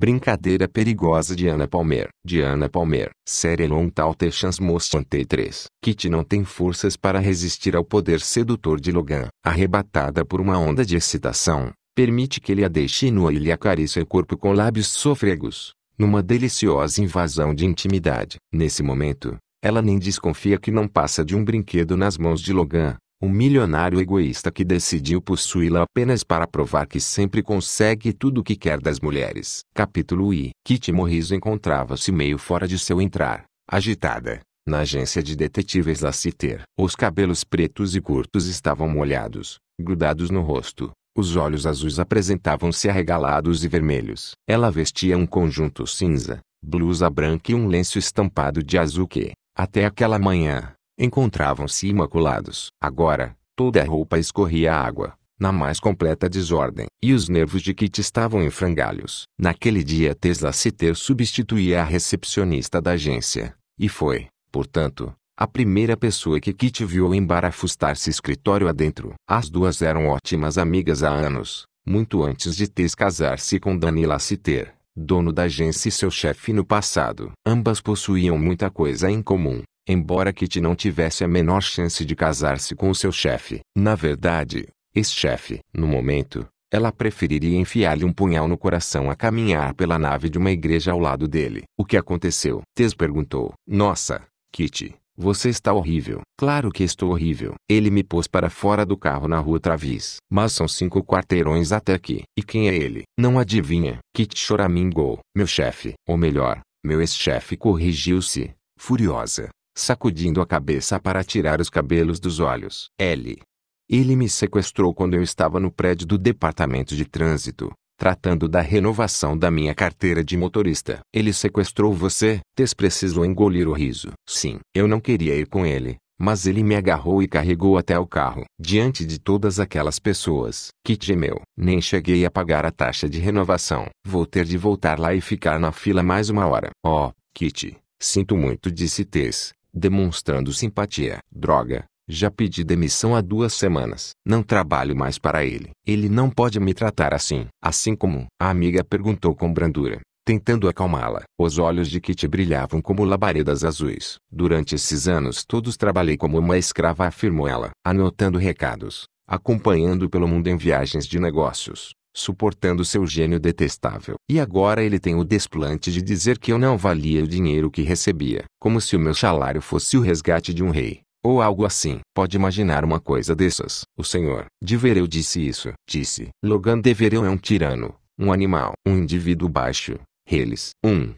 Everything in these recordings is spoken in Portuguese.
Brincadeira perigosa de Ana Palmer. De Ana Palmer. Série Long Tal Te Chance Mostante 3. Kitty não tem forças para resistir ao poder sedutor de Logan. Arrebatada por uma onda de excitação, permite que ele a deixe nua e lhe acaricie o corpo com lábios sofregos. numa deliciosa invasão de intimidade. Nesse momento, ela nem desconfia que não passa de um brinquedo nas mãos de Logan, um milionário egoísta que decidiu possuí-la apenas para provar que sempre consegue tudo o que quer das mulheres. Capítulo I. Kitty Morris encontrava-se meio fora de seu entrar, agitada, na agência de detetives citer. Os cabelos pretos e curtos estavam molhados, grudados no rosto. Os olhos azuis apresentavam-se arregalados e vermelhos. Ela vestia um conjunto cinza, blusa branca e um lenço estampado de azul que, até aquela manhã, encontravam-se imaculados. Agora, toda a roupa escorria água, na mais completa desordem, e os nervos de Kit estavam em frangalhos. Naquele dia Tesla Citer substituía a recepcionista da agência, e foi, portanto, a primeira pessoa que Kit viu embarafustar-se escritório adentro. As duas eram ótimas amigas há anos, muito antes de Tess casar-se com Danila Citer, dono da agência e seu chefe no passado. Ambas possuíam muita coisa em comum embora Kit não tivesse a menor chance de casar-se com o seu chefe. Na verdade, esse chefe, no momento, ela preferiria enfiar-lhe um punhal no coração a caminhar pela nave de uma igreja ao lado dele. O que aconteceu? Tes perguntou. Nossa, Kitty, você está horrível. Claro que estou horrível. Ele me pôs para fora do carro na rua Travis. Mas são cinco quarteirões até aqui. E quem é ele? Não adivinha. Kitty choramingou. Meu chefe. Ou melhor, meu ex-chefe corrigiu-se, furiosa sacudindo a cabeça para tirar os cabelos dos olhos. L. Ele me sequestrou quando eu estava no prédio do Departamento de Trânsito, tratando da renovação da minha carteira de motorista. Ele sequestrou você? Tess precisou engolir o riso. Sim, eu não queria ir com ele, mas ele me agarrou e carregou até o carro. Diante de todas aquelas pessoas, que gemeu. Nem cheguei a pagar a taxa de renovação. Vou ter de voltar lá e ficar na fila mais uma hora. Oh, Kit, sinto muito, disse Tess, demonstrando simpatia. Droga, já pedi demissão há duas semanas. Não trabalho mais para ele. Ele não pode me tratar assim. Assim como a amiga perguntou com brandura, tentando acalmá-la. Os olhos de Kitty brilhavam como labaredas azuis. Durante esses anos todos trabalhei como uma escrava, afirmou ela, anotando recados, acompanhando pelo mundo em viagens de negócios, suportando seu gênio detestável. E agora ele tem o desplante de dizer que eu não valia o dinheiro que recebia, como se o meu salário fosse o resgate de um rei, ou algo assim. Pode imaginar uma coisa dessas. O senhor Vereu disse isso. Disse: Logan Devereu é um tirano, um animal, um indivíduo baixo, reles, um.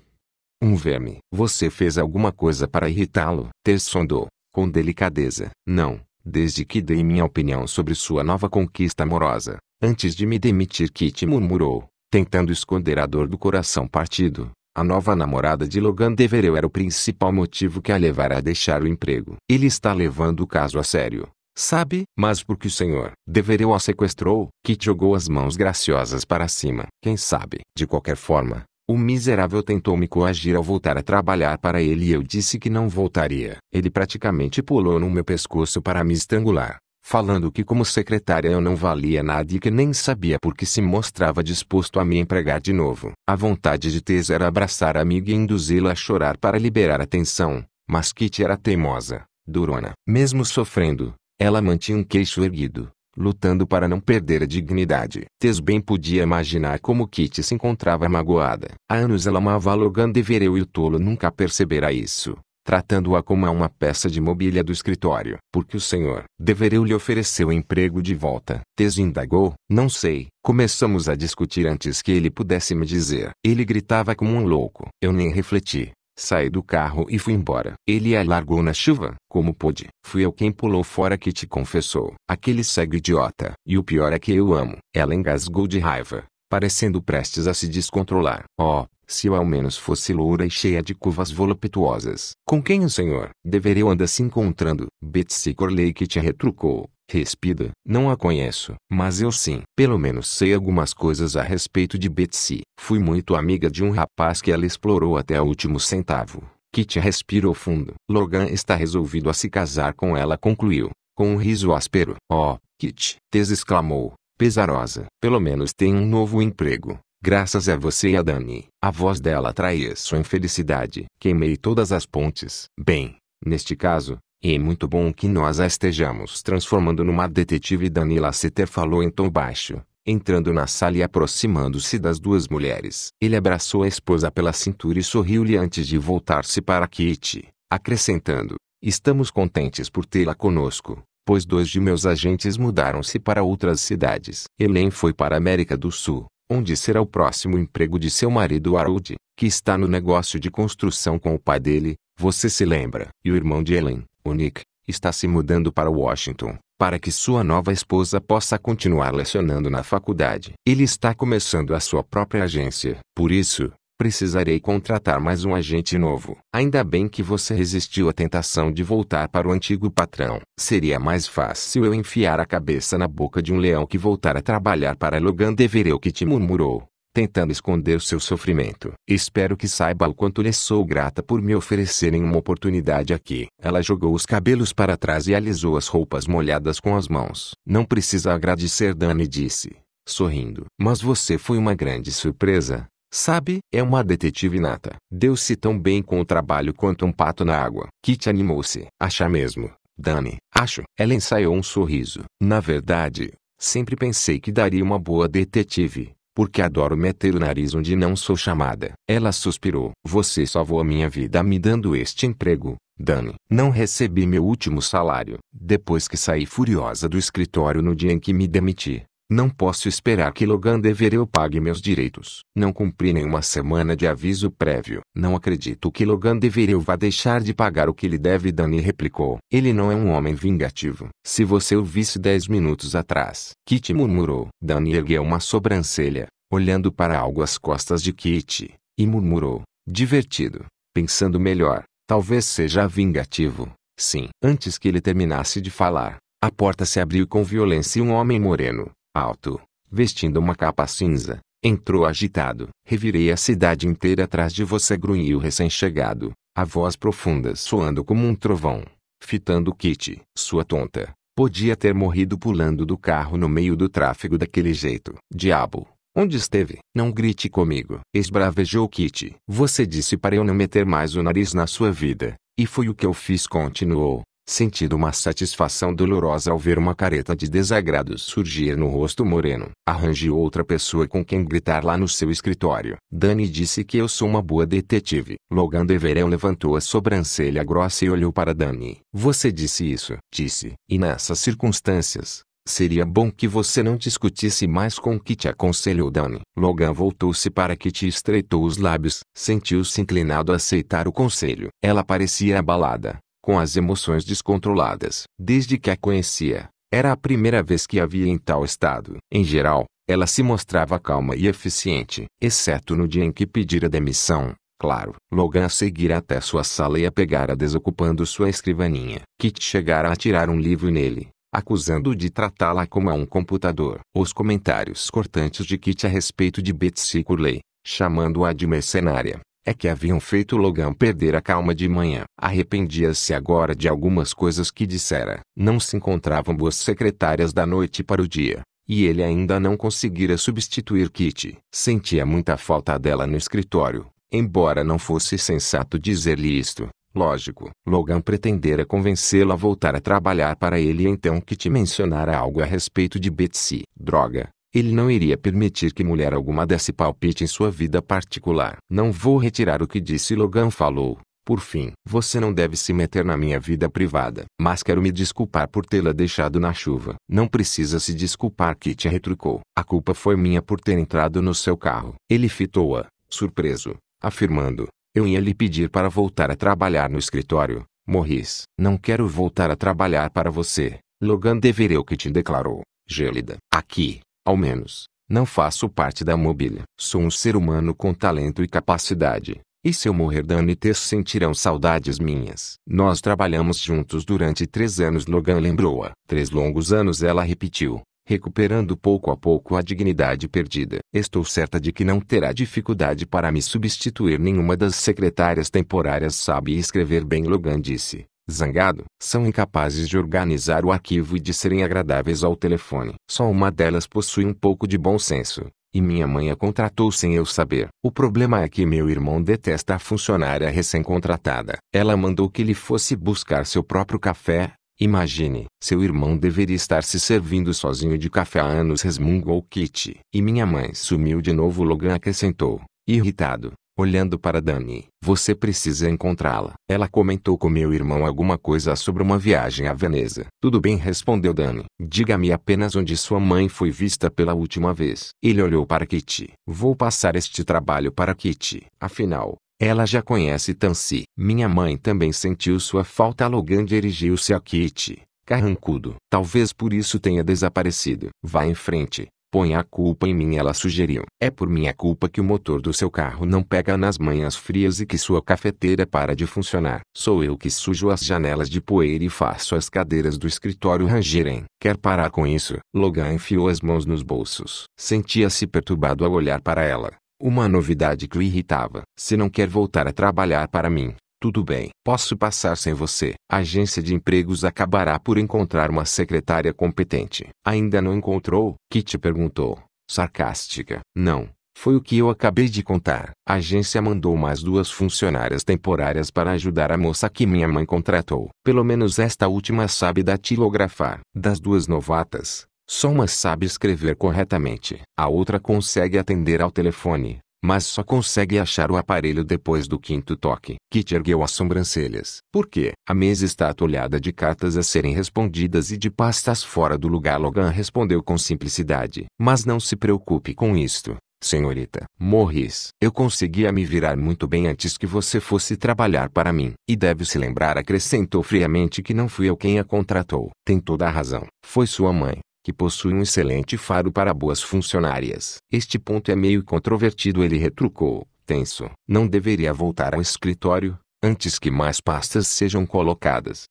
Um verme. Você fez alguma coisa para irritá-lo? Tersondou, com delicadeza. Não, desde que dei minha opinião sobre sua nova conquista amorosa, Antes de me demitir Kitty murmurou, tentando esconder a dor do coração partido. A nova namorada de Logan Devereux era o principal motivo que a levara a deixar o emprego. Ele está levando o caso a sério. Sabe? Mas porque o senhor Devereux a sequestrou, Kit jogou as mãos graciosas para cima. Quem sabe? De qualquer forma, o miserável tentou me coagir ao voltar a trabalhar para ele e eu disse que não voltaria. Ele praticamente pulou no meu pescoço para me estrangular falando que como secretária eu não valia nada e que nem sabia porque se mostrava disposto a me empregar de novo. A vontade de Tess era abraçar a amiga e induzi-la a chorar para liberar a tensão, mas Kitty era teimosa, durona. Mesmo sofrendo, ela mantinha um queixo erguido, lutando para não perder a dignidade. Tess bem podia imaginar como Kitty se encontrava magoada. Há anos ela amava Logan Devereu e o tolo nunca perceberá isso tratando-a como a uma peça de mobília do escritório. Porque o senhor deveria lhe oferecer o emprego de volta. Tes indagou. Não sei. Começamos a discutir antes que ele pudesse me dizer. Ele gritava como um louco. Eu nem refleti. Saí do carro e fui embora. Ele a largou na chuva, como pôde. Fui eu quem pulou fora que te confessou. Aquele cego idiota. E o pior é que eu amo. Ela engasgou de raiva parecendo prestes a se descontrolar. Oh, se eu ao menos fosse loura e cheia de curvas voluptuosas. Com quem o senhor deveria andar se encontrando? Betsy Corley que te retrucou. Respida, não a conheço, mas eu sim. Pelo menos sei algumas coisas a respeito de Betsy. Fui muito amiga de um rapaz que ela explorou até o último centavo. Kitty respirou fundo. Logan está resolvido a se casar com ela concluiu, com um riso áspero. Oh, Kitty! Tez exclamou pesarosa. Pelo menos tem um novo emprego. Graças a você e a Dani. A voz dela atraía sua infelicidade. Queimei todas as pontes. Bem, neste caso, é muito bom que nós a estejamos transformando numa detetive Dani Lasseter falou em tom baixo, entrando na sala e aproximando-se das duas mulheres. Ele abraçou a esposa pela cintura e sorriu-lhe antes de voltar-se para Kitty, acrescentando, Estamos contentes por tê-la conosco pois dois de meus agentes mudaram-se para outras cidades. Helen foi para a América do Sul, onde será o próximo emprego de seu marido Harold, que está no negócio de construção com o pai dele, você se lembra. E o irmão de Helen, o Nick, está se mudando para Washington, para que sua nova esposa possa continuar lecionando na faculdade. Ele está começando a sua própria agência. Por isso, precisarei contratar mais um agente novo. Ainda bem que você resistiu à tentação de voltar para o antigo patrão. Seria mais fácil eu enfiar a cabeça na boca de um leão que voltar a trabalhar para Logan Devereu que te murmurou, tentando esconder seu sofrimento. Espero que saiba o quanto lhe sou grata por me oferecerem uma oportunidade aqui. Ela jogou os cabelos para trás e alisou as roupas molhadas com as mãos. Não precisa agradecer Dani disse, sorrindo. Mas você foi uma grande surpresa Sabe, é uma detetive nata. Deu-se tão bem com o trabalho quanto um pato na água. Kit animou-se. Acha mesmo, Dani? Acho. Ela ensaiou um sorriso. Na verdade, sempre pensei que daria uma boa detetive, porque adoro meter o nariz onde não sou chamada. Ela suspirou. Você salvou a minha vida me dando este emprego, Dani. Não recebi meu último salário, depois que saí furiosa do escritório no dia em que me demiti. Não posso esperar que Logan Devereux pague meus direitos. Não cumpri nenhuma semana de aviso prévio. Não acredito que Logan Devereux vá deixar de pagar o que lhe deve Dani replicou. Ele não é um homem vingativo. Se você o visse dez minutos atrás. Kitty murmurou. Dani ergueu uma sobrancelha, olhando para algo às costas de Kitty, e murmurou. Divertido. Pensando melhor, talvez seja vingativo. Sim. Antes que ele terminasse de falar, a porta se abriu com violência e um homem moreno, Alto, vestindo uma capa cinza, entrou agitado. Revirei a cidade inteira atrás de você, grunhiu recém-chegado, a voz profunda soando como um trovão, fitando Kitty. Sua tonta, podia ter morrido pulando do carro no meio do tráfego daquele jeito. Diabo! Onde esteve? Não grite comigo, esbravejou Kitty. Você disse para eu não meter mais o nariz na sua vida, e foi o que eu fiz, continuou sentindo uma satisfação dolorosa ao ver uma careta de desagrado surgir no rosto moreno. Arranje outra pessoa com quem gritar lá no seu escritório. Dani disse que eu sou uma boa detetive. Logan Deverel levantou a sobrancelha grossa e olhou para Dani. Você disse isso? Disse. E nessas circunstâncias, Seria bom que você não discutisse mais com o que te aconselhou Dani. Logan voltou-se para Kitty e estreitou os lábios. Sentiu-se inclinado a aceitar o conselho. Ela parecia abalada com as emoções descontroladas. Desde que a conhecia, era a primeira vez que a via em tal estado. Em geral, ela se mostrava calma e eficiente, exceto no dia em que pedira demissão. Claro, Logan a seguir até sua sala e a pegara desocupando sua escrivaninha. Kit chegara a tirar um livro nele, acusando-o de tratá-la como a um computador. Os comentários cortantes de Kit a respeito de Betsy Curley, chamando-a de mercenária, é que haviam feito Logan perder a calma de manhã. Arrependia-se agora de algumas coisas que dissera. Não se encontravam boas secretárias da noite para o dia, e ele ainda não conseguira substituir Kitty. Sentia muita falta dela no escritório, embora não fosse sensato dizer-lhe isto. Lógico, Logan pretendera convencê-la a voltar a trabalhar para ele então Kitty mencionara algo a respeito de Betsy. Droga, ele não iria permitir que mulher alguma desse palpite em sua vida particular. Não vou retirar o que disse Logan falou. Por fim, você não deve se meter na minha vida privada. Mas quero me desculpar por tê-la deixado na chuva. Não precisa se desculpar, Kitty retrucou. A culpa foi minha por ter entrado no seu carro. Ele fitou-a, surpreso, afirmando: Eu ia lhe pedir para voltar a trabalhar no escritório. Morris, não quero voltar a trabalhar para você. Logan o que te declarou, gélida. Aqui, ao menos, não faço parte da mobília. Sou um ser humano com talento e capacidade. E se eu morrer da NT sentirão saudades minhas. Nós trabalhamos juntos durante três anos Logan lembrou-a. Três longos anos ela repetiu, recuperando pouco a pouco a dignidade perdida. Estou certa de que não terá dificuldade para me substituir nenhuma das secretárias temporárias sabe escrever bem Logan disse zangado, são incapazes de organizar o arquivo e de serem agradáveis ao telefone. Só uma delas possui um pouco de bom senso, e minha mãe a contratou sem eu saber. O problema é que meu irmão detesta a funcionária recém-contratada. Ela mandou que ele fosse buscar seu próprio café. Imagine, seu irmão deveria estar se servindo sozinho de café há anos resmungou Kitty. E minha mãe sumiu de novo Logan acrescentou, irritado. Olhando para Dani, você precisa encontrá-la. Ela comentou com meu irmão alguma coisa sobre uma viagem à Veneza. Tudo bem, respondeu Dani. Diga-me apenas onde sua mãe foi vista pela última vez. Ele olhou para Kitty. Vou passar este trabalho para Kitty. Afinal, ela já conhece Tansi. Minha mãe também sentiu sua falta. Logan dirigiu-se a Kitty. Carrancudo. Talvez por isso tenha desaparecido. Vá em frente. Põe a culpa em mim, ela sugeriu. É por minha culpa que o motor do seu carro não pega nas manhãs frias e que sua cafeteira para de funcionar. Sou eu que sujo as janelas de poeira e faço as cadeiras do escritório rangerem. Quer parar com isso? Logan enfiou as mãos nos bolsos. Sentia-se perturbado ao olhar para ela. Uma novidade que o irritava. Se não quer voltar a trabalhar para mim, tudo bem, posso passar sem você. A agência de empregos acabará por encontrar uma secretária competente. Ainda não encontrou? Kitty perguntou, sarcástica. Não, foi o que eu acabei de contar. A agência mandou mais duas funcionárias temporárias para ajudar a moça que minha mãe contratou. Pelo menos esta última sabe datilografar. Das duas novatas, só uma sabe escrever corretamente. A outra consegue atender ao telefone, mas só consegue achar o aparelho depois do quinto toque. Kit ergueu as sobrancelhas. Por quê? A mesa está atolhada de cartas a serem respondidas e de pastas fora do lugar. Logan respondeu com simplicidade. Mas não se preocupe com isto. Senhorita Morris, eu conseguia me virar muito bem antes que você fosse trabalhar para mim. E deve se lembrar, acrescentou friamente, que não fui eu quem a contratou. Tem toda a razão. Foi sua mãe que possui um excelente faro para boas funcionárias. Este ponto é meio controvertido, ele retrucou, tenso. Não deveria voltar ao escritório, antes que mais pastas sejam colocadas.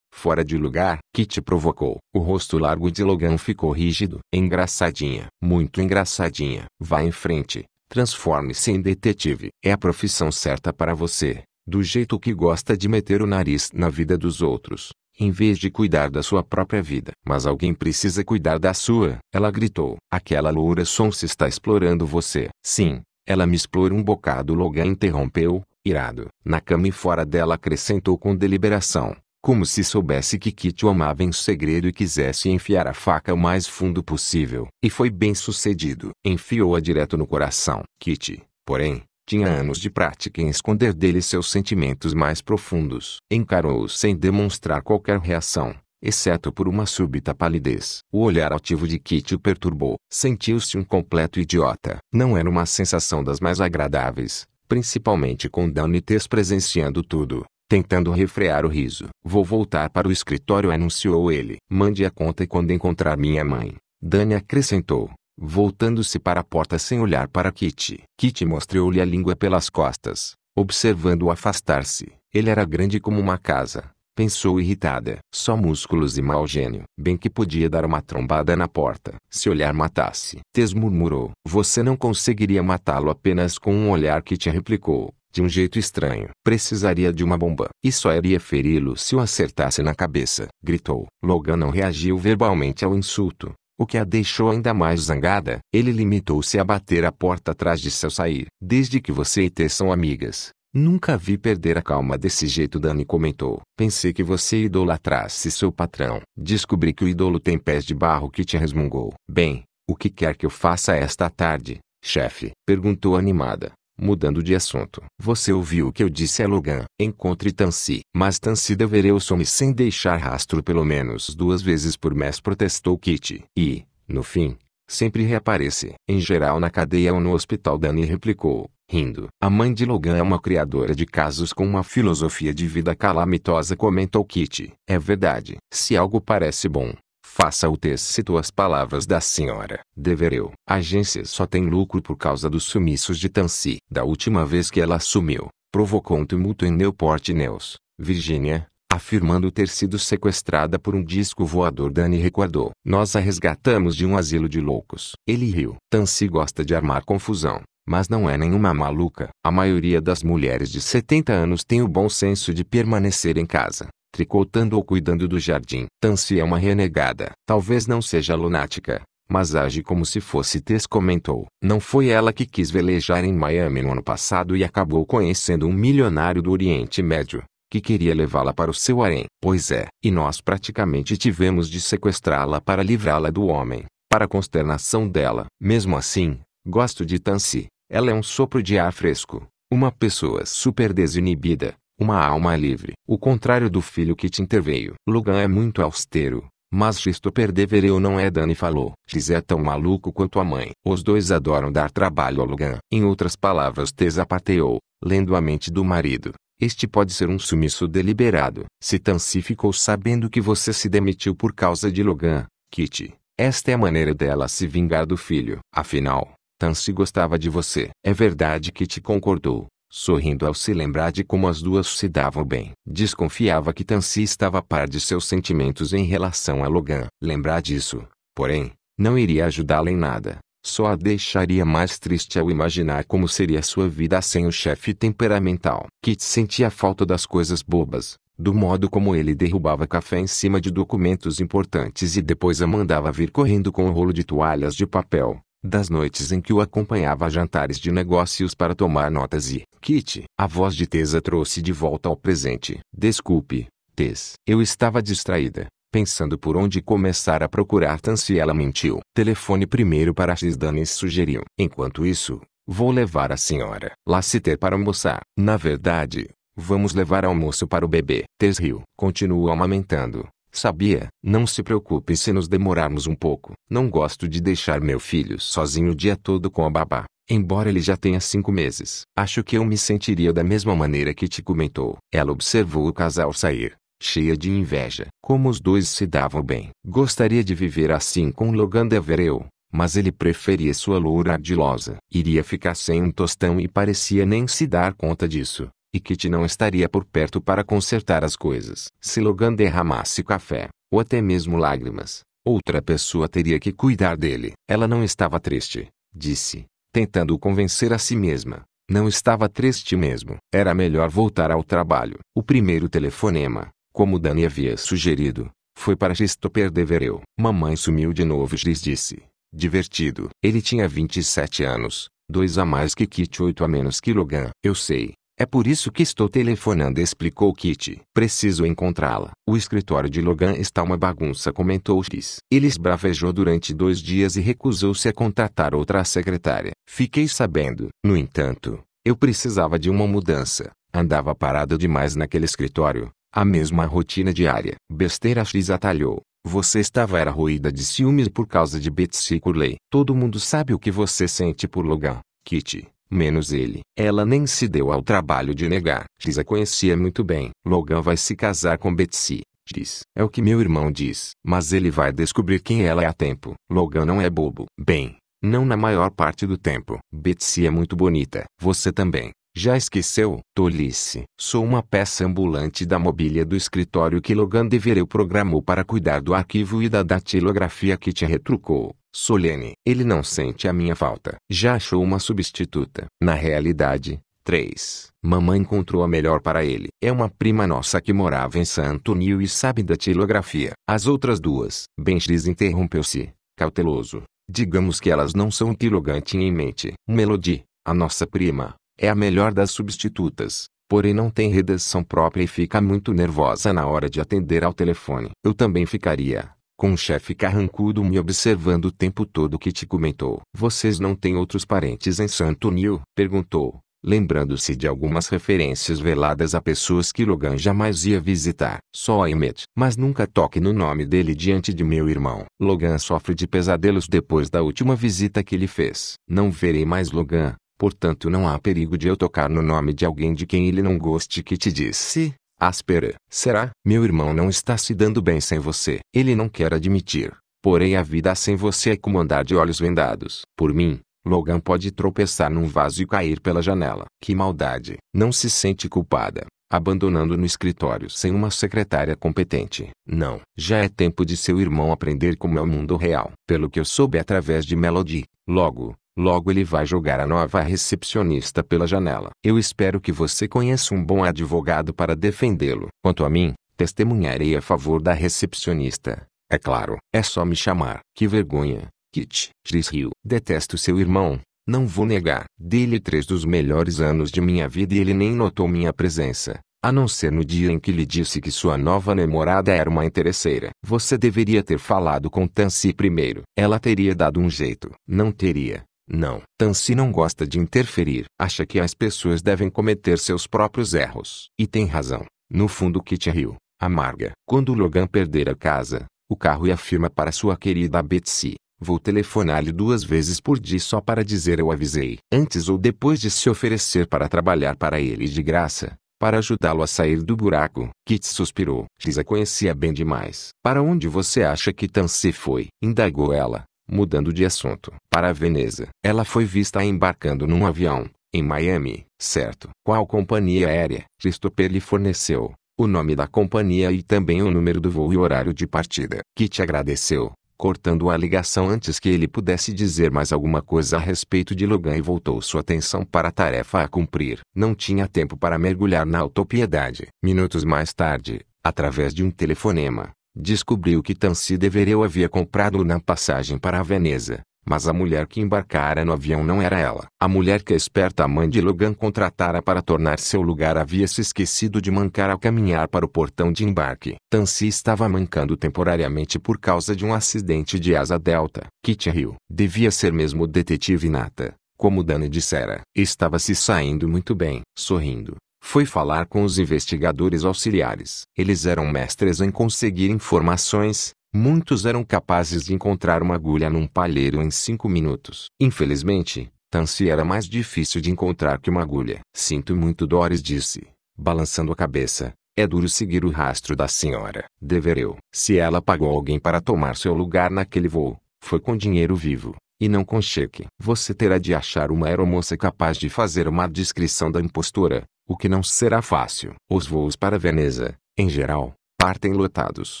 Fora de lugar, Kit provocou. O rosto largo de Logan ficou rígido. Engraçadinha, muito engraçadinha. Vá em frente, transforme-se em detetive. É a profissão certa para você, do jeito que gosta de meter o nariz na vida dos outros em vez de cuidar da sua própria vida. Mas alguém precisa cuidar da sua. Ela gritou. Aquela loura sonsa está explorando você. Sim, ela me explora um bocado. Logan interrompeu, irado. Na cama e fora dela acrescentou com deliberação. Como se soubesse que Kitty o amava em segredo e quisesse enfiar a faca o mais fundo possível. E foi bem sucedido. Enfiou-a direto no coração. Kitty, porém, tinha anos de prática em esconder dele seus sentimentos mais profundos. Encarou-o sem demonstrar qualquer reação, exceto por uma súbita palidez. O olhar altivo de Kitty o perturbou. Sentiu-se um completo idiota. Não era uma sensação das mais agradáveis, principalmente com Danites presenciando tudo tentando refrear o riso. Vou voltar para o escritório, anunciou ele. Mande a conta quando encontrar minha mãe. Dani acrescentou voltando-se para a porta sem olhar para Kitty. Kitty mostrou-lhe a língua pelas costas, observando-o afastar-se. Ele era grande como uma casa, pensou irritada. Só músculos e mau gênio. Bem que podia dar uma trombada na porta. Se olhar matasse. Tess murmurou. Você não conseguiria matá-lo apenas com um olhar que te replicou. De um jeito estranho. Precisaria de uma bomba. E só iria feri-lo se o acertasse na cabeça. Gritou. Logan não reagiu verbalmente ao insulto o que a deixou ainda mais zangada. Ele limitou-se a bater a porta atrás de seu sair. Desde que você e T são amigas, Nunca vi perder a calma desse jeito, Dani comentou. Pensei que você idolatrasse seu patrão. Descobri que o ídolo tem pés de barro que te resmungou. Bem, o que quer que eu faça esta tarde, chefe? Perguntou animada. Mudando de assunto. Você ouviu o que eu disse a Logan. Encontre Tansi. Mas Tansi devereu some sem deixar rastro pelo menos duas vezes por mês protestou Kitty. E, no fim, sempre reaparece. Em geral na cadeia ou no hospital Dani replicou, rindo. A mãe de Logan é uma criadora de casos com uma filosofia de vida calamitosa comentou Kitty. É verdade. Se algo parece bom, Faça o teste citou as palavras da senhora. Devereu. A agência só tem lucro por causa dos sumiços de Tansi. Da última vez que ela sumiu, provocou um tumulto em Newport News, Virgínia, afirmando ter sido sequestrada por um disco voador. Dani recordou. Nós a resgatamos de um asilo de loucos. Ele riu. Tansi gosta de armar confusão mas não é nenhuma maluca. A maioria das mulheres de 70 anos tem o bom senso de permanecer em casa tricotando ou cuidando do jardim. Tansi é uma renegada. Talvez não seja lunática, mas age como se fosse Tess comentou. Não foi ela que quis velejar em Miami no ano passado e acabou conhecendo um milionário do Oriente Médio, que queria levá-la para o seu harém. Pois é, e nós praticamente tivemos de sequestrá-la para livrá-la do homem, para a consternação dela. Mesmo assim, gosto de Tansi. Ela é um sopro de ar fresco, uma pessoa super desinibida, uma alma livre. O contrário do filho que te interveio. Lugan é muito austero, mas isto perdevereu não é Dani falou. X é tão maluco quanto a mãe. Os dois adoram dar trabalho a Lugan. Em outras palavras Tesa pateou, lendo a mente do marido. Este pode ser um sumiço deliberado. Se Tansi ficou sabendo que você se demitiu por causa de Logan, Kitty, esta é a maneira dela se vingar do filho. Afinal, Tansi gostava de você. É verdade que te concordou sorrindo ao se lembrar de como as duas se davam bem. Desconfiava que Tansi estava a par de seus sentimentos em relação a Logan. Lembrar disso, porém, não iria ajudá-la em nada. Só a deixaria mais triste ao imaginar como seria sua vida sem o chefe temperamental. Kit sentia falta das coisas bobas, do modo como ele derrubava café em cima de documentos importantes e depois a mandava vir correndo com um rolo de toalhas de papel das noites em que o acompanhava a jantares de negócios para tomar notas e Kit, A voz de Tesa trouxe de volta ao presente. Desculpe, Tes. Eu estava distraída, pensando por onde começar a procurar Tance e ela mentiu. Telefone primeiro para x Danis sugeriu. Enquanto isso, vou levar a senhora Lassiter para almoçar. Na verdade, vamos levar almoço para o bebê. Tes riu. Continuou amamentando. Sabia, não se preocupe se nos demorarmos um pouco. Não gosto de deixar meu filho sozinho o dia todo com a babá, embora ele já tenha cinco meses. Acho que eu me sentiria da mesma maneira que te comentou. Ela observou o casal sair, cheia de inveja. Como os dois se davam bem. Gostaria de viver assim com Logan Devereux, mas ele preferia sua loura ardilosa. Iria ficar sem um tostão e parecia nem se dar conta disso e Kitty não estaria por perto para consertar as coisas. Se Logan derramasse café, ou até mesmo lágrimas, outra pessoa teria que cuidar dele. Ela não estava triste, disse, tentando convencer a si mesma. Não estava triste mesmo. Era melhor voltar ao trabalho. O primeiro telefonema, como Dani havia sugerido, foi para Christopher Devereux. Mamãe sumiu de novo, e Gis disse. Divertido. Ele tinha 27 anos, dois a mais que Kit, oito a menos que Logan. Eu sei, é por isso que estou telefonando, explicou Kitty. Preciso encontrá-la. O escritório de Logan está uma bagunça, comentou X. Ele esbravejou durante dois dias e recusou-se a contratar outra secretária. Fiquei sabendo. No entanto, eu precisava de uma mudança. Andava parado demais naquele escritório. A mesma rotina diária. Besteira X atalhou. Você estava era roída de ciúmes por causa de Betsy Curley. Todo mundo sabe o que você sente por Logan, Kitty. Menos ele. Ela nem se deu ao trabalho de negar. Diz a conhecia muito bem. Logan vai se casar com Betsy. Diz. É o que meu irmão diz. Mas ele vai descobrir quem ela é a tempo. Logan não é bobo. Bem, não na maior parte do tempo. Betsy é muito bonita. Você também. Já esqueceu? Tolice. Sou uma peça ambulante da mobília do escritório que Logan deveria programou para cuidar do arquivo e da datilografia que te retrucou. Solene. Ele não sente a minha falta. Já achou uma substituta. Na realidade, 3. Mamãe encontrou a melhor para ele. É uma prima nossa que morava em San Antonio e sabe datilografia. As outras duas. Benches interrompeu-se, cauteloso. Digamos que elas não são o que Logan tinha em mente. Melody, a nossa prima, é a melhor das substitutas, porém não tem redação própria e fica muito nervosa na hora de atender ao telefone. Eu também ficaria, com um chefe carrancudo me observando o tempo todo que te comentou. Vocês não têm outros parentes em Santo Nil? Perguntou, lembrando-se de algumas referências veladas a pessoas que Logan jamais ia visitar. Só a Emmet. Mas nunca toque no nome dele diante de meu irmão. Logan sofre de pesadelos depois da última visita que ele fez. Não verei mais Logan, Portanto, não há perigo de eu tocar no nome de alguém de quem ele não goste que te disse. Áspera, será? Meu irmão não está se dando bem sem você. Ele não quer admitir. Porém, a vida sem você é como andar de olhos vendados. Por mim, Logan pode tropeçar num vaso e cair pela janela. Que maldade! Não se sente culpada, abandonando no escritório sem uma secretária competente. Não, já é tempo de seu irmão aprender como é o mundo real. Pelo que eu soube através de Melody, logo, Logo ele vai jogar a nova recepcionista pela janela. Eu espero que você conheça um bom advogado para defendê-lo. Quanto a mim, testemunharei a favor da recepcionista. É claro, é só me chamar. Que vergonha, Kit. Chris riu. Detesto seu irmão. Não vou negar. Dele três dos melhores anos de minha vida e ele nem notou minha presença. A não ser no dia em que lhe disse que sua nova namorada era uma interesseira. Você deveria ter falado com Tansy primeiro. Ela teria dado um jeito. Não teria. Não. Tansi não gosta de interferir. Acha que as pessoas devem cometer seus próprios erros. E tem razão. No fundo Kit riu, amarga. Quando Logan perder a casa, o carro e afirma para sua querida Betsy. Vou telefonar-lhe duas vezes por dia só para dizer eu avisei. Antes ou depois de se oferecer para trabalhar para ele de graça, para ajudá-lo a sair do buraco. Kit suspirou. Lisa conhecia bem demais. Para onde você acha que Tansi foi? Indagou ela. Mudando de assunto. Para Veneza. Ela foi vista embarcando num avião, em Miami, certo? Qual companhia aérea? Christopher lhe forneceu o nome da companhia e também o número do voo e horário de partida. Kit agradeceu, cortando a ligação antes que ele pudesse dizer mais alguma coisa a respeito de Logan e voltou sua atenção para a tarefa a cumprir. Não tinha tempo para mergulhar na autopiedade. Minutos mais tarde, através de um telefonema, Descobriu que Tansi deveria havia comprado na passagem para a Veneza, mas a mulher que embarcara no avião não era ela. A mulher que a esperta mãe de Logan contratara para tornar seu lugar havia se esquecido de mancar ao caminhar para o portão de embarque. Tansi estava mancando temporariamente por causa de um acidente de asa delta. Kit riu. Devia ser mesmo o detetive nata, como Dani dissera. Estava se saindo muito bem. Sorrindo, foi falar com os investigadores auxiliares. Eles eram mestres em conseguir informações, muitos eram capazes de encontrar uma agulha num palheiro em cinco minutos. Infelizmente, Tansi era mais difícil de encontrar que uma agulha. Sinto muito Doris disse, balançando a cabeça. É duro seguir o rastro da senhora. Dever eu. Se ela pagou alguém para tomar seu lugar naquele voo, foi com dinheiro vivo e não com cheque. Você terá de achar uma aeromoça capaz de fazer uma descrição da impostora, o que não será fácil. Os voos para Veneza, em geral, partem lotados.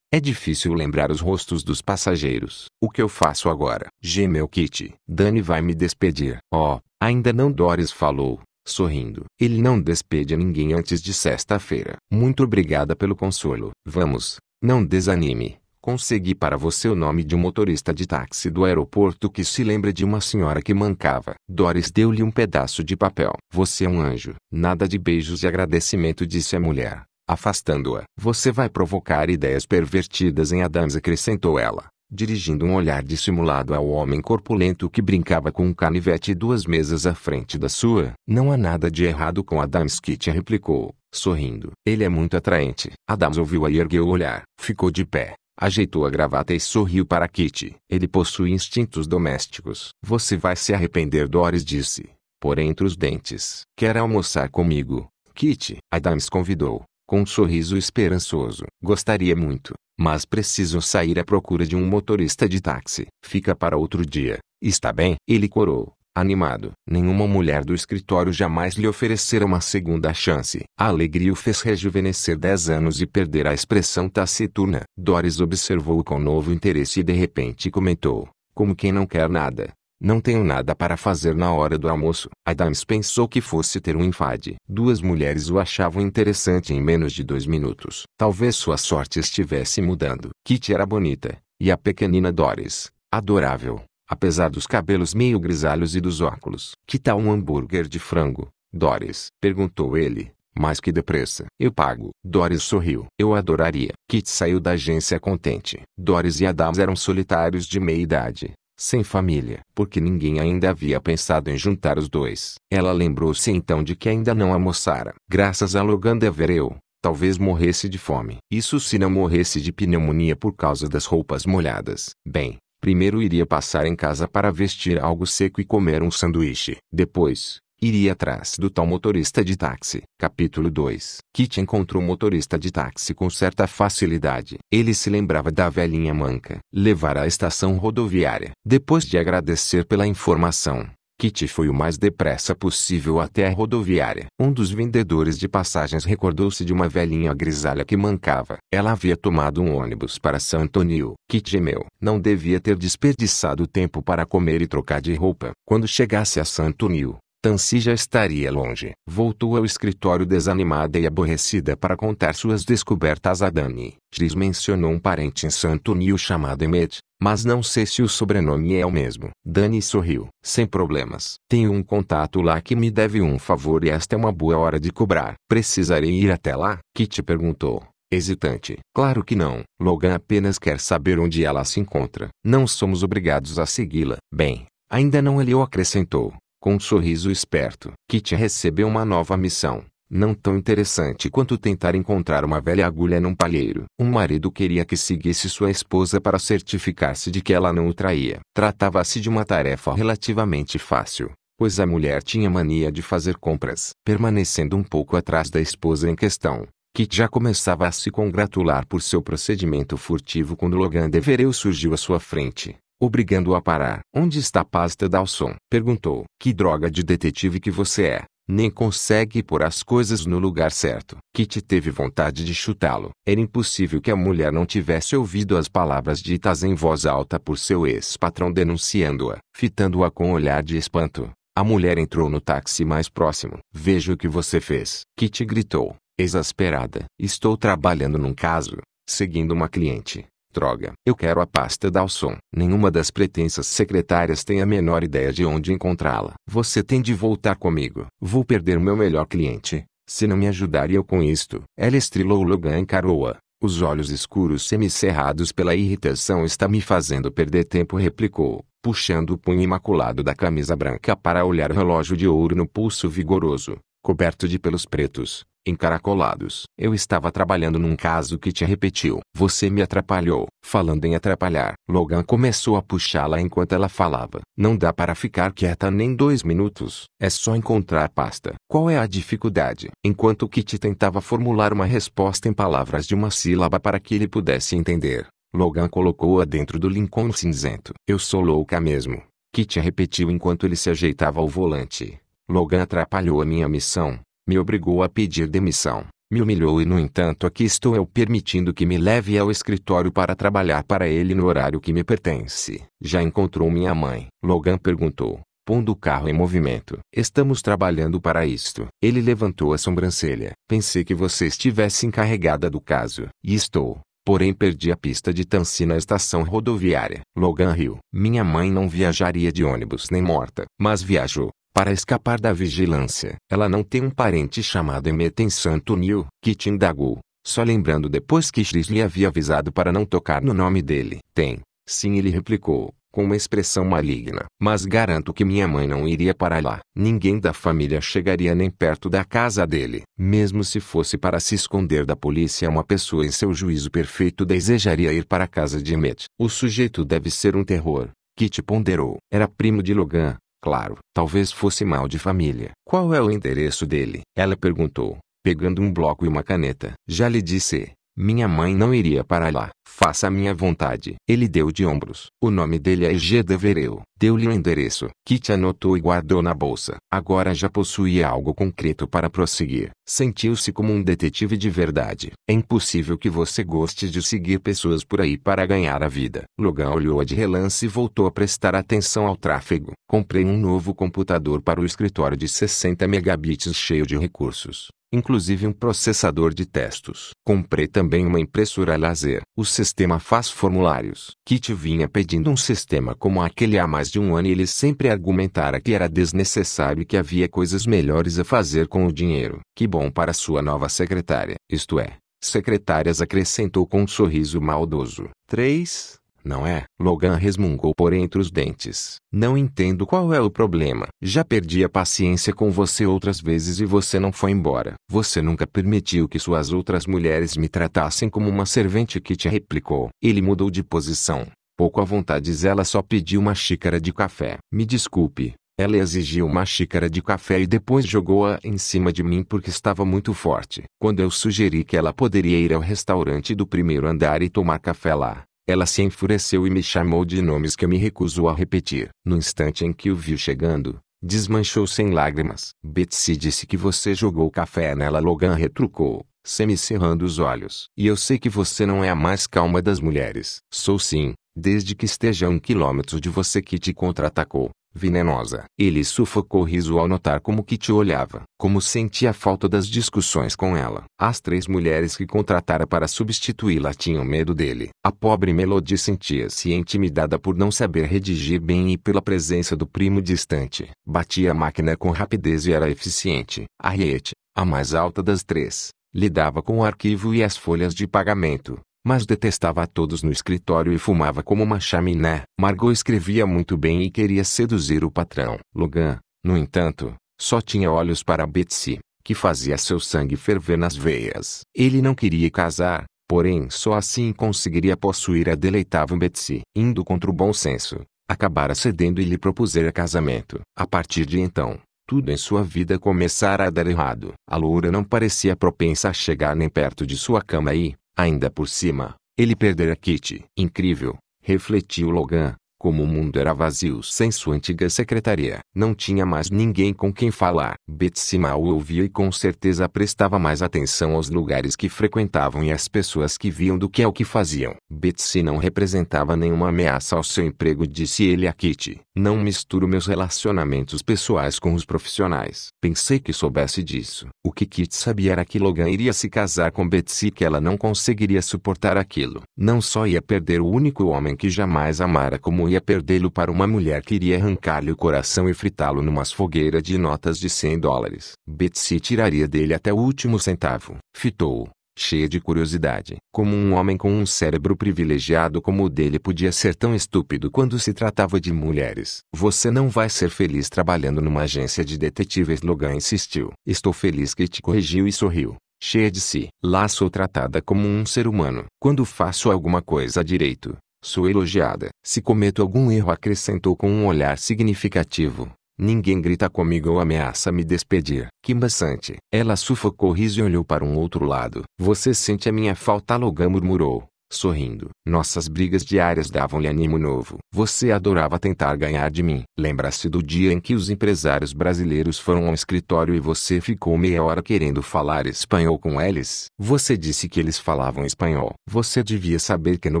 É difícil lembrar os rostos dos passageiros. O que eu faço agora? Gêmeo, Kitty. Dani vai me despedir. Oh, ainda não Doris falou, sorrindo. Ele não despede ninguém antes de sexta-feira. Muito obrigada pelo consolo. Vamos, não desanime. Consegui para você o nome de um motorista de táxi do aeroporto que se lembra de uma senhora que mancava. Doris deu-lhe um pedaço de papel. Você é um anjo. Nada de beijos e agradecimento, disse a mulher, afastando-a. Você vai provocar ideias pervertidas em Adams, acrescentou ela dirigindo um olhar dissimulado ao homem corpulento que brincava com um canivete duas mesas à frente da sua. Não há nada de errado com Adams Kitty replicou, sorrindo. Ele é muito atraente. Adams ouviu-a e ergueu o olhar. Ficou de pé, Ajeitou a gravata e sorriu para Kitty. Ele possui instintos domésticos. Você vai se arrepender, Doris disse, por entre os dentes. Quer almoçar comigo, Kitty? Adams convidou, com um sorriso esperançoso. Gostaria muito, mas preciso sair à procura de um motorista de táxi. Fica para outro dia. Está bem? Ele corou animado. Nenhuma mulher do escritório jamais lhe oferecera uma segunda chance. A alegria o fez rejuvenescer dez anos e perder a expressão taciturna. Doris observou-o com novo interesse e de repente comentou, como quem não quer nada. Não tenho nada para fazer na hora do almoço. Adams pensou que fosse ter um enfade. Duas mulheres o achavam interessante em menos de dois minutos. Talvez sua sorte estivesse mudando. Kitty era bonita, e a pequenina Doris, adorável. Apesar dos cabelos meio grisalhos e dos óculos. Que tal um hambúrguer de frango, Doris? Perguntou ele. mais que depressa. Eu pago. Doris sorriu. Eu adoraria. Kit saiu da agência contente. Doris e Adams eram solitários de meia idade. Sem família. Porque ninguém ainda havia pensado em juntar os dois. Ela lembrou-se então de que ainda não almoçara. Graças a Logan Vereu, talvez morresse de fome. Isso se não morresse de pneumonia por causa das roupas molhadas. Bem, Primeiro iria passar em casa para vestir algo seco e comer um sanduíche. Depois, iria atrás do tal motorista de táxi. Capítulo 2 Kit encontrou o motorista de táxi com certa facilidade. Ele se lembrava da velhinha manca. Levar à estação rodoviária. Depois de agradecer pela informação, Kitty foi o mais depressa possível até a rodoviária. Um dos vendedores de passagens recordou-se de uma velhinha grisalha que mancava. Ela havia tomado um ônibus para São Antônio. Kitty gemeu. Não devia ter desperdiçado tempo para comer e trocar de roupa. Quando chegasse a São Antônio, Dance já estaria longe. Voltou ao escritório desanimada e aborrecida para contar suas descobertas a Dani. Giz mencionou um parente em Santo Nil chamado Emmet, mas não sei se o sobrenome é o mesmo. Dani sorriu. Sem problemas. Tenho um contato lá que me deve um favor e esta é uma boa hora de cobrar. Precisarei ir até lá? Kitty perguntou. Hesitante. Claro que não. Logan apenas quer saber onde ela se encontra. Não somos obrigados a segui-la. Bem, ainda não o acrescentou com um sorriso esperto. Kit recebeu uma nova missão, não tão interessante quanto tentar encontrar uma velha agulha num palheiro. Um marido queria que seguisse sua esposa para certificar-se de que ela não o traía. Tratava-se de uma tarefa relativamente fácil, pois a mulher tinha mania de fazer compras. Permanecendo um pouco atrás da esposa em questão, Kit já começava a se congratular por seu procedimento furtivo quando Logan Devereux surgiu à sua frente obrigando-o a parar. Onde está Pasta Dalson? Perguntou. Que droga de detetive que você é. Nem consegue pôr as coisas no lugar certo. Kitty teve vontade de chutá-lo. Era impossível que a mulher não tivesse ouvido as palavras ditas em voz alta por seu ex-patrão denunciando-a, fitando-a com um olhar de espanto. A mulher entrou no táxi mais próximo. Veja o que você fez. Kitty gritou, exasperada. Estou trabalhando num caso, seguindo uma cliente droga. Eu quero a pasta Dawson. Nenhuma das pretensas secretárias tem a menor ideia de onde encontrá-la. Você tem de voltar comigo. Vou perder meu melhor cliente, se não me ajudar eu com isto. Ela estrilou Logan em caroa. Os olhos escuros semicerrados pela irritação está me fazendo perder tempo replicou, puxando o punho imaculado da camisa branca para olhar o relógio de ouro no pulso vigoroso coberto de pelos pretos, encaracolados. Eu estava trabalhando num caso que te repetiu. Você me atrapalhou. Falando em atrapalhar, Logan começou a puxá-la enquanto ela falava. Não dá para ficar quieta nem dois minutos. É só encontrar a pasta. Qual é a dificuldade? Enquanto Kitty tentava formular uma resposta em palavras de uma sílaba para que ele pudesse entender, Logan colocou-a dentro do Lincoln cinzento. Eu sou louca mesmo. Kitty repetiu enquanto ele se ajeitava ao volante. Logan atrapalhou a minha missão, me obrigou a pedir demissão, me humilhou e no entanto aqui estou eu permitindo que me leve ao escritório para trabalhar para ele no horário que me pertence. Já encontrou minha mãe? Logan perguntou, pondo o carro em movimento. Estamos trabalhando para isto. Ele levantou a sobrancelha. Pensei que você estivesse encarregada do caso. E estou. Porém perdi a pista de Tansi na estação rodoviária. Logan riu. Minha mãe não viajaria de ônibus nem morta, mas viajou. Para escapar da vigilância, ela não tem um parente chamado Emeten Santonil, que te indagou, só lembrando depois que Chris lhe havia avisado para não tocar no nome dele. Tem, sim ele replicou, com uma expressão maligna. Mas garanto que minha mãe não iria para lá. Ninguém da família chegaria nem perto da casa dele. Mesmo se fosse para se esconder da polícia, uma pessoa em seu juízo perfeito desejaria ir para a casa de Met. O sujeito deve ser um terror. Kit ponderou. Era primo de Logan, Claro, talvez fosse mal de família. Qual é o endereço dele? Ela perguntou, pegando um bloco e uma caneta. Já lhe disse, minha mãe não iria para lá. Faça a minha vontade. Ele deu de ombros. O nome dele é G. Devereu. Deu-lhe o endereço. Kitty anotou e guardou na bolsa. Agora já possuía algo concreto para prosseguir. Sentiu-se como um detetive de verdade. É impossível que você goste de seguir pessoas por aí para ganhar a vida. Logan olhou-a de relance e voltou a prestar atenção ao tráfego. Comprei um novo computador para o escritório de 60 megabits cheio de recursos inclusive um processador de textos. Comprei também uma impressora laser. O sistema faz formulários. Kit vinha pedindo um sistema como aquele há mais de um ano e ele sempre argumentara que era desnecessário e que havia coisas melhores a fazer com o dinheiro. Que bom para sua nova secretária. Isto é, secretárias acrescentou com um sorriso maldoso. 3. Não é? Logan resmungou por entre os dentes. Não entendo qual é o problema. Já perdi a paciência com você outras vezes e você não foi embora. Você nunca permitiu que suas outras mulheres me tratassem como uma servente que te replicou. Ele mudou de posição. Pouco à vontade, ela só pediu uma xícara de café. Me desculpe, ela exigiu uma xícara de café e depois jogou-a em cima de mim porque estava muito forte. Quando eu sugeri que ela poderia ir ao restaurante do primeiro andar e tomar café lá, ela se enfureceu e me chamou de nomes que eu me recuso a repetir. No instante em que o viu chegando, desmanchou-se em lágrimas. Betsy disse que você jogou café nela. Logan retrucou, semicerrando os olhos. E eu sei que você não é a mais calma das mulheres. Sou sim, desde que esteja a um quilômetro de você que te contra-atacou venenosa. Ele sufocou o riso ao notar como que te olhava, como sentia a falta das discussões com ela. As três mulheres que contratara para substituí-la tinham medo dele. A pobre Melody sentia-se intimidada por não saber redigir bem e pela presença do primo distante. Batia a máquina com rapidez e era eficiente. Harriet, a mais alta das três, lidava com o arquivo e as folhas de pagamento mas detestava a todos no escritório e fumava como uma chaminé. Margot escrevia muito bem e queria seduzir o patrão. Logan, no entanto, só tinha olhos para Betsy, que fazia seu sangue ferver nas veias. Ele não queria casar, porém só assim conseguiria possuir a deleitável Betsy. Indo contra o bom senso, acabara cedendo e lhe propusera casamento. A partir de então, tudo em sua vida começara a dar errado. A loura não parecia propensa a chegar nem perto de sua cama e, Ainda por cima, ele perderá Kitty. Incrível, refletiu Logan, como o mundo era vazio sem sua antiga secretaria, não tinha mais ninguém com quem falar. Betsy mal ouvia e com certeza prestava mais atenção aos lugares que frequentavam e às pessoas que viam do que ao que faziam. Betsy não representava nenhuma ameaça ao seu emprego, disse ele a Kitty. Não misturo meus relacionamentos pessoais com os profissionais. Pensei que soubesse disso. O que Kitty sabia era que Logan iria se casar com Betsy e que ela não conseguiria suportar aquilo. Não só ia perder o único homem que jamais amara como ia perdê-lo para uma mulher que iria arrancar-lhe o coração e fritá-lo numas fogueira de notas de 100 dólares. Betsy tiraria dele até o último centavo. Fitou-o, cheia de curiosidade. Como um homem com um cérebro privilegiado como o dele podia ser tão estúpido quando se tratava de mulheres? Você não vai ser feliz trabalhando numa agência de detetives, Logan insistiu. Estou feliz que te corrigiu e sorriu cheia de si. Lá sou tratada como um ser humano. Quando faço alguma coisa direito, Sou elogiada. Se cometo algum erro, acrescentou com um olhar significativo. Ninguém grita comigo ou ameaça me despedir. Que maçante. Ela sufocou o riso e olhou para um outro lado. Você sente a minha falta? Logan murmurou. Sorrindo. Nossas brigas diárias davam-lhe ânimo novo. Você adorava tentar ganhar de mim. Lembra-se do dia em que os empresários brasileiros foram ao escritório e você ficou meia hora querendo falar espanhol com eles? Você disse que eles falavam espanhol. Você devia saber que no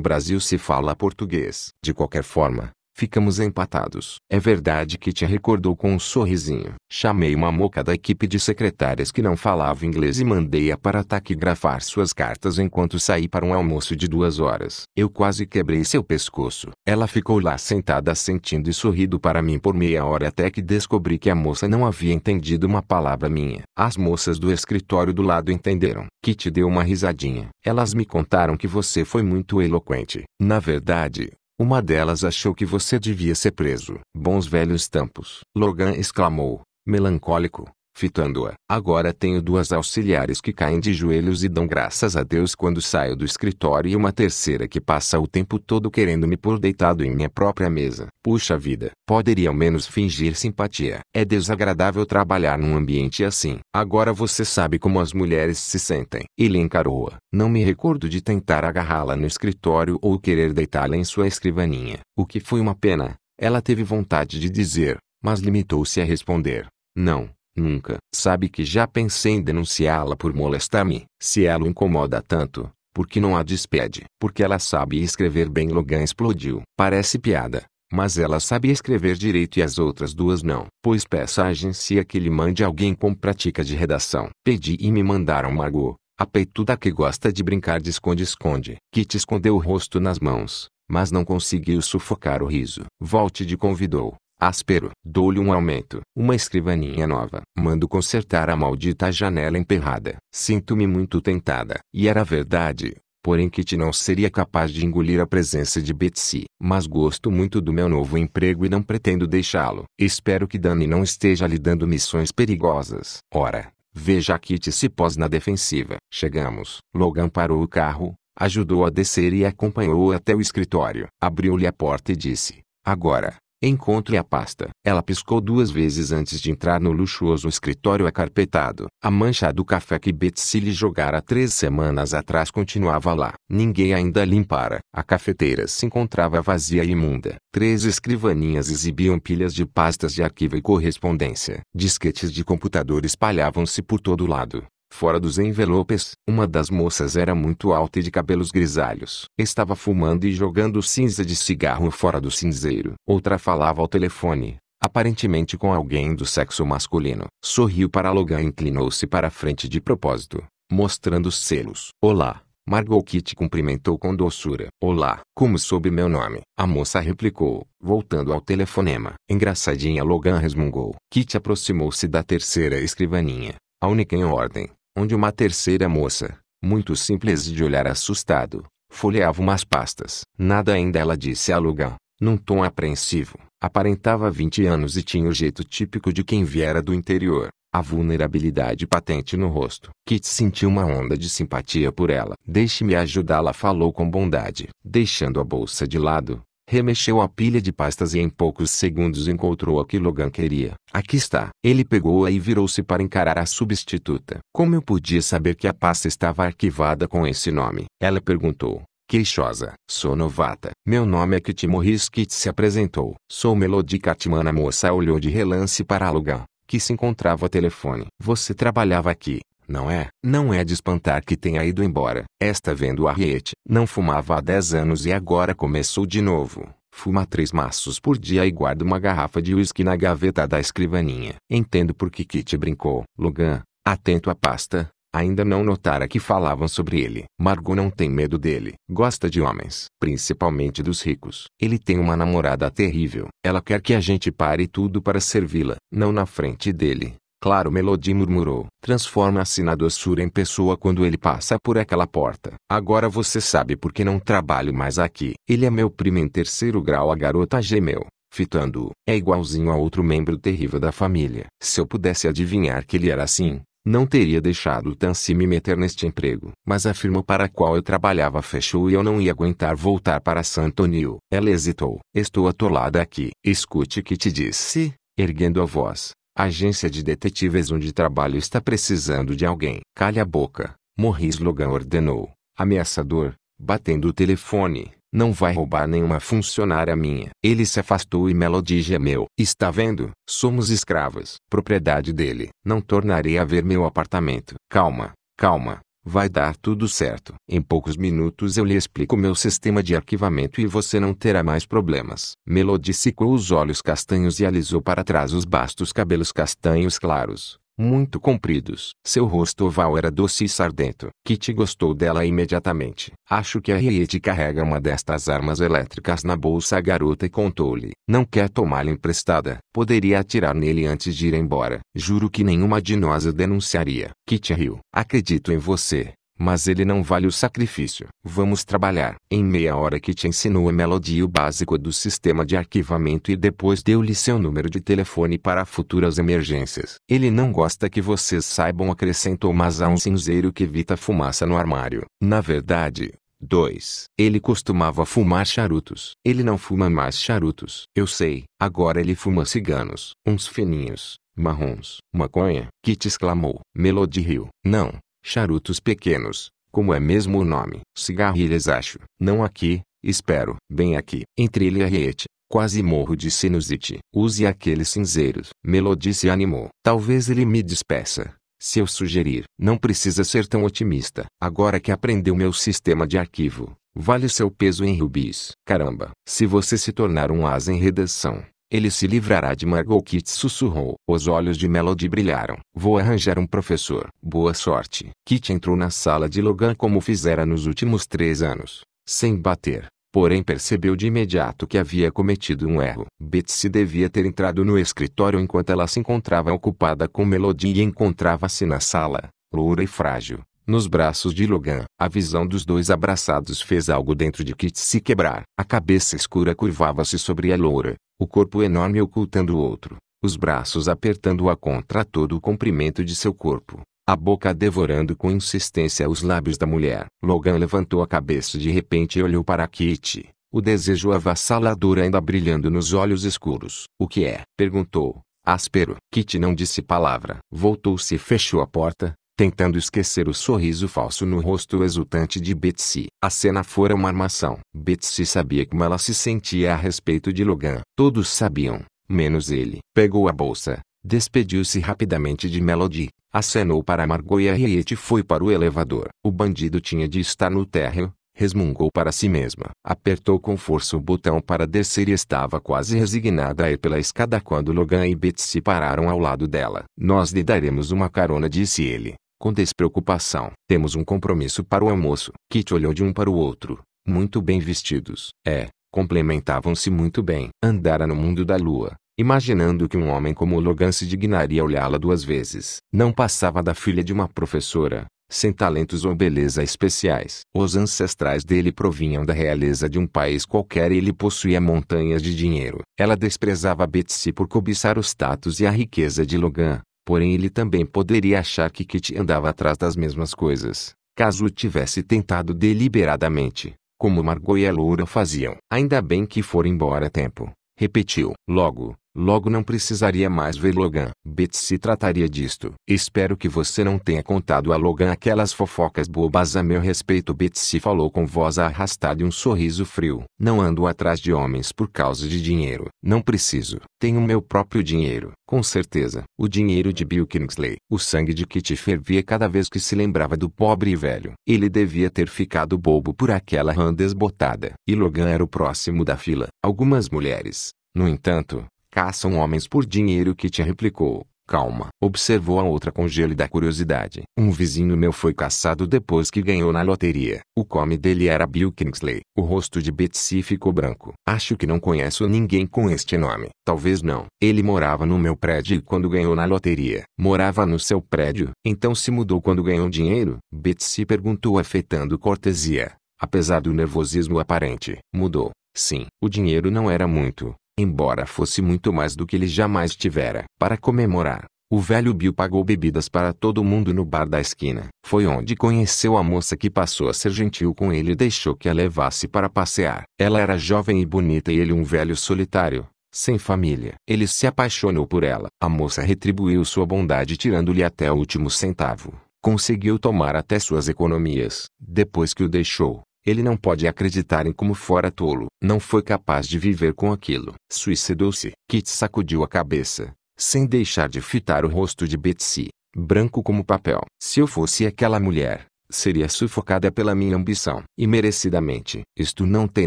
Brasil se fala português. De qualquer forma, Ficamos empatados. É verdade que te recordou com um sorrisinho. Chamei uma moca da equipe de secretárias que não falava inglês e mandei-a para taquigrafar suas cartas enquanto saí para um almoço de duas horas. Eu quase quebrei seu pescoço. Ela ficou lá sentada sentindo e sorrindo para mim por meia hora até que descobri que a moça não havia entendido uma palavra minha. As moças do escritório do lado entenderam. Kitty deu uma risadinha. Elas me contaram que você foi muito eloquente. Na verdade, uma delas achou que você devia ser preso. Bons velhos tempos! Logan exclamou, melancólico fitando-a. Agora tenho duas auxiliares que caem de joelhos e dão graças a Deus quando saio do escritório e uma terceira que passa o tempo todo querendo me pôr deitado em minha própria mesa. Puxa vida, poderia ao menos fingir simpatia. É desagradável trabalhar num ambiente assim. Agora você sabe como as mulheres se sentem. Ele encarou-a. Não me recordo de tentar agarrá-la no escritório ou querer deitá-la em sua escrivaninha. O que foi uma pena. Ela teve vontade de dizer, mas limitou-se a responder: Não. Nunca. Sabe que já pensei em denunciá-la por molestar-me. Se ela o incomoda tanto, por que não a despede? Porque ela sabe escrever bem Logan explodiu. Parece piada. Mas ela sabe escrever direito e as outras duas não. Pois peça à agência que lhe mande alguém com prática de redação. Pedi e me mandaram Margot, a peituda que gosta de brincar de esconde-esconde. te escondeu o rosto nas mãos, mas não conseguiu sufocar o riso. Volte de convidou. Áspero. Dou-lhe um aumento. Uma escrivaninha nova. Mando consertar a maldita janela emperrada. Sinto-me muito tentada. E era verdade. Porém Kitty não seria capaz de engolir a presença de Betsy. Mas gosto muito do meu novo emprego e não pretendo deixá-lo. Espero que Dani não esteja lhe dando missões perigosas. Ora, veja a Kitty se pôs na defensiva. Chegamos. Logan parou o carro, ajudou a descer e acompanhou até o escritório. Abriu-lhe a porta e disse. Agora, Encontre a pasta. Ela piscou duas vezes antes de entrar no luxuoso escritório acarpetado. A mancha do café que Betsy lhe jogara três semanas atrás continuava lá. Ninguém ainda limpara. A cafeteira se encontrava vazia e imunda. Três escrivaninhas exibiam pilhas de pastas de arquivo e correspondência. Disquetes de computador espalhavam-se por todo lado. Fora dos envelopes, uma das moças era muito alta e de cabelos grisalhos. Estava fumando e jogando cinza de cigarro fora do cinzeiro. Outra falava ao telefone, aparentemente com alguém do sexo masculino. Sorriu para Logan e inclinou-se para a frente de propósito, mostrando os selos. Olá. Margot Kitty cumprimentou com doçura. Olá, como soube meu nome? A moça replicou, voltando ao telefonema. Engraçadinha Logan resmungou. Kitty aproximou-se da terceira escrivaninha, a única em ordem onde uma terceira moça, muito simples e de olhar assustado, folheava umas pastas. Nada ainda ela disse a Lugan, num tom apreensivo. Aparentava 20 anos e tinha o jeito típico de quem viera do interior, a vulnerabilidade patente no rosto. Kit sentiu uma onda de simpatia por ela. Deixe-me ajudá-la, falou com bondade, deixando a bolsa de lado. Remexeu a pilha de pastas e em poucos segundos encontrou a que Logan queria. Aqui está. Ele pegou-a e virou-se para encarar a substituta. Como eu podia saber que a pasta estava arquivada com esse nome? Ela perguntou. Queixosa. Sou novata. Meu nome é Kitimoris Riskit se apresentou. Sou Melody Catman. A moça olhou de relance para Logan, que se encontrava ao telefone. Você trabalhava aqui não é? Não é de espantar que tenha ido embora. Esta vendo a Riete, não fumava há 10 anos e agora começou de novo. Fuma três maços por dia e guarda uma garrafa de uísque na gaveta da escrivaninha. Entendo por que Kit brincou. Logan, atento à pasta, ainda não notara que falavam sobre ele. Margot não tem medo dele. Gosta de homens, principalmente dos ricos. Ele tem uma namorada terrível. Ela quer que a gente pare tudo para servi-la. Não na frente dele, Claro Melody murmurou. Transforma-se assim na doçura em pessoa quando ele passa por aquela porta. Agora você sabe por que não trabalho mais aqui. Ele é meu primo em terceiro grau. A garota gemeu, fitando-o. É igualzinho a outro membro terrível da família. Se eu pudesse adivinhar que ele era assim, não teria deixado Tansi me meter neste emprego. Mas a firma para a qual eu trabalhava fechou e eu não ia aguentar voltar para Santonio. Ela hesitou. Estou atolada aqui. Escute o que te disse, erguendo a voz. A agência de detetives onde trabalho está precisando de alguém. Calha a boca, Morris Logan ordenou, ameaçador, batendo o telefone. Não vai roubar nenhuma funcionária minha. Ele se afastou e Melody gemeu. Está vendo? Somos escravas. Propriedade dele. Não tornarei a ver meu apartamento. Calma, calma. Vai dar tudo certo. Em poucos minutos eu lhe explico meu sistema de arquivamento e você não terá mais problemas. Melody secou os olhos castanhos e alisou para trás os bastos cabelos castanhos claros muito compridos. Seu rosto oval era doce e sardento. Kitty gostou dela imediatamente. Acho que a Riete carrega uma destas armas elétricas na bolsa. A garota contou-lhe. Não quer tomá-la emprestada. Poderia atirar nele antes de ir embora. Juro que nenhuma de nós a denunciaria. Kitty riu. Acredito em você. Mas ele não vale o sacrifício. Vamos trabalhar. Em meia hora que te ensinou a melodia o básico do sistema de arquivamento e depois deu-lhe seu número de telefone para futuras emergências. Ele não gosta que vocês saibam acrescentou mas há um cinzeiro que evita fumaça no armário. Na verdade, 2. Ele costumava fumar charutos. Ele não fuma mais charutos. Eu sei, agora ele fuma ciganos. Uns fininhos, marrons. Maconha? Kit exclamou. Melody riu. Não, Charutos pequenos, como é mesmo o nome. Cigarrilhas acho. Não aqui, espero. Bem aqui. Entre ele e a Riete, Quase morro de sinusite. Use aqueles cinzeiros. Melody se animou. Talvez ele me despeça. Se eu sugerir, não precisa ser tão otimista. Agora que aprendeu meu sistema de arquivo, vale seu peso em rubis. Caramba, se você se tornar um asa em redação, ele se livrará de Margot Kit sussurrou. Os olhos de Melody brilharam. Vou arranjar um professor. Boa sorte. Kit entrou na sala de Logan como fizera nos últimos três anos. Sem bater. Porém percebeu de imediato que havia cometido um erro. Betsy devia ter entrado no escritório enquanto ela se encontrava ocupada com Melody e encontrava-se na sala, loura e frágil, nos braços de Logan. A visão dos dois abraçados fez algo dentro de Kit se quebrar. A cabeça escura curvava-se sobre a loura, o corpo enorme ocultando o outro, os braços apertando-a contra todo o comprimento de seu corpo, a boca devorando com insistência os lábios da mulher. Logan levantou a cabeça de repente e olhou para Kitty, o desejo avassalador ainda brilhando nos olhos escuros. O que é? perguntou, áspero. Kitty não disse palavra. Voltou-se e fechou a porta, tentando esquecer o sorriso falso no rosto exultante de Betsy. A cena fora uma armação. Betsy sabia como ela se sentia a respeito de Logan. Todos sabiam, menos ele. Pegou a bolsa, despediu-se rapidamente de Melody, acenou para Margot e a e foi para o elevador. O bandido tinha de estar no térreo, resmungou para si mesma. Apertou com força o botão para descer e estava quase resignada a ir pela escada quando Logan e Betsy pararam ao lado dela. Nós lhe daremos uma carona, disse ele com despreocupação. Temos um compromisso para o almoço. Kit olhou de um para o outro, muito bem vestidos. É, complementavam-se muito bem. Andara no mundo da lua, imaginando que um homem como Logan se dignaria olhá-la duas vezes. Não passava da filha de uma professora, sem talentos ou beleza especiais. Os ancestrais dele provinham da realeza de um país qualquer e ele possuía montanhas de dinheiro. Ela desprezava Betsy por cobiçar o status e a riqueza de Logan, Porém ele também poderia achar que Kitty andava atrás das mesmas coisas, caso tivesse tentado deliberadamente, como Margot e a Loura faziam. Ainda bem que for embora a tempo, repetiu. Logo, Logo não precisaria mais ver Logan. Betsy se trataria disto. Espero que você não tenha contado a Logan aquelas fofocas bobas a meu respeito. Betsy falou com voz arrastada e um sorriso frio. Não ando atrás de homens por causa de dinheiro. Não preciso. Tenho meu próprio dinheiro. Com certeza. O dinheiro de Bill Kingsley. O sangue de Kitty fervia cada vez que se lembrava do pobre velho. Ele devia ter ficado bobo por aquela rã desbotada. E Logan era o próximo da fila. Algumas mulheres, no entanto, Caçam homens por dinheiro que te replicou. Calma. Observou a outra com gelo da curiosidade. Um vizinho meu foi caçado depois que ganhou na loteria. O come dele era Bill Kingsley. O rosto de Betsy ficou branco. Acho que não conheço ninguém com este nome. Talvez não. Ele morava no meu prédio quando ganhou na loteria. Morava no seu prédio. Então se mudou quando ganhou dinheiro? Betsy perguntou afetando cortesia. Apesar do nervosismo aparente, mudou. Sim, o dinheiro não era muito, embora fosse muito mais do que ele jamais tivera. Para comemorar, o velho Bill pagou bebidas para todo mundo no bar da esquina. Foi onde conheceu a moça que passou a ser gentil com ele e deixou que a levasse para passear. Ela era jovem e bonita e ele um velho solitário, sem família. Ele se apaixonou por ela. A moça retribuiu sua bondade tirando-lhe até o último centavo. Conseguiu tomar até suas economias. Depois que o deixou, ele não pode acreditar em como fora tolo. Não foi capaz de viver com aquilo. Suicidou-se. Kit sacudiu a cabeça, sem deixar de fitar o rosto de Betsy, branco como papel. Se eu fosse aquela mulher, seria sufocada pela minha ambição. E merecidamente. Isto não tem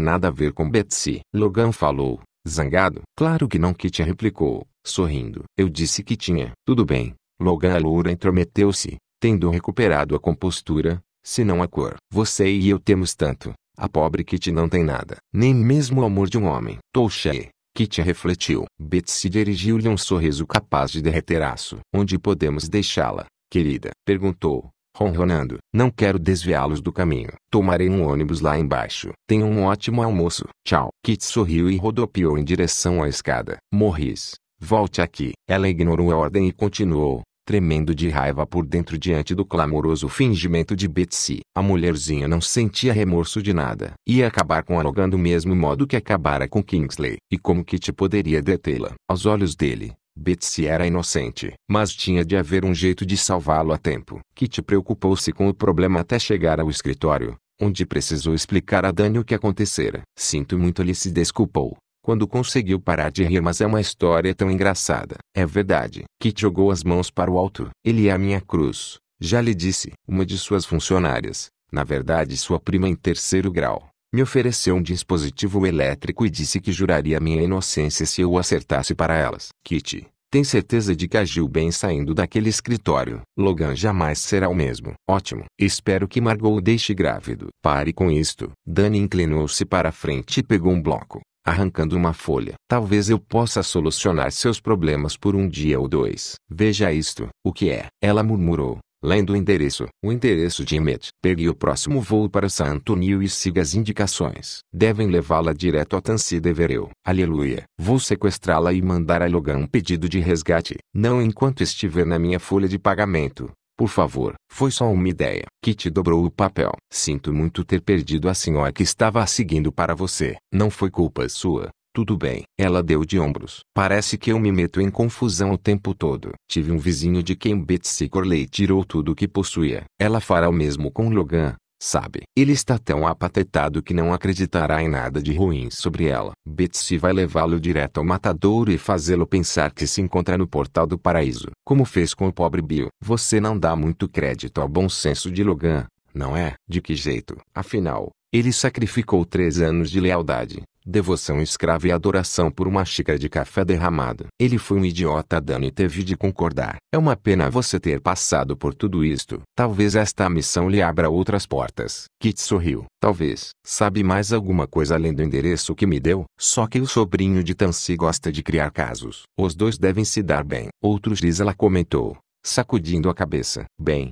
nada a ver com Betsy. Logan falou, zangado. Claro que não Kit replicou, sorrindo. Eu disse que tinha. Tudo bem. Logan a loura intrometeu-se, tendo recuperado a compostura, se não a cor. Você e eu temos tanto, a pobre Kitty não tem nada, nem mesmo o amor de um homem. Touché, Kitty refletiu. Betsy dirigiu-lhe um sorriso capaz de derreter aço. Onde podemos deixá-la, querida? Perguntou, ronronando. Não quero desviá-los do caminho. Tomarei um ônibus lá embaixo. Tenha um ótimo almoço. Tchau. Kitty sorriu e rodopiou em direção à escada. Morris, volte aqui. Ela ignorou a ordem e continuou tremendo de raiva por dentro diante do clamoroso fingimento de Betsy. A mulherzinha não sentia remorso de nada. Ia acabar com Logan do mesmo modo que acabara com Kingsley. E como que te poderia detê-la? Aos olhos dele, Betsy era inocente, mas tinha de haver um jeito de salvá-lo a tempo. Kitty preocupou-se com o problema até chegar ao escritório, onde precisou explicar a Dani o que acontecera. Sinto muito, ele se desculpou. Quando conseguiu parar de rir, mas é uma história tão engraçada. É verdade. Kit jogou as mãos para o alto. Ele é a minha cruz. Já lhe disse, uma de suas funcionárias, na verdade sua prima em terceiro grau, me ofereceu um dispositivo elétrico e disse que juraria minha inocência se eu acertasse para elas. Kit, tem certeza de que agiu bem saindo daquele escritório. Logan jamais será o mesmo. Ótimo. Espero que Margot o deixe grávido. Pare com isto. Dani inclinou-se para a frente e pegou um bloco arrancando uma folha. Talvez eu possa solucionar seus problemas por um dia ou dois. Veja isto. O que é? Ela murmurou, lendo o endereço. O endereço de Emmet. Pegue o próximo voo para San Antonio e siga as indicações. Devem levá-la direto a Tansi Devereu. Aleluia. Vou sequestrá-la e mandar a Logan um pedido de resgate. Não enquanto estiver na minha folha de pagamento. Por favor, foi só uma ideia. te dobrou o papel. Sinto muito ter perdido a senhora que estava seguindo para você. Não foi culpa sua. Tudo bem. Ela deu de ombros. Parece que eu me meto em confusão o tempo todo. Tive um vizinho de quem Betsy Corley tirou tudo o que possuía. Ela fará o mesmo com Logan sabe. Ele está tão apatetado que não acreditará em nada de ruim sobre ela. Betsy vai levá-lo direto ao matadouro e fazê-lo pensar que se encontra no portal do paraíso, como fez com o pobre Bill. Você não dá muito crédito ao bom senso de Logan, não é? De que jeito? Afinal, ele sacrificou três anos de lealdade, devoção escrava e adoração por uma xícara de café derramado. Ele foi um idiota Dani teve de concordar. É uma pena você ter passado por tudo isto. Talvez esta missão lhe abra outras portas. Kit sorriu. Talvez. Sabe mais alguma coisa além do endereço que me deu? Só que o sobrinho de Tansi gosta de criar casos. Os dois devem se dar bem. Outros diz ela comentou, sacudindo a cabeça. Bem.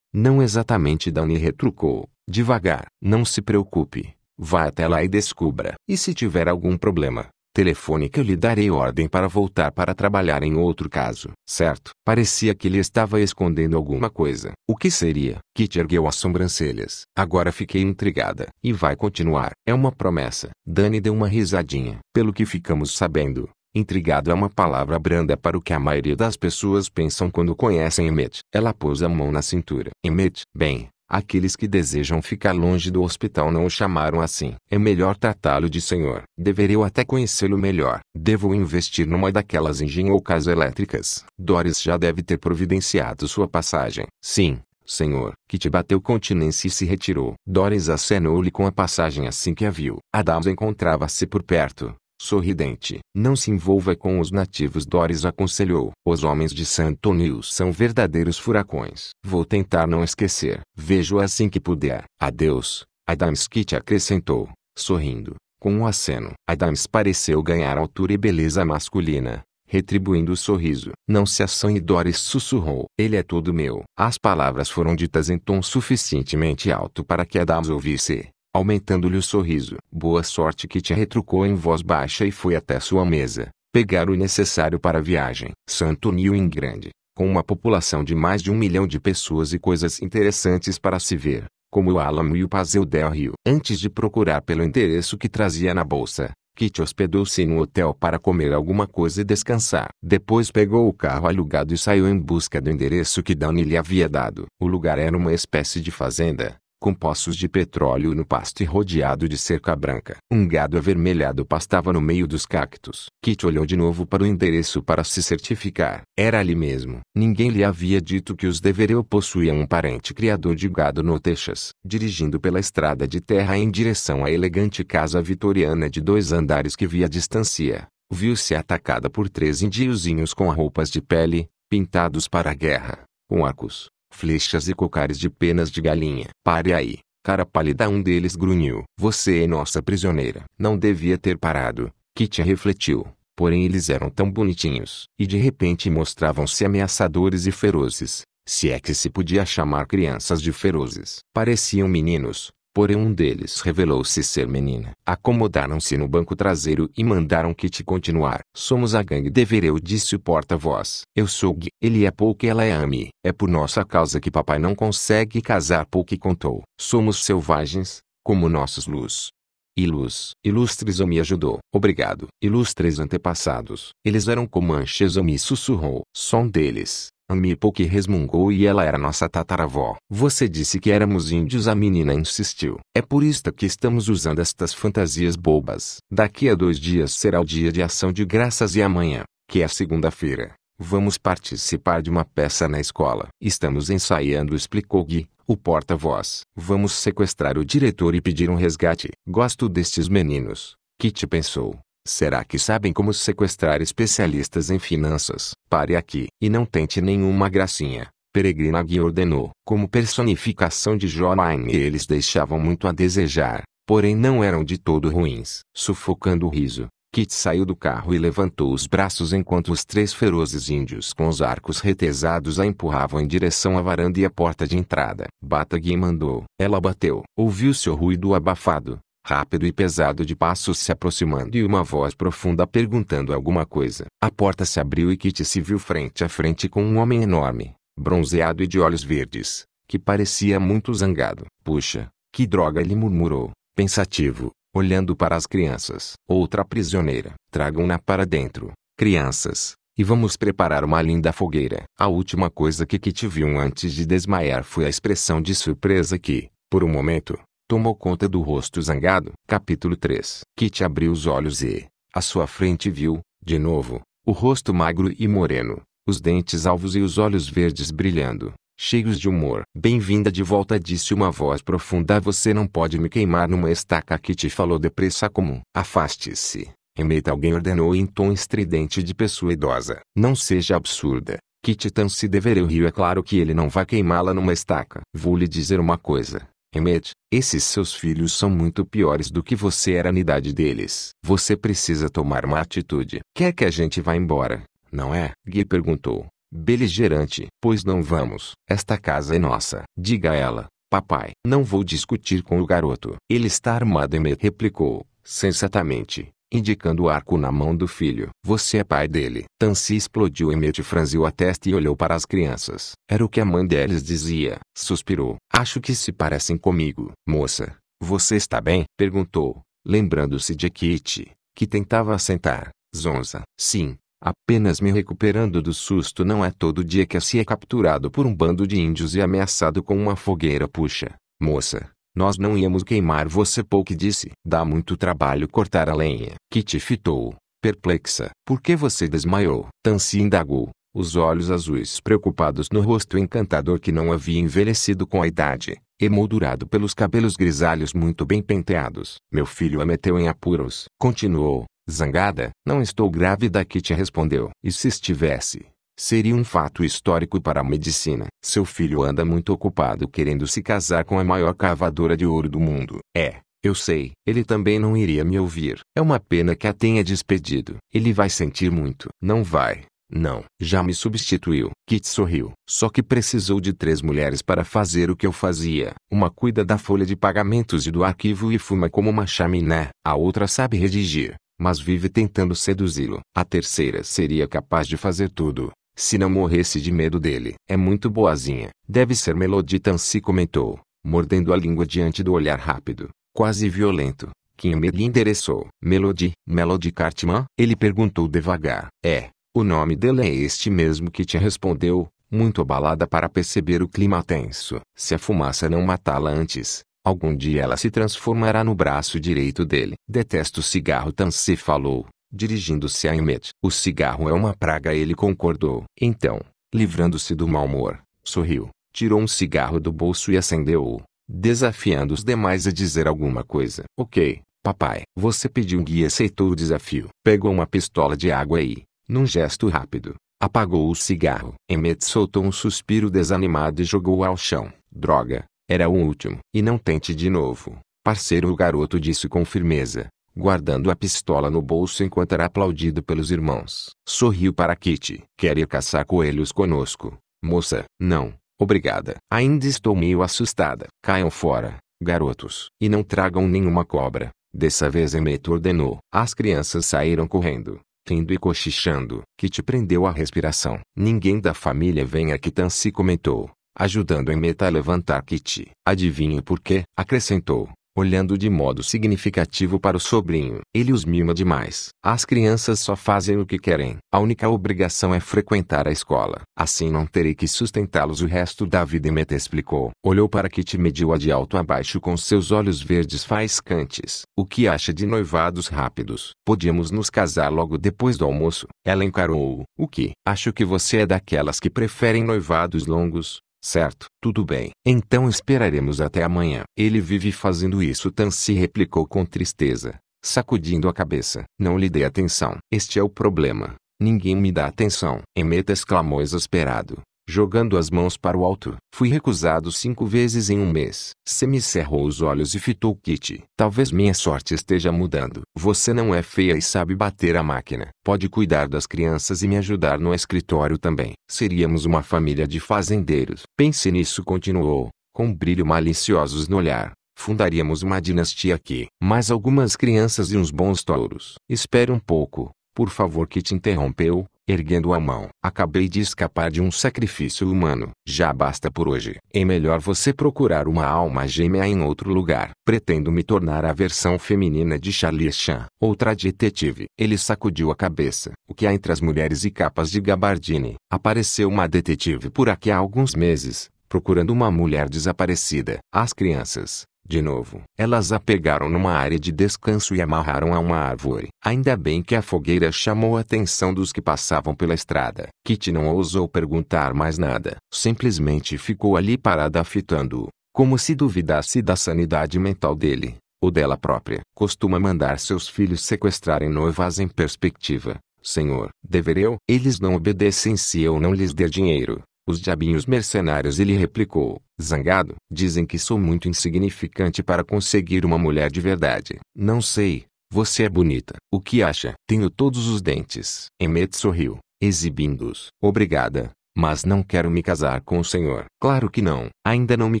Não exatamente Dani retrucou. Devagar. Não se preocupe. Vá até lá e descubra. E se tiver algum problema, telefone que eu lhe darei ordem para voltar para trabalhar em outro caso, certo? Parecia que ele estava escondendo alguma coisa. O que seria? Kit ergueu as sobrancelhas. Agora fiquei intrigada. E vai continuar. É uma promessa. Dani deu uma risadinha. Pelo que ficamos sabendo, Intrigado é uma palavra branda para o que a maioria das pessoas pensam quando conhecem Emmet. Ela pôs a mão na cintura. Emmet, bem, Aqueles que desejam ficar longe do hospital não o chamaram assim. É melhor tratá-lo de senhor. Deverei até conhecê-lo melhor. Devo investir numa daquelas engenhocas elétricas. Doris já deve ter providenciado sua passagem. Sim, senhor, que te bateu continência e se retirou. Doris acenou-lhe com a passagem assim que a viu. Adams encontrava-se por perto sorridente. Não se envolva com os nativos Doris aconselhou. Os homens de Santoniu são verdadeiros furacões. Vou tentar não esquecer. Vejo assim que puder. Adeus, Adams, Adamskit acrescentou, sorrindo, com um aceno. Adams pareceu ganhar altura e beleza masculina. Retribuindo o sorriso. Não se assanhe Doris sussurrou. Ele é todo meu. As palavras foram ditas em tom suficientemente alto para que Adams ouvisse aumentando-lhe o sorriso. Boa sorte que te retrucou em voz baixa e foi até sua mesa, pegar o necessário para a viagem. Santo Nil em grande, com uma população de mais de um milhão de pessoas e coisas interessantes para se ver, como o Álamo e o Paseo del Rio. Antes de procurar pelo endereço que trazia na bolsa, Kit hospedou-se no hotel para comer alguma coisa e descansar. Depois pegou o carro alugado e saiu em busca do endereço que Downey lhe havia dado. O lugar era uma espécie de fazenda, com poços de petróleo no pasto e rodeado de cerca branca. Um gado avermelhado pastava no meio dos cactos. Kit olhou de novo para o endereço para se certificar. Era ali mesmo. Ninguém lhe havia dito que os devereu possuíam um parente criador de gado no Texas. Dirigindo pela estrada de terra em direção à elegante casa vitoriana de dois andares que via à distância, viu-se atacada por três indiozinhos com roupas de pele, pintados para a guerra, com arcos, flechas e cocares de penas de galinha. Pare aí, cara pálida um deles grunhiu. Você é nossa prisioneira. Não devia ter parado, Kitty refletiu. Porém eles eram tão bonitinhos. E de repente mostravam-se ameaçadores e ferozes. Se é que se podia chamar crianças de ferozes. Pareciam meninos, Porém um deles revelou-se ser menina. Acomodaram-se no banco traseiro e mandaram que te continuar. Somos a gangue Devereu disse o porta-voz. Eu sou Gui. Ele é pouco e ela é Ami. É por nossa causa que papai não consegue casar pouco contou. Somos selvagens, como nossos luz. Ilus, ilustres me ajudou. Obrigado. Ilustres antepassados. Eles eram comanches me sussurrou. Só um deles, Amipo que resmungou e ela era nossa tataravó. Você disse que éramos índios, a menina insistiu. É por isto que estamos usando estas fantasias bobas. Daqui a dois dias será o dia de ação de graças e amanhã, que é segunda-feira, vamos participar de uma peça na escola. Estamos ensaiando, explicou Gui, o porta-voz. Vamos sequestrar o diretor e pedir um resgate. Gosto destes meninos. Kitty pensou. Será que sabem como sequestrar especialistas em finanças? Pare aqui e não tente nenhuma gracinha. Peregrina Gui ordenou. Como personificação de Jomaine eles deixavam muito a desejar, porém não eram de todo ruins. Sufocando o riso, Kit saiu do carro e levantou os braços enquanto os três ferozes índios com os arcos retesados a empurravam em direção à varanda e à porta de entrada. Batagui mandou. Ela bateu. Ouviu-se o ruído abafado, rápido e pesado de passos se aproximando e uma voz profunda perguntando alguma coisa. A porta se abriu e Kitty se viu frente a frente com um homem enorme, bronzeado e de olhos verdes, que parecia muito zangado. Puxa, que droga! ele murmurou, pensativo, olhando para as crianças. Outra prisioneira. Tragam-na para dentro, crianças. E vamos preparar uma linda fogueira. A última coisa que Kitty viu antes de desmaiar foi a expressão de surpresa que, por um momento, tomou conta do rosto zangado. Capítulo 3 Kit abriu os olhos e, à sua frente, viu, de novo, o rosto magro e moreno, os dentes alvos e os olhos verdes brilhando, cheios de humor. Bem-vinda de volta, disse uma voz profunda. Você não pode me queimar numa estaca. Kit falou depressa como: Afaste-se. Emeta alguém ordenou em tom estridente de pessoa idosa. Não seja absurda. Kit Tan se deveria eu rio. É claro que ele não vai queimá-la numa estaca. Vou lhe dizer uma coisa. Emet, esses seus filhos são muito piores do que você era na idade deles. Você precisa tomar uma atitude. Quer que a gente vá embora, não é? Gui perguntou. Beligerante. Pois não vamos. Esta casa é nossa. Diga a ela, papai. Não vou discutir com o garoto. Ele está armado, Emet replicou, sensatamente indicando o arco na mão do filho. Você é pai dele. Tansi explodiu e Mete franziu a testa e olhou para as crianças. Era o que a mãe deles dizia. Suspirou. Acho que se parecem comigo. Moça, você está bem? Perguntou, lembrando-se de Kitty, que tentava assentar. Zonza. Sim. Apenas me recuperando do susto não é todo dia que se é capturado por um bando de índios e ameaçado com uma fogueira puxa. Moça, nós não íamos queimar você pouco disse. Dá muito trabalho cortar a lenha. Kitty fitou, perplexa. Por que você desmaiou? Tansi indagou, os olhos azuis preocupados no rosto encantador que não havia envelhecido com a idade, emoldurado pelos cabelos grisalhos muito bem penteados. Meu filho a meteu em apuros. Continuou, zangada. Não estou grávida Kitty respondeu. E se estivesse? Seria um fato histórico para a medicina. Seu filho anda muito ocupado querendo se casar com a maior cavadora de ouro do mundo. É, eu sei. Ele também não iria me ouvir. É uma pena que a tenha despedido. Ele vai sentir muito. Não vai. Não, já me substituiu. Kit sorriu. Só que precisou de três mulheres para fazer o que eu fazia. Uma cuida da folha de pagamentos e do arquivo e fuma como uma chaminé. A outra sabe redigir, mas vive tentando seduzi-lo. A terceira seria capaz de fazer tudo. Se não morresse de medo dele. É muito boazinha. Deve ser Meloditan se comentou, mordendo a língua diante do olhar rápido, quase violento, que me endereçou. Melody, Melody Cartman? Ele perguntou devagar. É, o nome dele é este mesmo que te respondeu, muito abalada para perceber o clima tenso. Se a fumaça não matá-la antes, algum dia ela se transformará no braço direito dele. Detesto cigarro Tansi falou, dirigindo-se a Emmet. O cigarro é uma praga, ele concordou. Então, livrando-se do mau humor, sorriu, tirou um cigarro do bolso e acendeu-o, desafiando os demais a dizer alguma coisa. Ok, papai. Você pediu um guia e aceitou o desafio. Pegou uma pistola de água e, num gesto rápido, apagou o cigarro. Emmet soltou um suspiro desanimado e jogou ao chão. Droga, era o último. E não tente de novo, parceiro, o garoto disse com firmeza guardando a pistola no bolso enquanto era aplaudido pelos irmãos. Sorriu para Kitty. Quer ir caçar coelhos conosco, moça? Não, obrigada. Ainda estou meio assustada. Caiam fora, garotos. E não tragam nenhuma cobra. Dessa vez Emmet ordenou. As crianças saíram correndo, rindo e cochichando. Kitty prendeu a respiração. Ninguém da família vem aqui Tansi comentou ajudando Emmet a levantar Kitty. Adivinhe por quê? Acrescentou olhando de modo significativo para o sobrinho. Ele os mima demais. As crianças só fazem o que querem. A única obrigação é frequentar a escola. Assim não terei que sustentá-los o resto da vida Meta explicou. Olhou para Kitty e mediu-a de alto a baixo com seus olhos verdes faiscantes. O que acha de noivados rápidos? Podíamos nos casar logo depois do almoço. Ela encarou-o. O que? Acho que você é daquelas que preferem noivados longos. Certo, tudo bem. Então esperaremos até amanhã. Ele vive fazendo isso. Tansi replicou com tristeza, sacudindo a cabeça. Não lhe dei atenção. Este é o problema. Ninguém me dá atenção. Emeta exclamou exasperado. Jogando as mãos para o alto, fui recusado cinco vezes em um mês. Semi cerrou os olhos e fitou Kitty. Talvez minha sorte esteja mudando. Você não é feia e sabe bater a máquina. Pode cuidar das crianças e me ajudar no escritório também. Seríamos uma família de fazendeiros. Pense nisso, continuou, com brilho maliciosos no olhar. Fundaríamos uma dinastia aqui. Mais algumas crianças e uns bons touros. Espere um pouco, por favor, que te interrompeu erguendo a mão. Acabei de escapar de um sacrifício humano. Já basta por hoje. É melhor você procurar uma alma gêmea em outro lugar. Pretendo me tornar a versão feminina de Charlie Chan. Outra detetive. Ele sacudiu a cabeça. O que há entre as mulheres e capas de gabardine? Apareceu uma detetive por aqui há alguns meses procurando uma mulher desaparecida. As crianças, de novo, elas a pegaram numa área de descanso e amarraram a uma árvore. Ainda bem que a fogueira chamou a atenção dos que passavam pela estrada. Kitty não ousou perguntar mais nada. Simplesmente ficou ali parada fitando-o, como se duvidasse da sanidade mental dele, ou dela própria. Costuma mandar seus filhos sequestrarem noivas em perspectiva. Senhor, eu? Eles não obedecem se eu não lhes der dinheiro os diabinhos mercenários ele replicou, zangado. Dizem que sou muito insignificante para conseguir uma mulher de verdade. Não sei, você é bonita. O que acha? Tenho todos os dentes. Emmet sorriu, exibindo-os. Obrigada, mas não quero me casar com o senhor. Claro que não. Ainda não me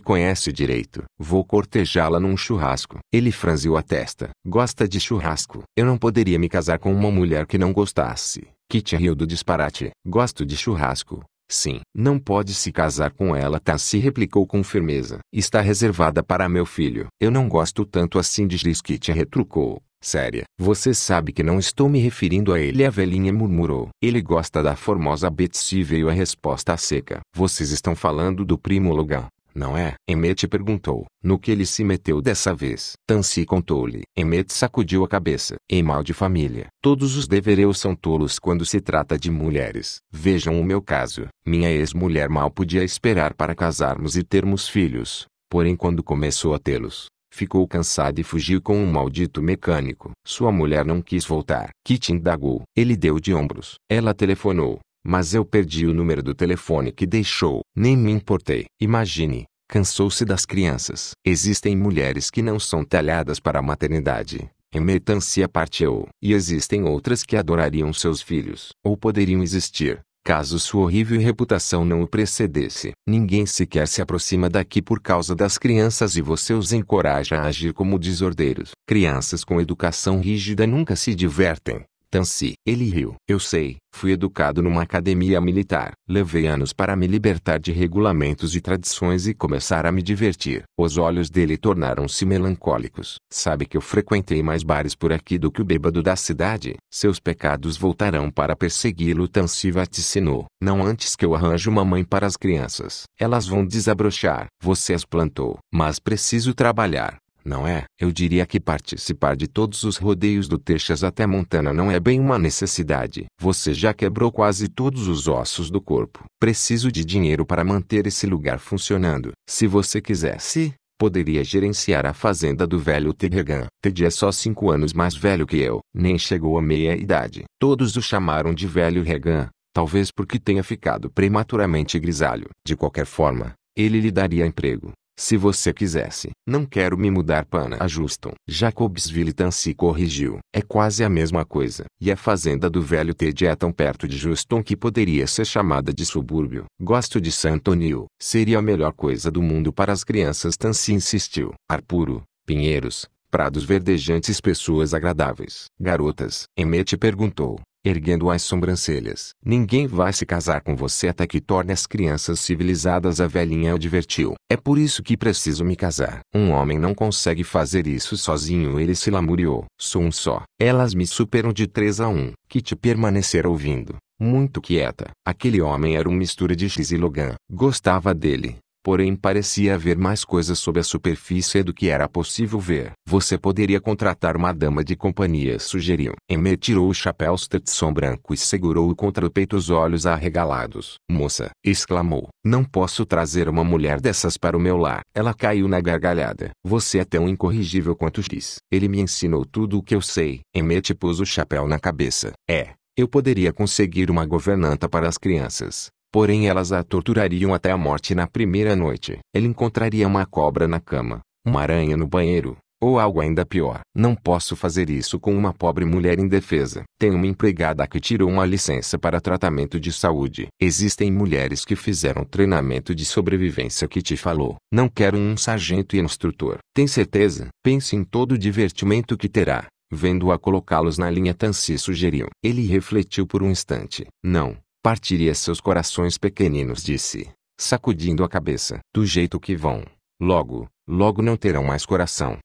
conhece direito. Vou cortejá-la num churrasco. Ele franziu a testa. Gosta de churrasco. Eu não poderia me casar com uma mulher que não gostasse. Kit riu do disparate. Gosto de churrasco. Sim, não pode se casar com ela. Tassi tá, replicou com firmeza. Está reservada para meu filho. Eu não gosto tanto assim de Skitia retrucou. Séria, você sabe que não estou me referindo a ele. A velhinha murmurou. Ele gosta da formosa Betsy veio a resposta seca. Vocês estão falando do primo Logan não é? Emmet perguntou. No que ele se meteu dessa vez? Tansi contou-lhe. Emmet sacudiu a cabeça. Em mal de família. Todos os devereus são tolos quando se trata de mulheres. Vejam o meu caso. Minha ex-mulher mal podia esperar para casarmos e termos filhos. Porém quando começou a tê-los, ficou cansada e fugiu com um maldito mecânico. Sua mulher não quis voltar. Kit indagou. Ele deu de ombros. Ela telefonou. Mas eu perdi o número do telefone que deixou. Nem me importei. Imagine, cansou-se das crianças. Existem mulheres que não são talhadas para a maternidade. Emertância parteu. E existem outras que adorariam seus filhos. Ou poderiam existir, caso sua horrível reputação não o precedesse. Ninguém sequer se aproxima daqui por causa das crianças e você os encoraja a agir como desordeiros. Crianças com educação rígida nunca se divertem. Tansi. Ele riu. Eu sei, fui educado numa academia militar. Levei anos para me libertar de regulamentos e tradições e começar a me divertir. Os olhos dele tornaram-se melancólicos. Sabe que eu frequentei mais bares por aqui do que o bêbado da cidade. Seus pecados voltarão para persegui-lo. Tansi vaticinou. Não antes que eu arranje uma mãe para as crianças. Elas vão desabrochar. Você as plantou. Mas preciso trabalhar não é? Eu diria que participar de todos os rodeios do Texas até Montana não é bem uma necessidade. Você já quebrou quase todos os ossos do corpo. Preciso de dinheiro para manter esse lugar funcionando. Se você quisesse, poderia gerenciar a fazenda do velho Terregan. Ted é só cinco anos mais velho que eu. Nem chegou à meia-idade. Todos o chamaram de velho Regan. Talvez porque tenha ficado prematuramente grisalho. De qualquer forma, ele lhe daria emprego. Se você quisesse, não quero me mudar pana a Juston. Jacobs Villitan se corrigiu. É quase a mesma coisa. E a fazenda do velho Ted é tão perto de Juston que poderia ser chamada de subúrbio. Gosto de Santonil. Seria a melhor coisa do mundo para as crianças Tansi insistiu. Ar puro, pinheiros, prados verdejantes pessoas agradáveis. Garotas. Emete perguntou erguendo as sobrancelhas. Ninguém vai se casar com você até que torne as crianças civilizadas, a velhinha advertiu. É por isso que preciso me casar. Um homem não consegue fazer isso sozinho, ele se lamuriou. Sou um só. Elas me superam de 3 a 1. Kitty permanecer ouvindo, muito quieta. Aquele homem era uma mistura de X e Logan. Gostava dele, Porém, parecia haver mais coisas sob a superfície do que era possível ver. Você poderia contratar uma dama de companhia, sugeriu. Emmet tirou o chapéu Stetson branco e segurou-o contra o peito, os olhos arregalados. Moça, exclamou. Não posso trazer uma mulher dessas para o meu lar. Ela caiu na gargalhada. Você é tão incorrigível quanto diz. Ele me ensinou tudo o que eu sei. Emmet pôs o chapéu na cabeça. É, eu poderia conseguir uma governanta para as crianças, Porém elas a torturariam até a morte na primeira noite. Ele encontraria uma cobra na cama, uma aranha no banheiro, ou algo ainda pior. Não posso fazer isso com uma pobre mulher indefesa. Tenho uma empregada que tirou uma licença para tratamento de saúde. Existem mulheres que fizeram treinamento de sobrevivência que te falou. Não quero um sargento e instrutor. Tem certeza? Pense em todo o divertimento que terá. Vendo-a colocá-los na linha Tansi sugeriu. Ele refletiu por um instante. Não, partiria seus corações pequeninos disse, sacudindo a cabeça. Do jeito que vão, logo, logo não terão mais coração.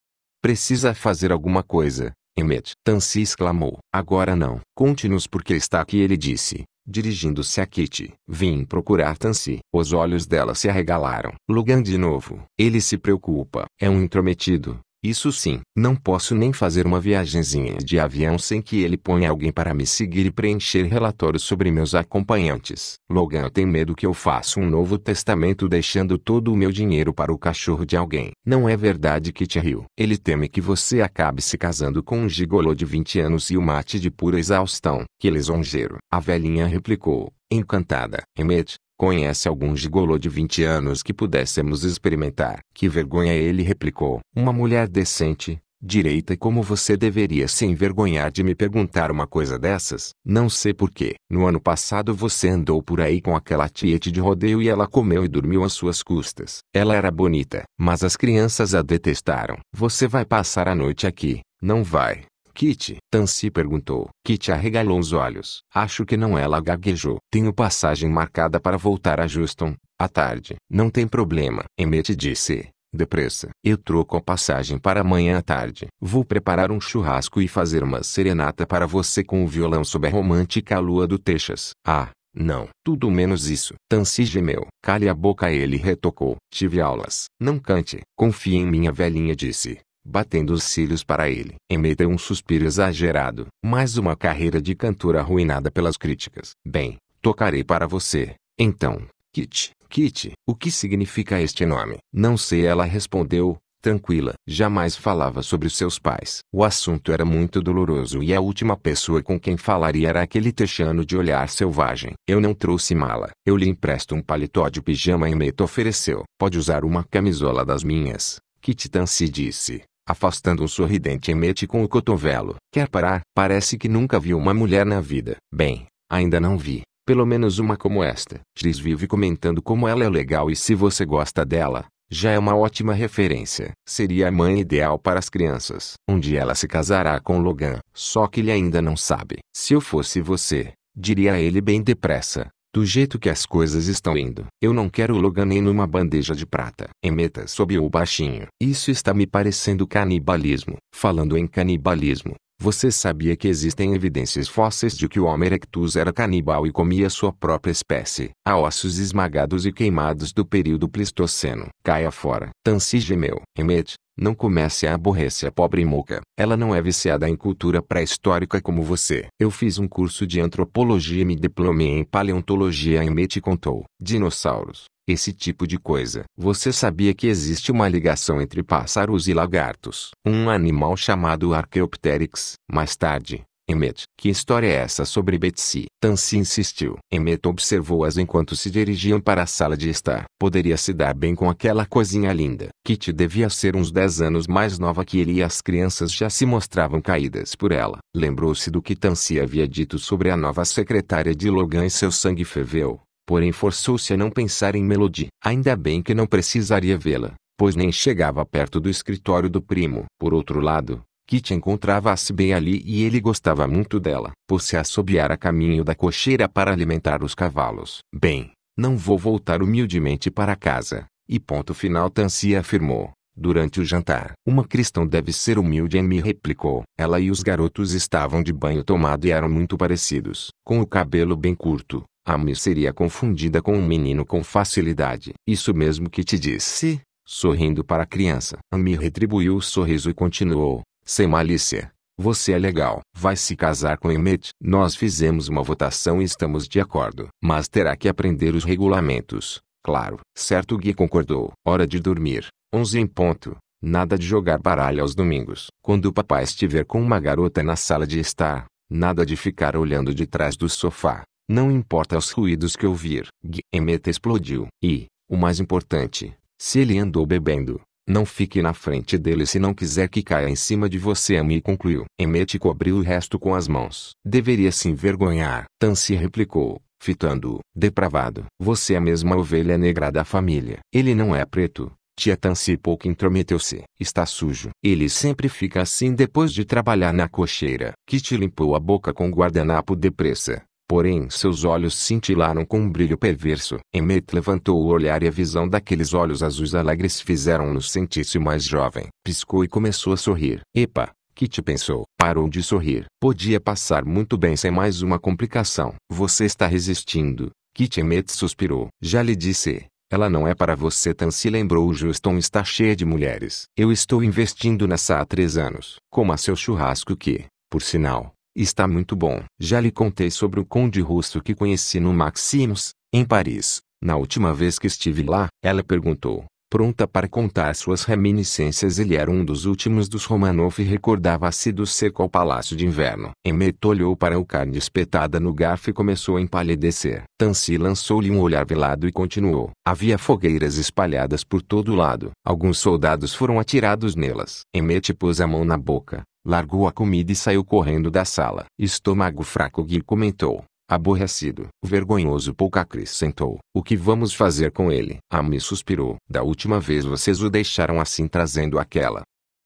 Precisa fazer alguma coisa, Emmet. Tansi exclamou. Agora não. Conte-nos por que está aqui ele disse, dirigindo-se a Kitty. Vim procurar Tansi. Os olhos dela se arregalaram. Logan de novo. Ele se preocupa. É um intrometido. Isso sim, não posso nem fazer uma viagenzinha de avião sem que ele ponha alguém para me seguir e preencher relatórios sobre meus acompanhantes. Logan tem medo que eu faça um novo testamento deixando todo o meu dinheiro para o cachorro de alguém. Não é verdade que te riu. Ele teme que você acabe se casando com um gigolô de 20 anos e o mate de pura exaustão. Que lisonjeiro. A velhinha replicou, encantada. Remet, Conhece algum gigolô de 20 anos que pudéssemos experimentar? Que vergonha ele replicou. Uma mulher decente, direita como você deveria se envergonhar de me perguntar uma coisa dessas. Não sei porquê. No ano passado você andou por aí com aquela tiete de rodeio e ela comeu e dormiu às suas custas. Ela era bonita, mas as crianças a detestaram. Você vai passar a noite aqui, não vai? Kitty? Tansi perguntou. Kitty arregalou os olhos. Acho que não ela gaguejou. Tenho passagem marcada para voltar a Houston, à tarde. Não tem problema. Emmett disse. Depressa. Eu troco a passagem para amanhã à tarde. Vou preparar um churrasco e fazer uma serenata para você com o violão sob a romântica lua do Texas. Ah, não. Tudo menos isso. Tansi gemeu. Cale a boca ele retocou. Tive aulas. Não cante. Confie em minha velhinha disse batendo os cílios para ele. Emeta um suspiro exagerado. Mais uma carreira de cantor arruinada pelas críticas. Bem, tocarei para você. Então, Kit, Kit, o que significa este nome? Não sei, ela respondeu, tranquila. Jamais falava sobre seus pais. O assunto era muito doloroso e a última pessoa com quem falaria era aquele texano de olhar selvagem. Eu não trouxe mala. Eu lhe empresto um paletó de pijama e Meto ofereceu. Pode usar uma camisola das minhas. Kit Tan se disse afastando um sorridente emete com o cotovelo. Quer parar? Parece que nunca viu uma mulher na vida. Bem, ainda não vi. Pelo menos uma como esta. Chris vive comentando como ela é legal e se você gosta dela, já é uma ótima referência. Seria a mãe ideal para as crianças. onde ela se casará com Logan, só que ele ainda não sabe. Se eu fosse você, diria a ele bem depressa, do jeito que as coisas estão indo, eu não quero Logan nem numa bandeja de prata. Emeta subiu o baixinho. Isso está me parecendo canibalismo. Falando em canibalismo, você sabia que existem evidências fósseis de que o Homo erectus era canibal e comia sua própria espécie? Há ossos esmagados e queimados do período Pleistoceno. Caia fora. Tansi gemeu. Emet, não comece a aborrecer a pobre moca. Ela não é viciada em cultura pré-histórica como você. Eu fiz um curso de antropologia e me diplomei em paleontologia e Mete contou. Dinossauros. Esse tipo de coisa. Você sabia que existe uma ligação entre pássaros e lagartos? Um animal chamado Archaeopteryx. Mais tarde, Emmet, que história é essa sobre Betsy? Tansi insistiu. Emmet observou-as enquanto se dirigiam para a sala de estar. Poderia se dar bem com aquela coisinha linda. Kitty devia ser uns 10 anos mais nova que ele e as crianças já se mostravam caídas por ela. Lembrou-se do que Tansi havia dito sobre a nova secretária de Logan e seu sangue ferveu. Porém forçou-se a não pensar em Melody. Ainda bem que não precisaria vê-la, pois nem chegava perto do escritório do primo. Por outro lado, te encontrava-se bem ali e ele gostava muito dela. Por se assobiar a caminho da cocheira para alimentar os cavalos. Bem, não vou voltar humildemente para casa. E ponto final Tancia afirmou. Durante o jantar, uma cristã deve ser humilde me replicou. Ela e os garotos estavam de banho tomado e eram muito parecidos. Com o cabelo bem curto, Amy seria confundida com um menino com facilidade. Isso mesmo que te disse, sorrindo para a criança. Amy retribuiu o sorriso e continuou. Sem malícia. Você é legal. Vai se casar com Emmet. Nós fizemos uma votação e estamos de acordo. Mas terá que aprender os regulamentos. Claro. Certo Gui concordou. Hora de dormir. 11 em ponto. Nada de jogar baralho aos domingos. Quando o papai estiver com uma garota na sala de estar, nada de ficar olhando de trás do sofá. Não importa os ruídos que ouvir. Emmet explodiu. E, o mais importante, se ele andou bebendo, não fique na frente dele se não quiser que caia em cima de você. Ami concluiu. Emete cobriu o resto com as mãos. Deveria se envergonhar. Tansi replicou, fitando-o. Depravado. Você é a mesma ovelha negra da família. Ele não é preto. Tia Tansi pouco intrometeu-se. Está sujo. Ele sempre fica assim depois de trabalhar na cocheira. Kitty limpou a boca com o guardanapo depressa. Porém seus olhos cintilaram com um brilho perverso. Emmet levantou o olhar e a visão daqueles olhos azuis alegres fizeram-no sentir-se mais jovem. Piscou e começou a sorrir. Epa! Kitty pensou. Parou de sorrir. Podia passar muito bem sem mais uma complicação. Você está resistindo. Kitty Emmet suspirou. Já lhe disse. Ela não é para você tão se lembrou Juston está cheia de mulheres. Eu estou investindo nessa há três anos. a seu churrasco que, por sinal, Está muito bom. Já lhe contei sobre o conde russo que conheci no Maximus, em Paris. Na última vez que estive lá, ela perguntou, pronta para contar suas reminiscências. Ele era um dos últimos dos Romanov e recordava-se do seco ao Palácio de Inverno. Emmet olhou para o carne espetada no garfo e começou a empalidecer. Tansi lançou-lhe um olhar velado e continuou. Havia fogueiras espalhadas por todo lado. Alguns soldados foram atirados nelas. Emmet pôs a mão na boca. Largou a comida e saiu correndo da sala. Estômago fraco Gui comentou. Aborrecido. Vergonhoso pouca acrescentou. O que vamos fazer com ele? Ami ah, suspirou. Da última vez vocês o deixaram assim trazendo aquela.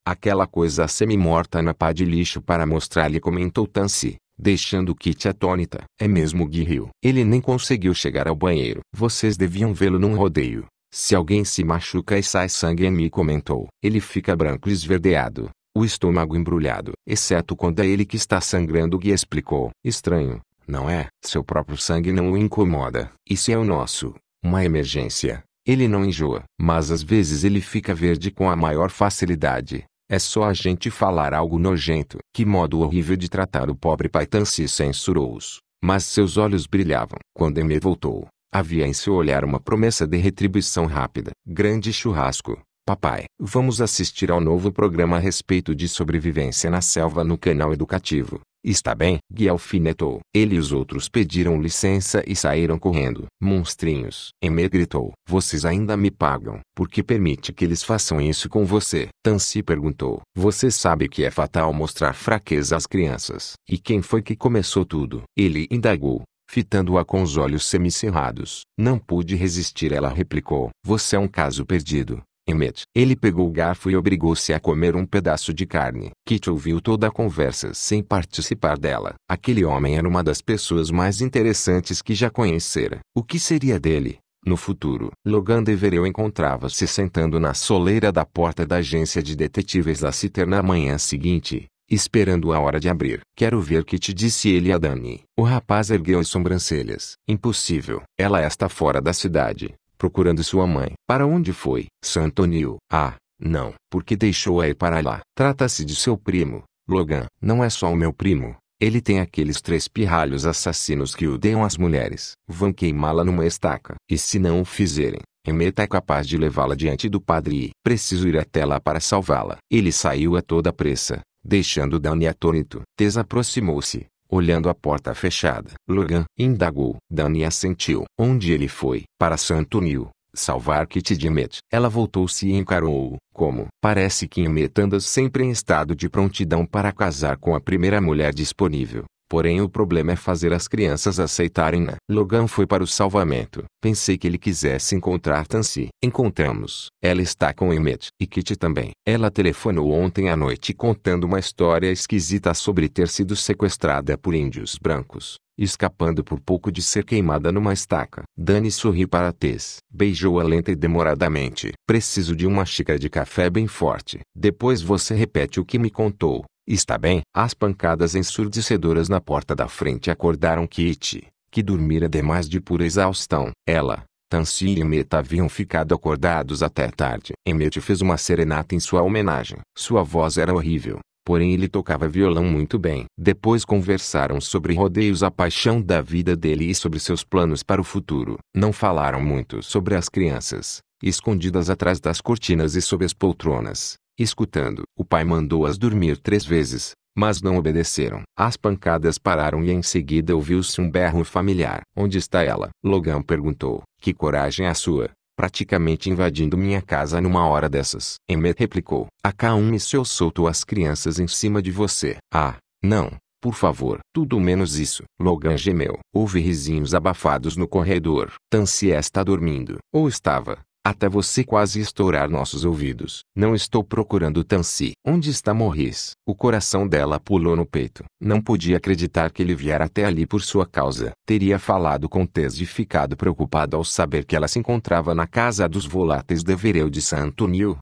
Aquela coisa semi-morta na pá de lixo para mostrar-lhe comentou Tansi, deixando Kit atônita. É mesmo Gui riu. Ele nem conseguiu chegar ao banheiro. Vocês deviam vê-lo num rodeio. Se alguém se machuca e sai sangue em mim comentou. Ele fica branco esverdeado o estômago embrulhado, exceto quando é ele que está sangrando, que explicou. Estranho, não é? Seu próprio sangue não o incomoda. E se é o nosso, uma emergência, ele não enjoa. Mas às vezes ele fica verde com a maior facilidade. É só a gente falar algo nojento. Que modo horrível de tratar o pobre Paitan se censurou-os. Mas seus olhos brilhavam. Quando Emê voltou, havia em seu olhar uma promessa de retribuição rápida. Grande churrasco. Papai, vamos assistir ao novo programa a respeito de sobrevivência na selva no canal educativo. Está bem, Gui alfinetou. Ele e os outros pediram licença e saíram correndo. Monstrinhos, Emê gritou. Vocês ainda me pagam. Por que permite que eles façam isso com você? Tansi perguntou. Você sabe que é fatal mostrar fraqueza às crianças. E quem foi que começou tudo? Ele indagou fitando-a com os olhos semicerrados. Não pude resistir, ela replicou. Você é um caso perdido. Emmet. Ele pegou o garfo e obrigou-se a comer um pedaço de carne. Kit ouviu toda a conversa sem participar dela. Aquele homem era uma das pessoas mais interessantes que já conhecera. O que seria dele? No futuro, Logan Devereux encontrava-se sentando na soleira da porta da agência de detetives da Lassiter na manhã seguinte, esperando a hora de abrir. Quero ver que te disse ele a Dani. O rapaz ergueu as sobrancelhas. Impossível. Ela está fora da cidade procurando sua mãe. Para onde foi? Santonil? Ah, não, porque deixou-a ir para lá. Trata-se de seu primo, Logan. Não é só o meu primo. Ele tem aqueles três pirralhos assassinos que odeiam as mulheres. Vão queimá-la numa estaca. E se não o fizerem, Emeta é capaz de levá-la diante do padre e preciso ir até lá para salvá-la. Ele saiu a toda pressa, deixando Dani atônito. Tes aproximou-se, olhando a porta fechada. Logan indagou. Dani assentiu. Onde ele foi? Para Santo Nil. Salvar Kit Dimet. Ela voltou-se e encarou-o. Como? Parece que Inmet anda sempre em estado de prontidão para casar com a primeira mulher disponível. Porém o problema é fazer as crianças aceitarem-na. Né? Logan foi para o salvamento. Pensei que ele quisesse encontrar Tansy. Encontramos. Ela está com Emmett. E Kitty também. Ela telefonou ontem à noite contando uma história esquisita sobre ter sido sequestrada por índios brancos. Escapando por pouco de ser queimada numa estaca. Dani sorriu para Tess. Beijou-a lenta e demoradamente. Preciso de uma xícara de café bem forte. Depois você repete o que me contou. Está bem. As pancadas ensurdecedoras na porta da frente acordaram Kitty, que dormira demais de pura exaustão. Ela, Tansy e Emmet haviam ficado acordados até tarde. Emmet fez uma serenata em sua homenagem. Sua voz era horrível, porém ele tocava violão muito bem. Depois conversaram sobre rodeios, a paixão da vida dele e sobre seus planos para o futuro. Não falaram muito sobre as crianças, escondidas atrás das cortinas e sob as poltronas. Escutando, o pai mandou-as dormir três vezes, mas não obedeceram. As pancadas pararam e em seguida ouviu-se um berro familiar. Onde está ela? Logan perguntou. Que coragem a sua, praticamente invadindo minha casa numa hora dessas. Emmet replicou. A Kaumi seu soltou as crianças em cima de você. Ah, não, por favor, tudo menos isso. Logan gemeu. Houve risinhos abafados no corredor. Tansi está dormindo. Ou estava até você quase estourar nossos ouvidos. Não estou procurando Tansi. Onde está Morris? O coração dela pulou no peito. Não podia acreditar que ele viera até ali por sua causa. Teria falado com Tess e ficado preocupado ao saber que ela se encontrava na casa dos voláteis de Vereu de San Antonio.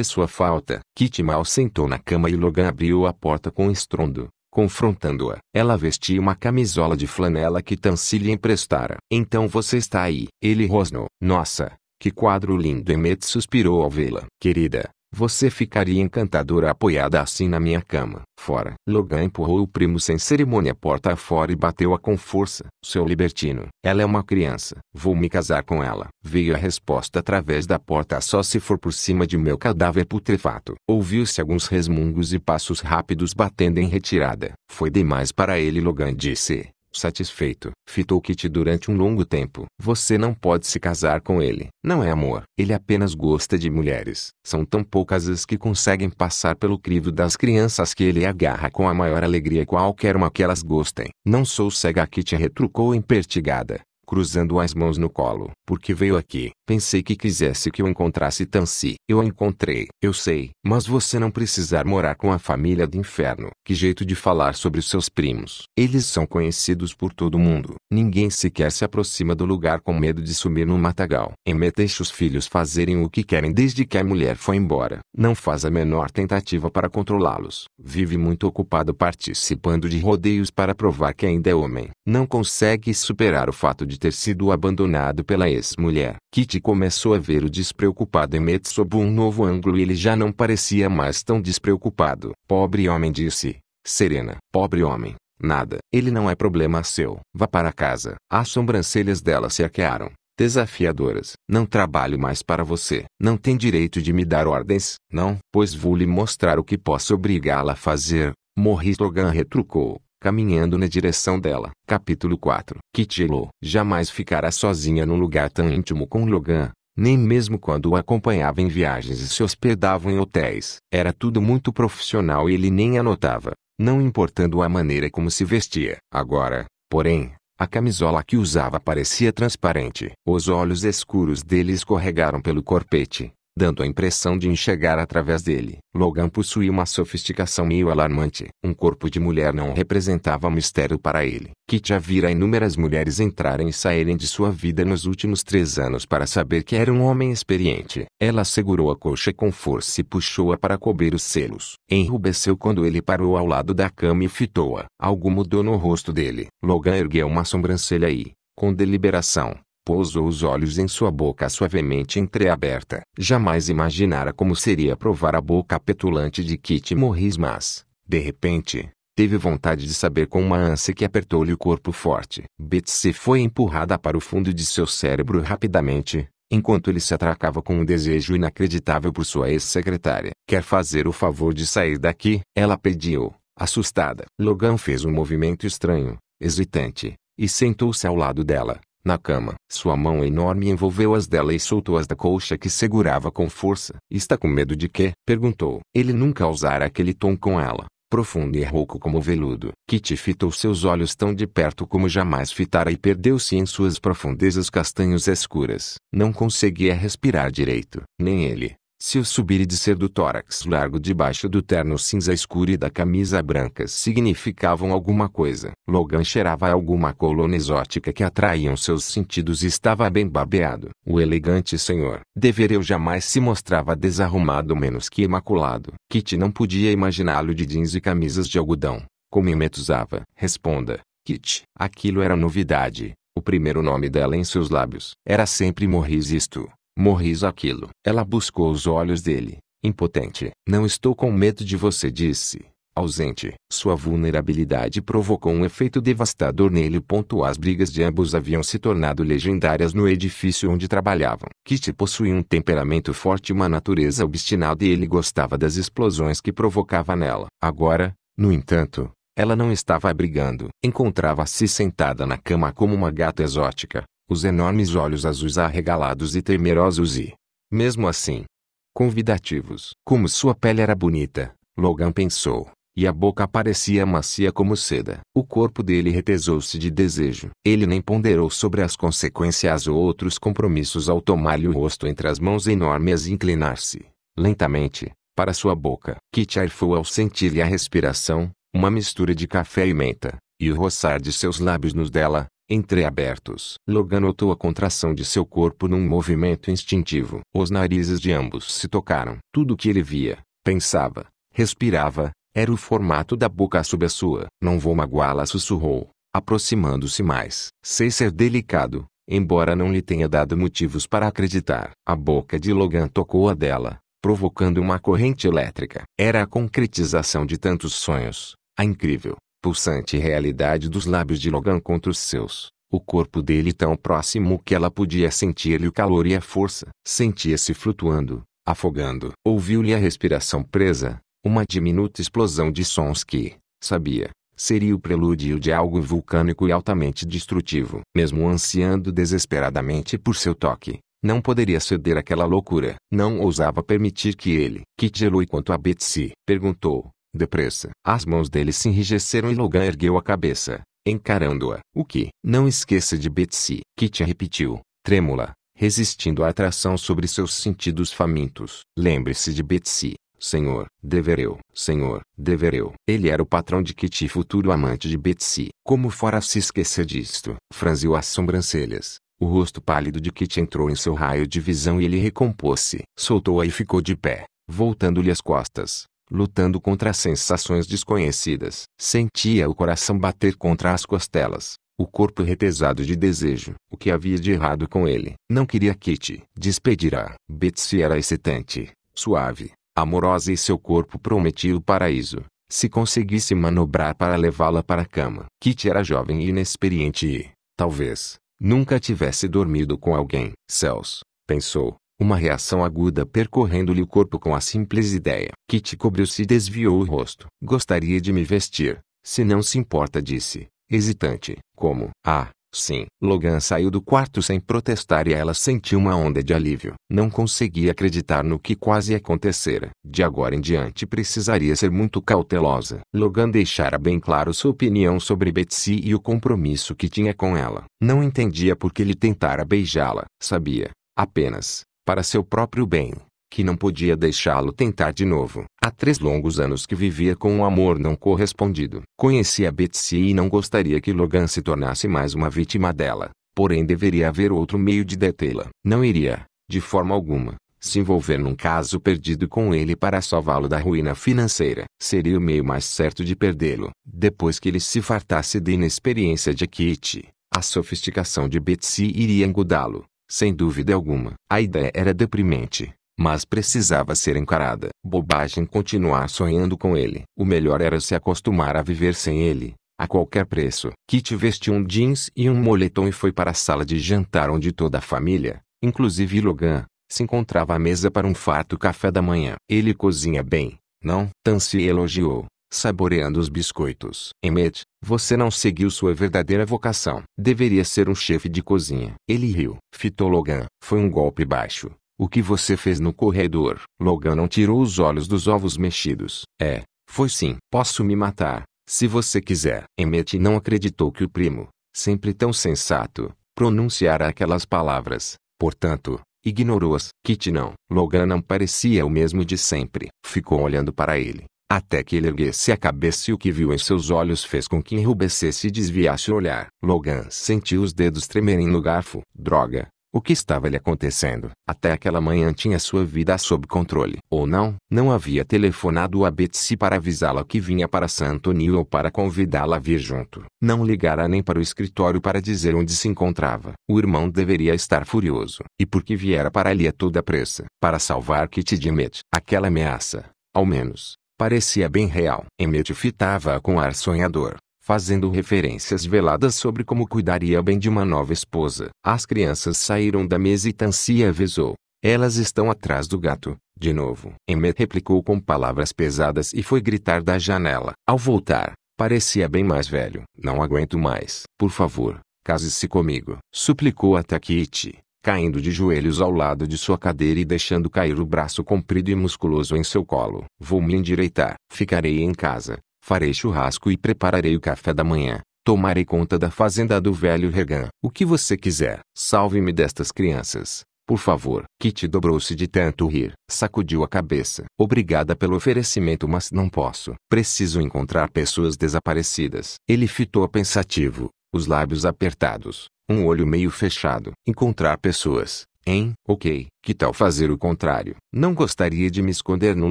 a sua falta. Kitty mal sentou na cama e Logan abriu a porta com estrondo confrontando-a. Ela vestia uma camisola de flanela que Tansi lhe emprestara. Então você está aí. Ele rosnou. Nossa, que quadro lindo! Emmet suspirou ao vê-la. Querida, você ficaria encantadora apoiada assim na minha cama. Fora. Logan empurrou o primo sem cerimônia porta fora e bateu-a com força. Seu libertino. Ela é uma criança. Vou me casar com ela. Veio a resposta através da porta só se for por cima de meu cadáver putrefato. Ouviu-se alguns resmungos e passos rápidos batendo em retirada. Foi demais para ele Logan disse. Satisfeito, fitou Kitty durante um longo tempo. Você não pode se casar com ele. Não é amor. Ele apenas gosta de mulheres. São tão poucas as que conseguem passar pelo crivo das crianças que ele agarra com a maior alegria qualquer uma que elas gostem. Não sou cega Kitty retrucou impertigada cruzando as mãos no colo. Porque veio aqui. Pensei que quisesse que eu encontrasse Tansi. Eu a encontrei. Eu sei. Mas você não precisar morar com a família do inferno. Que jeito de falar sobre os seus primos. Eles são conhecidos por todo mundo. Ninguém sequer se aproxima do lugar com medo de sumir no matagal. Emmet deixa os filhos fazerem o que querem desde que a mulher foi embora. Não faz a menor tentativa para controlá-los. Vive muito ocupado participando de rodeios para provar que ainda é homem. Não consegue superar o fato de ter sido abandonado pela ex-mulher. Kitty começou a ver o despreocupado Emmett sob um novo ângulo e ele já não parecia mais tão despreocupado. Pobre homem disse, serena. Pobre homem. Nada. Ele não é problema seu. Vá para casa. As sobrancelhas dela se aquearam, Desafiadoras. Não trabalho mais para você. Não tem direito de me dar ordens. Não. Pois vou lhe mostrar o que posso obrigá-la a fazer. Morris Logan retrucou caminhando na direção dela. Capítulo 4 Kit Yellow jamais ficara sozinha num lugar tão íntimo com Logan, nem mesmo quando o acompanhava em viagens e se hospedava em hotéis. Era tudo muito profissional e ele nem anotava, não importando a maneira como se vestia. Agora, porém, a camisola que usava parecia transparente. Os olhos escuros dele escorregaram pelo corpete, dando a impressão de enxergar através dele. Logan possuía uma sofisticação meio alarmante. Um corpo de mulher não representava mistério para ele, Kit já vira inúmeras mulheres entrarem e saírem de sua vida nos últimos três anos para saber que era um homem experiente. Ela segurou a coxa com força e puxou-a para cobrir os selos. Enrubesceu quando ele parou ao lado da cama e fitou-a. Algo mudou no rosto dele. Logan ergueu uma sobrancelha e, com deliberação, pousou os olhos em sua boca suavemente entreaberta. Jamais imaginara como seria provar a boca petulante de Kitty Morris, mas, de repente, teve vontade de saber com uma ânsia que apertou-lhe o corpo forte. Betsy foi empurrada para o fundo de seu cérebro rapidamente, enquanto ele se atracava com um desejo inacreditável por sua ex-secretária. Quer fazer o favor de sair daqui? Ela pediu, assustada. Logan fez um movimento estranho, hesitante, e sentou-se ao lado dela. Na cama, sua mão enorme envolveu as dela e soltou-as da colcha que segurava com força. Está com medo de quê? Perguntou. Ele nunca usara aquele tom com ela, profundo e rouco como veludo. Kitty fitou seus olhos tão de perto como jamais fitara e perdeu-se em suas profundezas castanhos escuras. Não conseguia respirar direito. Nem ele, se o subir e descer do tórax largo debaixo do terno cinza escuro e da camisa branca significavam alguma coisa. Logan cheirava alguma colônia exótica que atraíam seus sentidos e estava bem babeado. O elegante senhor Devereu jamais se mostrava desarrumado menos que imaculado. Kitty não podia imaginá-lo de jeans e camisas de algodão, como imetuzava. Responda, Kitty. Aquilo era novidade. O primeiro nome dela em seus lábios. Era sempre Morris isto. Morris aquilo. Ela buscou os olhos dele, impotente. Não estou com medo de você, disse. Ausente, sua vulnerabilidade provocou um efeito devastador nele. As brigas de ambos haviam se tornado legendárias no edifício onde trabalhavam. Kitty possuía um temperamento forte e uma natureza obstinada e ele gostava das explosões que provocava nela. Agora, no entanto, ela não estava brigando. Encontrava-se sentada na cama como uma gata exótica, os enormes olhos azuis arregalados e temerosos e, mesmo assim, convidativos. Como sua pele era bonita, Logan pensou, e a boca parecia macia como seda. O corpo dele retesou-se de desejo. Ele nem ponderou sobre as consequências ou outros compromissos ao tomar-lhe o rosto entre as mãos enormes e inclinar-se, lentamente, para sua boca. Kit arfou ao sentir-lhe a respiração, uma mistura de café e menta, e o roçar de seus lábios nos dela, entreabertos. Logan notou a contração de seu corpo num movimento instintivo. Os narizes de ambos se tocaram. Tudo que ele via, pensava, respirava, era o formato da boca sob a sua. Não vou magoá-la, sussurrou, aproximando-se mais. Sei ser delicado, embora não lhe tenha dado motivos para acreditar. A boca de Logan tocou a dela, provocando uma corrente elétrica. Era a concretização de tantos sonhos, a incrível pulsante realidade dos lábios de Logan contra os seus. O corpo dele tão próximo que ela podia sentir-lhe o calor e a força. Sentia-se flutuando, afogando. Ouviu-lhe a respiração presa, uma diminuta explosão de sons que, sabia, seria o prelúdio de algo vulcânico e altamente destrutivo. Mesmo ansiando desesperadamente por seu toque, não poderia ceder àquela loucura. Não ousava permitir que ele. Kitty Eloi quanto a Betsy. Perguntou, Depressa. As mãos dele se enrijeceram e Logan ergueu a cabeça, encarando-a. O que? Não esqueça de Betsy. Kitty repetiu, trêmula, resistindo à atração sobre seus sentidos famintos. Lembre-se de Betsy. Senhor, dever eu. Senhor, dever eu. Ele era o patrão de Kitty, futuro amante de Betsy. Como fora se esquecer disto? Franziu as sobrancelhas. O rosto pálido de Kitty entrou em seu raio de visão e ele recompôs-se. Soltou-a e ficou de pé, voltando-lhe as costas lutando contra sensações desconhecidas. Sentia o coração bater contra as costelas, o corpo retesado de desejo. O que havia de errado com ele? Não queria Kitty. Despedirá. Betsy era excitante, suave, amorosa e seu corpo prometia o paraíso. Se conseguisse manobrar para levá-la para a cama. Kitty era jovem e inexperiente e, talvez, nunca tivesse dormido com alguém. Céus, pensou, uma reação aguda percorrendo-lhe o corpo com a simples ideia. Kitty cobriu-se e desviou o rosto. Gostaria de me vestir, se não se importa disse, hesitante. Como? Ah, sim. Logan saiu do quarto sem protestar e ela sentiu uma onda de alívio. Não conseguia acreditar no que quase acontecera. De agora em diante precisaria ser muito cautelosa. Logan deixara bem claro sua opinião sobre Betsy e o compromisso que tinha com ela. Não entendia por que ele tentara beijá-la. Sabia, apenas, para seu próprio bem, que não podia deixá-lo tentar de novo. Há três longos anos que vivia com um amor não correspondido. Conhecia Betsy e não gostaria que Logan se tornasse mais uma vítima dela, porém deveria haver outro meio de detê-la. Não iria, de forma alguma, se envolver num caso perdido com ele para salvá-lo da ruína financeira. Seria o meio mais certo de perdê-lo. Depois que ele se fartasse da inexperiência de Kitty, a sofisticação de Betsy iria engudá-lo. Sem dúvida alguma, a ideia era deprimente, mas precisava ser encarada. Bobagem continuar sonhando com ele. O melhor era se acostumar a viver sem ele, a qualquer preço. Kitty vestiu um jeans e um moletom e foi para a sala de jantar onde toda a família, inclusive Logan, se encontrava à mesa para um farto café da manhã. Ele cozinha bem, não? se elogiou saboreando os biscoitos. Emmet, você não seguiu sua verdadeira vocação. Deveria ser um chefe de cozinha. Ele riu. Fitou Logan. Foi um golpe baixo. O que você fez no corredor? Logan não tirou os olhos dos ovos mexidos. É, foi sim. Posso me matar, se você quiser. Emmet não acreditou que o primo, sempre tão sensato, pronunciara aquelas palavras. Portanto, ignorou-as. Kit não. Logan não parecia o mesmo de sempre. Ficou olhando para ele até que ele erguesse a cabeça e o que viu em seus olhos fez com que enrubescesse e desviasse o olhar. Logan sentiu os dedos tremerem no garfo. Droga! O que estava lhe acontecendo? Até aquela manhã tinha sua vida sob controle. Ou não? Não havia telefonado a Betsy para avisá-la que vinha para Santonio ou para convidá-la a vir junto. Não ligara nem para o escritório para dizer onde se encontrava. O irmão deveria estar furioso. E porque viera para ali a toda pressa? Para salvar Kitty de Aquela ameaça, ao menos, Parecia bem real. Emmett fitava-a com ar sonhador, fazendo referências veladas sobre como cuidaria bem de uma nova esposa. As crianças saíram da mesa e Tansia avisou. Elas estão atrás do gato, de novo. Emmett replicou com palavras pesadas e foi gritar da janela. Ao voltar, parecia bem mais velho. Não aguento mais. Por favor, case-se comigo. Suplicou a Takiti caindo de joelhos ao lado de sua cadeira e deixando cair o braço comprido e musculoso em seu colo. Vou me endireitar. Ficarei em casa, farei churrasco e prepararei o café da manhã. Tomarei conta da fazenda do velho Regan. O que você quiser. Salve-me destas crianças. Por favor. Kitty dobrou-se de tanto rir. Sacudiu a cabeça. Obrigada pelo oferecimento, mas não posso. Preciso encontrar pessoas desaparecidas. Ele fitou pensativo, os lábios apertados um olho meio fechado. Encontrar pessoas, hein? Ok, que tal fazer o contrário? Não gostaria de me esconder num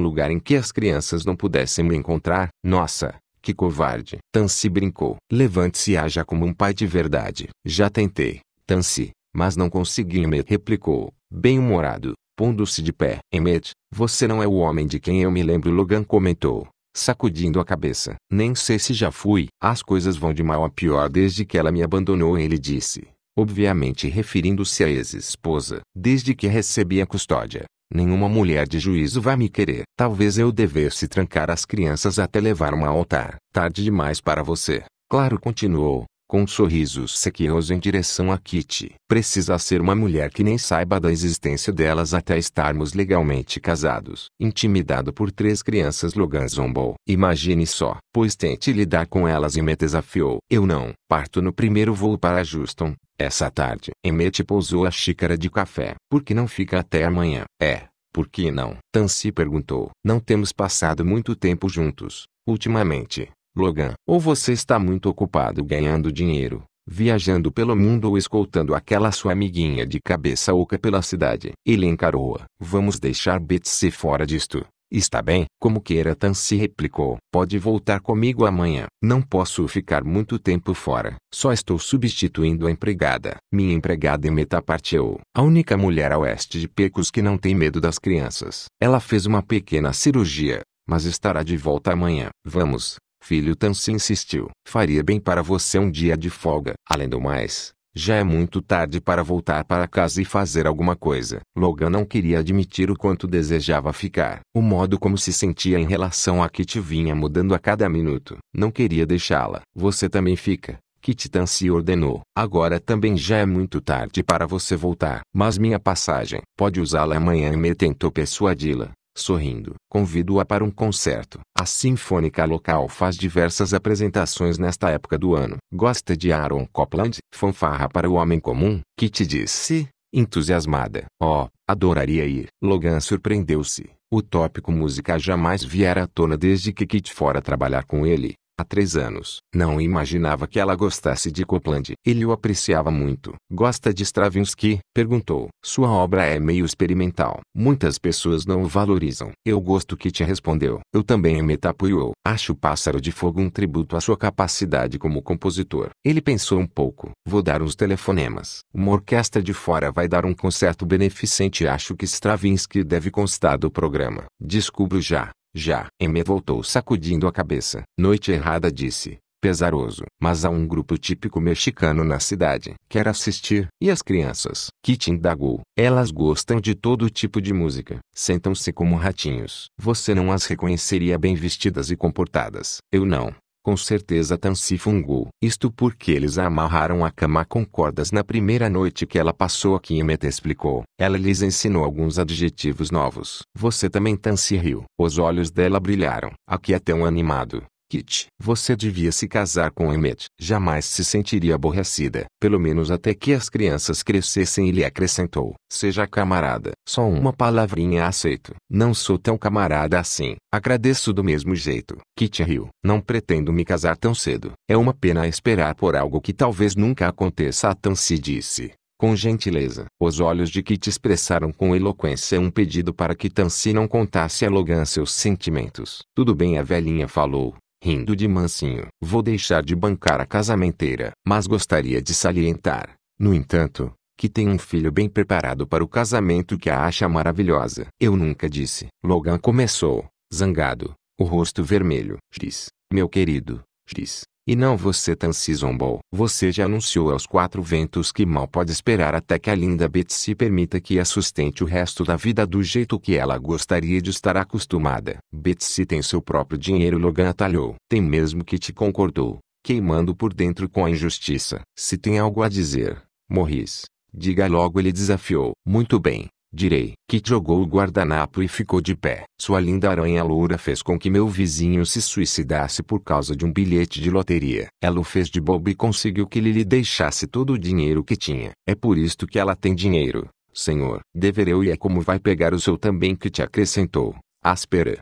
lugar em que as crianças não pudessem me encontrar? Nossa, que covarde. Tansi brincou. Levante-se e haja como um pai de verdade. Já tentei, Tansi, mas não consegui. me replicou, bem-humorado, pondo-se de pé. Emmet, você não é o homem de quem eu me lembro. Logan comentou sacudindo a cabeça. Nem sei se já fui. As coisas vão de mal a pior desde que ela me abandonou, ele disse, obviamente referindo-se à ex-esposa. Desde que recebi a custódia, nenhuma mulher de juízo vai me querer. Talvez eu devesse trancar as crianças até levar uma altar. Tarde demais para você. Claro, continuou com um sorriso sequioso em direção a Kitty. Precisa ser uma mulher que nem saiba da existência delas até estarmos legalmente casados. Intimidado por três crianças Logan zombou. Imagine só. Pois tente lidar com elas e me desafiou. Eu não. Parto no primeiro voo para Houston. Essa tarde. Emmett pousou a xícara de café. Por que não fica até amanhã? É. Por que não? Tansi perguntou. Não temos passado muito tempo juntos. Ultimamente, Logan, ou você está muito ocupado ganhando dinheiro, viajando pelo mundo ou escoltando aquela sua amiguinha de cabeça oca pela cidade. Ele encarou-a. Vamos deixar Betsy fora disto. Está bem, como queira Tansy replicou. Pode voltar comigo amanhã. Não posso ficar muito tempo fora. Só estou substituindo a empregada. Minha empregada em Meta partiu. A única mulher a oeste de Pecos que não tem medo das crianças. Ela fez uma pequena cirurgia, mas estará de volta amanhã. Vamos, Filho Tansi insistiu. Faria bem para você um dia de folga. Além do mais, já é muito tarde para voltar para casa e fazer alguma coisa. Logan não queria admitir o quanto desejava ficar. O modo como se sentia em relação a Kitty vinha mudando a cada minuto. Não queria deixá-la. Você também fica. Kitty Tansi ordenou. Agora também já é muito tarde para você voltar. Mas minha passagem. Pode usá-la amanhã. e Me tentou persuadi-la sorrindo. Convido-a para um concerto. A Sinfônica Local faz diversas apresentações nesta época do ano. Gosta de Aaron Copland? Fanfarra para o homem comum? Que te disse? Entusiasmada. Oh, adoraria ir. Logan surpreendeu-se. O tópico música jamais viera à tona desde que Kit fora trabalhar com ele. Há três anos. Não imaginava que ela gostasse de Copland. Ele o apreciava muito. Gosta de Stravinsky? Perguntou. Sua obra é meio experimental. Muitas pessoas não o valorizam. Eu gosto que te respondeu. Eu também me tapuiou. Acho Pássaro de Fogo um tributo à sua capacidade como compositor. Ele pensou um pouco. Vou dar uns telefonemas. Uma orquestra de fora vai dar um concerto beneficente. Acho que Stravinsky deve constar do programa. Descubro já. Já, M voltou sacudindo a cabeça. Noite errada disse, pesaroso. Mas há um grupo típico mexicano na cidade. Quer assistir? E as crianças? Kit indagou. Elas gostam de todo tipo de música. Sentam-se como ratinhos. Você não as reconheceria bem vestidas e comportadas. Eu não. Com certeza Tansi fungou. Isto porque eles a amarraram à cama com cordas na primeira noite que ela passou aqui e Meta explicou. Ela lhes ensinou alguns adjetivos novos. Você também Tansi riu. Os olhos dela brilharam. Aqui é tão animado. Kit, você devia se casar com Emmet. Jamais se sentiria aborrecida, pelo menos até que as crianças crescessem, ele acrescentou. Seja camarada. Só uma palavrinha aceito. Não sou tão camarada assim. Agradeço do mesmo jeito. Kit riu. Não pretendo me casar tão cedo. É uma pena esperar por algo que talvez nunca aconteça, tão se disse. Com gentileza, os olhos de Kit expressaram com eloquência um pedido para que Tansi não contasse a Logan seus sentimentos. Tudo bem, a velhinha falou rindo de mansinho. Vou deixar de bancar a casamenteira, mas gostaria de salientar, no entanto, que tem um filho bem preparado para o casamento que a acha maravilhosa. Eu nunca disse. Logan começou, zangado, o rosto vermelho. Diz, meu querido, diz, e não você tão se zombou. Você já anunciou aos quatro ventos que mal pode esperar até que a linda Betsy permita que a sustente o resto da vida do jeito que ela gostaria de estar acostumada. Betsy tem seu próprio dinheiro Logan atalhou. Tem mesmo que te concordou, queimando por dentro com a injustiça. Se tem algo a dizer, Morris, diga logo ele desafiou. Muito bem, direi, que jogou o guardanapo e ficou de pé. Sua linda aranha loura fez com que meu vizinho se suicidasse por causa de um bilhete de loteria. Ela o fez de bobo e conseguiu que ele lhe deixasse todo o dinheiro que tinha. É por isto que ela tem dinheiro, senhor. Devereu e é como vai pegar o seu também que te acrescentou. Áspera,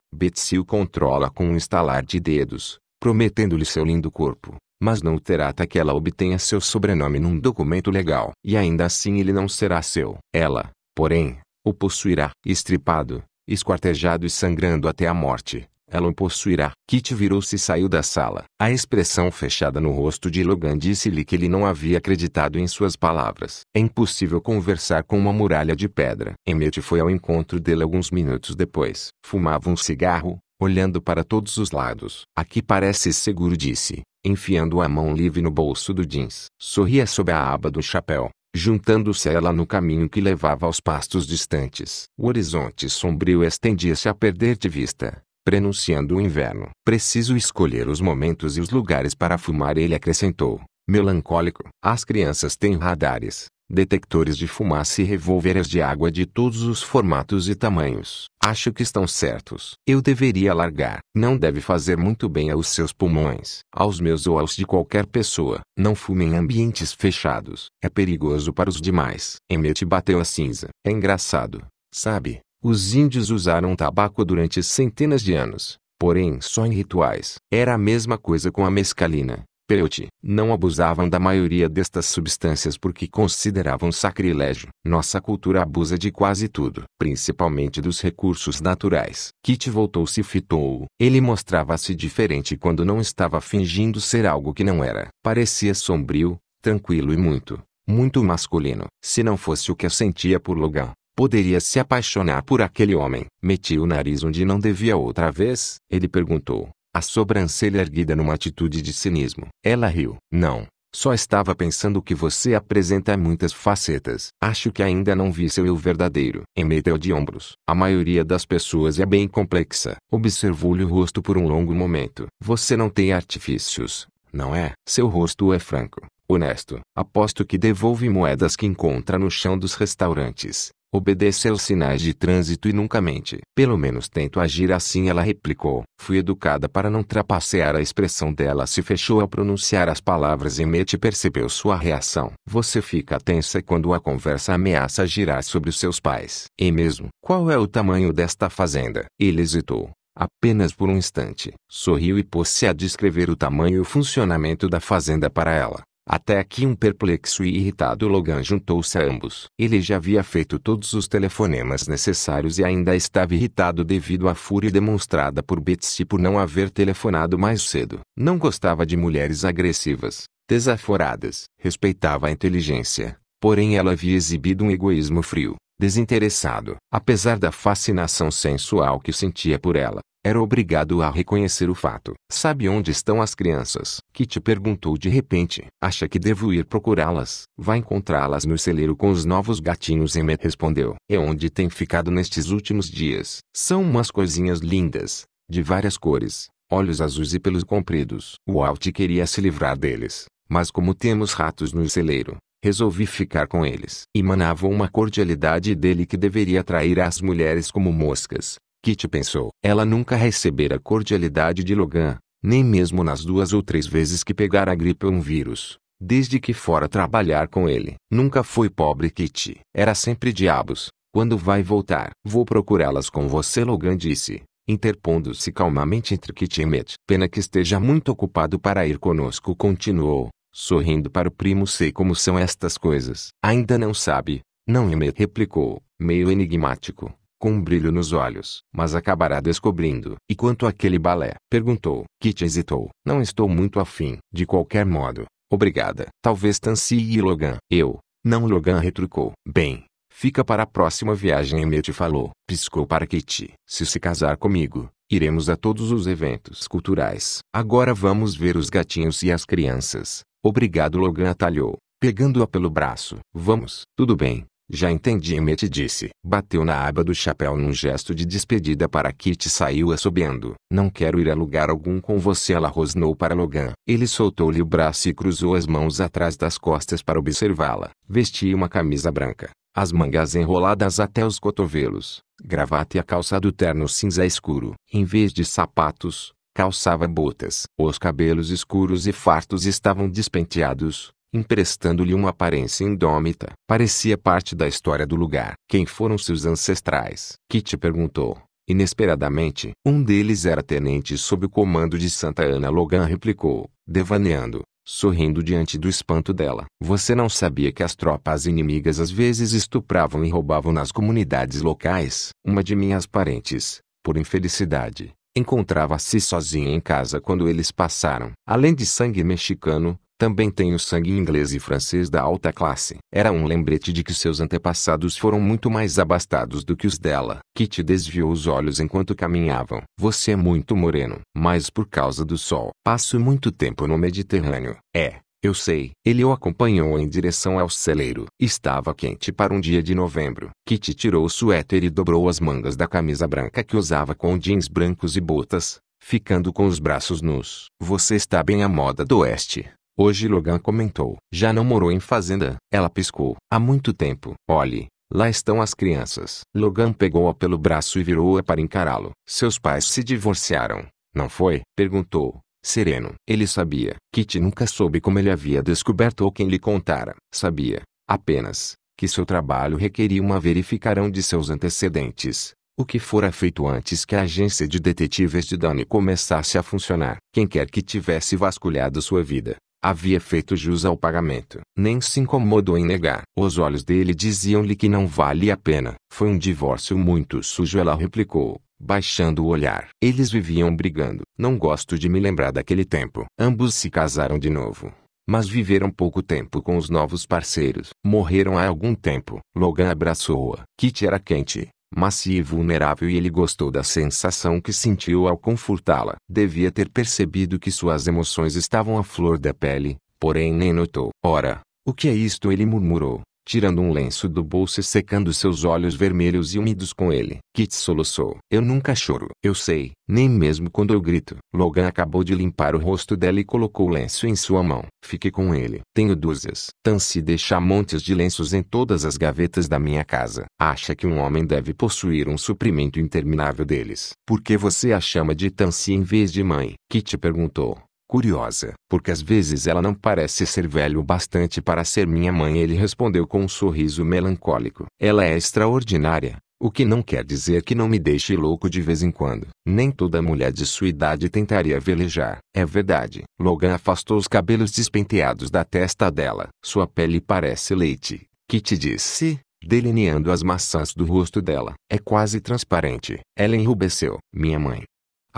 o controla com um estalar de dedos, prometendo-lhe seu lindo corpo mas não o terá até que ela obtenha seu sobrenome num documento legal. E ainda assim ele não será seu. Ela, Porém, o possuirá, estripado, esquartejado e sangrando até a morte. Ela o possuirá. Kit virou-se e saiu da sala. A expressão fechada no rosto de Logan disse-lhe que ele não havia acreditado em suas palavras. É impossível conversar com uma muralha de pedra. Emmett foi ao encontro dele alguns minutos depois. Fumava um cigarro, olhando para todos os lados. Aqui parece seguro, disse, enfiando a mão livre no bolso do jeans. Sorria sob a aba do chapéu juntando-se a ela no caminho que levava aos pastos distantes. O horizonte sombrio estendia-se a perder de vista, prenunciando o inverno. Preciso escolher os momentos e os lugares para fumar, ele acrescentou, melancólico. As crianças têm radares, detectores de fumaça e revólveres de água de todos os formatos e tamanhos. Acho que estão certos. Eu deveria largar. Não deve fazer muito bem aos seus pulmões, aos meus ou aos de qualquer pessoa. Não fume em ambientes fechados. É perigoso para os demais. Emmett bateu a cinza. É engraçado, sabe? Os índios usaram tabaco durante centenas de anos, porém só em rituais. Era a mesma coisa com a mescalina. Pereute, não abusavam da maioria destas substâncias porque consideravam sacrilégio. Nossa cultura abusa de quase tudo, principalmente dos recursos naturais. Kit voltou-se e fitou-o. Ele mostrava-se diferente quando não estava fingindo ser algo que não era. Parecia sombrio, tranquilo e muito, muito masculino. Se não fosse o que sentia por Logan, poderia se apaixonar por aquele homem. Meti o nariz onde não devia outra vez? Ele perguntou a sobrancelha erguida numa atitude de cinismo. Ela riu. Não, só estava pensando que você apresenta muitas facetas. Acho que ainda não vi seu eu verdadeiro. Emeteu de ombros. A maioria das pessoas é bem complexa. Observou-lhe o rosto por um longo momento. Você não tem artifícios, não é? Seu rosto é franco, honesto. Aposto que devolve moedas que encontra no chão dos restaurantes. Obedece aos sinais de trânsito e nunca mente. Pelo menos tento agir assim, ela replicou. Fui educada para não trapacear a expressão dela se fechou ao pronunciar as palavras e Mete percebeu sua reação. Você fica tensa quando a conversa ameaça girar sobre seus pais. E mesmo, qual é o tamanho desta fazenda? Ele hesitou. Apenas por um instante, sorriu e pôs-se a descrever o tamanho e o funcionamento da fazenda para ela. Até aqui um perplexo e irritado Logan juntou-se a ambos. Ele já havia feito todos os telefonemas necessários e ainda estava irritado devido à fúria demonstrada por Betsy por não haver telefonado mais cedo. Não gostava de mulheres agressivas, desaforadas. Respeitava a inteligência, porém ela havia exibido um egoísmo frio, desinteressado. Apesar da fascinação sensual que sentia por ela, era obrigado a reconhecer o fato. Sabe onde estão as crianças? Kitty perguntou de repente. Acha que devo ir procurá-las? Vai encontrá-las no celeiro com os novos gatinhos Emmet respondeu. É onde tem ficado nestes últimos dias. São umas coisinhas lindas, de várias cores, olhos azuis e pelos compridos. O Alt queria se livrar deles, mas como temos ratos no celeiro, resolvi ficar com eles. Emanava uma cordialidade dele que deveria atrair as mulheres como moscas, Kitty pensou. Ela nunca recebera a cordialidade de Logan, nem mesmo nas duas ou três vezes que pegara a gripe ou um vírus, desde que fora trabalhar com ele. Nunca foi pobre Kitty. Era sempre diabos. Quando vai voltar? Vou procurá-las com você Logan disse, interpondo-se calmamente entre Kitty e Matt. Pena que esteja muito ocupado para ir conosco continuou, sorrindo para o primo sei como são estas coisas. Ainda não sabe, não Emmet é, replicou, meio enigmático com um brilho nos olhos, mas acabará descobrindo. E quanto àquele balé? Perguntou. Kit hesitou. Não estou muito afim. De qualquer modo, obrigada. Talvez Tansi e Logan. Eu. Não Logan retrucou. Bem, fica para a próxima viagem te falou. Piscou para Kit. Se se casar comigo, iremos a todos os eventos culturais. Agora vamos ver os gatinhos e as crianças. Obrigado Logan atalhou, pegando-a pelo braço. Vamos. Tudo bem. Já entendi Emmett disse. Bateu na aba do chapéu num gesto de despedida para Kit e saiu assobiando. Não quero ir a lugar algum com você ela rosnou para Logan. Ele soltou-lhe o braço e cruzou as mãos atrás das costas para observá-la. Vestia uma camisa branca, as mangas enroladas até os cotovelos, gravata e a calça do terno cinza escuro. Em vez de sapatos, calçava botas. Os cabelos escuros e fartos estavam despenteados, emprestando-lhe uma aparência indômita. Parecia parte da história do lugar. Quem foram seus ancestrais? Kitty perguntou. Inesperadamente, um deles era tenente sob o comando de Santa Ana Logan replicou, devaneando, sorrindo diante do espanto dela. Você não sabia que as tropas inimigas às vezes estupravam e roubavam nas comunidades locais? Uma de minhas parentes, por infelicidade, encontrava-se sozinha em casa quando eles passaram. Além de sangue mexicano, também tem o sangue inglês e francês da alta classe. Era um lembrete de que seus antepassados foram muito mais abastados do que os dela. Kitty desviou os olhos enquanto caminhavam. Você é muito moreno, mas por causa do sol. Passo muito tempo no Mediterrâneo. É, eu sei. Ele o acompanhou em direção ao celeiro. Estava quente para um dia de novembro. Kitty tirou o suéter e dobrou as mangas da camisa branca que usava com jeans brancos e botas, ficando com os braços nus. Você está bem à moda do oeste. Hoje Logan comentou. Já não morou em fazenda. Ela piscou. Há muito tempo. Olhe, lá estão as crianças. Logan pegou-a pelo braço e virou-a para encará-lo. Seus pais se divorciaram. Não foi? Perguntou. Sereno. Ele sabia. Kitty nunca soube como ele havia descoberto ou quem lhe contara. Sabia, apenas, que seu trabalho requeria uma verificação de seus antecedentes. O que fora feito antes que a agência de detetives de Dani começasse a funcionar. Quem quer que tivesse vasculhado sua vida, havia feito jus ao pagamento. Nem se incomodou em negar. Os olhos dele diziam-lhe que não vale a pena. Foi um divórcio muito sujo, ela replicou, baixando o olhar. Eles viviam brigando. Não gosto de me lembrar daquele tempo. Ambos se casaram de novo. Mas viveram pouco tempo com os novos parceiros. Morreram há algum tempo. Logan abraçou-a. Kitty era quente, macia e vulnerável e ele gostou da sensação que sentiu ao confortá-la. Devia ter percebido que suas emoções estavam à flor da pele, porém nem notou. Ora, o que é isto? ele murmurou tirando um lenço do bolso e secando seus olhos vermelhos e úmidos com ele. Kit soluçou. Eu nunca choro. Eu sei, nem mesmo quando eu grito. Logan acabou de limpar o rosto dela e colocou o lenço em sua mão. Fique com ele. Tenho dúzias. Tansi deixa montes de lenços em todas as gavetas da minha casa. Acha que um homem deve possuir um suprimento interminável deles. Por que você a chama de Tansi em vez de mãe? Kit perguntou. Curiosa, porque às vezes ela não parece ser velho o bastante para ser minha mãe, ele respondeu com um sorriso melancólico. Ela é extraordinária, o que não quer dizer que não me deixe louco de vez em quando. Nem toda mulher de sua idade tentaria velejar. É verdade. Logan afastou os cabelos despenteados da testa dela. Sua pele parece leite. Que te disse? Delineando as maçãs do rosto dela. É quase transparente. Ela enrubesceu. Minha mãe,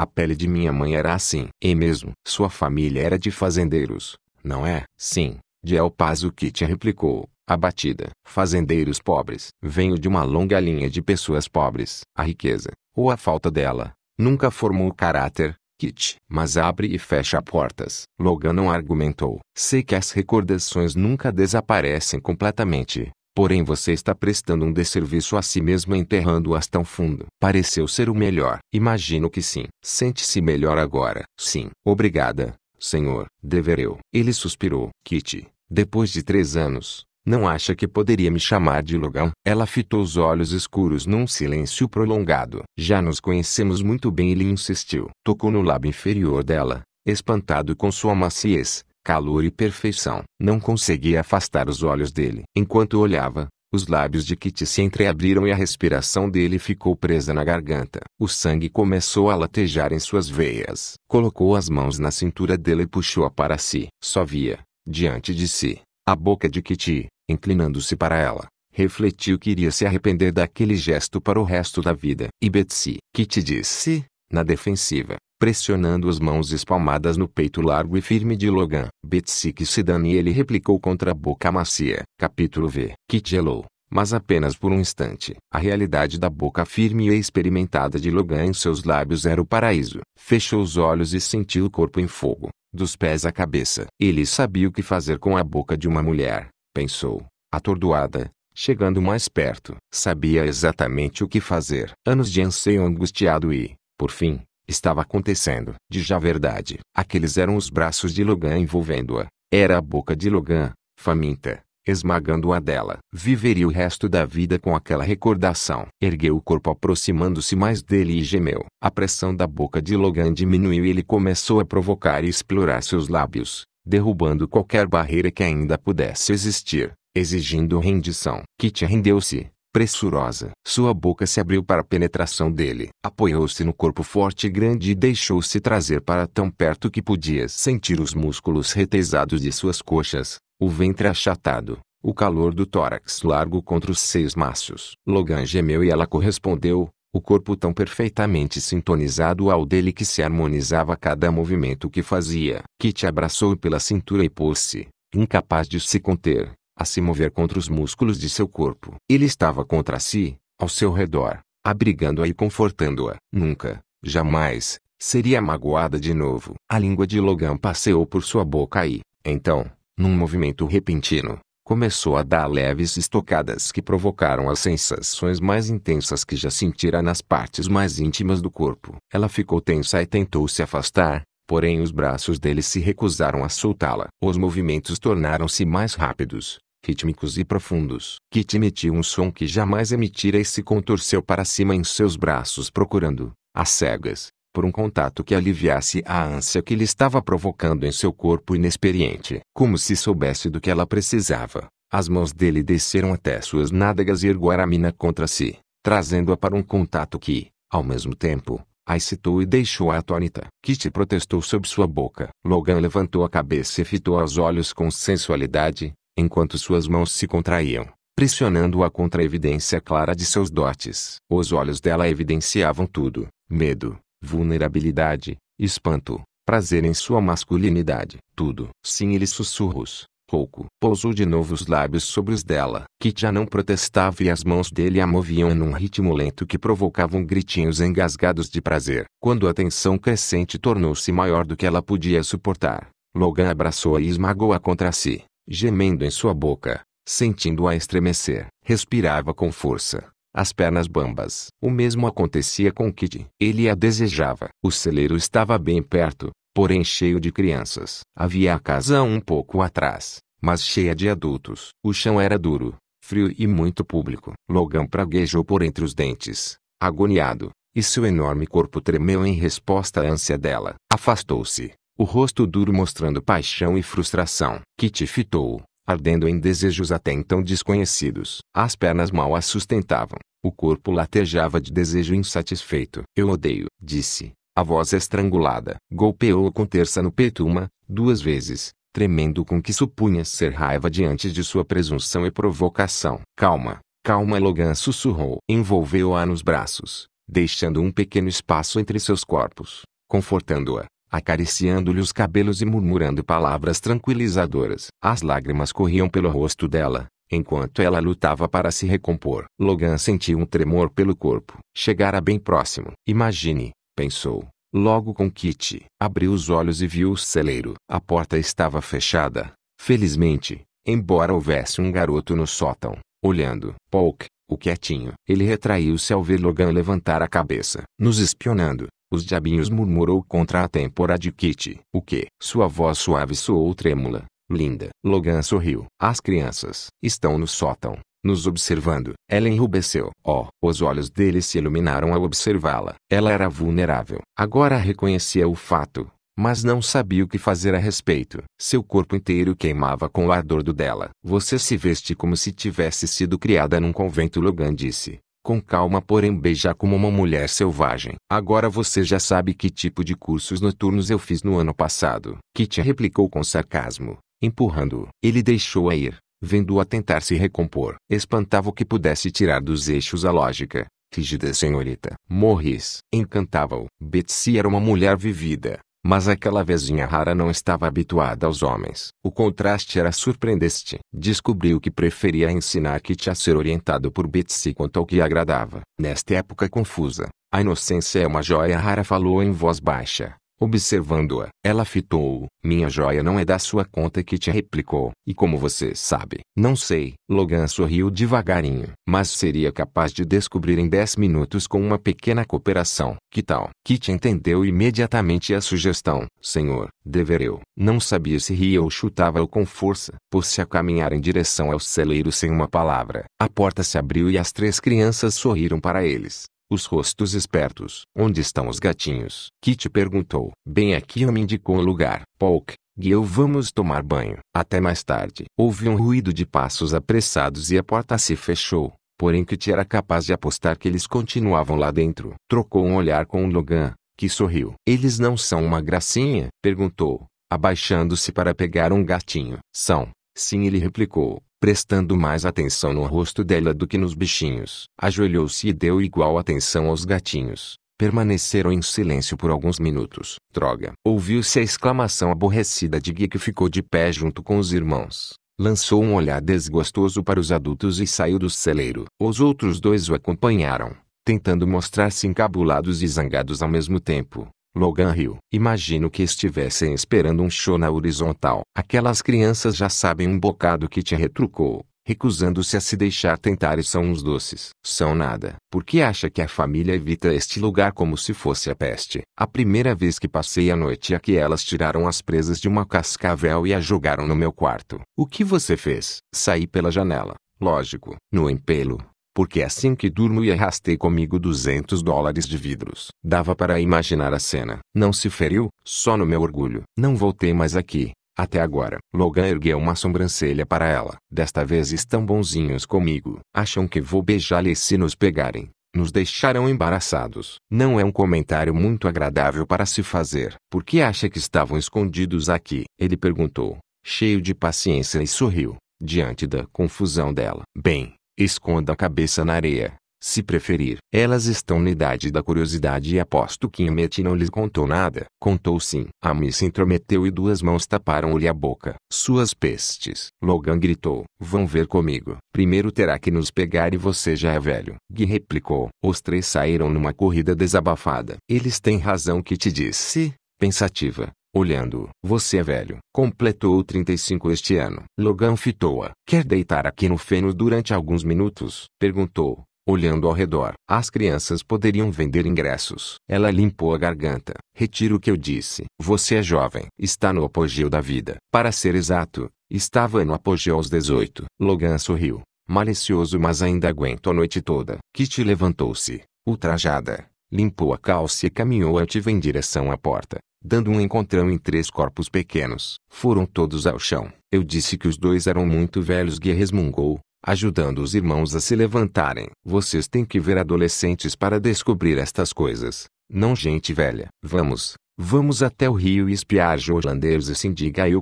a pele de minha mãe era assim. E mesmo, sua família era de fazendeiros, não é? Sim, de El que te replicou, abatida. Fazendeiros pobres. Venho de uma longa linha de pessoas pobres. A riqueza, ou a falta dela, nunca formou o caráter, Kit, mas abre e fecha portas. Logan não argumentou. Sei que as recordações nunca desaparecem completamente, Porém você está prestando um desserviço a si mesmo enterrando-as tão fundo. Pareceu ser o melhor. Imagino que sim. Sente-se melhor agora. Sim. Obrigada, senhor. Dever eu. Ele suspirou. Kitty, depois de três anos, não acha que poderia me chamar de Logão? Ela fitou os olhos escuros num silêncio prolongado. Já nos conhecemos muito bem ele insistiu. Tocou no lábio inferior dela, espantado com sua maciez calor e perfeição. Não conseguia afastar os olhos dele. Enquanto olhava, os lábios de Kitty se entreabriram e a respiração dele ficou presa na garganta. O sangue começou a latejar em suas veias. Colocou as mãos na cintura dele e puxou-a para si. Só via, diante de si, a boca de Kitty, inclinando-se para ela. Refletiu que iria se arrepender daquele gesto para o resto da vida. E Betsy, Kitty disse, na defensiva, pressionando as mãos espalmadas no peito largo e firme de Logan. Betsy que se dane ele replicou contra a boca macia. Capítulo V. Kit gelou, mas apenas por um instante. A realidade da boca firme e experimentada de Logan em seus lábios era o paraíso. Fechou os olhos e sentiu o corpo em fogo, dos pés à cabeça. Ele sabia o que fazer com a boca de uma mulher, pensou, atordoada, chegando mais perto. Sabia exatamente o que fazer. Anos de anseio angustiado e, por fim, estava acontecendo. de já verdade. Aqueles eram os braços de Logan envolvendo-a. Era a boca de Logan, faminta, esmagando-a dela. Viveria o resto da vida com aquela recordação. Ergueu o corpo aproximando-se mais dele e gemeu. A pressão da boca de Logan diminuiu e ele começou a provocar e explorar seus lábios, derrubando qualquer barreira que ainda pudesse existir, exigindo rendição. Kitty rendeu-se pressurosa. Sua boca se abriu para a penetração dele. Apoiou-se no corpo forte e grande e deixou-se trazer para tão perto que podia sentir os músculos retezados de suas coxas, o ventre achatado, o calor do tórax largo contra os seios macios. Logan gemeu e ela correspondeu, o corpo tão perfeitamente sintonizado ao dele que se harmonizava a cada movimento que fazia. Kit abraçou-o pela cintura e pôs-se, incapaz de se conter, a se mover contra os músculos de seu corpo. Ele estava contra si, ao seu redor, abrigando-a e confortando-a. Nunca, jamais, seria magoada de novo. A língua de Logan passeou por sua boca e, então, num movimento repentino, começou a dar leves estocadas que provocaram as sensações mais intensas que já sentira nas partes mais íntimas do corpo. Ela ficou tensa e tentou se afastar, porém os braços dele se recusaram a soltá-la. Os movimentos tornaram-se mais rápidos, rítmicos e profundos, Kit emitiu um som que jamais emitira e se contorceu para cima em seus braços procurando, às cegas, por um contato que aliviasse a ânsia que lhe estava provocando em seu corpo inexperiente. Como se soubesse do que ela precisava, as mãos dele desceram até suas nádegas e ergueram a mina contra si, trazendo-a para um contato que, ao mesmo tempo, a excitou e deixou-a atônita. Kitty protestou sob sua boca. Logan levantou a cabeça e fitou os olhos com sensualidade, enquanto suas mãos se contraíam, pressionando-a contra a evidência clara de seus dotes. Os olhos dela evidenciavam tudo: medo, vulnerabilidade, espanto, prazer em sua masculinidade. Tudo. Sim, ele sussurros. Rouco. Pousou de novo os lábios sobre os dela. Kit já não protestava e as mãos dele a moviam num ritmo lento que provocavam gritinhos engasgados de prazer. Quando a tensão crescente tornou-se maior do que ela podia suportar, Logan abraçou-a e esmagou-a contra si gemendo em sua boca, sentindo-a estremecer. Respirava com força, as pernas bambas. O mesmo acontecia com Kitty. Ele a desejava. O celeiro estava bem perto, porém cheio de crianças. Havia a casa um pouco atrás, mas cheia de adultos. O chão era duro, frio e muito público. Logan praguejou por entre os dentes, agoniado, e seu enorme corpo tremeu em resposta à ânsia dela. Afastou-se, o rosto duro mostrando paixão e frustração, Kitty fitou, ardendo em desejos até então desconhecidos. As pernas mal a sustentavam, o corpo latejava de desejo insatisfeito. Eu odeio, disse, a voz estrangulada. Golpeou-o com terça no peito uma, duas vezes, tremendo com que supunha ser raiva diante de sua presunção e provocação. Calma, calma Logan sussurrou. Envolveu-a nos braços, deixando um pequeno espaço entre seus corpos, confortando-a acariciando-lhe os cabelos e murmurando palavras tranquilizadoras. As lágrimas corriam pelo rosto dela, enquanto ela lutava para se recompor. Logan sentiu um tremor pelo corpo. Chegara bem próximo. Imagine, pensou. Logo com Kitty, abriu os olhos e viu o celeiro. A porta estava fechada. Felizmente, embora houvesse um garoto no sótão, olhando. Polk, o quietinho. Ele retraiu-se ao ver Logan levantar a cabeça, nos espionando. Os diabinhos murmurou contra a têmpora de Kitty. O que? Sua voz suave soou trêmula. Linda. Logan sorriu. As crianças estão no sótão, nos observando. Ela enrubesceu. Oh, os olhos dele se iluminaram ao observá-la. Ela era vulnerável. Agora reconhecia o fato, mas não sabia o que fazer a respeito. Seu corpo inteiro queimava com o ardor do dela. Você se veste como se tivesse sido criada num convento, Logan disse com calma, porém beijar como uma mulher selvagem. Agora você já sabe que tipo de cursos noturnos eu fiz no ano passado. Kitty replicou com sarcasmo, empurrando-o. Ele deixou-a ir, vendo-a tentar se recompor. Espantava o que pudesse tirar dos eixos a lógica. Rígida senhorita. Morris encantava-o. Betsy era uma mulher vivida, mas aquela vezinha rara não estava habituada aos homens. O contraste era surpreendente. Descobriu que preferia ensinar Kitty a ser orientado por Betsy quanto ao que agradava. Nesta época confusa, a inocência é uma joia rara falou em voz baixa. Observando-a, ela fitou-o. Minha joia não é da sua conta que te replicou. E como você sabe, não sei. Logan sorriu devagarinho. Mas seria capaz de descobrir em 10 minutos com uma pequena cooperação. Que tal? Kit entendeu imediatamente a sugestão. Senhor, dever eu. Não sabia se ria ou chutava-o com força. Pôs-se a caminhar em direção ao celeiro sem uma palavra. A porta se abriu e as três crianças sorriram para eles. Os rostos espertos. Onde estão os gatinhos? Kit perguntou. Bem aqui eu me indicou o lugar. Polk, Gil vamos tomar banho. Até mais tarde. Houve um ruído de passos apressados e a porta se fechou. Porém Kit era capaz de apostar que eles continuavam lá dentro. Trocou um olhar com o Logan, que sorriu. Eles não são uma gracinha? Perguntou, abaixando-se para pegar um gatinho. São. Sim ele replicou prestando mais atenção no rosto dela do que nos bichinhos. Ajoelhou-se e deu igual atenção aos gatinhos. Permaneceram em silêncio por alguns minutos. Droga! Ouviu-se a exclamação aborrecida de Gui que ficou de pé junto com os irmãos. Lançou um olhar desgostoso para os adultos e saiu do celeiro. Os outros dois o acompanharam, tentando mostrar-se encabulados e zangados ao mesmo tempo. Logan riu. Imagino que estivessem esperando um show na horizontal. Aquelas crianças já sabem um bocado que te retrucou, recusando-se a se deixar tentar e são uns doces. São nada. Por que acha que a família evita este lugar como se fosse a peste? A primeira vez que passei a noite aqui elas tiraram as presas de uma cascavel e a jogaram no meu quarto. O que você fez? Saí pela janela. Lógico. No empelo, porque assim que durmo e arrastei comigo 200 dólares de vidros. Dava para imaginar a cena. Não se feriu, só no meu orgulho. Não voltei mais aqui. Até agora. Logan ergueu uma sobrancelha para ela. Desta vez estão bonzinhos comigo. Acham que vou beijá-los se nos pegarem. Nos deixarão embaraçados. Não é um comentário muito agradável para se fazer. Por que acha que estavam escondidos aqui? Ele perguntou, cheio de paciência e sorriu, diante da confusão dela. Bem, Esconda a cabeça na areia, se preferir. Elas estão na idade da curiosidade e aposto que Emmet não lhes contou nada. Contou sim. A Miss se intrometeu e duas mãos taparam-lhe a boca. Suas pestes. Logan gritou. Vão ver comigo. Primeiro terá que nos pegar e você já é velho. Gui replicou. Os três saíram numa corrida desabafada. Eles têm razão que te disse, pensativa. Olhando, você é velho. Completou 35 este ano. Logan fitou-a. Quer deitar aqui no feno durante alguns minutos? Perguntou, olhando ao redor. As crianças poderiam vender ingressos. Ela limpou a garganta. Retiro o que eu disse. Você é jovem. Está no apogeu da vida. Para ser exato, estava no apogeu aos 18. Logan sorriu. Malicioso mas ainda aguento a noite toda. Kitty levantou-se, ultrajada. Limpou a calça e caminhou ativa em direção à porta dando um encontrão em três corpos pequenos. Foram todos ao chão. Eu disse que os dois eram muito velhos, Guia resmungou, ajudando os irmãos a se levantarem. Vocês têm que ver adolescentes para descobrir estas coisas, não gente velha. Vamos, Vamos até o rio e espiar holandês e se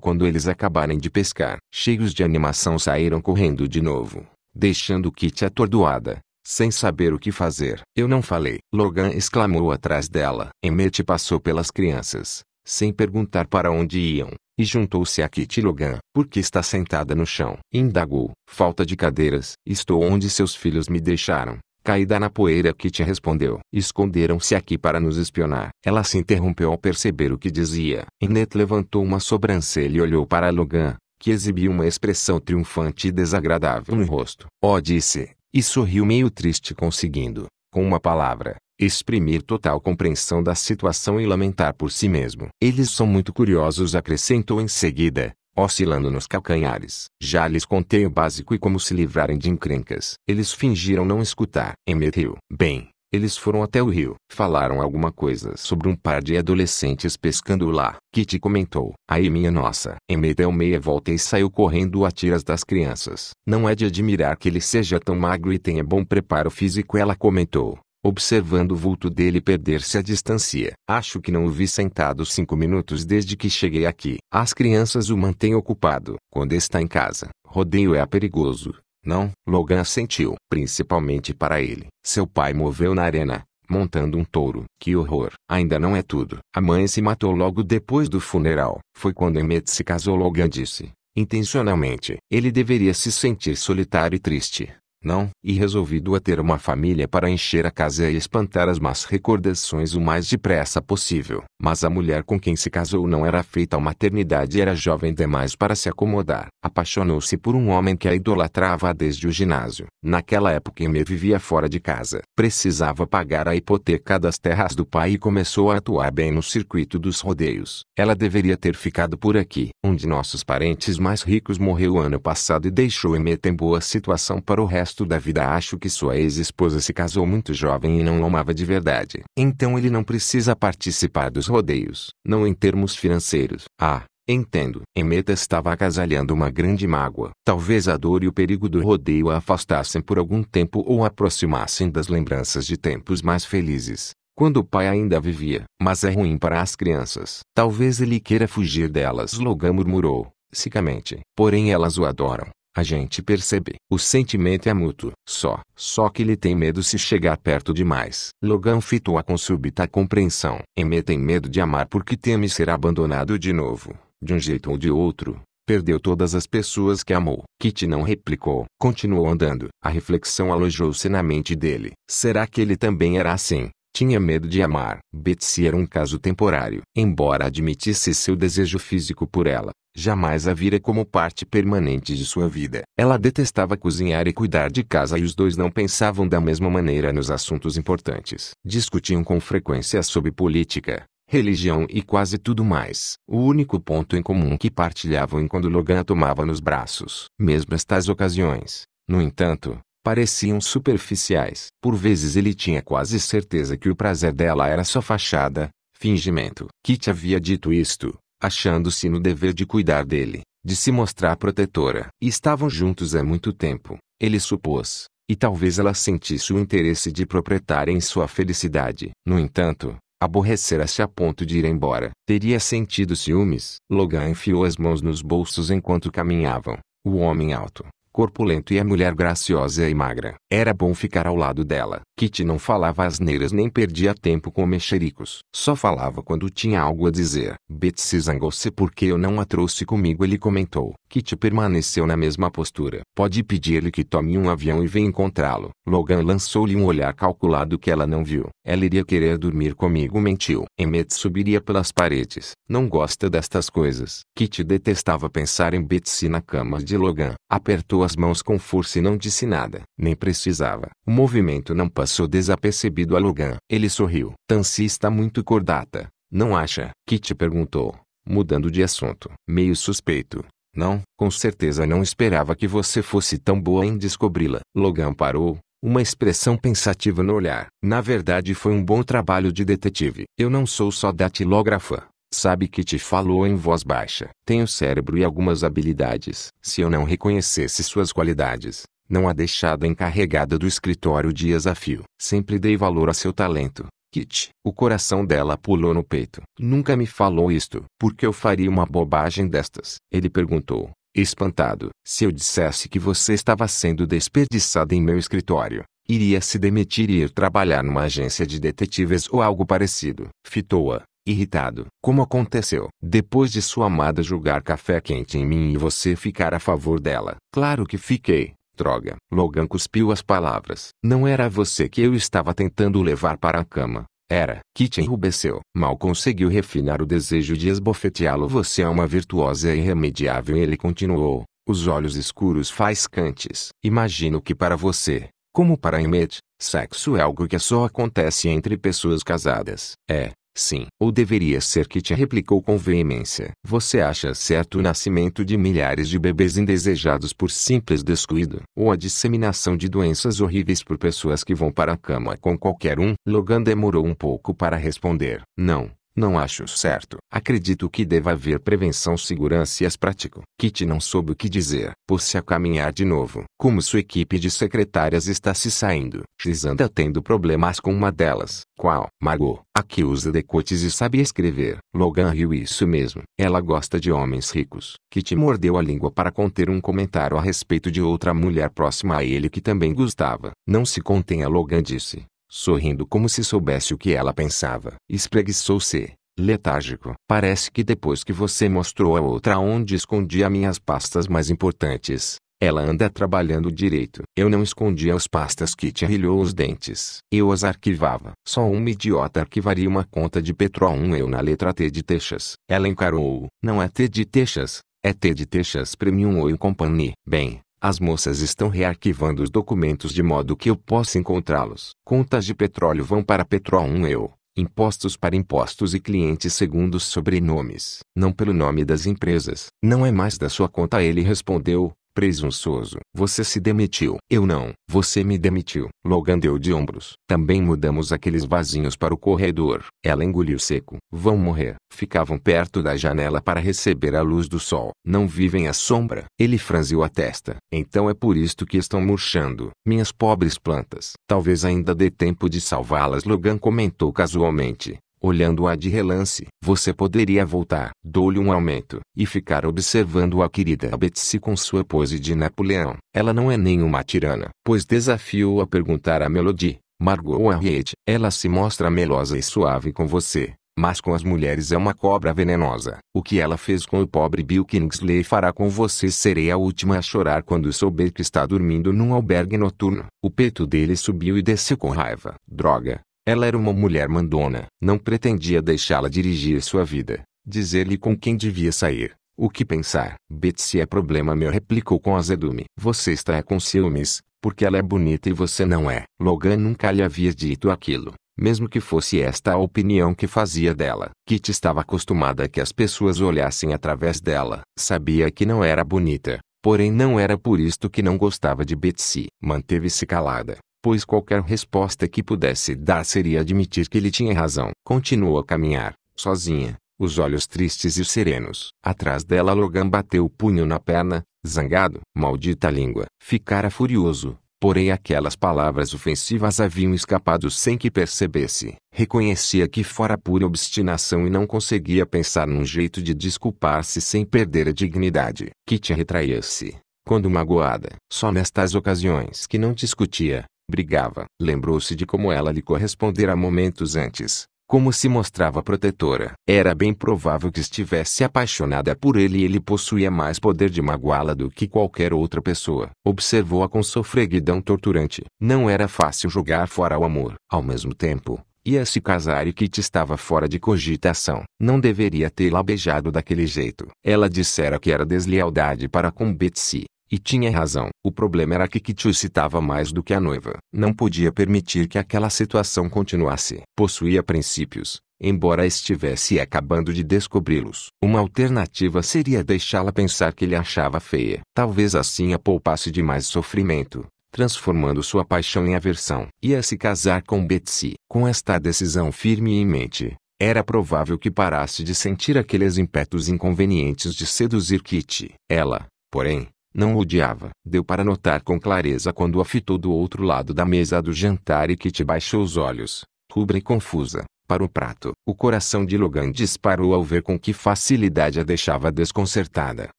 quando eles acabarem de pescar. Cheios de animação saíram correndo de novo, deixando Kit atordoada. Sem saber o que fazer. Eu não falei. Logan exclamou atrás dela. Emmett passou pelas crianças, sem perguntar para onde iam, e juntou-se a Kitty Logan. Por que está sentada no chão? Indagou. Falta de cadeiras. Estou onde seus filhos me deixaram. Caída na poeira Kitty respondeu. Esconderam-se aqui para nos espionar. Ela se interrompeu ao perceber o que dizia. Inet levantou uma sobrancelha e olhou para Logan, que exibiu uma expressão triunfante e desagradável no rosto. Oh disse, e sorriu meio triste conseguindo, com uma palavra, exprimir total compreensão da situação e lamentar por si mesmo. Eles são muito curiosos, acrescentou em seguida, oscilando nos calcanhares. Já lhes contei o básico e como se livrarem de encrencas. Eles fingiram não escutar. Emitiu. Bem, eles foram até o rio. Falaram alguma coisa sobre um par de adolescentes pescando lá. Kitty comentou. Aí minha nossa. Emmett deu meia volta e saiu correndo a tiras das crianças. Não é de admirar que ele seja tão magro e tenha bom preparo físico ela comentou. Observando o vulto dele perder-se à distância. Acho que não o vi sentado cinco minutos desde que cheguei aqui. As crianças o mantêm ocupado. Quando está em casa, rodeio é perigoso. Não, Logan assentiu. Principalmente para ele. Seu pai moveu na arena, montando um touro. Que horror! Ainda não é tudo. A mãe se matou logo depois do funeral. Foi quando Emmett se casou, Logan disse. Intencionalmente, ele deveria se sentir solitário e triste não, e resolvido a ter uma família para encher a casa e espantar as más recordações o mais depressa possível. Mas a mulher com quem se casou não era feita à maternidade e era jovem demais para se acomodar. Apaixonou-se por um homem que a idolatrava desde o ginásio. Naquela época Emê vivia fora de casa. Precisava pagar a hipoteca das terras do pai e começou a atuar bem no circuito dos rodeios. Ela deveria ter ficado por aqui. Um de nossos parentes mais ricos morreu ano passado e deixou Emê em boa situação para o resto resto da vida acho que sua ex-esposa se casou muito jovem e não o amava de verdade. Então ele não precisa participar dos rodeios. Não em termos financeiros. Ah, Entendo. Emeta estava acasalhando uma grande mágoa. Talvez a dor e o perigo do rodeio a afastassem por algum tempo ou a aproximassem das lembranças de tempos mais felizes, quando o pai ainda vivia. Mas é ruim para as crianças. Talvez ele queira fugir delas. Logan murmurou, sicamente. Porém elas o adoram. A gente percebe. O sentimento é mútuo. Só. Só que ele tem medo se chegar perto demais. Logan fitou-a com súbita compreensão. Emê tem medo de amar porque teme ser abandonado de novo. De um jeito ou de outro. Perdeu todas as pessoas que amou. Kit não replicou. Continuou andando. A reflexão alojou-se na mente dele. Será que ele também era assim? Tinha medo de amar. Betsy era um caso temporário. Embora admitisse seu desejo físico por ela, jamais a vira como parte permanente de sua vida. Ela detestava cozinhar e cuidar de casa e os dois não pensavam da mesma maneira nos assuntos importantes. Discutiam com frequência sobre política, religião e quase tudo mais. O único ponto em comum que partilhavam quando Logan a tomava nos braços. Mesmo estas ocasiões, no entanto, pareciam superficiais. Por vezes ele tinha quase certeza que o prazer dela era só fachada, fingimento. Kit havia dito isto, achando-se no dever de cuidar dele, de se mostrar protetora. E estavam juntos há muito tempo, ele supôs, e talvez ela sentisse o interesse de proprietária em sua felicidade. No entanto, aborrecera-se a ponto de ir embora. Teria sentido ciúmes. Logan enfiou as mãos nos bolsos enquanto caminhavam. O homem alto, corpulento e a mulher graciosa e magra, era bom ficar ao lado dela. Kitty não falava asneiras nem perdia tempo com mexericos. Só falava quando tinha algo a dizer. Betsy zangou-se porque eu não a trouxe comigo, ele comentou. Kitty permaneceu na mesma postura. Pode pedir-lhe que tome um avião e venha encontrá-lo. Logan lançou-lhe um olhar calculado que ela não viu. Ela iria querer dormir comigo, mentiu. Emmet subiria pelas paredes. Não gosta destas coisas. Kitty detestava pensar em Betsy na cama de Logan. Apertou as mãos com força e não disse nada. Nem precisou precisava. O movimento não passou desapercebido a Logan. Ele sorriu. Tansi está muito cordata, não acha? Kitty perguntou, mudando de assunto. Meio suspeito. Não, com certeza não esperava que você fosse tão boa em descobri-la. Logan parou, uma expressão pensativa no olhar. Na verdade foi um bom trabalho de detetive. Eu não sou só datilógrafa. Sabe que te falou em voz baixa. Tenho cérebro e algumas habilidades. Se eu não reconhecesse suas qualidades, não a deixado encarregada do escritório de desafio. Sempre dei valor a seu talento. Kit. O coração dela pulou no peito. Nunca me falou isto. Por que eu faria uma bobagem destas? Ele perguntou, espantado. Se eu dissesse que você estava sendo desperdiçada em meu escritório, iria se demitir e ir trabalhar numa agência de detetives ou algo parecido. Fitou-a, irritado. Como aconteceu? Depois de sua amada julgar café quente em mim e você ficar a favor dela. Claro que fiquei. Droga! Logan cuspiu as palavras. Não era você que eu estava tentando levar para a cama. Era. Kitty enrubesceu. Mal conseguiu refinar o desejo de esbofeteá-lo. Você é uma virtuosa irremediável. Ele continuou. Os olhos escuros faiscantes. Imagino que para você, como para Emmet, sexo é algo que só acontece entre pessoas casadas. É, Sim, ou deveria ser que te replicou com veemência. Você acha certo o nascimento de milhares de bebês indesejados por simples descuido, ou a disseminação de doenças horríveis por pessoas que vão para a cama com qualquer um? Logan demorou um pouco para responder. Não, não acho certo. Acredito que deva haver prevenção segurança e as pratico. Kitty não soube o que dizer. Pôs-se a caminhar de novo. Como sua equipe de secretárias está se saindo, X anda tendo problemas com uma delas. Qual? Margot, a que usa decotes e sabe escrever. Logan riu isso mesmo. Ela gosta de homens ricos. Kitty mordeu a língua para conter um comentário a respeito de outra mulher próxima a ele que também gostava. Não se contenha Logan disse sorrindo como se soubesse o que ela pensava. Espreguiçou-se, letárgico. Parece que depois que você mostrou a outra onde escondia minhas pastas mais importantes, ela anda trabalhando direito. Eu não escondia as pastas que te arrilhou os dentes. Eu as arquivava. Só um idiota arquivaria uma conta de Petro um eu na letra T de Texas. Ela encarou-o. Não é T de Texas, é T de Texas Premium oil Company. Bem, as moças estão rearquivando os documentos de modo que eu possa encontrá-los. Contas de petróleo vão para Petrol 1 eu. Impostos para impostos e clientes segundo os sobrenomes, não pelo nome das empresas. Não é mais da sua conta, ele respondeu. Presunçoso. Você se demitiu. Eu não. Você me demitiu. Logan deu de ombros. Também mudamos aqueles vasinhos para o corredor. Ela engoliu seco. Vão morrer. Ficavam perto da janela para receber a luz do sol. Não vivem à sombra. Ele franziu a testa. Então é por isto que estão murchando. Minhas pobres plantas. Talvez ainda dê tempo de salvá-las. Logan comentou casualmente. Olhando-a de relance, você poderia voltar. Dou-lhe um aumento. E ficar observando a querida Betsy com sua pose de Napoleão. Ela não é nenhuma tirana. Pois desafio a perguntar a Melody, Margot ou Harriet. Ela se mostra melosa e suave com você. Mas com as mulheres é uma cobra venenosa. O que ela fez com o pobre Bill Kingsley fará com você serei a última a chorar quando souber que está dormindo num albergue noturno. O peito dele subiu e desceu com raiva. Droga, ela era uma mulher mandona. Não pretendia deixá-la dirigir sua vida, dizer-lhe com quem devia sair, o que pensar. Betsy é problema meu, replicou com azedume. Você está com ciúmes, porque ela é bonita e você não é. Logan nunca lhe havia dito aquilo, mesmo que fosse esta a opinião que fazia dela. Kit estava acostumada a que as pessoas olhassem através dela. Sabia que não era bonita, porém não era por isto que não gostava de Betsy. Manteve-se calada, pois qualquer resposta que pudesse dar seria admitir que ele tinha razão. Continuou a caminhar, sozinha, os olhos tristes e serenos. Atrás dela Logan bateu o punho na perna, zangado. Maldita língua! Ficara furioso, porém aquelas palavras ofensivas haviam escapado sem que percebesse. Reconhecia que fora pura obstinação e não conseguia pensar num jeito de desculpar-se sem perder a dignidade. Que te retraia-se, quando magoada. Só nestas ocasiões que não discutia, brigava. Lembrou-se de como ela lhe correspondera momentos antes, como se mostrava protetora. Era bem provável que estivesse apaixonada por ele e ele possuía mais poder de magoá-la do que qualquer outra pessoa. Observou-a com sofreguidão torturante. Não era fácil jogar fora o amor. Ao mesmo tempo, ia se casar e Kit estava fora de cogitação. Não deveria tê-la beijado daquele jeito. Ela dissera que era deslealdade para com Betsy. E tinha razão. O problema era que Kitty o citava mais do que a noiva. Não podia permitir que aquela situação continuasse. Possuía princípios, embora estivesse acabando de descobri-los. Uma alternativa seria deixá-la pensar que ele achava feia. Talvez assim a poupasse de mais sofrimento, transformando sua paixão em aversão. Ia se casar com Betsy. Com esta decisão firme em mente, era provável que parasse de sentir aqueles impetos inconvenientes de seduzir Kitty. Ela, porém, não o odiava. Deu para notar com clareza quando a fitou do outro lado da mesa do jantar e que te baixou os olhos, rubra e confusa, para o prato. O coração de Logan disparou ao ver com que facilidade a deixava desconcertada.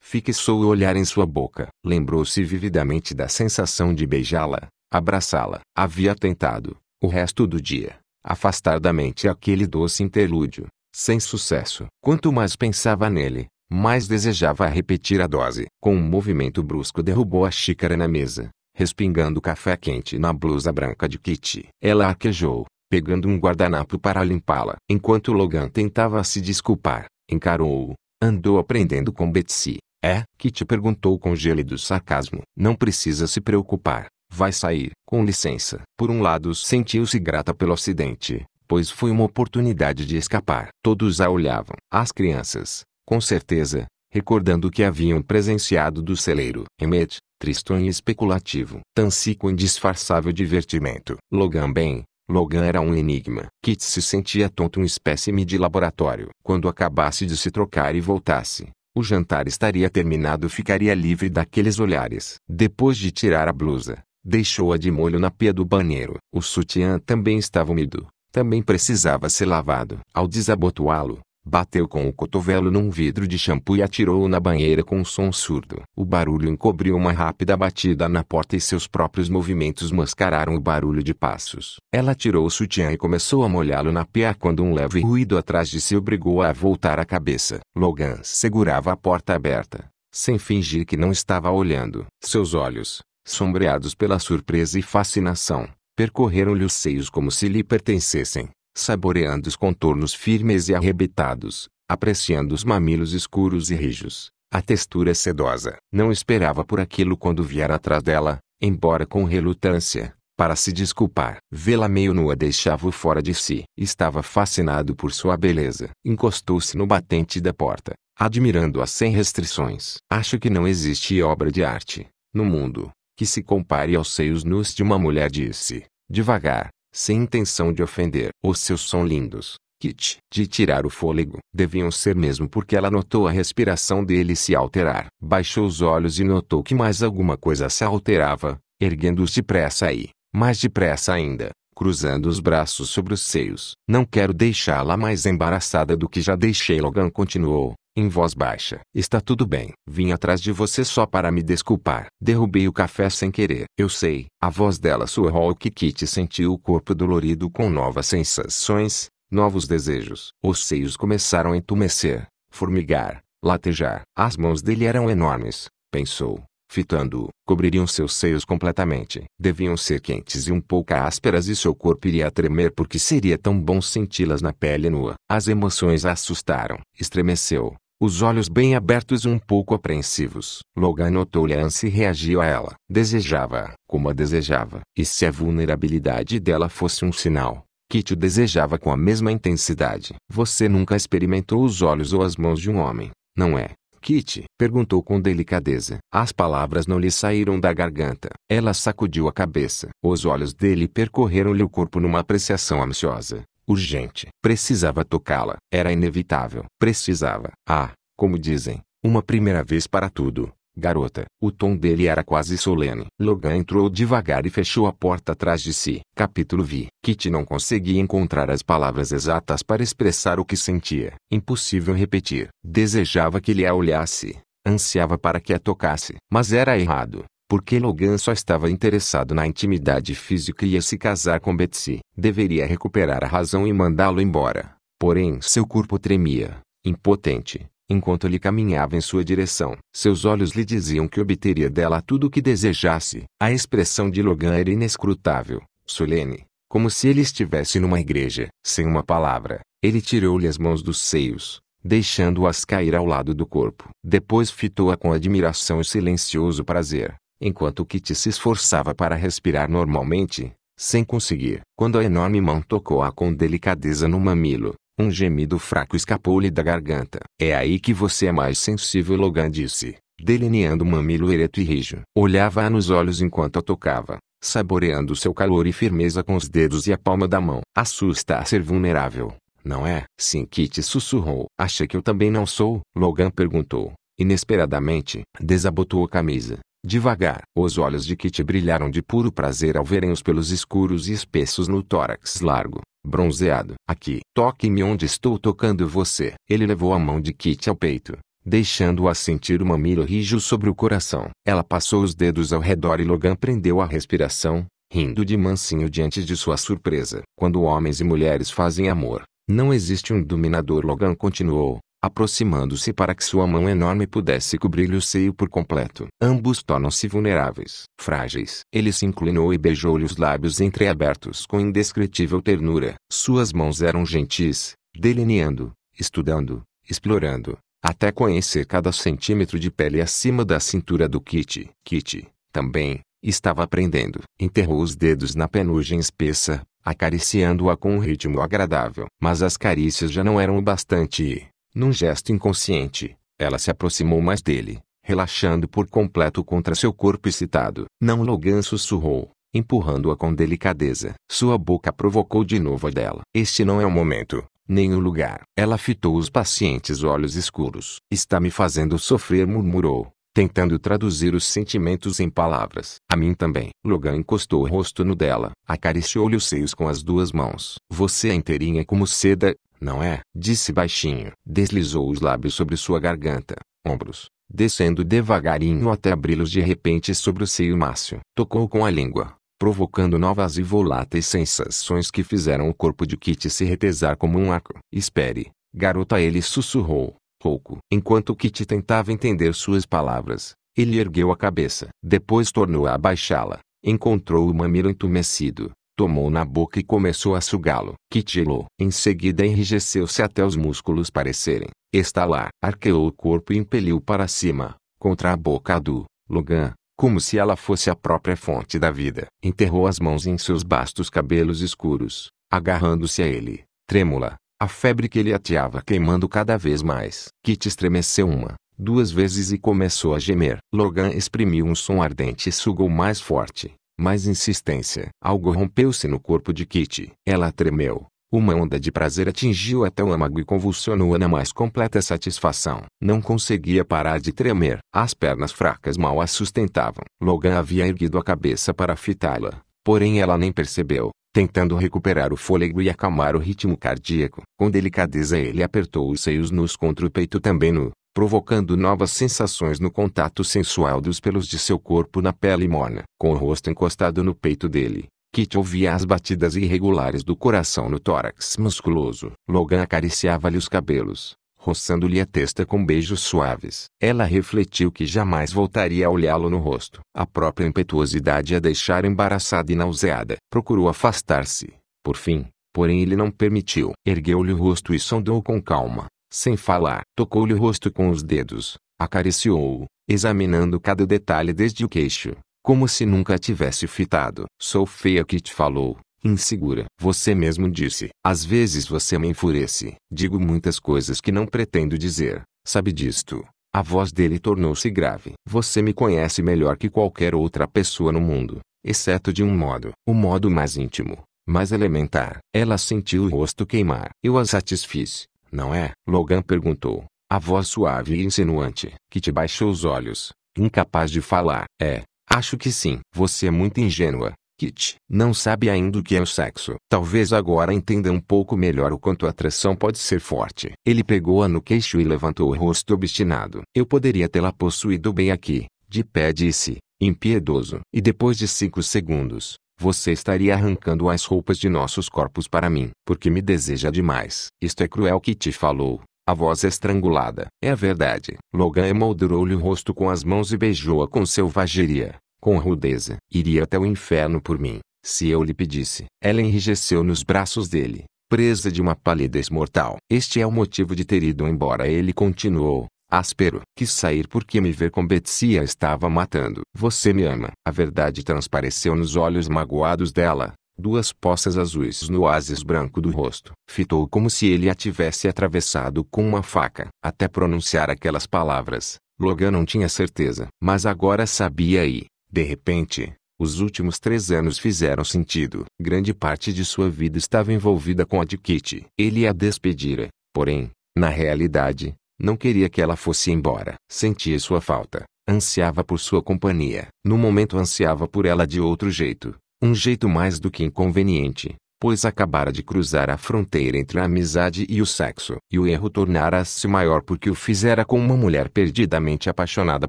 Fixou o olhar em sua boca. Lembrou-se vividamente da sensação de beijá-la, abraçá-la. Havia tentado, o resto do dia, afastar da mente aquele doce interlúdio, sem sucesso. Quanto mais pensava nele, mais desejava repetir a dose. Com um movimento brusco derrubou a xícara na mesa, respingando café quente na blusa branca de Kitty. Ela arquejou, pegando um guardanapo para limpá-la. Enquanto Logan tentava se desculpar, encarou-o, andou aprendendo com Betsy. É? Kitty perguntou com gélido sarcasmo. Não precisa se preocupar. Vai sair, com licença. Por um lado sentiu-se grata pelo acidente, pois foi uma oportunidade de escapar. Todos a olhavam. As crianças, com certeza, recordando o que haviam presenciado do celeiro. Emmet, tristonho e especulativo. Tansi com indisfarçável divertimento. Logan bem, Logan era um enigma. Kit se sentia tonto um espécime de laboratório. Quando acabasse de se trocar e voltasse, o jantar estaria terminado ficaria livre daqueles olhares. Depois de tirar a blusa, deixou-a de molho na pia do banheiro. O sutiã também estava úmido. Também precisava ser lavado. Ao desabotoá-lo, Bateu com o cotovelo num vidro de shampoo e atirou-o na banheira com um som surdo. O barulho encobriu uma rápida batida na porta e seus próprios movimentos mascararam o barulho de passos. Ela tirou o sutiã e começou a molhá-lo na pia quando um leve ruído atrás de si obrigou-a a voltar a cabeça. Logan segurava a porta aberta, sem fingir que não estava olhando. Seus olhos, sombreados pela surpresa e fascinação, percorreram-lhe os seios como se lhe pertencessem saboreando os contornos firmes e arrebitados, apreciando os mamilos escuros e rijos, a textura é sedosa. Não esperava por aquilo quando vier atrás dela, embora com relutância, para se desculpar. Vê-la meio nua deixava-o fora de si. Estava fascinado por sua beleza. Encostou-se no batente da porta, admirando-a sem restrições. Acho que não existe obra de arte, no mundo, que se compare aos seios nus de uma mulher disse, devagar, sem intenção de ofender. Os seus são lindos, Kit, de tirar o fôlego. Deviam ser mesmo porque ela notou a respiração dele se alterar. Baixou os olhos e notou que mais alguma coisa se alterava, erguendo-os depressa e, mais depressa ainda, cruzando os braços sobre os seios. Não quero deixá-la mais embaraçada do que já deixei Logan continuou em voz baixa. Está tudo bem. Vim atrás de você só para me desculpar. Derrubei o café sem querer. Eu sei. A voz dela soou o que Kitty sentiu o corpo dolorido com novas sensações, novos desejos. Os seios começaram a entumecer, formigar, latejar. As mãos dele eram enormes, pensou. Fitando-o, cobririam seus seios completamente. Deviam ser quentes e um pouco ásperas e seu corpo iria tremer porque seria tão bom senti-las na pele nua. As emoções a assustaram. Estremeceu os olhos bem abertos e um pouco apreensivos. Logan notou-lhe a ânsia e reagiu a ela. Desejava-a, como a desejava. E se a vulnerabilidade dela fosse um sinal, Kitty o desejava com a mesma intensidade. Você nunca experimentou os olhos ou as mãos de um homem, não é? Kitty? Perguntou com delicadeza. As palavras não lhe saíram da garganta. Ela sacudiu a cabeça. Os olhos dele percorreram-lhe o corpo numa apreciação ansiosa. Urgente. Precisava tocá-la. Era inevitável. Precisava. Ah, como dizem, uma primeira vez para tudo. Garota. O tom dele era quase solene. Logan entrou devagar e fechou a porta atrás de si. Capítulo V. Kitty não conseguia encontrar as palavras exatas para expressar o que sentia. Impossível repetir. Desejava que ele a olhasse. Ansiava para que a tocasse. Mas era errado porque Logan só estava interessado na intimidade física e ia se casar com Betsy. Deveria recuperar a razão e mandá-lo embora. Porém, seu corpo tremia, impotente, enquanto ele caminhava em sua direção. Seus olhos lhe diziam que obteria dela tudo o que desejasse. A expressão de Logan era inescrutável, solene, como se ele estivesse numa igreja. Sem uma palavra, ele tirou-lhe as mãos dos seios, deixando-as cair ao lado do corpo. Depois fitou-a com admiração e silencioso prazer enquanto Kitty se esforçava para respirar normalmente, sem conseguir. Quando a enorme mão tocou-a com delicadeza no mamilo, um gemido fraco escapou-lhe da garganta. É aí que você é mais sensível, Logan disse, delineando o mamilo ereto e rijo. Olhava-a nos olhos enquanto a tocava, saboreando seu calor e firmeza com os dedos e a palma da mão. Assusta a ser vulnerável, não é? Sim, Kitty sussurrou. Acha que eu também não sou? Logan perguntou. Inesperadamente, desabotou a camisa. Devagar, os olhos de Kit brilharam de puro prazer ao verem os pelos escuros e espessos no tórax largo, bronzeado. Aqui, toque-me onde estou tocando você. Ele levou a mão de Kit ao peito, deixando-a sentir o mamilo rijo sobre o coração. Ela passou os dedos ao redor e Logan prendeu a respiração, rindo de mansinho diante de sua surpresa. Quando homens e mulheres fazem amor, não existe um dominador. Logan continuou, aproximando-se para que sua mão enorme pudesse cobrir-lhe o seio por completo. Ambos tornam-se vulneráveis, frágeis. Ele se inclinou e beijou-lhe os lábios entreabertos com indescritível ternura. Suas mãos eram gentis, delineando, estudando, explorando, até conhecer cada centímetro de pele acima da cintura do Kitty. Kitty, também, estava aprendendo. Enterrou os dedos na penugem espessa, acariciando-a com um ritmo agradável. Mas as carícias já não eram o bastante e, num gesto inconsciente, ela se aproximou mais dele, relaxando por completo contra seu corpo excitado. Não Logan sussurrou, empurrando-a com delicadeza. Sua boca provocou de novo a dela. Este não é o momento, nem o lugar. Ela fitou os pacientes olhos escuros. Está me fazendo sofrer, murmurou, tentando traduzir os sentimentos em palavras. A mim também. Logan encostou o rosto no dela, acariciou-lhe os seios com as duas mãos. Você é inteirinha como seda, não é? Disse baixinho. Deslizou os lábios sobre sua garganta, ombros, descendo devagarinho até abri-los de repente sobre o seio mácio. Tocou com a língua, provocando novas e voláteis sensações que fizeram o corpo de Kitty se retesar como um arco. Espere, garota ele sussurrou, rouco. Enquanto Kitty tentava entender suas palavras, ele ergueu a cabeça. Depois tornou a abaixá-la. Encontrou o mamilo entumecido, tomou na boca e começou a sugá-lo. Kitilo, em seguida enrijeceu-se até os músculos parecerem estalar. Arqueou o corpo e impeliu para cima, contra a boca do Logan, como se ela fosse a própria fonte da vida. Enterrou as mãos em seus bastos cabelos escuros, agarrando-se a ele, trêmula, a febre que ele ateava queimando cada vez mais. Kit estremeceu uma, duas vezes e começou a gemer. Logan exprimiu um som ardente e sugou mais forte mais insistência. Algo rompeu-se no corpo de Kitty. Ela tremeu. Uma onda de prazer atingiu até o âmago e convulsionou-a na mais completa satisfação. Não conseguia parar de tremer. As pernas fracas mal a sustentavam. Logan havia erguido a cabeça para fitá-la, porém ela nem percebeu tentando recuperar o fôlego e acalmar o ritmo cardíaco. Com delicadeza ele apertou os seios nus contra o peito também nu, provocando novas sensações no contato sensual dos pelos de seu corpo na pele morna. Com o rosto encostado no peito dele, Kit ouvia as batidas irregulares do coração no tórax musculoso. Logan acariciava-lhe os cabelos, roçando-lhe a testa com beijos suaves. Ela refletiu que jamais voltaria a olhá-lo no rosto. A própria impetuosidade a deixara embaraçada e nauseada. Procurou afastar-se, por fim, porém ele não permitiu. Ergueu-lhe o rosto e sondou com calma sem falar, tocou-lhe o rosto com os dedos, acariciou-o, examinando cada detalhe desde o queixo, como se nunca tivesse fitado. Sou feia que te falou, insegura. Você mesmo disse. Às vezes você me enfurece. Digo muitas coisas que não pretendo dizer. Sabe disto. A voz dele tornou-se grave. Você me conhece melhor que qualquer outra pessoa no mundo, exceto de um modo. O modo mais íntimo, mais elementar. Ela sentiu o rosto queimar. Eu a satisfiz não é? Logan perguntou, a voz suave e insinuante, que te baixou os olhos, incapaz de falar. É, acho que sim. Você é muito ingênua, Kit. Não sabe ainda o que é o sexo. Talvez agora entenda um pouco melhor o quanto a atração pode ser forte. Ele pegou-a no queixo e levantou o rosto obstinado. Eu poderia tê-la possuído bem aqui, de pé disse, impiedoso. E depois de cinco segundos, você estaria arrancando as roupas de nossos corpos para mim, porque me deseja demais. Isto é cruel que te falou. A voz estrangulada. É a verdade. Logan emoldurou-lhe o rosto com as mãos e beijou-a com selvageria, com rudeza. Iria até o inferno por mim, se eu lhe pedisse. Ela enrijeceu nos braços dele, presa de uma palidez mortal. Este é o motivo de ter ido embora. Ele continuou áspero. Quis sair porque me ver com Betsia estava matando. Você me ama. A verdade transpareceu nos olhos magoados dela. Duas poças azuis no oásis branco do rosto. Fitou como se ele a tivesse atravessado com uma faca. Até pronunciar aquelas palavras, Logan não tinha certeza. Mas agora sabia e, de repente, os últimos três anos fizeram sentido. Grande parte de sua vida estava envolvida com a de Kitty. Ele a despedira, porém, na realidade, não queria que ela fosse embora. Sentia sua falta. Ansiava por sua companhia. No momento ansiava por ela de outro jeito. Um jeito mais do que inconveniente, pois acabara de cruzar a fronteira entre a amizade e o sexo. E o erro tornara-se maior porque o fizera com uma mulher perdidamente apaixonada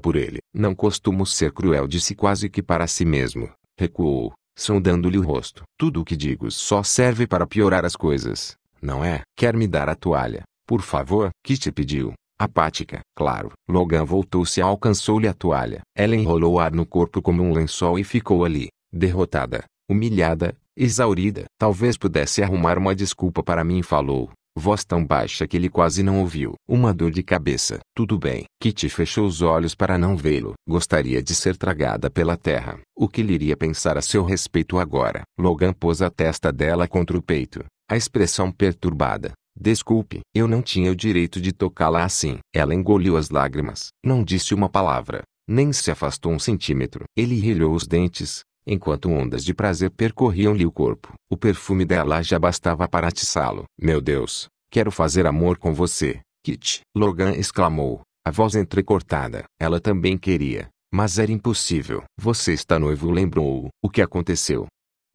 por ele. Não costumo ser cruel, disse quase que para si mesmo. Recuou, sondando-lhe o rosto. Tudo o que digo só serve para piorar as coisas, não é? Quer me dar a toalha, por favor? Que te pediu? Apática, claro. Logan voltou-se e alcançou-lhe a toalha. Ela enrolou-a no corpo como um lençol e ficou ali, derrotada, humilhada, exaurida. Talvez pudesse arrumar uma desculpa para mim, falou, voz tão baixa que ele quase não ouviu. Uma dor de cabeça. Tudo bem. Kitty fechou os olhos para não vê-lo. Gostaria de ser tragada pela terra. O que lhe iria pensar a seu respeito agora? Logan pôs a testa dela contra o peito, a expressão perturbada. Desculpe, eu não tinha o direito de tocá-la assim. Ela engoliu as lágrimas, não disse uma palavra, nem se afastou um centímetro. Ele rilhou os dentes, enquanto ondas de prazer percorriam-lhe o corpo. O perfume dela já bastava para atiçá-lo. Meu Deus, quero fazer amor com você, Kit. Logan exclamou, a voz entrecortada. Ela também queria, mas era impossível. Você está noivo, lembrou-o. O que aconteceu?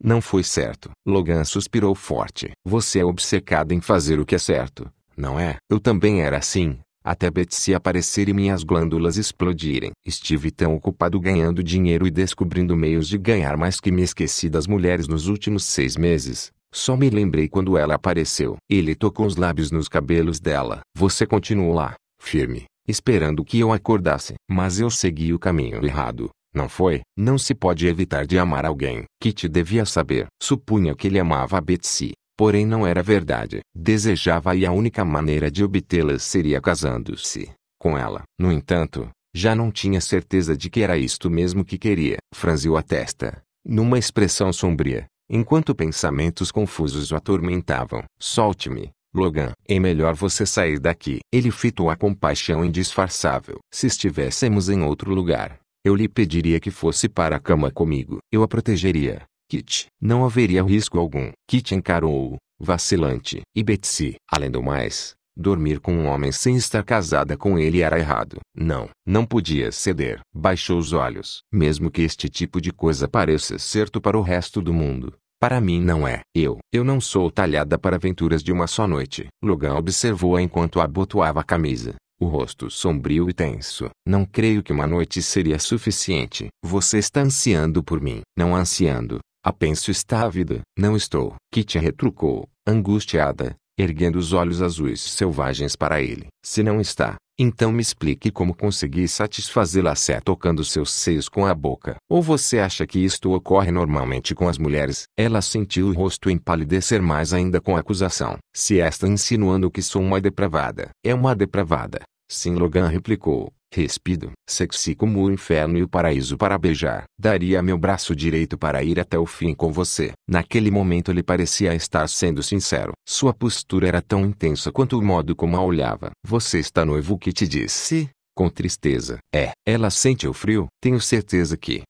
Não foi certo. Logan suspirou forte. Você é obcecado em fazer o que é certo, não é? Eu também era assim. Até Betsy aparecer e minhas glândulas explodirem. Estive tão ocupado ganhando dinheiro e descobrindo meios de ganhar mais que me esqueci das mulheres nos últimos seis meses. Só me lembrei quando ela apareceu. Ele tocou os lábios nos cabelos dela. Você continuou lá, firme, esperando que eu acordasse. Mas eu segui o caminho errado. Não foi? Não se pode evitar de amar alguém que te devia saber. Supunha que ele amava Betsy, porém não era verdade. Desejava e a única maneira de obtê-la seria casando-se com ela. No entanto, já não tinha certeza de que era isto mesmo que queria. Franziu a testa, numa expressão sombria, enquanto pensamentos confusos o atormentavam. Solte-me, Logan. É melhor você sair daqui. Ele fitou a compaixão indisfarçável. Se estivéssemos em outro lugar, eu lhe pediria que fosse para a cama comigo. Eu a protegeria. Kit. Não haveria risco algum. Kit encarou-o, vacilante. E Betsy. Além do mais, dormir com um homem sem estar casada com ele era errado. Não, não podia ceder. Baixou os olhos. Mesmo que este tipo de coisa pareça certo para o resto do mundo, para mim não é. Eu, eu não sou talhada para aventuras de uma só noite. Logan observou-a enquanto abotoava a camisa o rosto sombrio e tenso. Não creio que uma noite seria suficiente. Você está ansiando por mim. Não ansiando, a penso está ávida. Não estou. Kitty retrucou, angustiada, erguendo os olhos azuis selvagens para ele. Se não está, então me explique como consegui satisfazê-la sé tocando seus seios com a boca. Ou você acha que isto ocorre normalmente com as mulheres? Ela sentiu o rosto empalidecer mais ainda com a acusação. Se esta insinuando que sou uma depravada. É uma depravada. Sim Logan replicou. Respido, sexy como o inferno e o paraíso para beijar. Daria meu braço direito para ir até o fim com você. Naquele momento ele parecia estar sendo sincero. Sua postura era tão intensa quanto o modo como a olhava. Você está noivo que te disse? Com tristeza. É. Ela sente o frio? Tenho certeza que,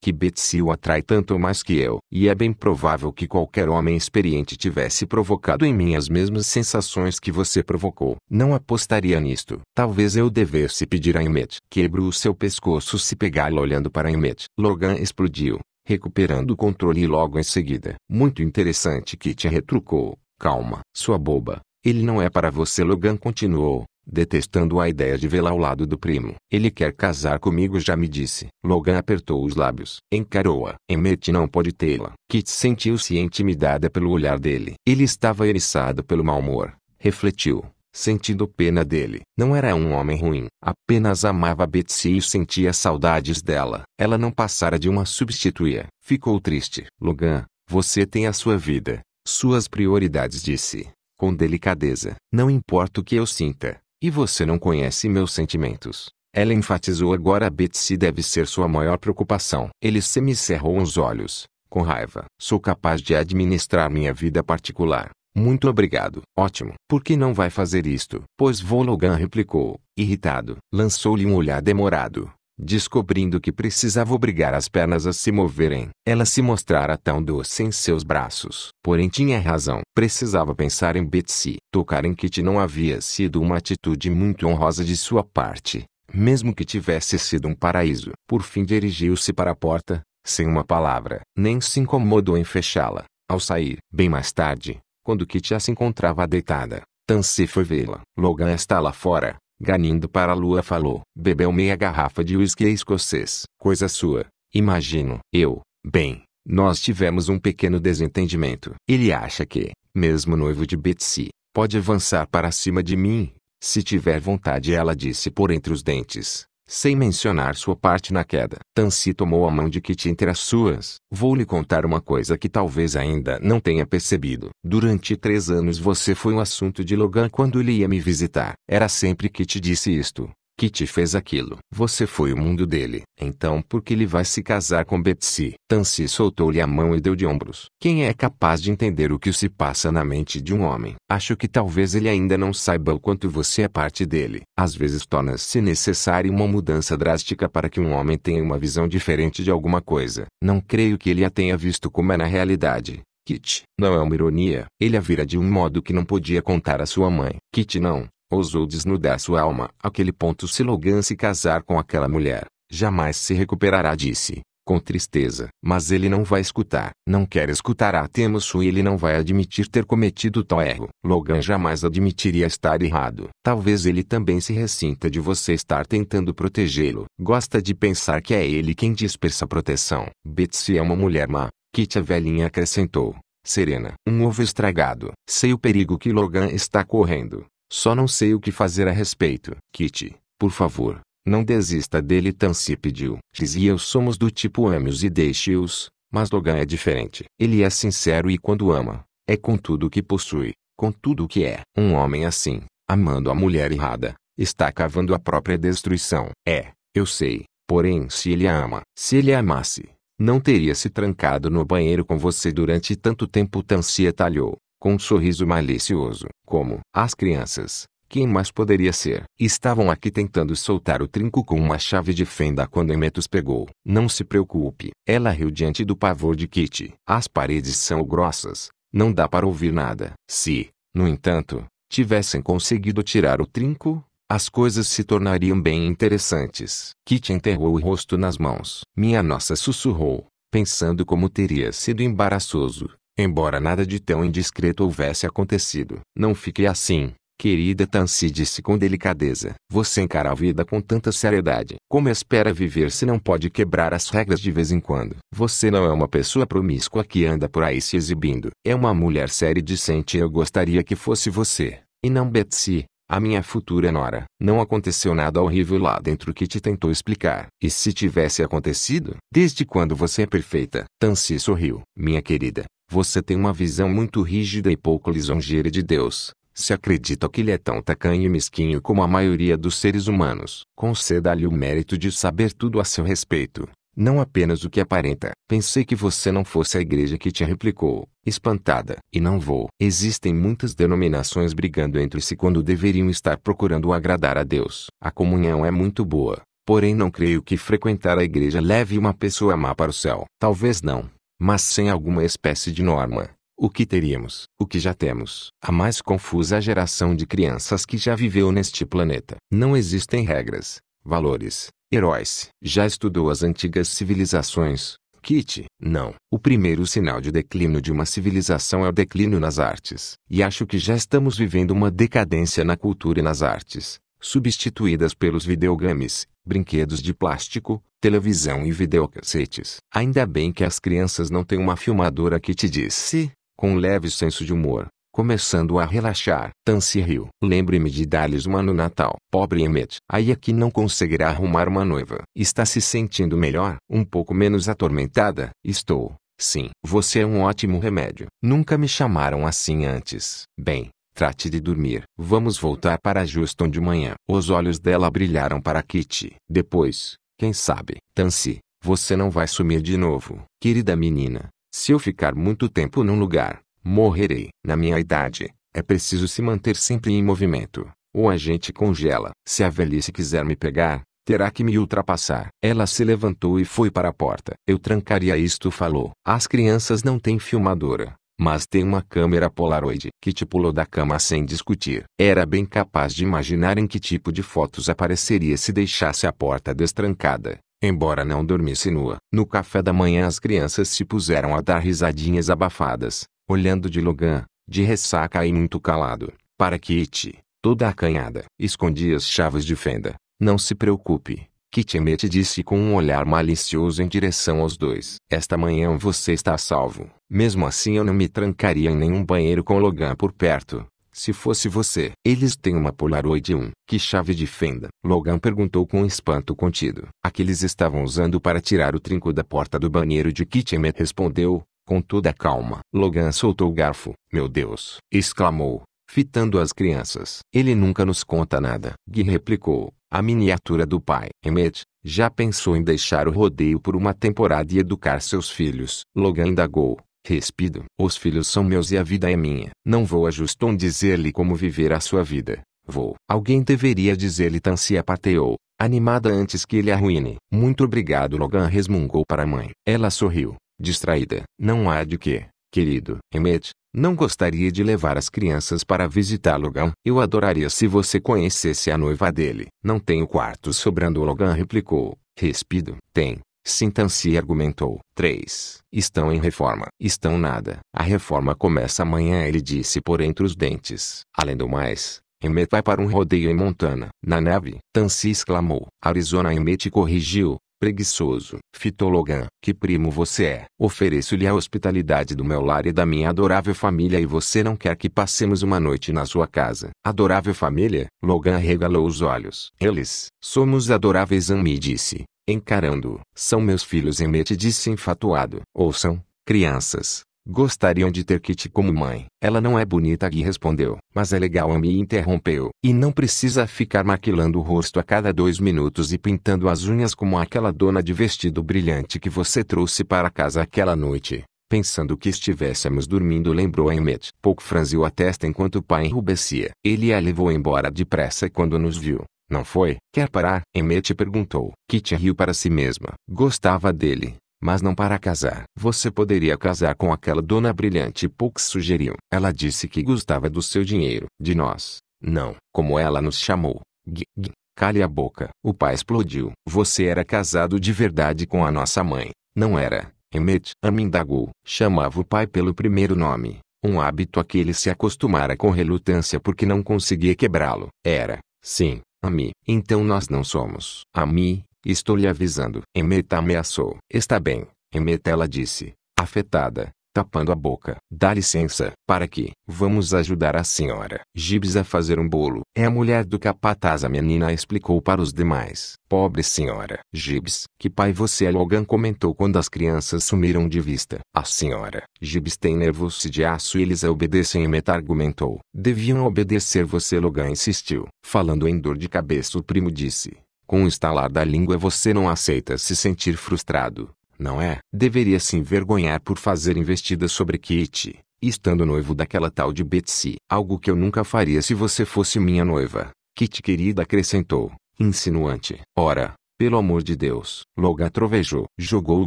que Betsy o atrai tanto mais que eu. E é bem provável que qualquer homem experiente tivesse provocado em mim as mesmas sensações que você provocou. Não apostaria nisto. Talvez eu devesse pedir a Emmett. Quebro o seu pescoço se pegá-lo olhando para Emmett. Logan explodiu, recuperando o controle logo em seguida. Muito interessante que te retrucou. Calma, sua boba. Ele não é para você Logan continuou, detestando a ideia de vê-la ao lado do primo. Ele quer casar comigo já me disse. Logan apertou os lábios. Encarou-a. Emmett não pode tê-la. Kit sentiu-se intimidada pelo olhar dele. Ele estava eriçado pelo mau humor. Refletiu. Sentindo pena dele. Não era um homem ruim. Apenas amava Betsy e sentia saudades dela. Ela não passara de uma substituía. Ficou triste. Logan, você tem a sua vida. Suas prioridades disse. Com delicadeza. Não importa o que eu sinta. E você não conhece meus sentimentos. Ela enfatizou agora a Betsy deve ser sua maior preocupação. Ele semicerrou os olhos, com raiva. Sou capaz de administrar minha vida particular. Muito obrigado. Ótimo. Por que não vai fazer isto? Pois Vologan replicou, irritado. Lançou-lhe um olhar demorado. Descobrindo que precisava obrigar as pernas a se moverem, ela se mostrara tão doce em seus braços. Porém tinha razão. Precisava pensar em Betsy. Tocar em Kitty não havia sido uma atitude muito honrosa de sua parte, mesmo que tivesse sido um paraíso. Por fim dirigiu-se para a porta, sem uma palavra. Nem se incomodou em fechá-la. Ao sair, bem mais tarde, quando Kitty já se encontrava deitada, Tansy foi vê-la. Logan está lá fora, Ganindo para a lua falou. Bebeu meia garrafa de uísque escocês. Coisa sua, imagino. Eu, bem, nós tivemos um pequeno desentendimento. Ele acha que, mesmo noivo de Betsy, pode avançar para cima de mim, se tiver vontade ela disse por entre os dentes sem mencionar sua parte na queda. Tansi tomou a mão de Kitty entre as suas. Vou lhe contar uma coisa que talvez ainda não tenha percebido. Durante três anos você foi o um assunto de Logan quando ele ia me visitar. Era sempre que te disse isto que te fez aquilo. Você foi o mundo dele. Então por que ele vai se casar com Betsy? Tansy soltou-lhe a mão e deu de ombros. Quem é capaz de entender o que se passa na mente de um homem? Acho que talvez ele ainda não saiba o quanto você é parte dele. Às vezes torna-se necessária uma mudança drástica para que um homem tenha uma visão diferente de alguma coisa. Não creio que ele a tenha visto como é na realidade. Kit. Não é uma ironia. Ele a vira de um modo que não podia contar à sua mãe. Kit não. Ousou desnudar sua alma. Aquele ponto se Logan se casar com aquela mulher, jamais se recuperará disse, com tristeza. Mas ele não vai escutar. Não quer escutar a ah, Temusu e ele não vai admitir ter cometido tal erro. Logan jamais admitiria estar errado. Talvez ele também se ressinta de você estar tentando protegê-lo. Gosta de pensar que é ele quem dispersa a proteção. Betsy é uma mulher má. Kit a velhinha acrescentou serena. Um ovo estragado. Sei o perigo que Logan está correndo. Só não sei o que fazer a respeito. Kitty, por favor, não desista dele. Tansy pediu. X e eu somos do tipo ame-os e deixe-os, mas Logan é diferente. Ele é sincero e quando ama, é com tudo o que possui, com tudo o que é. Um homem assim, amando a mulher errada, está cavando a própria destruição. É, eu sei, porém se ele a ama, se ele a amasse, não teria se trancado no banheiro com você durante tanto tempo. Tancia atalhou com um sorriso malicioso, como as crianças, quem mais poderia ser? Estavam aqui tentando soltar o trinco com uma chave de fenda quando Emetus pegou. Não se preocupe. Ela riu diante do pavor de Kitty. As paredes são grossas. Não dá para ouvir nada. Se, no entanto, tivessem conseguido tirar o trinco, as coisas se tornariam bem interessantes. Kitty enterrou o rosto nas mãos. Minha nossa sussurrou, pensando como teria sido embaraçoso Embora nada de tão indiscreto houvesse acontecido. Não fique assim, querida Tansi disse com delicadeza. Você encara a vida com tanta seriedade. Como espera viver se não pode quebrar as regras de vez em quando? Você não é uma pessoa promíscua que anda por aí se exibindo. É uma mulher séria e decente eu gostaria que fosse você. E não Betsy, a minha futura nora. Não aconteceu nada horrível lá dentro que te tentou explicar. E se tivesse acontecido? Desde quando você é perfeita? Tansi sorriu. Minha querida, você tem uma visão muito rígida e pouco lisonjeira de Deus, se acredita que ele é tão tacanho e mesquinho como a maioria dos seres humanos. Conceda-lhe o mérito de saber tudo a seu respeito, não apenas o que aparenta. Pensei que você não fosse a igreja que te replicou, espantada. E não vou. Existem muitas denominações brigando entre si quando deveriam estar procurando agradar a Deus. A comunhão é muito boa, porém não creio que frequentar a igreja leve uma pessoa má para o céu. Talvez não mas sem alguma espécie de norma. O que teríamos? O que já temos? A mais confusa geração de crianças que já viveu neste planeta. Não existem regras, valores, heróis. Já estudou as antigas civilizações? Kit, não. O primeiro sinal de declínio de uma civilização é o declínio nas artes. E acho que já estamos vivendo uma decadência na cultura e nas artes, substituídas pelos videogames, brinquedos de plástico, televisão e videocassetes. Ainda bem que as crianças não têm uma filmadora que te disse, com um leve senso de humor, começando a relaxar. Tansy riu. Lembre-me de dar-lhes uma no Natal. Pobre Emmet. Aí é que não conseguirá arrumar uma noiva. Está se sentindo melhor? Um pouco menos atormentada? Estou. Sim, você é um ótimo remédio. Nunca me chamaram assim antes. Bem, trate de dormir. Vamos voltar para Juston de manhã. Os olhos dela brilharam para Kitty. Depois, quem sabe? Tansi, você não vai sumir de novo. Querida menina, se eu ficar muito tempo num lugar, morrerei. Na minha idade, é preciso se manter sempre em movimento, ou a gente congela. Se a velhice quiser me pegar, terá que me ultrapassar. Ela se levantou e foi para a porta. Eu trancaria isto, falou. As crianças não têm filmadora. Mas tem uma câmera Polaroid que te pulou da cama sem discutir. Era bem capaz de imaginar em que tipo de fotos apareceria se deixasse a porta destrancada. Embora não dormisse nua, no café da manhã as crianças se puseram a dar risadinhas abafadas, olhando de Logan, de ressaca e muito calado, para Kitty, toda acanhada. Escondi as chaves de fenda. Não se preocupe, Kitemet disse com um olhar malicioso em direção aos dois. Esta manhã você está salvo. Mesmo assim eu não me trancaria em nenhum banheiro com Logan por perto. Se fosse você, eles têm uma Polaroid 1. Que chave de fenda? Logan perguntou com um espanto contido. A que eles estavam usando para tirar o trinco da porta do banheiro de Kitemet respondeu, com toda a calma. Logan soltou o garfo. Meu Deus! exclamou, fitando as crianças. Ele nunca nos conta nada. Gui replicou. A miniatura do pai, Emmet, já pensou em deixar o rodeio por uma temporada e educar seus filhos. Logan indagou, respido. Os filhos são meus e a vida é minha. Não vou a Juston dizer-lhe como viver a sua vida. Vou. Alguém deveria dizer-lhe Tancia pateou, animada antes que ele arruine. Muito obrigado Logan resmungou para a mãe. Ela sorriu, distraída. Não há de quê, querido. Emmet, não gostaria de levar as crianças para visitá Logan. Eu adoraria se você conhecesse a noiva dele. Não tenho quarto sobrando, Logan replicou. Respido. Tem. Sintam-se argumentou. 3. Estão em reforma. Estão nada. A reforma começa amanhã, ele disse por entre os dentes. Além do mais, Emmet vai para um rodeio em Montana. Na neve, Tansy exclamou. Arizona Emmet corrigiu preguiçoso. Fitologan, que primo você é. Ofereço-lhe a hospitalidade do meu lar e da minha adorável família e você não quer que passemos uma noite na sua casa. Adorável família? Logan regalou os olhos. Eles, somos adoráveis Ami disse, encarando-o. São meus filhos Emmet disse enfatuado. Ouçam, crianças, Gostariam de ter Kitty como mãe. Ela não é bonita, Gui respondeu. Mas é legal, Amy interrompeu. E não precisa ficar maquilando o rosto a cada dois minutos e pintando as unhas como aquela dona de vestido brilhante que você trouxe para casa aquela noite. Pensando que estivéssemos dormindo, lembrou a Emmet. Pouco franziu a testa enquanto o pai enrubescia. Ele a levou embora depressa quando nos viu. Não foi? Quer parar? Emmet perguntou. Kitty riu para si mesma. Gostava dele. Mas não para casar. Você poderia casar com aquela dona brilhante pouco sugeriu. Ela disse que gostava do seu dinheiro. De nós. Não. Como ela nos chamou. G -g Cale a boca. O pai explodiu. Você era casado de verdade com a nossa mãe. Não era. Emmet indagou. chamava o pai pelo primeiro nome, um hábito a que ele se acostumara com relutância porque não conseguia quebrá-lo. Era, sim, Ami. Então nós não somos. Ami, Estou lhe avisando. Emeta ameaçou. Está bem, Emeta ela disse, afetada, tapando a boca. Dá licença. Para que? Vamos ajudar a senhora. Gibbs a fazer um bolo. É a mulher do capataz a menina explicou para os demais. Pobre senhora. Gibbs, que pai você é Logan comentou quando as crianças sumiram de vista. A senhora. Gibbs tem nervos de aço e eles a obedecem Emmet argumentou. Deviam obedecer você Logan insistiu. Falando em dor de cabeça o primo disse. Com o estalar da língua você não aceita se sentir frustrado, não é? Deveria se envergonhar por fazer investidas sobre Kitty, estando noivo daquela tal de Betsy. Algo que eu nunca faria se você fosse minha noiva. Kitty querida acrescentou, insinuante. Ora, pelo amor de Deus. Logan trovejou, jogou o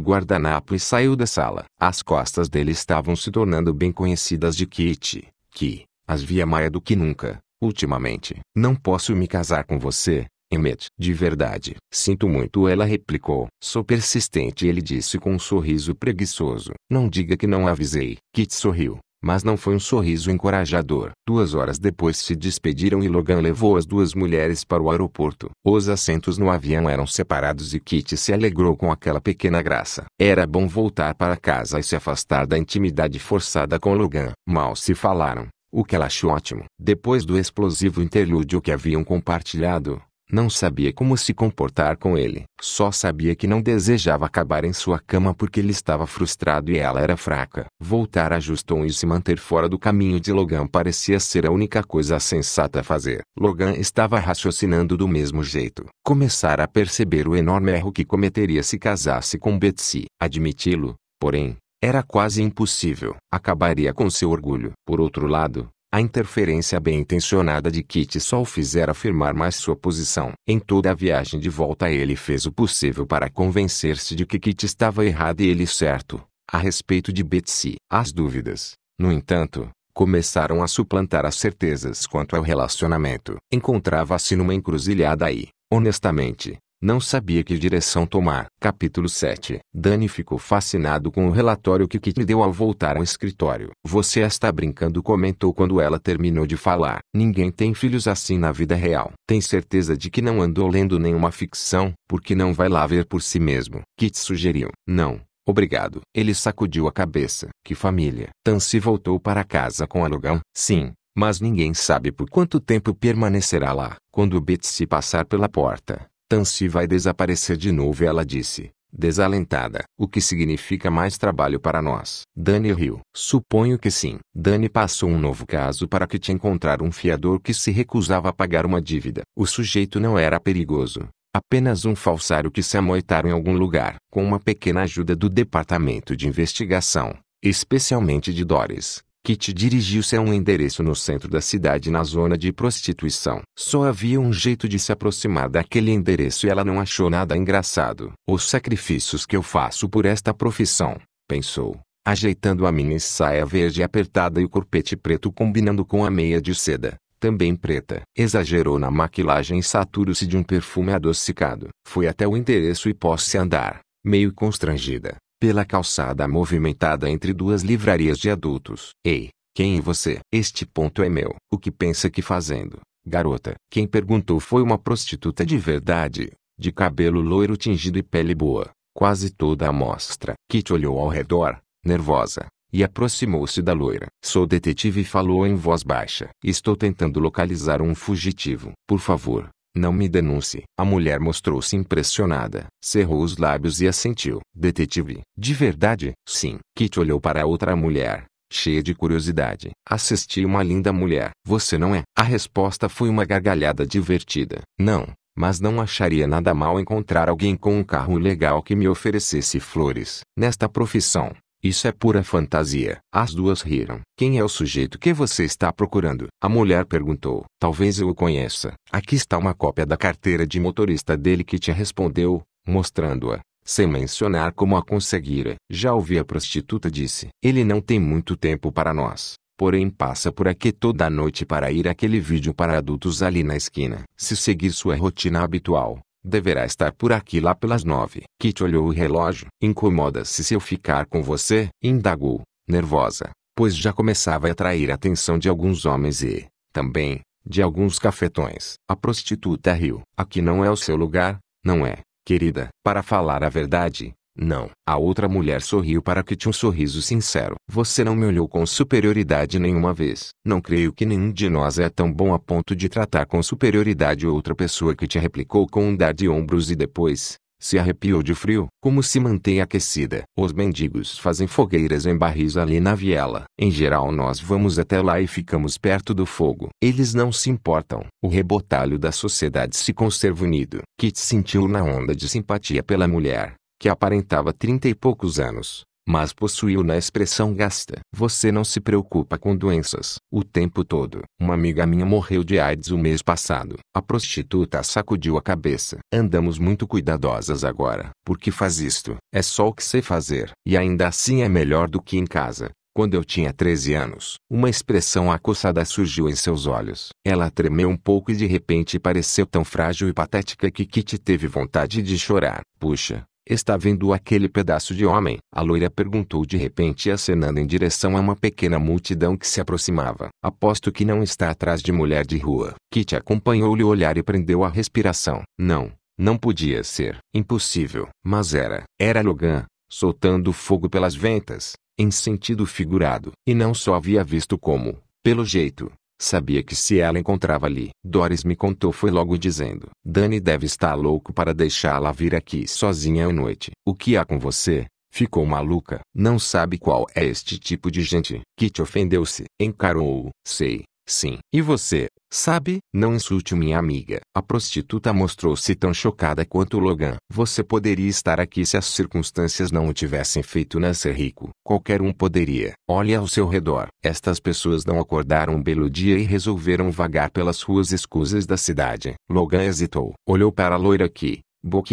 guardanapo e saiu da sala. As costas dele estavam se tornando bem conhecidas de Kitty, que as via mais do que nunca, ultimamente. Não posso me casar com você, Emmet, de verdade. Sinto muito ela replicou. Sou persistente ele disse com um sorriso preguiçoso. Não diga que não avisei. Kit sorriu. Mas não foi um sorriso encorajador. Duas horas depois se despediram e Logan levou as duas mulheres para o aeroporto. Os assentos no avião eram separados e Kit se alegrou com aquela pequena graça. Era bom voltar para casa e se afastar da intimidade forçada com Logan. Mal se falaram, o que ela achou ótimo. Depois do explosivo interlúdio que haviam compartilhado, não sabia como se comportar com ele. Só sabia que não desejava acabar em sua cama porque ele estava frustrado e ela era fraca. Voltar a Juston e se manter fora do caminho de Logan parecia ser a única coisa sensata a fazer. Logan estava raciocinando do mesmo jeito. Começar a perceber o enorme erro que cometeria se casasse com Betsy. Admiti-lo, porém, era quase impossível. Acabaria com seu orgulho. Por outro lado, a interferência bem intencionada de Kit só o fizera afirmar mais sua posição. Em toda a viagem de volta ele fez o possível para convencer-se de que Kit estava errado e ele certo, a respeito de Betsy. As dúvidas, no entanto, começaram a suplantar as certezas quanto ao relacionamento. Encontrava-se numa encruzilhada E, honestamente, não sabia que direção tomar. Capítulo 7 Dani ficou fascinado com o relatório que Kit lhe deu ao voltar ao escritório. Você está brincando comentou quando ela terminou de falar. Ninguém tem filhos assim na vida real. Tem certeza de que não andou lendo nenhuma ficção, porque não vai lá ver por si mesmo. Kit sugeriu. Não, Obrigado. Ele sacudiu a cabeça. Que família. Tansi voltou para casa com alugão. Sim, mas ninguém sabe por quanto tempo permanecerá lá. Quando Betsy passar pela porta, Tansi vai desaparecer de novo, ela disse, desalentada, o que significa mais trabalho para nós. Dani riu. Suponho que sim. Dani passou um novo caso para que te encontrar um fiador que se recusava a pagar uma dívida. O sujeito não era perigoso, Apenas um falsário que se amoitaram em algum lugar, com uma pequena ajuda do Departamento de Investigação, especialmente de Doris, Kit dirigiu-se a é um endereço no centro da cidade na zona de prostituição. Só havia um jeito de se aproximar daquele endereço e ela não achou nada engraçado. Os sacrifícios que eu faço por esta profissão, pensou, ajeitando a minha saia verde apertada e o corpete preto combinando com a meia de seda também preta. Exagerou na maquilagem e saturou-se de um perfume adocicado. Foi até o endereço e pôs-se a andar, meio constrangida pela calçada movimentada entre duas livrarias de adultos. Ei, quem é você? Este ponto é meu. O que pensa que fazendo? Garota. Quem perguntou foi uma prostituta de verdade, de cabelo loiro tingido e pele boa, quase toda a mostra. Kit olhou ao redor, nervosa, e aproximou-se da loira. Sou detetive e falou em voz baixa. Estou tentando localizar um fugitivo. Por favor, não me denuncie. A mulher mostrou-se impressionada, cerrou os lábios e assentiu. Detetive, de verdade? Sim. Kit olhou para a outra mulher, cheia de curiosidade. Assisti uma linda mulher. Você não é? A resposta foi uma gargalhada divertida. Não, mas não acharia nada mal encontrar alguém com um carro legal que me oferecesse flores. Nesta profissão, isso é pura fantasia. As duas riram. Quem é o sujeito que você está procurando? A mulher perguntou. Talvez eu o conheça. Aqui está uma cópia da carteira de motorista dele que te respondeu, mostrando-a, sem mencionar como a conseguira. Já ouvi a prostituta disse. Ele não tem muito tempo para nós. Porém passa por aqui toda noite para ir àquele vídeo para adultos ali na esquina. Se seguir sua rotina habitual, Deverá estar por aqui lá pelas nove. Kit olhou o relógio. Incomoda-se se eu ficar com você? Indagou, nervosa, pois já começava a atrair a atenção de alguns homens e, também, de alguns cafetões. A prostituta riu. Aqui não é o seu lugar, não é, querida. Para falar a verdade, não. A outra mulher sorriu para Kitty um sorriso sincero. Você não me olhou com superioridade nenhuma vez. Não creio que nenhum de nós é tão bom a ponto de tratar com superioridade outra pessoa que te replicou com um dar de ombros e depois, se arrepiou de frio, como se mantém aquecida. Os mendigos fazem fogueiras em barris ali na viela. Em geral nós vamos até lá e ficamos perto do fogo. Eles não se importam. O rebotalho da sociedade se conserva unido. Kit sentiu na onda de simpatia pela mulher que aparentava trinta e poucos anos, mas possuiu na expressão gasta. Você não se preocupa com doenças. O tempo todo. Uma amiga minha morreu de AIDS o mês passado. A prostituta sacudiu a cabeça. Andamos muito cuidadosas agora. Por que faz isto? É só o que sei fazer. E ainda assim é melhor do que em casa. Quando eu tinha 13 anos, uma expressão acossada surgiu em seus olhos. Ela tremeu um pouco e de repente pareceu tão frágil e patética que Kitty teve vontade de chorar. Puxa, Está vendo aquele pedaço de homem? A loira perguntou de repente acenando em direção a uma pequena multidão que se aproximava. Aposto que não está atrás de mulher de rua. Kitty acompanhou-lhe o olhar e prendeu a respiração. Não, não podia ser. Impossível. Mas era. Era Logan, soltando fogo pelas ventas, em sentido figurado. E não só havia visto como, pelo jeito, Sabia que se ela encontrava ali. Doris me contou foi logo dizendo. Dani deve estar louco para deixá-la vir aqui sozinha à noite. O que há com você? Ficou maluca. Não sabe qual é este tipo de gente. Kit ofendeu-se. Encarou-o. Sei. Sim, e você, sabe, não insulte minha amiga. A prostituta mostrou-se tão chocada quanto Logan. Você poderia estar aqui se as circunstâncias não o tivessem feito nascer rico. Qualquer um poderia. Olhe ao seu redor. Estas pessoas não acordaram um belo dia e resolveram vagar pelas ruas escusas da cidade. Logan hesitou. Olhou para a loira que,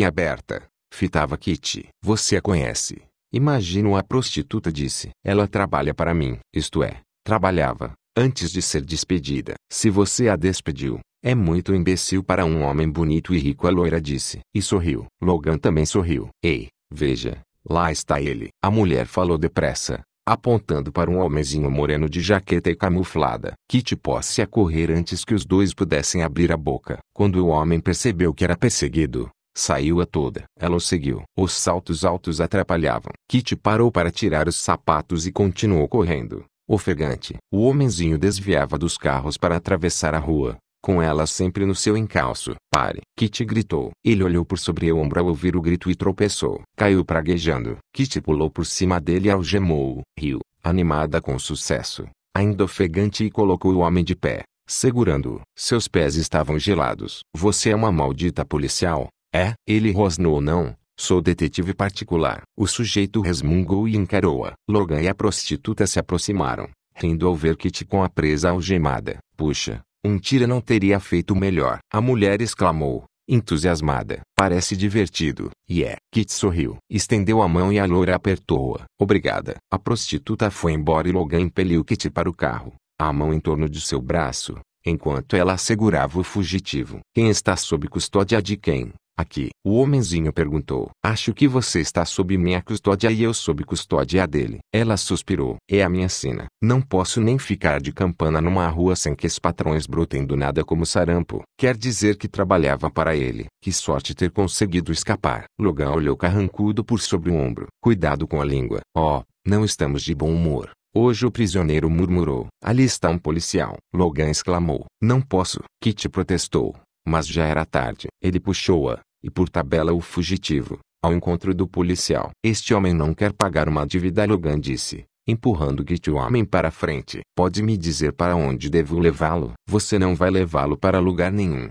aberta, fitava Kitty. Você a conhece. Imagino a prostituta disse. Ela trabalha para mim. Isto é, trabalhava antes de ser despedida. Se você a despediu, é muito imbecil para um homem bonito e rico, a loira disse. E sorriu. Logan também sorriu. Ei, veja, lá está ele. A mulher falou depressa, apontando para um homenzinho moreno de jaqueta e camuflada. pôs posse a correr antes que os dois pudessem abrir a boca. Quando o homem percebeu que era perseguido, saiu a toda. Ela o seguiu. Os saltos altos atrapalhavam. Kitty parou para tirar os sapatos e continuou correndo. Ofegante, o homenzinho desviava dos carros para atravessar a rua, com ela sempre no seu encalço. Pare! Kitty gritou. Ele olhou por sobre o ombro ao ouvir o grito e tropeçou. Caiu praguejando. Kitty pulou por cima dele e algemou-o. Riu, animada com sucesso, ainda ofegante e colocou o homem de pé, segurando-o. Seus pés estavam gelados. Você é uma maldita policial, é? Ele rosnou não, Sou detetive particular. O sujeito resmungou e encarou-a. Logan e a prostituta se aproximaram, rindo ao ver Kit com a presa algemada. Puxa, um tira não teria feito melhor. A mulher exclamou, entusiasmada. Parece divertido. E yeah. é. Kit sorriu. Estendeu a mão e a loura apertou-a. Obrigada. A prostituta foi embora e Logan impeliu Kit para o carro. A mão em torno de seu braço, enquanto ela segurava o fugitivo. Quem está sob custódia de quem? Aqui, o homenzinho perguntou: Acho que você está sob minha custódia e eu sob custódia dele. Ela suspirou: É a minha sina. Não posso nem ficar de campana numa rua sem que os patrões brotem do nada como sarampo. Quer dizer que trabalhava para ele. Que sorte ter conseguido escapar. Logan olhou carrancudo por sobre o ombro. Cuidado com a língua. Oh, não estamos de bom humor. Hoje o prisioneiro murmurou. Ali está um policial. Logan exclamou. Não posso. Kitty protestou. Mas já era tarde. Ele puxou-a e por tabela o fugitivo, ao encontro do policial. Este homem não quer pagar uma dívida, Logan disse, empurrando o homem para frente. Pode me dizer para onde devo levá-lo? Você não vai levá-lo para lugar nenhum.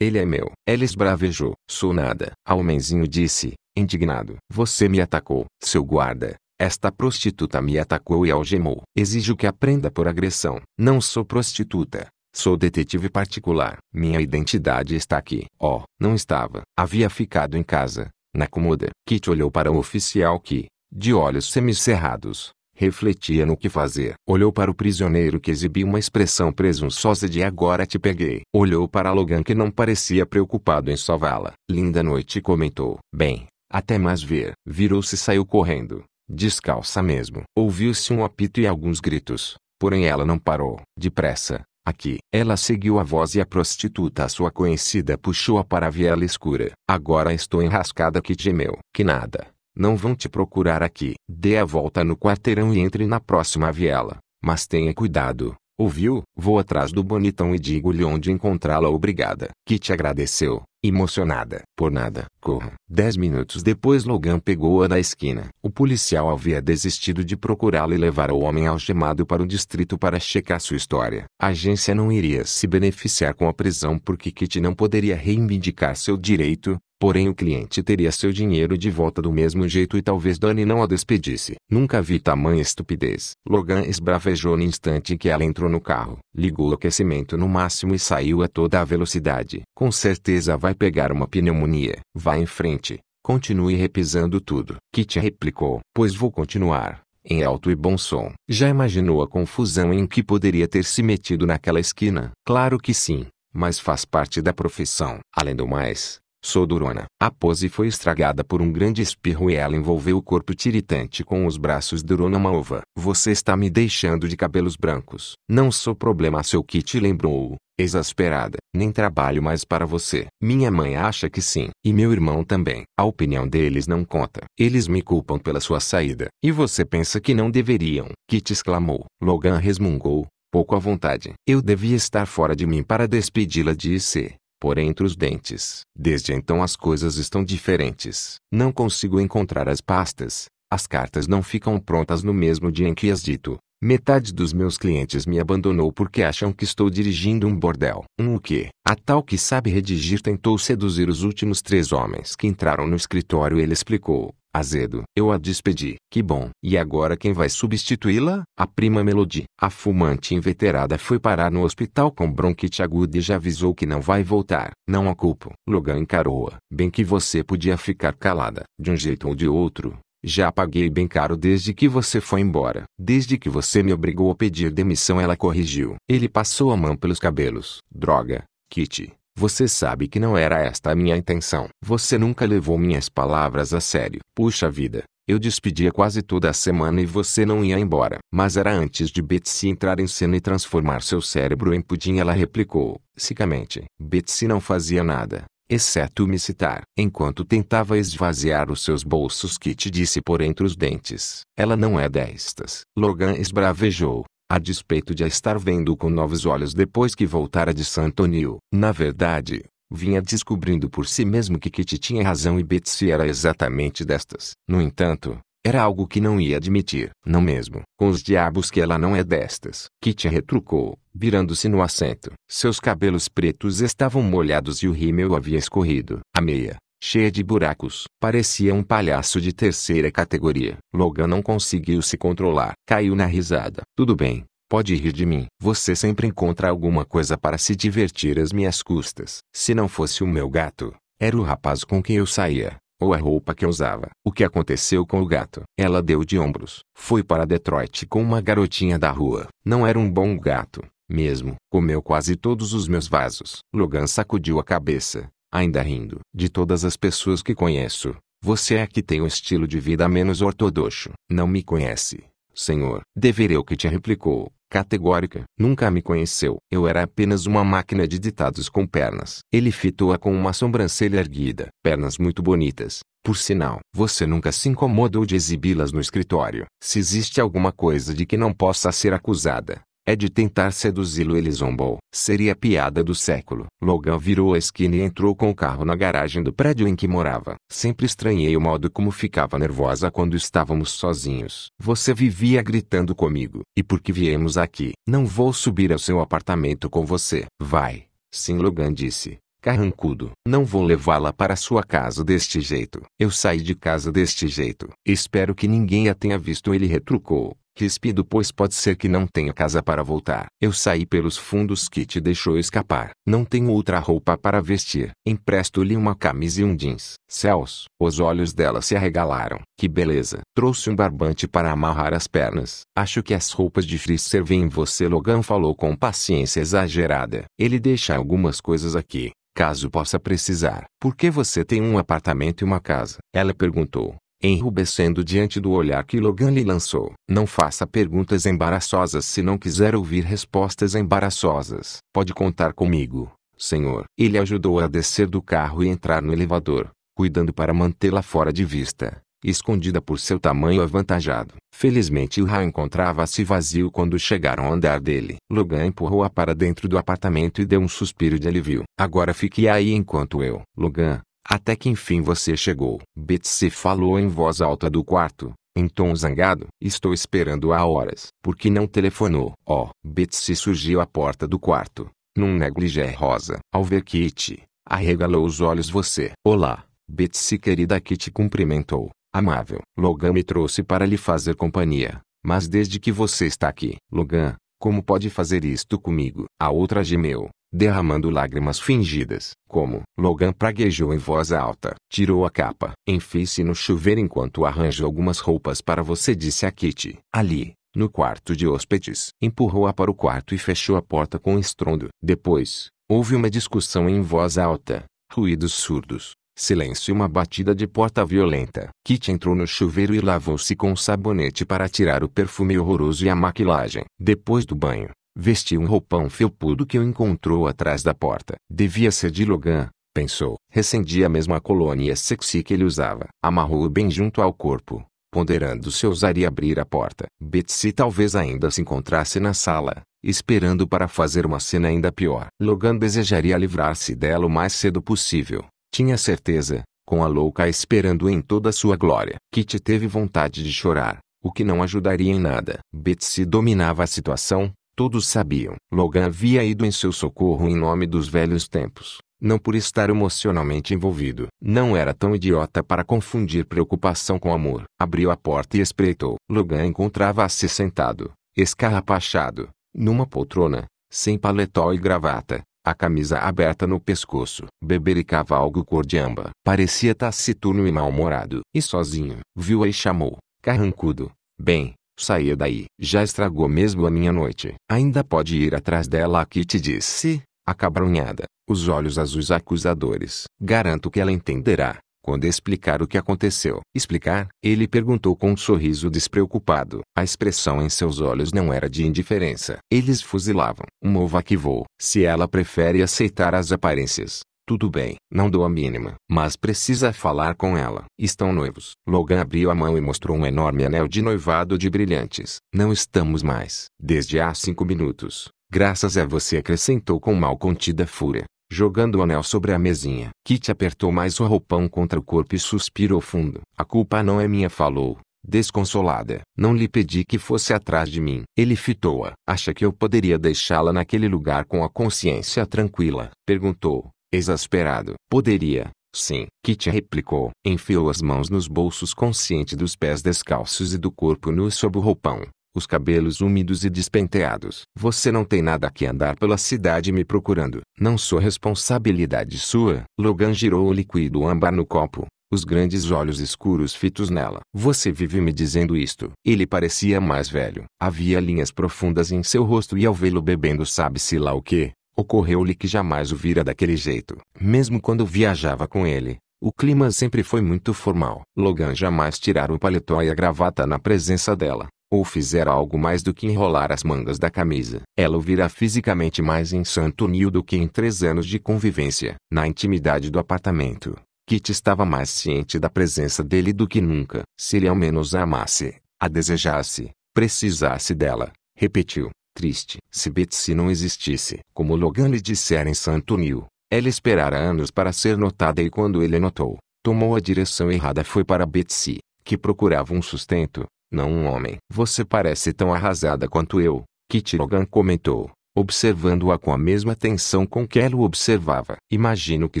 Ele é meu. Ela esbravejou. Sou nada. A homenzinho disse, indignado. Você me atacou, seu guarda. Esta prostituta me atacou e algemou. Exijo que aprenda por agressão. Não sou prostituta. Sou detetive particular. Minha identidade está aqui. Oh, não estava. Havia ficado em casa, na comoda. Kit olhou para o oficial que, de olhos semicerrados, refletia no que fazer. Olhou para o prisioneiro que exibia uma expressão presunçosa de agora te peguei. Olhou para Logan que não parecia preocupado em salvá-la. Linda noite comentou. Bem, até mais ver. Virou-se e saiu correndo. Descalça mesmo. Ouviu-se um apito e alguns gritos. Porém ela não parou. Depressa, Aqui, ela seguiu a voz e a prostituta sua conhecida puxou-a para a viela escura. Agora estou enrascada que gemeu. Que nada. Não vão te procurar aqui. Dê a volta no quarteirão e entre na próxima viela. Mas tenha cuidado. Ouviu? Vou atrás do bonitão e digo-lhe onde encontrá-la obrigada. te agradeceu, emocionada. Por nada. Corram. Dez minutos depois Logan pegou-a da esquina. O policial havia desistido de procurá-la e levar o homem algemado para o distrito para checar sua história. A agência não iria se beneficiar com a prisão porque Kitty não poderia reivindicar seu direito, porém o cliente teria seu dinheiro de volta do mesmo jeito e talvez Dani não a despedisse. Nunca vi tamanha estupidez. Logan esbravejou no instante em que ela entrou no carro. Ligou o aquecimento no máximo e saiu a toda a velocidade. Com certeza vai pegar uma pneumonia. Vai Vá em frente, continue repisando tudo. Kit replicou: Pois vou continuar, em alto e bom som. Já imaginou a confusão em que poderia ter se metido naquela esquina? Claro que sim, mas faz parte da profissão. Além do mais, Sodorona. A pose foi estragada por um grande espirro e ela envolveu o corpo tiritante com os braços durona malva. Você está me deixando de cabelos brancos. Não sou problema seu Kitty lembrou lembrou, exasperada. Nem trabalho mais para você. Minha mãe acha que sim. E meu irmão também. A opinião deles não conta. Eles me culpam pela sua saída. E você pensa que não deveriam. Kit exclamou. Logan resmungou, pouco à vontade. Eu devia estar fora de mim para despedi-la de IC por entre os dentes. Desde então as coisas estão diferentes. Não consigo encontrar as pastas. As cartas não ficam prontas no mesmo dia em que as dito. Metade dos meus clientes me abandonou porque acham que estou dirigindo um bordel. Um o quê? A tal que sabe redigir tentou seduzir os últimos três homens que entraram no escritório. Ele explicou. Azedo. Eu a despedi. Que bom. E agora quem vai substituí-la? A prima Melody. A fumante inveterada foi parar no hospital com bronquite aguda e já avisou que não vai voltar. Não a culpo. Logan encarou-a. Bem que você podia ficar calada. De um jeito ou de outro. Já paguei bem caro desde que você foi embora. Desde que você me obrigou a pedir demissão, ela corrigiu. Ele passou a mão pelos cabelos. Droga, Kitty. Você sabe que não era esta a minha intenção. Você nunca levou minhas palavras a sério. Puxa vida, eu despedia quase toda a semana e você não ia embora. Mas era antes de Betsy entrar em cena e transformar seu cérebro em pudim ela replicou, sicamente. Betsy não fazia nada, exceto me citar. Enquanto tentava esvaziar os seus bolsos Kit disse por entre os dentes. Ela não é destas. Logan esbravejou a despeito de a estar vendo com novos olhos depois que voltara de Santonio. Na verdade, vinha descobrindo por si mesmo que Kitty tinha razão e Betsy era exatamente destas. No entanto, era algo que não ia admitir. Não mesmo. Com os diabos que ela não é destas. Kitty retrucou, virando-se no assento. Seus cabelos pretos estavam molhados e o rímel havia escorrido. A meia cheia de buracos. Parecia um palhaço de terceira categoria. Logan não conseguiu se controlar. Caiu na risada. Tudo bem, pode rir de mim. Você sempre encontra alguma coisa para se divertir às minhas custas. Se não fosse o meu gato, era o rapaz com quem eu saía, ou a roupa que eu usava. O que aconteceu com o gato? Ela deu de ombros. Foi para Detroit com uma garotinha da rua. Não era um bom gato. Mesmo, comeu quase todos os meus vasos. Logan sacudiu a cabeça. Ainda rindo. De todas as pessoas que conheço, você é que tem o um estilo de vida menos ortodoxo. Não me conhece, senhor. Devereu que te replicou, categórica. Nunca me conheceu. Eu era apenas uma máquina de ditados com pernas. Ele fitou-a com uma sobrancelha erguida. Pernas muito bonitas, por sinal. Você nunca se incomodou de exibi-las no escritório. Se existe alguma coisa de que não possa ser acusada, é de tentar seduzi-lo ele zombou. Seria a piada do século. Logan virou a esquina e entrou com o carro na garagem do prédio em que morava. Sempre estranhei o modo como ficava nervosa quando estávamos sozinhos. Você vivia gritando comigo. E por que viemos aqui? Não vou subir ao seu apartamento com você. Vai. Sim Logan disse. Carrancudo, não vou levá-la para sua casa deste jeito. Eu saí de casa deste jeito. Espero que ninguém a tenha visto, ele retrucou. Ríspido pois pode ser que não tenha casa para voltar. Eu saí pelos fundos que te deixou escapar. Não tenho outra roupa para vestir. Empresto-lhe uma camisa e um jeans. Céus, os olhos dela se arregalaram. Que beleza. Trouxe um barbante para amarrar as pernas. Acho que as roupas de Fris servem em você Logan falou com paciência exagerada. Ele deixa algumas coisas aqui caso possa precisar. Por que você tem um apartamento e uma casa? Ela perguntou enrubescendo diante do olhar que Logan lhe lançou. Não faça perguntas embaraçosas se não quiser ouvir respostas embaraçosas. Pode contar comigo, senhor. Ele ajudou a descer do carro e entrar no elevador, cuidando para mantê-la fora de vista, escondida por seu tamanho avantajado. Felizmente o raio encontrava-se vazio quando chegaram ao andar dele. Logan empurrou-a para dentro do apartamento e deu um suspiro de alívio. Agora fique aí enquanto eu. Logan, até que enfim você chegou. Betsy falou em voz alta do quarto, em tom zangado. Estou esperando há horas. Por que não telefonou? Oh, Betsy surgiu à porta do quarto, num negligé rosa. Ao ver Kitty, arregalou os olhos você. Olá, Betsy querida Kitty cumprimentou. Amável. Logan me trouxe para lhe fazer companhia. Mas desde que você está aqui, Logan, como pode fazer isto comigo? A outra gemeu derramando lágrimas fingidas. Como Logan praguejou em voz alta, tirou a capa, enfie-se no chuveiro enquanto arranjo algumas roupas para você, disse a Kitty. Ali, no quarto de hóspedes, empurrou-a para o quarto e fechou a porta com estrondo. Depois, houve uma discussão em voz alta, ruídos surdos, silêncio e uma batida de porta violenta. Kit entrou no chuveiro e lavou-se com um sabonete para tirar o perfume horroroso e a maquilagem. Depois do banho, Vestiu um roupão felpudo que o encontrou atrás da porta. Devia ser de Logan, pensou. Recendia a mesma colônia sexy que ele usava. Amarrou-o bem junto ao corpo, ponderando se ousaria abrir a porta. Betsy talvez ainda se encontrasse na sala, esperando para fazer uma cena ainda pior. Logan desejaria livrar-se dela o mais cedo possível. Tinha certeza, com a louca esperando em toda sua glória. Kitty teve vontade de chorar, o que não ajudaria em nada. Betsy dominava a situação, Todos sabiam. Logan havia ido em seu socorro em nome dos velhos tempos, não por estar emocionalmente envolvido. Não era tão idiota para confundir preocupação com amor. Abriu a porta e espreitou. Logan encontrava-se sentado, escarrapachado, numa poltrona, sem paletó e gravata, a camisa aberta no pescoço. Bebericava algo cor de âmbar. Parecia taciturno e mal-humorado. E sozinho. Viu-a e chamou. Carrancudo. Bem, Saia daí. Já estragou mesmo a minha noite. Ainda pode ir atrás dela aqui te disse, acabrunhada, os olhos azuis acusadores. Garanto que ela entenderá. Quando explicar o que aconteceu. Explicar? Ele perguntou com um sorriso despreocupado. A expressão em seus olhos não era de indiferença. Eles fuzilavam. Mova que vou. Se ela prefere aceitar as aparências, tudo bem, não dou a mínima. Mas precisa falar com ela. Estão noivos. Logan abriu a mão e mostrou um enorme anel de noivado de brilhantes. Não estamos mais. Desde há cinco minutos. Graças a você acrescentou com mal contida fúria, jogando o anel sobre a mesinha. Kit apertou mais o roupão contra o corpo e suspirou fundo. A culpa não é minha falou, desconsolada. Não lhe pedi que fosse atrás de mim. Ele fitou-a. Acha que eu poderia deixá-la naquele lugar com a consciência tranquila? Perguntou exasperado. Poderia, sim. Kitty replicou. Enfiou as mãos nos bolsos consciente dos pés descalços e do corpo nu sob o roupão, os cabelos úmidos e despenteados. Você não tem nada que andar pela cidade me procurando. Não sou responsabilidade sua. Logan girou o líquido âmbar no copo, os grandes olhos escuros fitos nela. Você vive me dizendo isto. Ele parecia mais velho. Havia linhas profundas em seu rosto e ao vê-lo bebendo sabe-se lá o que, Ocorreu-lhe que jamais o vira daquele jeito. Mesmo quando viajava com ele, o clima sempre foi muito formal. Logan jamais tirara o paletó e a gravata na presença dela, ou fizera algo mais do que enrolar as mangas da camisa. Ela o vira fisicamente mais em Santo Nil do que em três anos de convivência. Na intimidade do apartamento, Kit estava mais ciente da presença dele do que nunca. Se ele ao menos a amasse, a desejasse, precisasse dela, repetiu. Triste. Se Betsy não existisse, como Logan lhe dissera em Santonil, ela esperara anos para ser notada e quando ele notou, tomou a direção errada foi para Betsy, que procurava um sustento, não um homem. Você parece tão arrasada quanto eu, Kitty Logan comentou, observando-a com a mesma atenção com que ela o observava. Imagino que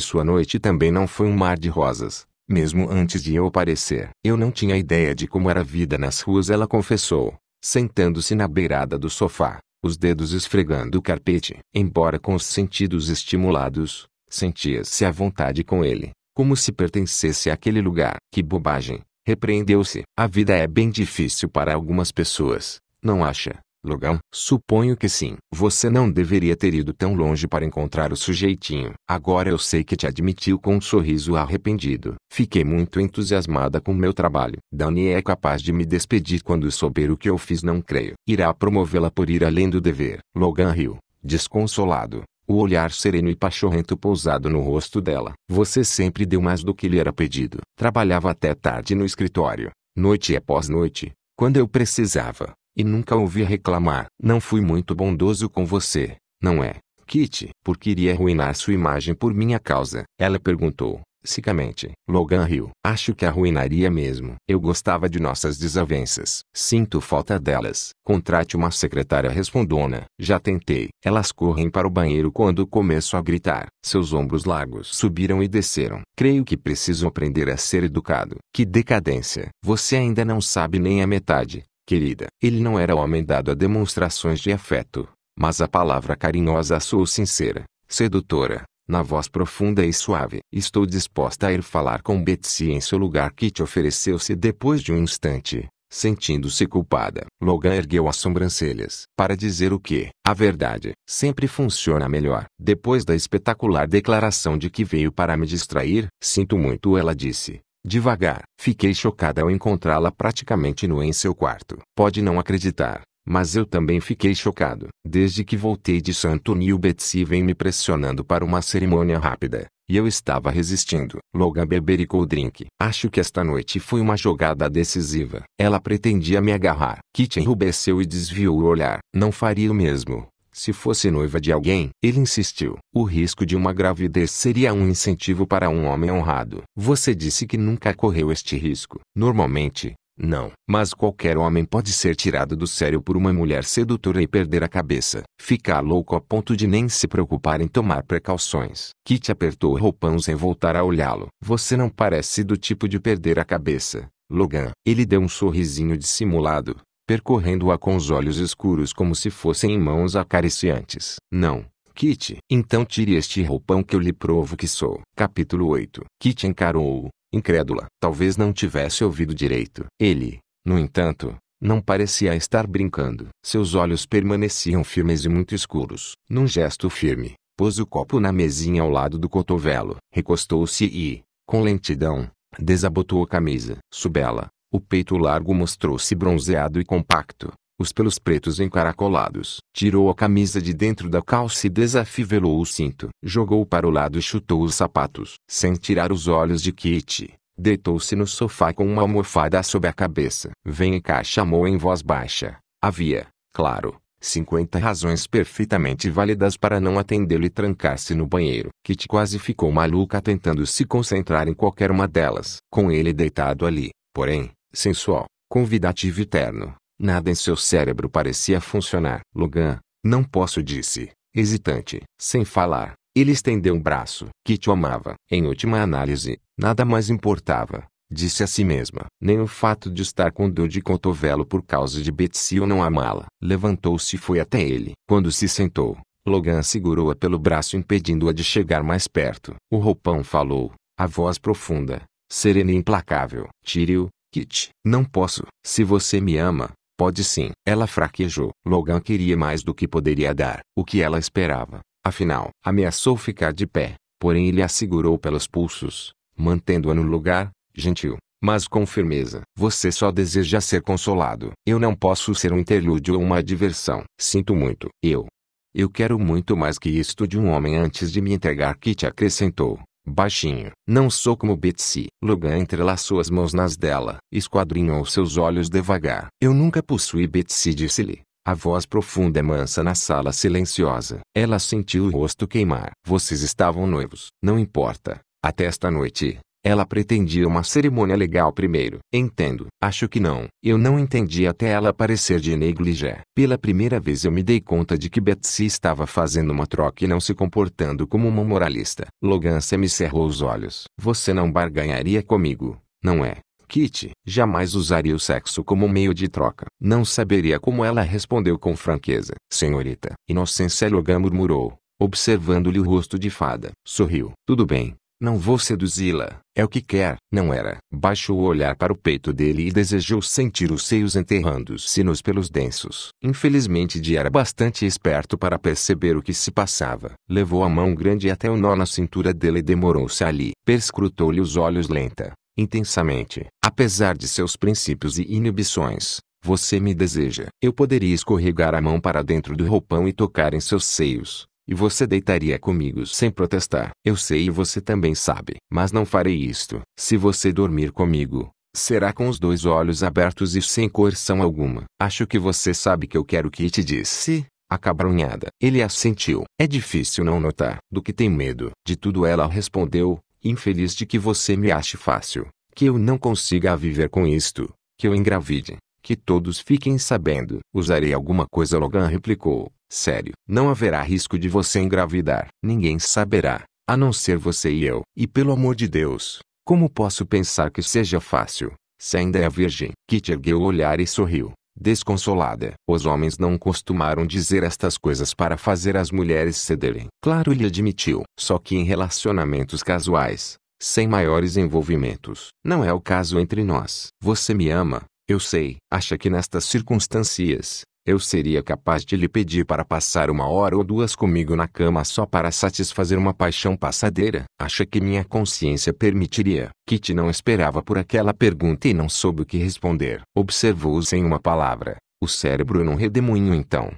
sua noite também não foi um mar de rosas, mesmo antes de eu aparecer. Eu não tinha ideia de como era a vida nas ruas, ela confessou sentando-se na beirada do sofá, os dedos esfregando o carpete. Embora com os sentidos estimulados, sentia-se à vontade com ele, como se pertencesse àquele lugar. Que bobagem! Repreendeu-se. A vida é bem difícil para algumas pessoas, não acha? Logan, suponho que sim. Você não deveria ter ido tão longe para encontrar o sujeitinho. Agora eu sei que te admitiu com um sorriso arrependido. Fiquei muito entusiasmada com meu trabalho. Dani é capaz de me despedir quando souber o que eu fiz não creio. Irá promovê-la por ir além do dever. Logan riu, desconsolado. O olhar sereno e pachorrento pousado no rosto dela. Você sempre deu mais do que lhe era pedido. Trabalhava até tarde no escritório, noite após noite, quando eu precisava e nunca ouvi reclamar. Não fui muito bondoso com você, não é, Kitty? Porque iria arruinar sua imagem por minha causa. Ela perguntou, sicamente. Logan riu. Acho que arruinaria mesmo. Eu gostava de nossas desavenças. Sinto falta delas. Contrate uma secretária respondona. Já tentei. Elas correm para o banheiro quando começo a gritar. Seus ombros largos subiram e desceram. Creio que preciso aprender a ser educado. Que decadência. Você ainda não sabe nem a metade querida. Ele não era homem dado a demonstrações de afeto, mas a palavra carinhosa soou sincera, sedutora, na voz profunda e suave. Estou disposta a ir falar com Betsy em seu lugar. te ofereceu-se depois de um instante, sentindo-se culpada. Logan ergueu as sobrancelhas. Para dizer o que? A verdade sempre funciona melhor. Depois da espetacular declaração de que veio para me distrair, sinto muito, ela disse. Devagar, fiquei chocada ao encontrá-la praticamente nua em seu quarto. Pode não acreditar, mas eu também fiquei chocado. Desde que voltei de Santonio Betsy vem me pressionando para uma cerimônia rápida, e eu estava resistindo. Logo a beber e o drink. Acho que esta noite foi uma jogada decisiva. Ela pretendia me agarrar. Kit enrubesceu e desviou o olhar. Não faria o mesmo. Se fosse noiva de alguém, ele insistiu. O risco de uma gravidez seria um incentivo para um homem honrado. Você disse que nunca correu este risco. Normalmente, não. Mas qualquer homem pode ser tirado do sério por uma mulher sedutora e perder a cabeça. Ficar louco a ponto de nem se preocupar em tomar precauções. Kitty apertou o roupão sem voltar a olhá-lo. Você não parece do tipo de perder a cabeça. Logan. Ele deu um sorrisinho dissimulado percorrendo-a com os olhos escuros como se fossem mãos acariciantes. Não, Kit. Então tire este roupão que eu lhe provo que sou. Capítulo 8. Kit encarou-o, incrédula. Talvez não tivesse ouvido direito. Ele, no entanto, não parecia estar brincando. Seus olhos permaneciam firmes e muito escuros. Num gesto firme, pôs o copo na mesinha ao lado do cotovelo. Recostou-se e, com lentidão, desabotou a camisa. subela. O peito largo mostrou-se bronzeado e compacto, os pelos pretos encaracolados. Tirou a camisa de dentro da calça e desafivelou o cinto. Jogou para o lado e chutou os sapatos. Sem tirar os olhos de Kitty, deitou-se no sofá com uma almofada sob a cabeça. Vem cá chamou em voz baixa. Havia, claro, 50 razões perfeitamente válidas para não atendê-lo e trancar-se no banheiro. Kitty quase ficou maluca tentando se concentrar em qualquer uma delas. Com ele deitado ali, porém, sensual, convidativo e terno. Nada em seu cérebro parecia funcionar. Logan, não posso disse, hesitante. Sem falar, ele estendeu um braço. Que te amava. Em última análise, nada mais importava. Disse a si mesma. Nem o fato de estar com dor de cotovelo por causa de Betsy ou não amá-la. Levantou-se e foi até ele. Quando se sentou, Logan segurou-a pelo braço impedindo-a de chegar mais perto. O roupão falou, a voz profunda, serena e implacável. Tire-o, Kit, não posso. Se você me ama, pode sim. Ela fraquejou. Logan queria mais do que poderia dar, o que ela esperava. Afinal, ameaçou ficar de pé, porém ele a segurou pelos pulsos, mantendo-a no lugar, gentil, mas com firmeza. Você só deseja ser consolado. Eu não posso ser um interlúdio ou uma diversão. Sinto muito. Eu. Eu quero muito mais que isto de um homem antes de me entregar, Kit acrescentou. Baixinho. Não sou como Betsy. Logan entrelaçou as mãos nas dela. Esquadrinhou seus olhos devagar. Eu nunca possuí Betsy, disse-lhe. A voz profunda e mansa na sala silenciosa. Ela sentiu o rosto queimar. Vocês estavam noivos. Não importa. Até esta noite. Ela pretendia uma cerimônia legal primeiro. Entendo. Acho que não. Eu não entendi até ela aparecer de negligé. Pela primeira vez eu me dei conta de que Betsy estava fazendo uma troca e não se comportando como uma moralista. Logan me cerrou os olhos. Você não barganharia comigo, não é? Kit? jamais usaria o sexo como meio de troca. Não saberia como ela respondeu com franqueza. Senhorita, Inocência Logan murmurou, observando-lhe o rosto de fada. Sorriu. Tudo bem, não vou seduzi-la. É o que quer. Não era. Baixou o olhar para o peito dele e desejou sentir os seios enterrando-se nos pelos densos. Infelizmente Di era bastante esperto para perceber o que se passava. Levou a mão grande até o nó na cintura dele e demorou-se ali. Perscrutou-lhe os olhos lenta, intensamente. Apesar de seus princípios e inibições, você me deseja. Eu poderia escorregar a mão para dentro do roupão e tocar em seus seios, e você deitaria comigo sem protestar. Eu sei e você também sabe. Mas não farei isto. Se você dormir comigo, será com os dois olhos abertos e sem coerção alguma. Acho que você sabe que eu quero que te disse. Acabrunhada. Ele assentiu. É difícil não notar. Do que tem medo? De tudo ela respondeu. Infeliz de que você me ache fácil. Que eu não consiga viver com isto. Que eu engravide. Que todos fiquem sabendo. Usarei alguma coisa Logan replicou. Sério. Não haverá risco de você engravidar. Ninguém saberá, a não ser você e eu. E pelo amor de Deus, como posso pensar que seja fácil, se ainda é virgem? Kitty ergueu o olhar e sorriu, desconsolada. Os homens não costumaram dizer estas coisas para fazer as mulheres cederem. Claro, ele admitiu. Só que em relacionamentos casuais, sem maiores envolvimentos. Não é o caso entre nós. Você me ama, eu sei. Acha que nestas circunstâncias, eu seria capaz de lhe pedir para passar uma hora ou duas comigo na cama só para satisfazer uma paixão passadeira. Acha que minha consciência permitiria? Kitty não esperava por aquela pergunta e não soube o que responder. Observou sem uma palavra. O cérebro num redemoinho então.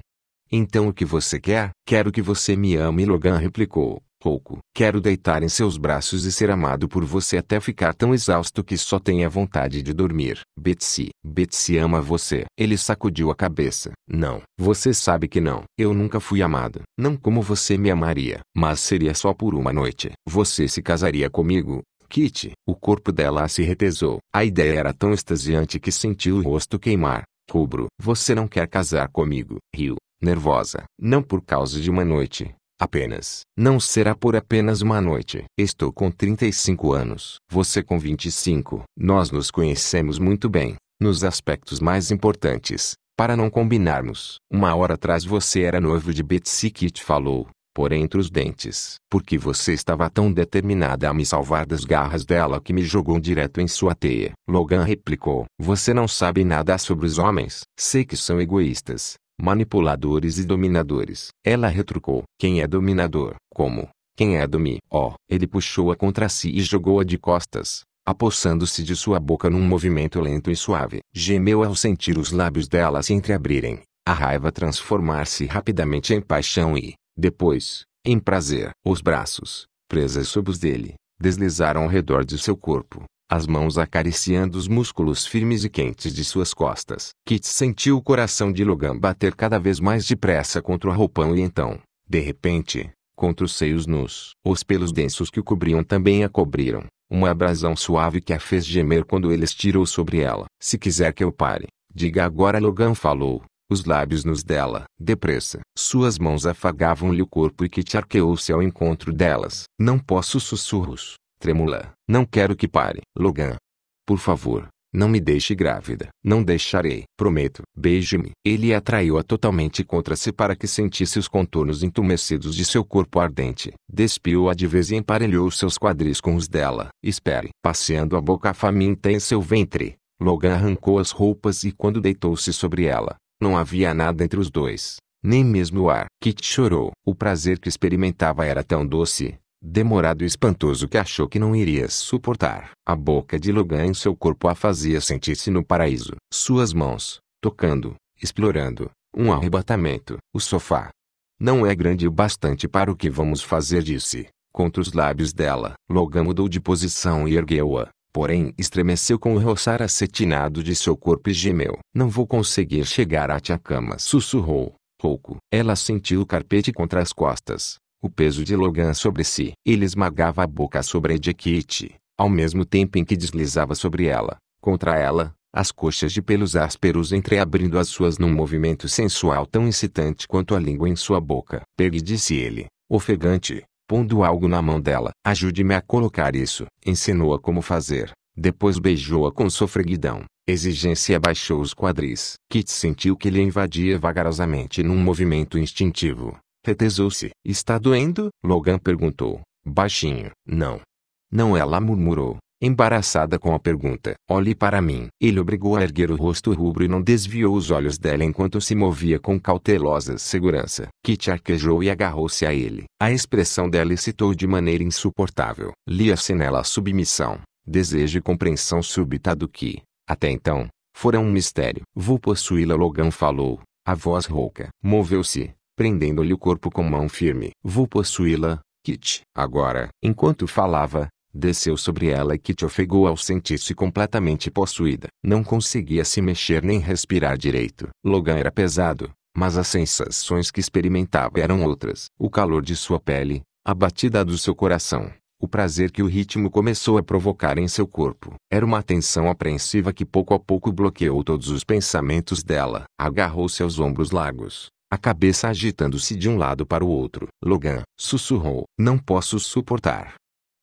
Então o que você quer? Quero que você me ame, Logan replicou pouco. Quero deitar em seus braços e ser amado por você até ficar tão exausto que só tenha vontade de dormir. Betsy, Betsy ama você. Ele sacudiu a cabeça. Não, você sabe que não. Eu nunca fui amado. Não como você me amaria, mas seria só por uma noite. Você se casaria comigo, Kitty. O corpo dela se retesou. A ideia era tão extasiante que sentiu o rosto queimar. Cubro, você não quer casar comigo, riu, nervosa. Não por causa de uma noite, Apenas. Não será por apenas uma noite. Estou com 35 anos. Você com 25. Nós nos conhecemos muito bem, nos aspectos mais importantes, para não combinarmos. Uma hora atrás você era noivo de Betsy Kit falou, por entre os dentes. Porque você estava tão determinada a me salvar das garras dela que me jogou direto em sua teia. Logan replicou. Você não sabe nada sobre os homens. Sei que são egoístas, manipuladores e dominadores. Ela retrucou: Quem é dominador? Como? Quem é domi? Oh! Ele puxou-a contra si e jogou-a de costas, apossando-se de sua boca num movimento lento e suave. Gemeu ao sentir os lábios dela se entreabrirem, a raiva transformar-se rapidamente em paixão e, depois, em prazer. Os braços, presas sob os dele, deslizaram ao redor de seu corpo, as mãos acariciando os músculos firmes e quentes de suas costas. Kit sentiu o coração de Logan bater cada vez mais depressa contra o roupão e então, de repente, contra os seios nus. Os pelos densos que o cobriam também a cobriram, uma abrasão suave que a fez gemer quando ele estirou sobre ela. Se quiser que eu pare, diga agora Logan falou, os lábios nos dela. Depressa, suas mãos afagavam-lhe o corpo e Kit arqueou-se ao encontro delas. Não posso sussurros trêmula. Não quero que pare. Logan. Por favor, não me deixe grávida. Não deixarei. Prometo. Beije-me. Ele atraiu-a totalmente contra si para que sentisse os contornos entumecidos de seu corpo ardente. Despiu-a de vez e emparelhou seus quadris com os dela. Espere. Passeando a boca faminta em seu ventre, Logan arrancou as roupas e quando deitou-se sobre ela, não havia nada entre os dois. Nem mesmo o ar. Kit chorou. O prazer que experimentava era tão doce, demorado e espantoso que achou que não iria suportar. A boca de Logan em seu corpo a fazia sentir-se no paraíso. Suas mãos, tocando, explorando, um arrebatamento. O sofá não é grande o bastante para o que vamos fazer, disse, contra os lábios dela. Logan mudou de posição e ergueu-a, porém estremeceu com o roçar acetinado de seu corpo e gemeu. Não vou conseguir chegar até a cama, sussurrou, rouco. Ela sentiu o carpete contra as costas o peso de Logan sobre si. Ele esmagava a boca sobre Kitty, ao mesmo tempo em que deslizava sobre ela, contra ela, as coxas de pelos ásperos entreabrindo as suas num movimento sensual tão excitante quanto a língua em sua boca. Pegue disse ele, ofegante, pondo algo na mão dela. Ajude-me a colocar isso. Ensinou-a como fazer. Depois beijou-a com sofreguidão. Exigência baixou os quadris. Kit sentiu que ele invadia vagarosamente num movimento instintivo. Retesou-se. Está doendo? Logan perguntou, baixinho. Não. Não ela murmurou, embaraçada com a pergunta. Olhe para mim. Ele obrigou a erguer o rosto rubro e não desviou os olhos dela enquanto se movia com cautelosa segurança. Kit arquejou e agarrou-se a ele. A expressão dela excitou de maneira insuportável. Lia-se nela a submissão, desejo e compreensão súbita do que, até então, fora um mistério. Vou possuí-la Logan falou, a voz rouca. Moveu-se, prendendo-lhe o corpo com mão firme. Vou possuí-la, Kit. Agora, enquanto falava, desceu sobre ela e Kit ofegou ao sentir-se completamente possuída. Não conseguia se mexer nem respirar direito. Logan era pesado, mas as sensações que experimentava eram outras. O calor de sua pele, a batida do seu coração, o prazer que o ritmo começou a provocar em seu corpo. Era uma tensão apreensiva que pouco a pouco bloqueou todos os pensamentos dela. Agarrou-se aos ombros largos, a cabeça agitando-se de um lado para o outro. Logan, sussurrou. Não posso suportar.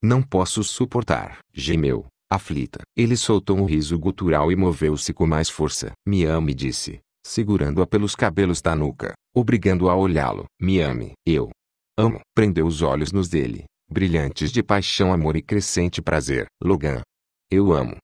Não posso suportar. Gemeu, aflita. Ele soltou um riso gutural e moveu-se com mais força. Miami disse, segurando-a pelos cabelos da nuca, obrigando-a a, a olhá-lo. Miami, eu amo. Prendeu os olhos nos dele, brilhantes de paixão, amor e crescente prazer. Logan, eu amo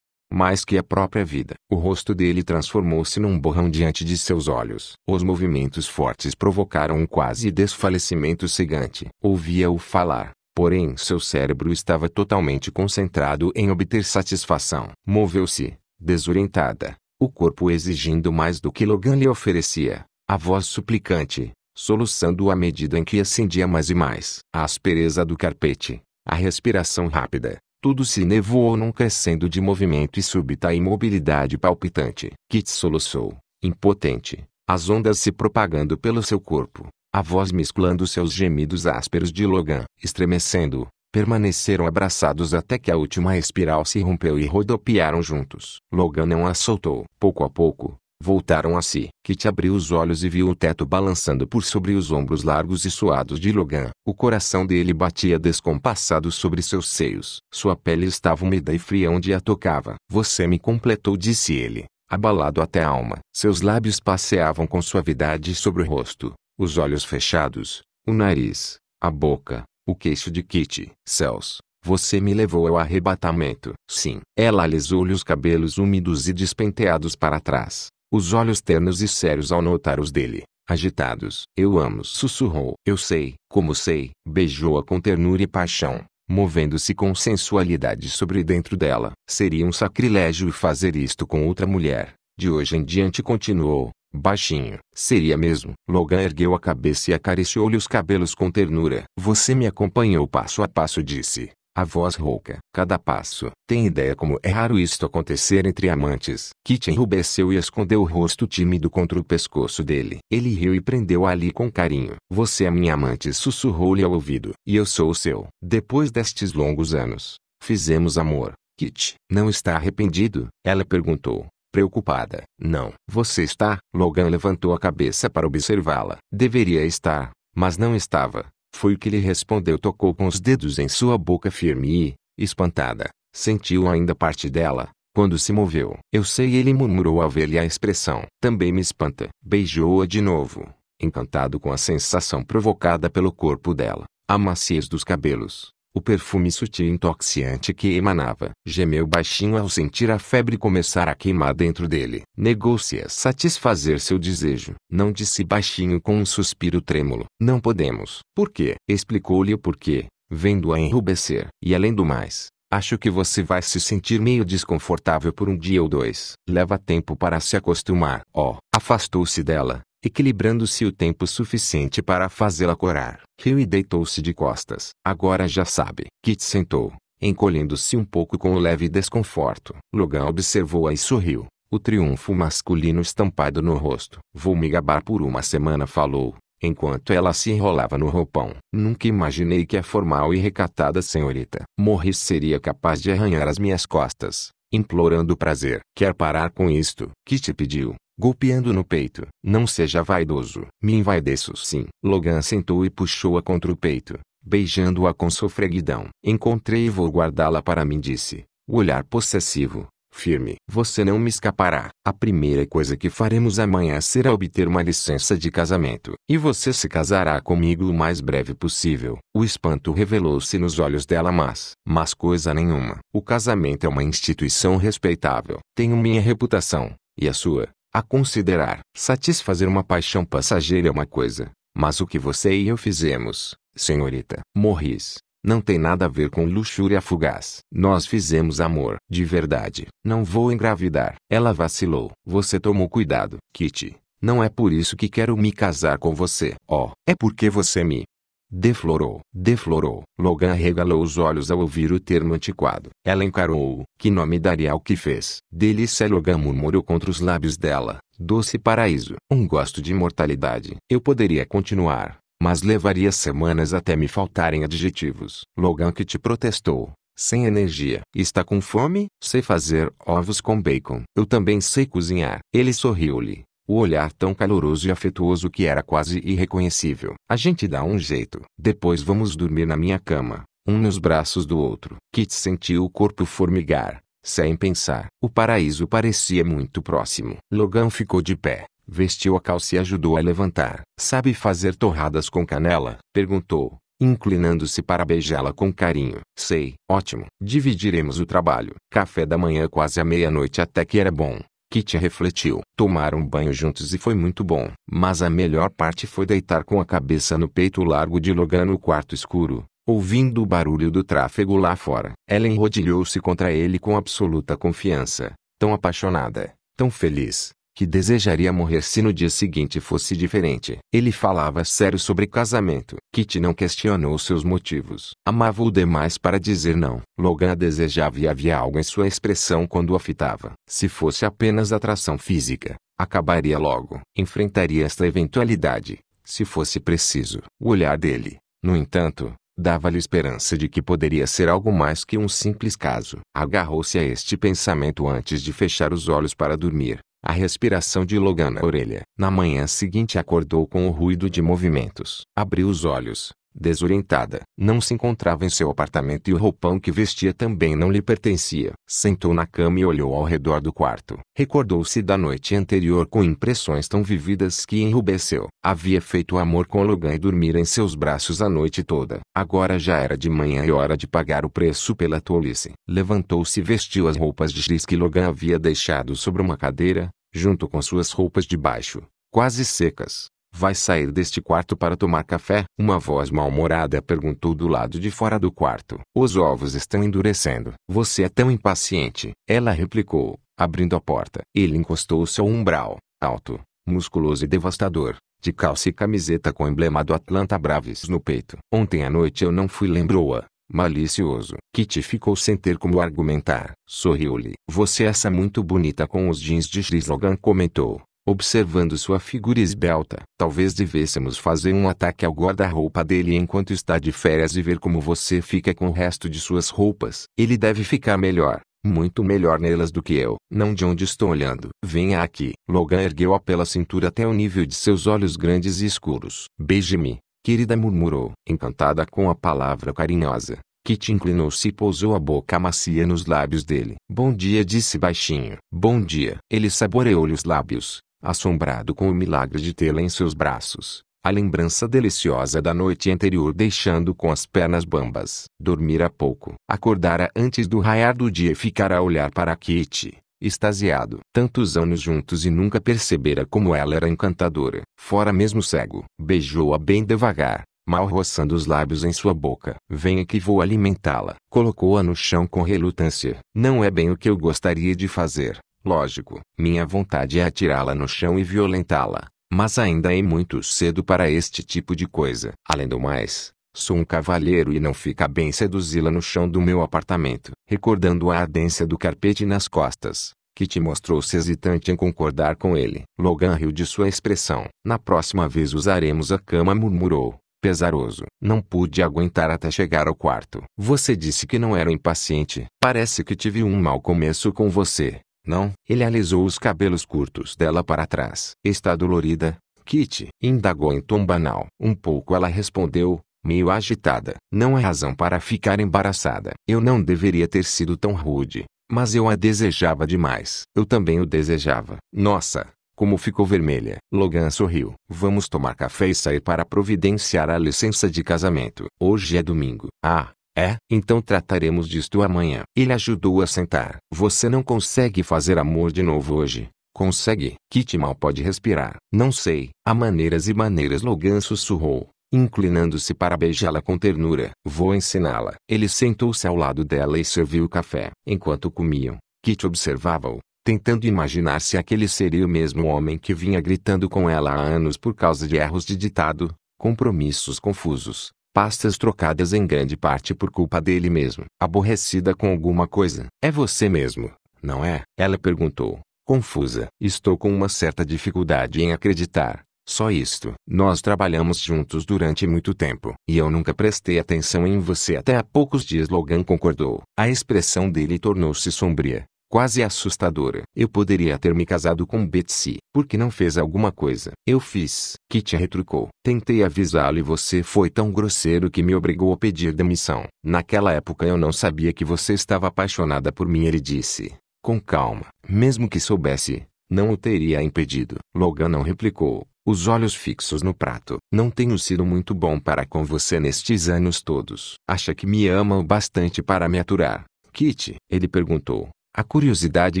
mais que a própria vida. O rosto dele transformou-se num borrão diante de seus olhos. Os movimentos fortes provocaram um quase desfalecimento cegante. Ouvia-o falar, porém seu cérebro estava totalmente concentrado em obter satisfação. Moveu-se, desorientada, o corpo exigindo mais do que Logan lhe oferecia, a voz suplicante, soluçando à medida em que acendia mais e mais. A aspereza do carpete, a respiração rápida, tudo se nevoou num crescendo de movimento e súbita imobilidade palpitante. Kit soluçou, impotente, as ondas se propagando pelo seu corpo, a voz mesclando seus gemidos ásperos de Logan. Estremecendo, permaneceram abraçados até que a última espiral se rompeu e rodopiaram juntos. Logan não a soltou. Pouco a pouco, voltaram a si. Kit abriu os olhos e viu o teto balançando por sobre os ombros largos e suados de Logan. O coração dele batia descompassado sobre seus seios. Sua pele estava úmida e fria onde a tocava. Você me completou, disse ele, abalado até a alma. Seus lábios passeavam com suavidade sobre o rosto, os olhos fechados, o nariz, a boca, o queixo de Kit. Céus, você me levou ao arrebatamento. Sim. Ela alisou-lhe os cabelos úmidos e despenteados para trás os olhos ternos e sérios ao notar os dele, agitados. Eu amo, sussurrou. Eu sei, como sei, beijou-a com ternura e paixão, movendo-se com sensualidade sobre dentro dela. Seria um sacrilégio fazer isto com outra mulher. De hoje em diante continuou, baixinho. Seria mesmo. Logan ergueu a cabeça e acariciou-lhe os cabelos com ternura. Você me acompanhou passo a passo, disse. A voz rouca, cada passo. Tem ideia como é raro isto acontecer entre amantes? Kit enrubesceu e escondeu o rosto tímido contra o pescoço dele. Ele riu e prendeu-a ali com carinho. Você é minha amante, sussurrou-lhe ao ouvido. E eu sou o seu. Depois destes longos anos, fizemos amor. Kit. não está arrependido? Ela perguntou preocupada. Não. Você está? Logan levantou a cabeça para observá-la. Deveria estar, mas não estava. Foi o que lhe respondeu. Tocou com os dedos em sua boca firme e, espantada, sentiu ainda parte dela, quando se moveu. Eu sei, ele murmurou ao ver-lhe a expressão. Também me espanta. Beijou-a de novo, encantado com a sensação provocada pelo corpo dela, a maciez dos cabelos, o perfume sutil e intoxiante que emanava. Gemeu baixinho ao sentir a febre começar a queimar dentro dele. Negou-se a satisfazer seu desejo. Não disse baixinho com um suspiro trêmulo. Não podemos. Por quê? Explicou-lhe o porquê, vendo-a enrubescer. E além do mais, Acho que você vai se sentir meio desconfortável por um dia ou dois. Leva tempo para se acostumar. Oh, afastou-se dela, equilibrando-se o tempo suficiente para fazê-la corar. Riu e deitou-se de costas. Agora já sabe. Kit sentou, encolhendo-se um pouco com um leve desconforto. Logan observou-a e sorriu, o triunfo masculino estampado no rosto. Vou me gabar por uma semana falou, enquanto ela se enrolava no roupão. Nunca imaginei que a formal e recatada senhorita Morris seria capaz de arranhar as minhas costas implorando prazer. Quer parar com isto? Kitty pediu golpeando no peito. Não seja vaidoso. Me envaideço sim. Logan sentou e puxou-a contra o peito, beijando-a com sofreguidão. Encontrei e vou guardá-la para mim disse. O olhar possessivo, firme. Você não me escapará. A primeira coisa que faremos amanhã será obter uma licença de casamento. E você se casará comigo o mais breve possível. O espanto revelou-se nos olhos dela mas... Mas coisa nenhuma. O casamento é uma instituição respeitável. Tenho minha reputação. E a sua? a considerar. Satisfazer uma paixão passageira é uma coisa, mas o que você e eu fizemos, senhorita Morris, não tem nada a ver com luxúria fugaz. Nós fizemos amor, de verdade. Não vou engravidar. Ela vacilou. Você tomou cuidado, Kitty. Não é por isso que quero me casar com você. Oh, é porque você me Deflorou, deflorou. Logan arregalou os olhos ao ouvir o termo antiquado. Ela encarou-o. Que nome daria ao que fez? Delícia Logan murmurou contra os lábios dela. Doce paraíso. Um gosto de imortalidade. Eu poderia continuar, mas levaria semanas até me faltarem adjetivos. Logan que te protestou. Sem energia. Está com fome? Sei fazer ovos com bacon. Eu também sei cozinhar. Ele sorriu-lhe. O olhar tão caloroso e afetuoso que era quase irreconhecível. A gente dá um jeito. Depois vamos dormir na minha cama, um nos braços do outro. Kit sentiu o corpo formigar, sem pensar. O paraíso parecia muito próximo. Logan ficou de pé, vestiu a calça e ajudou a levantar. Sabe fazer torradas com canela? Perguntou, inclinando-se para beijá-la com carinho. Sei, ótimo. Dividiremos o trabalho. Café da manhã quase à meia-noite até que era bom. Kitty refletiu. Tomaram banho juntos e foi muito bom. Mas a melhor parte foi deitar com a cabeça no peito largo de Logan no quarto escuro, ouvindo o barulho do tráfego lá fora. Ela enrodilhou-se contra ele com absoluta confiança, tão apaixonada, tão feliz, que desejaria morrer se no dia seguinte fosse diferente. Ele falava sério sobre casamento. Kitty não questionou seus motivos. Amava o demais para dizer não. Logan a desejava e havia algo em sua expressão quando a fitava. Se fosse apenas atração física, acabaria logo. Enfrentaria esta eventualidade, se fosse preciso. O olhar dele, no entanto, dava-lhe esperança de que poderia ser algo mais que um simples caso. Agarrou-se a este pensamento antes de fechar os olhos para dormir a respiração de Logan na orelha. Na manhã seguinte acordou com o ruído de movimentos. Abriu os olhos. Desorientada, não se encontrava em seu apartamento e o roupão que vestia também não lhe pertencia. Sentou na cama e olhou ao redor do quarto. Recordou-se da noite anterior com impressões tão vividas que enrubesceu. Havia feito amor com Logan e dormira em seus braços a noite toda. Agora já era de manhã e hora de pagar o preço pela tolice. Levantou-se e vestiu as roupas de giz que Logan havia deixado sobre uma cadeira, junto com suas roupas de baixo, quase secas. Vai sair deste quarto para tomar café? Uma voz mal-humorada perguntou do lado de fora do quarto. Os ovos estão endurecendo. Você é tão impaciente. Ela replicou, abrindo a porta. Ele encostou-se ao umbral, alto, musculoso e devastador de calça e camiseta com o emblema do Atlanta Braves no peito. Ontem à noite eu não fui lembrou-a. Malicioso. Kitty ficou sem ter como argumentar. Sorriu-lhe. Você é essa muito bonita com os jeans de Shrizogan comentou. Observando sua figura esbelta, talvez devêssemos fazer um ataque ao guarda-roupa dele enquanto está de férias e ver como você fica com o resto de suas roupas. Ele deve ficar melhor, muito melhor nelas do que eu. Não de onde estou olhando. Venha aqui. Logan ergueu-a pela cintura até o nível de seus olhos grandes e escuros. Beije-me, querida murmurou, encantada com a palavra carinhosa. Kit inclinou-se e pousou a boca macia nos lábios dele. Bom dia, disse baixinho. Bom dia. Ele saboreou-lhe os lábios assombrado com o milagre de tê-la em seus braços, a lembrança deliciosa da noite anterior deixando com as pernas bambas. Dormira pouco. Acordara antes do raiar do dia e ficara a olhar para Kitty, extasiado. Tantos anos juntos e nunca percebera como ela era encantadora. Fora mesmo cego. Beijou-a bem devagar, mal roçando os lábios em sua boca. Venha que vou alimentá-la. Colocou-a no chão com relutância. Não é bem o que eu gostaria de fazer. Lógico, minha vontade é atirá-la no chão e violentá-la, mas ainda é muito cedo para este tipo de coisa. Além do mais, sou um cavalheiro e não fica bem seduzi-la no chão do meu apartamento. Recordando a ardência do carpete nas costas, que te mostrou-se hesitante em concordar com ele. Logan riu de sua expressão. Na próxima vez usaremos a cama, murmurou, pesaroso. Não pude aguentar até chegar ao quarto. Você disse que não era impaciente. Parece que tive um mau começo com você. Não, ele alisou os cabelos curtos dela para trás. Está dolorida, Kitty? Indagou em tom banal. Um pouco ela respondeu, meio agitada. Não há razão para ficar embaraçada. Eu não deveria ter sido tão rude, mas eu a desejava demais. Eu também o desejava. Nossa, como ficou vermelha. Logan sorriu. Vamos tomar café e sair para providenciar a licença de casamento. Hoje é domingo. Ah, é, então trataremos disto amanhã. Ele ajudou a sentar. Você não consegue fazer amor de novo hoje. Consegue? Kit mal pode respirar. Não sei. Há maneiras e maneiras Logan sussurrou, inclinando-se para beijá-la com ternura. Vou ensiná-la. Ele sentou-se ao lado dela e serviu o café. Enquanto comiam, Kit observava-o, tentando imaginar se aquele seria o mesmo homem que vinha gritando com ela há anos por causa de erros de ditado, compromissos confusos, pastas trocadas em grande parte por culpa dele mesmo. Aborrecida com alguma coisa. É você mesmo, não é? Ela perguntou, confusa. Estou com uma certa dificuldade em acreditar. Só isto. Nós trabalhamos juntos durante muito tempo. E eu nunca prestei atenção em você até há poucos dias. Logan concordou. A expressão dele tornou-se sombria quase assustadora. Eu poderia ter me casado com Betsy, porque não fez alguma coisa. Eu fiz. Kitty retrucou. Tentei avisá-lo e você foi tão grosseiro que me obrigou a pedir demissão. Naquela época eu não sabia que você estava apaixonada por mim, ele disse. Com calma. Mesmo que soubesse, não o teria impedido. Logan não replicou, os olhos fixos no prato. Não tenho sido muito bom para com você nestes anos todos. Acha que me ama o bastante para me aturar? Kitty, ele perguntou, a curiosidade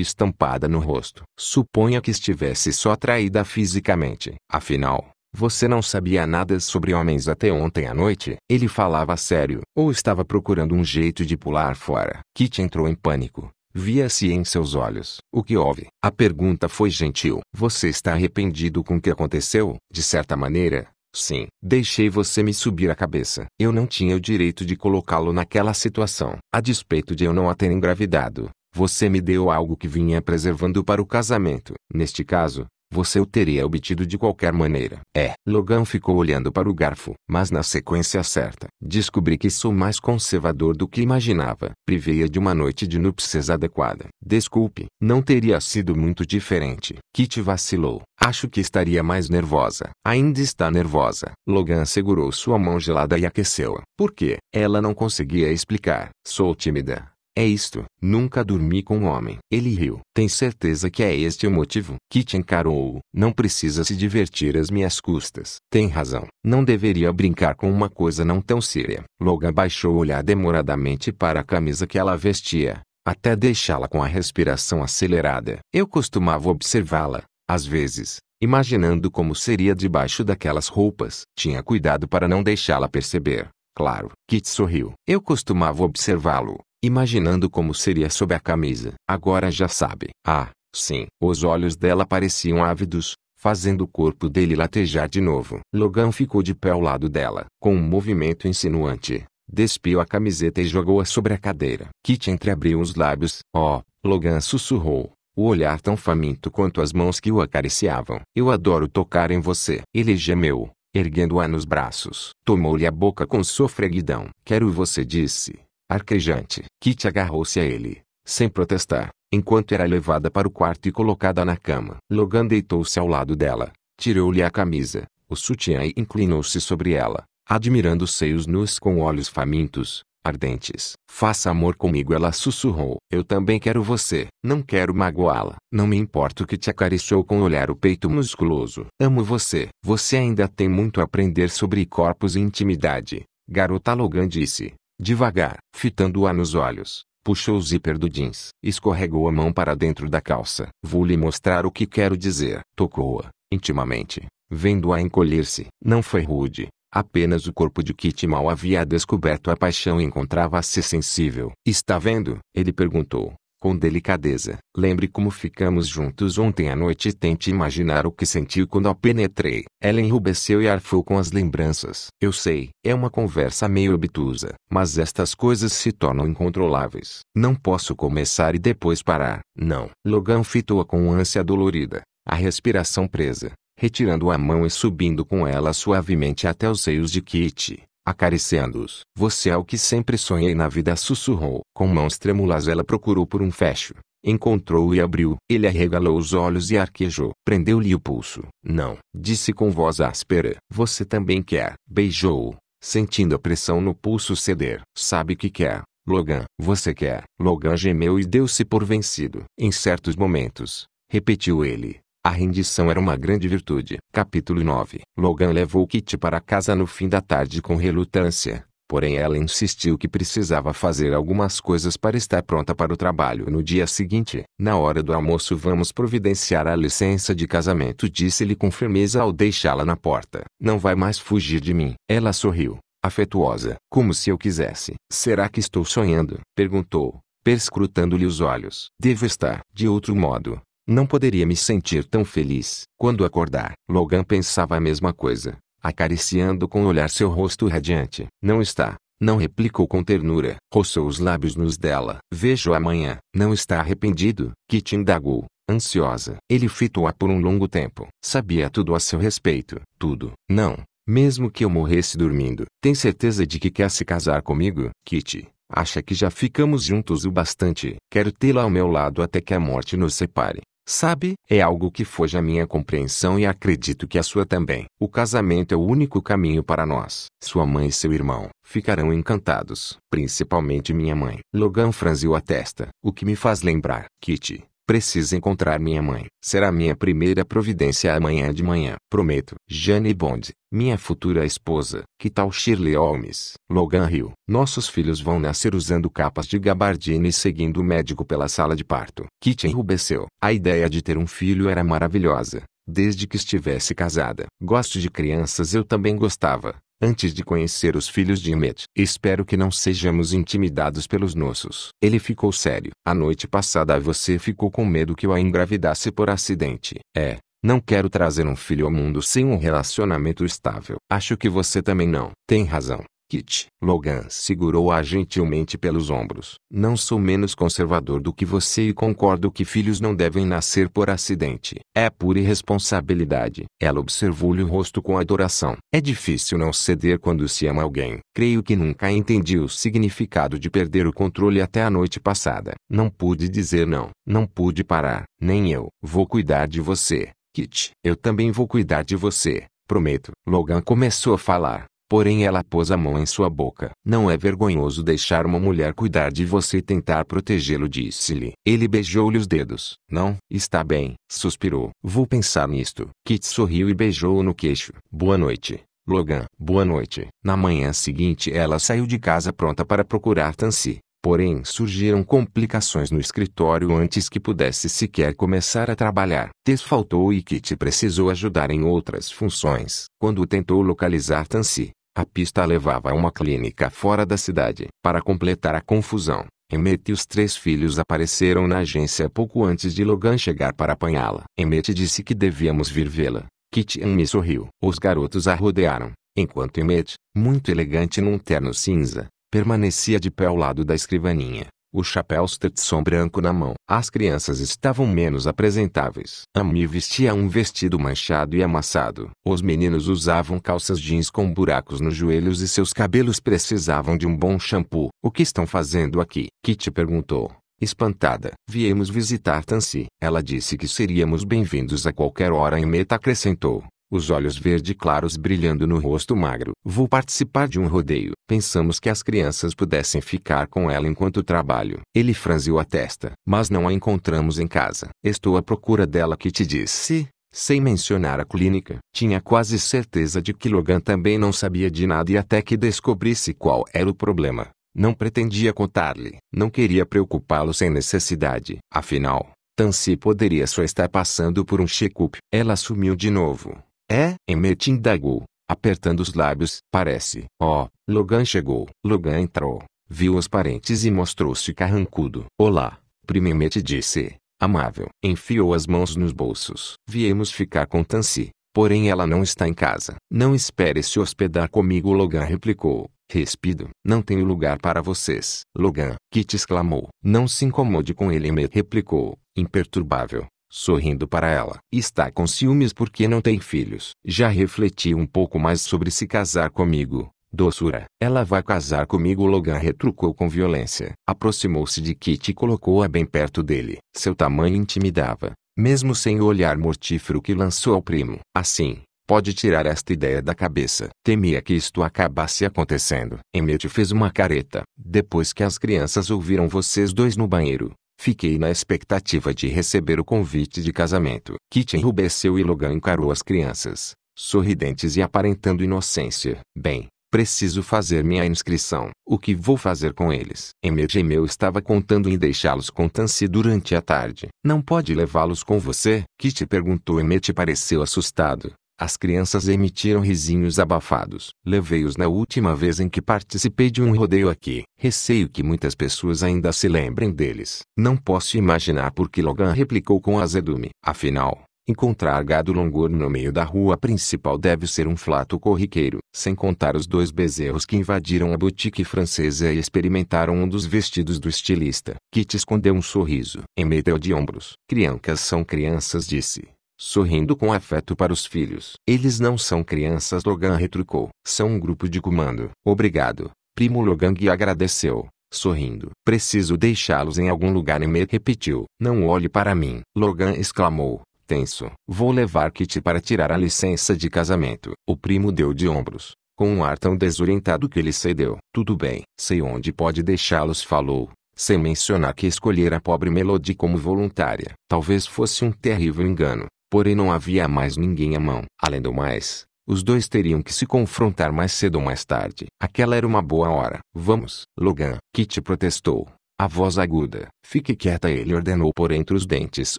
estampada no rosto. Suponha que estivesse só atraída fisicamente. Afinal, você não sabia nada sobre homens até ontem à noite. Ele falava sério, ou estava procurando um jeito de pular fora. Kit entrou em pânico. Via-se em seus olhos. O que houve? A pergunta foi gentil. Você está arrependido com o que aconteceu? De certa maneira, sim. Deixei você me subir a cabeça. Eu não tinha o direito de colocá-lo naquela situação. A despeito de eu não a ter engravidado, você me deu algo que vinha preservando para o casamento. Neste caso, você o teria obtido de qualquer maneira. É. Logan ficou olhando para o garfo, mas na sequência certa. Descobri que sou mais conservador do que imaginava. Privei-a de uma noite de núpcias adequada. Desculpe, não teria sido muito diferente. Kitty vacilou. Acho que estaria mais nervosa. Ainda está nervosa. Logan segurou sua mão gelada e aqueceu-a. Por quê? Ela não conseguia explicar. Sou tímida. É isto. Nunca dormi com um homem. Ele riu. Tem certeza que é este o motivo? Kit encarou-o. Não precisa se divertir às minhas custas. Tem razão. Não deveria brincar com uma coisa não tão séria. Logan baixou o olhar demoradamente para a camisa que ela vestia, até deixá-la com a respiração acelerada. Eu costumava observá-la, às vezes, imaginando como seria debaixo daquelas roupas. Tinha cuidado para não deixá-la perceber. Claro, Kit sorriu. Eu costumava observá-lo, imaginando como seria sob a camisa. Agora já sabe. Ah, sim. Os olhos dela pareciam ávidos, fazendo o corpo dele latejar de novo. Logan ficou de pé ao lado dela. Com um movimento insinuante, despiu a camiseta e jogou-a sobre a cadeira. Kit entreabriu os lábios. Oh, Logan sussurrou. O olhar tão faminto quanto as mãos que o acariciavam. Eu adoro tocar em você. Ele gemeu, erguendo-a nos braços. Tomou-lhe a boca com sofreguidão. Quero você disse. Arquejante. Kit agarrou-se a ele, sem protestar, enquanto era levada para o quarto e colocada na cama. Logan deitou-se ao lado dela, tirou-lhe a camisa, o sutiã e inclinou-se sobre ela, admirando os seios nus com olhos famintos, ardentes. Faça amor comigo, ela sussurrou. Eu também quero você. Não quero magoá-la. Não me importo que te acariciou com olhar o peito musculoso. Amo você. Você ainda tem muito a aprender sobre corpos e intimidade. Garota Logan disse, Devagar, fitando-a nos olhos, puxou o zíper do jeans, escorregou a mão para dentro da calça. Vou lhe mostrar o que quero dizer. Tocou-a, intimamente, vendo-a encolher-se. Não foi rude, apenas o corpo de Kitty mal havia descoberto a paixão e encontrava-se sensível. Está vendo? Ele perguntou, com delicadeza. Lembre como ficamos juntos ontem à noite e tente imaginar o que senti quando a penetrei. Ela enrubesceu e arfou com as lembranças. Eu sei, é uma conversa meio obtusa, mas estas coisas se tornam incontroláveis. Não posso começar e depois parar. Não. Logan fitou-a com ânsia dolorida, a respiração presa retirando a mão e subindo com ela suavemente até os seios de Kitty acariciando-os. Você é o que sempre sonhei na vida, sussurrou. Com mãos trêmulas ela procurou por um fecho. Encontrou e abriu. Ele arregalou os olhos e arquejou. Prendeu-lhe o pulso. Não, disse com voz áspera. Você também quer. Beijou-o, sentindo a pressão no pulso ceder. Sabe que quer. Logan, você quer. Logan gemeu e deu-se por vencido. Em certos momentos, repetiu ele, a rendição era uma grande virtude. Capítulo 9 Logan levou Kitty para casa no fim da tarde com relutância, porém ela insistiu que precisava fazer algumas coisas para estar pronta para o trabalho no dia seguinte. Na hora do almoço vamos providenciar a licença de casamento, disse-lhe com firmeza ao deixá-la na porta. Não vai mais fugir de mim. Ela sorriu, afetuosa, como se eu quisesse. Será que estou sonhando? perguntou, perscrutando-lhe os olhos. Devo estar. De outro modo, não poderia me sentir tão feliz. Quando acordar, Logan pensava a mesma coisa, acariciando com o olhar seu rosto radiante. Não está. Não replicou com ternura. Roçou os lábios nos dela. Vejo amanhã. Não está arrependido? Kitty indagou, ansiosa. Ele fitou-a por um longo tempo. Sabia tudo a seu respeito. Tudo. Não. Mesmo que eu morresse dormindo. Tem certeza de que quer se casar comigo? Kitty. Acha que já ficamos juntos o bastante. Quero tê-la ao meu lado até que a morte nos separe. Sabe, é algo que foge à minha compreensão e acredito que a sua também. O casamento é o único caminho para nós. Sua mãe e seu irmão ficarão encantados, principalmente minha mãe. Logan franziu a testa, o que me faz lembrar, Kitty, Preciso encontrar minha mãe. Será minha primeira providência amanhã de manhã. Prometo. Jane Bond, minha futura esposa. Que tal Shirley Holmes? Logan Hill. Nossos filhos vão nascer usando capas de gabardina e seguindo o médico pela sala de parto. Kit enrubesceu. A ideia de ter um filho era maravilhosa desde que estivesse casada. Gosto de crianças eu também gostava, antes de conhecer os filhos de Emmet, Espero que não sejamos intimidados pelos nossos. Ele ficou sério. A noite passada você ficou com medo que eu a engravidasse por acidente. É, não quero trazer um filho ao mundo sem um relacionamento estável. Acho que você também não. Tem razão. Kit. Logan segurou-a gentilmente pelos ombros. Não sou menos conservador do que você e concordo que filhos não devem nascer por acidente. É pura irresponsabilidade. Ela observou-lhe o rosto com adoração. É difícil não ceder quando se ama alguém. Creio que nunca entendi o significado de perder o controle até a noite passada. Não pude dizer não. Não pude parar. Nem eu. Vou cuidar de você. Kit, eu também vou cuidar de você, prometo. Logan começou a falar. Porém ela pôs a mão em sua boca. Não é vergonhoso deixar uma mulher cuidar de você e tentar protegê-lo, disse-lhe. Ele beijou-lhe os dedos. Não, está bem, suspirou. Vou pensar nisto. Kit sorriu e beijou-o no queixo. Boa noite. Logan, boa noite. Na manhã seguinte ela saiu de casa pronta para procurar Tansi. Porém surgiram complicações no escritório antes que pudesse sequer começar a trabalhar. Desfaltou e Kit precisou ajudar em outras funções. Quando tentou localizar Tansi, a pista levava a uma clínica fora da cidade. Para completar a confusão, Emmett e os três filhos apareceram na agência pouco antes de Logan chegar para apanhá-la. Emmett disse que devíamos vir vê-la. Kit Ann me sorriu. Os garotos a rodearam, enquanto Emmett, muito elegante num terno cinza, permanecia de pé ao lado da escrivaninha o chapéu Stetson branco na mão. As crianças estavam menos apresentáveis. Ami vestia um vestido manchado e amassado. Os meninos usavam calças jeans com buracos nos joelhos e seus cabelos precisavam de um bom shampoo. O que estão fazendo aqui? Kitty perguntou. Espantada, viemos visitar Tansi. Ela disse que seríamos bem-vindos a qualquer hora e Meta acrescentou os olhos verde claros brilhando no rosto magro. Vou participar de um rodeio. Pensamos que as crianças pudessem ficar com ela enquanto trabalho. Ele franziu a testa. Mas não a encontramos em casa. Estou à procura dela que te disse sem mencionar a clínica. Tinha quase certeza de que Logan também não sabia de nada e até que descobrisse qual era o problema. Não pretendia contar-lhe. Não queria preocupá-lo sem necessidade. Afinal, Tansi poderia só estar passando por um check-up. Ela assumiu de novo. É, indagou, apertando os lábios, parece. Ó, oh, Logan chegou. Logan entrou, viu os parentes e mostrou-se carrancudo. Olá, Primemete disse, amável. Enfiou as mãos nos bolsos. Viemos ficar com Tansi, porém ela não está em casa. Não espere se hospedar comigo, Logan replicou. Respido, não tenho lugar para vocês. Logan, Kit exclamou. Não se incomode com ele, me replicou, imperturbável sorrindo para ela. Está com ciúmes porque não tem filhos. Já refleti um pouco mais sobre se casar comigo. Doçura. Ela vai casar comigo. Logan retrucou com violência. Aproximou-se de Kit e colocou-a bem perto dele. Seu tamanho intimidava, mesmo sem o olhar mortífero que lançou ao primo. Assim, pode tirar esta ideia da cabeça. Temia que isto acabasse acontecendo. Emmett fez uma careta. Depois que as crianças ouviram vocês dois no banheiro, Fiquei na expectativa de receber o convite de casamento. Kitty enrubesceu e Logan encarou as crianças, sorridentes e aparentando inocência. Bem, preciso fazer minha inscrição. O que vou fazer com eles? Emerge meu estava contando em deixá-los com Tansy durante a tarde. Não pode levá-los com você? Kitty perguntou e pareceu assustado. As crianças emitiram risinhos abafados. Levei-os na última vez em que participei de um rodeio aqui. Receio que muitas pessoas ainda se lembrem deles. Não posso imaginar por que Logan replicou com azedume. Afinal, Encontrar gado longorno no meio da rua principal deve ser um flato corriqueiro, sem contar os dois bezerros que invadiram a boutique francesa e experimentaram um dos vestidos do estilista. Kit escondeu um sorriso. Em meio de ombros. Criancas são crianças, disse sorrindo com afeto para os filhos. Eles não são crianças, Logan retrucou. São um grupo de comando. Obrigado, primo Logan agradeceu, sorrindo. Preciso deixá-los em algum lugar e me repetiu. Não olhe para mim, Logan exclamou. Tenso. Vou levar Kitty para tirar a licença de casamento. O primo deu de ombros, com um ar tão desorientado que ele cedeu. Tudo bem, sei onde pode deixá-los, falou sem mencionar que escolher a pobre Melody como voluntária. Talvez fosse um terrível engano. Porém não havia mais ninguém à mão. Além do mais, os dois teriam que se confrontar mais cedo ou mais tarde. Aquela era uma boa hora. Vamos, Logan. Kitty protestou. A voz aguda. Fique quieta, ele ordenou por entre os dentes,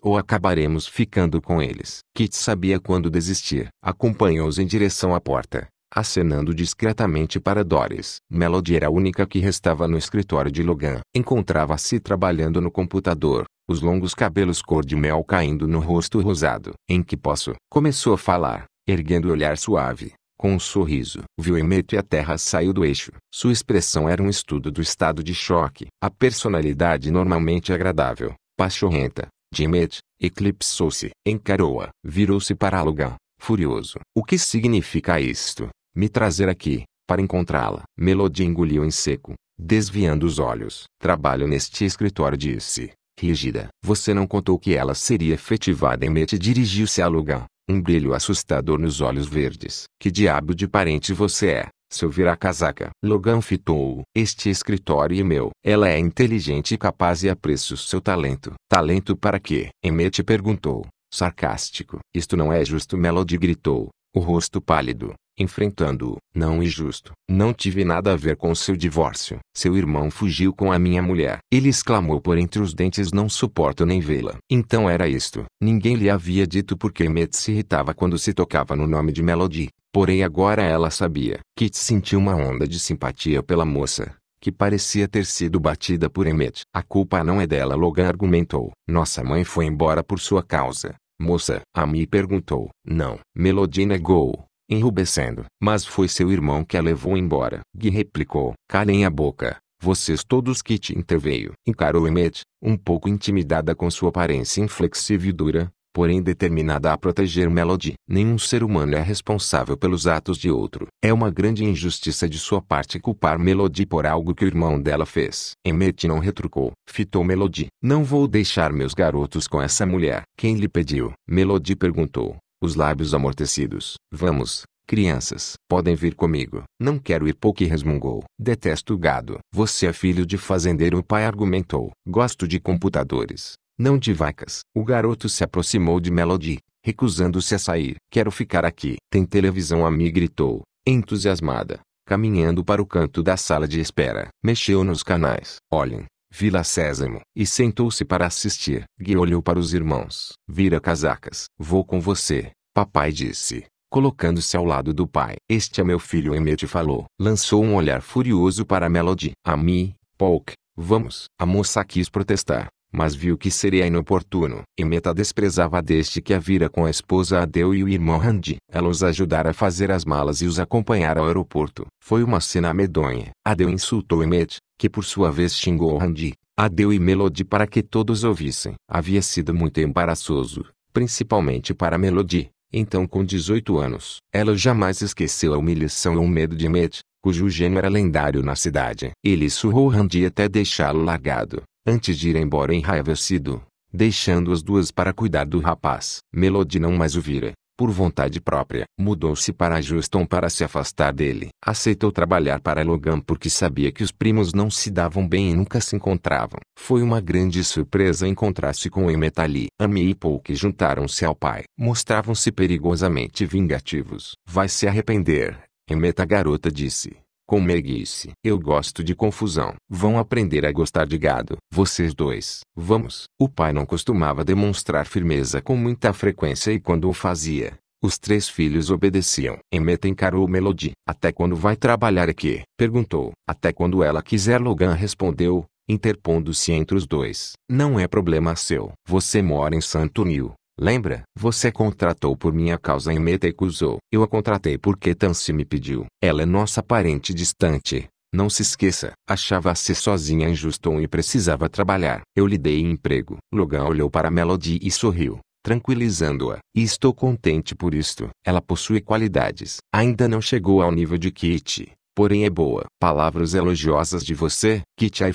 ou acabaremos ficando com eles. Kit sabia quando desistir. Acompanhou-os em direção à porta acenando discretamente para Doris. Melody era a única que restava no escritório de Logan. Encontrava-se trabalhando no computador, os longos cabelos cor de mel caindo no rosto rosado. Em que posso? Começou a falar, erguendo o olhar suave. Com um sorriso, viu Emmet e a terra saiu do eixo. Sua expressão era um estudo do estado de choque. A personalidade normalmente agradável, pachorrenta, de Emet, eclipsou-se. Encarou-a. Virou-se para Logan, furioso. O que significa isto? me trazer aqui, para encontrá-la. Melodia engoliu em seco, desviando os olhos. Trabalho neste escritório, disse, rígida. Você não contou que ela seria efetivada em Mete dirigiu-se a Lugan, um brilho assustador nos olhos verdes. Que diabo de parente você é? Seu vira-casaca. Logan fitou-o. Este escritório é meu. Ela é inteligente e capaz e apreço seu talento. Talento para quê? Emete perguntou, sarcástico. Isto não é justo, Melody gritou, o rosto pálido enfrentando-o. Não injusto, Não tive nada a ver com seu divórcio. Seu irmão fugiu com a minha mulher. Ele exclamou por entre os dentes não suporto nem vê-la. Então era isto. Ninguém lhe havia dito porque Emmett se irritava quando se tocava no nome de Melody. Porém agora ela sabia. Kit sentiu uma onda de simpatia pela moça que parecia ter sido batida por Emmett. A culpa não é dela, Logan argumentou. Nossa mãe foi embora por sua causa. Moça, a perguntou. Não. Melody negou enrubescendo. Mas foi seu irmão que a levou embora. Gui replicou. Calem a boca, vocês todos que te interveio. Encarou Emmet, um pouco intimidada com sua aparência inflexível e dura, porém determinada a proteger Melody. Nenhum ser humano é responsável pelos atos de outro. É uma grande injustiça de sua parte culpar Melody por algo que o irmão dela fez. Emmet não retrucou. Fitou Melody. Não vou deixar meus garotos com essa mulher. Quem lhe pediu? Melody perguntou os lábios amortecidos. Vamos, crianças, podem vir comigo. Não quero ir pouco resmungou. Detesto gado. Você é filho de fazendeiro, o pai argumentou. Gosto de computadores, não de vacas. O garoto se aproximou de Melody, recusando-se a sair. Quero ficar aqui. Tem televisão a mim, gritou, entusiasmada, caminhando para o canto da sala de espera. Mexeu nos canais. Olhem, Vila Sésamo, e sentou-se para assistir. Gui olhou para os irmãos. Vira casacas. Vou com você, papai disse, colocando-se ao lado do pai. Este é meu filho Emmett falou. Lançou um olhar furioso para Melody. A mim, Polk, vamos. A moça quis protestar, mas viu que seria inoportuno. E Meta desprezava deste que a vira com a esposa Adeu e o irmão Randy. Ela os ajudara a fazer as malas e os acompanhara ao aeroporto. Foi uma cena medonha. Adeu insultou Emmet, que por sua vez xingou Randy, Adeu e Melody para que todos ouvissem. Havia sido muito embaraçoso, principalmente para Melody. Então com 18 anos, ela jamais esqueceu a humilhação e o medo de Emmet, cujo gênio era lendário na cidade. Ele surrou Randy até deixá-lo largado antes de ir embora enraivecido, deixando as duas para cuidar do rapaz. Melody não mais o vira, por vontade própria. Mudou-se para Juston para se afastar dele. Aceitou trabalhar para Logan porque sabia que os primos não se davam bem e nunca se encontravam. Foi uma grande surpresa encontrar-se com Emmett ali. Amy e Paul que juntaram-se ao pai. Mostravam-se perigosamente vingativos. Vai se arrepender, Emmett a garota disse. Com meiguice. Eu gosto de confusão. Vão aprender a gostar de gado. Vocês dois. Vamos. O pai não costumava demonstrar firmeza com muita frequência e quando o fazia, os três filhos obedeciam. Emmet encarou Melody. Até quando vai trabalhar aqui? Perguntou. Até quando ela quiser Logan respondeu, interpondo-se entre os dois. Não é problema seu. Você mora em Santo Nil. Lembra? Você contratou por minha causa em Meta e Cusou. Eu a contratei porque Tansi me pediu. Ela é nossa parente distante. Não se esqueça. Achava-se sozinha injusto e precisava trabalhar. Eu lhe dei emprego. Logan olhou para Melody e sorriu, tranquilizando-a. E estou contente por isto. Ela possui qualidades. Ainda não chegou ao nível de Kitty, porém é boa. Palavras elogiosas de você, que te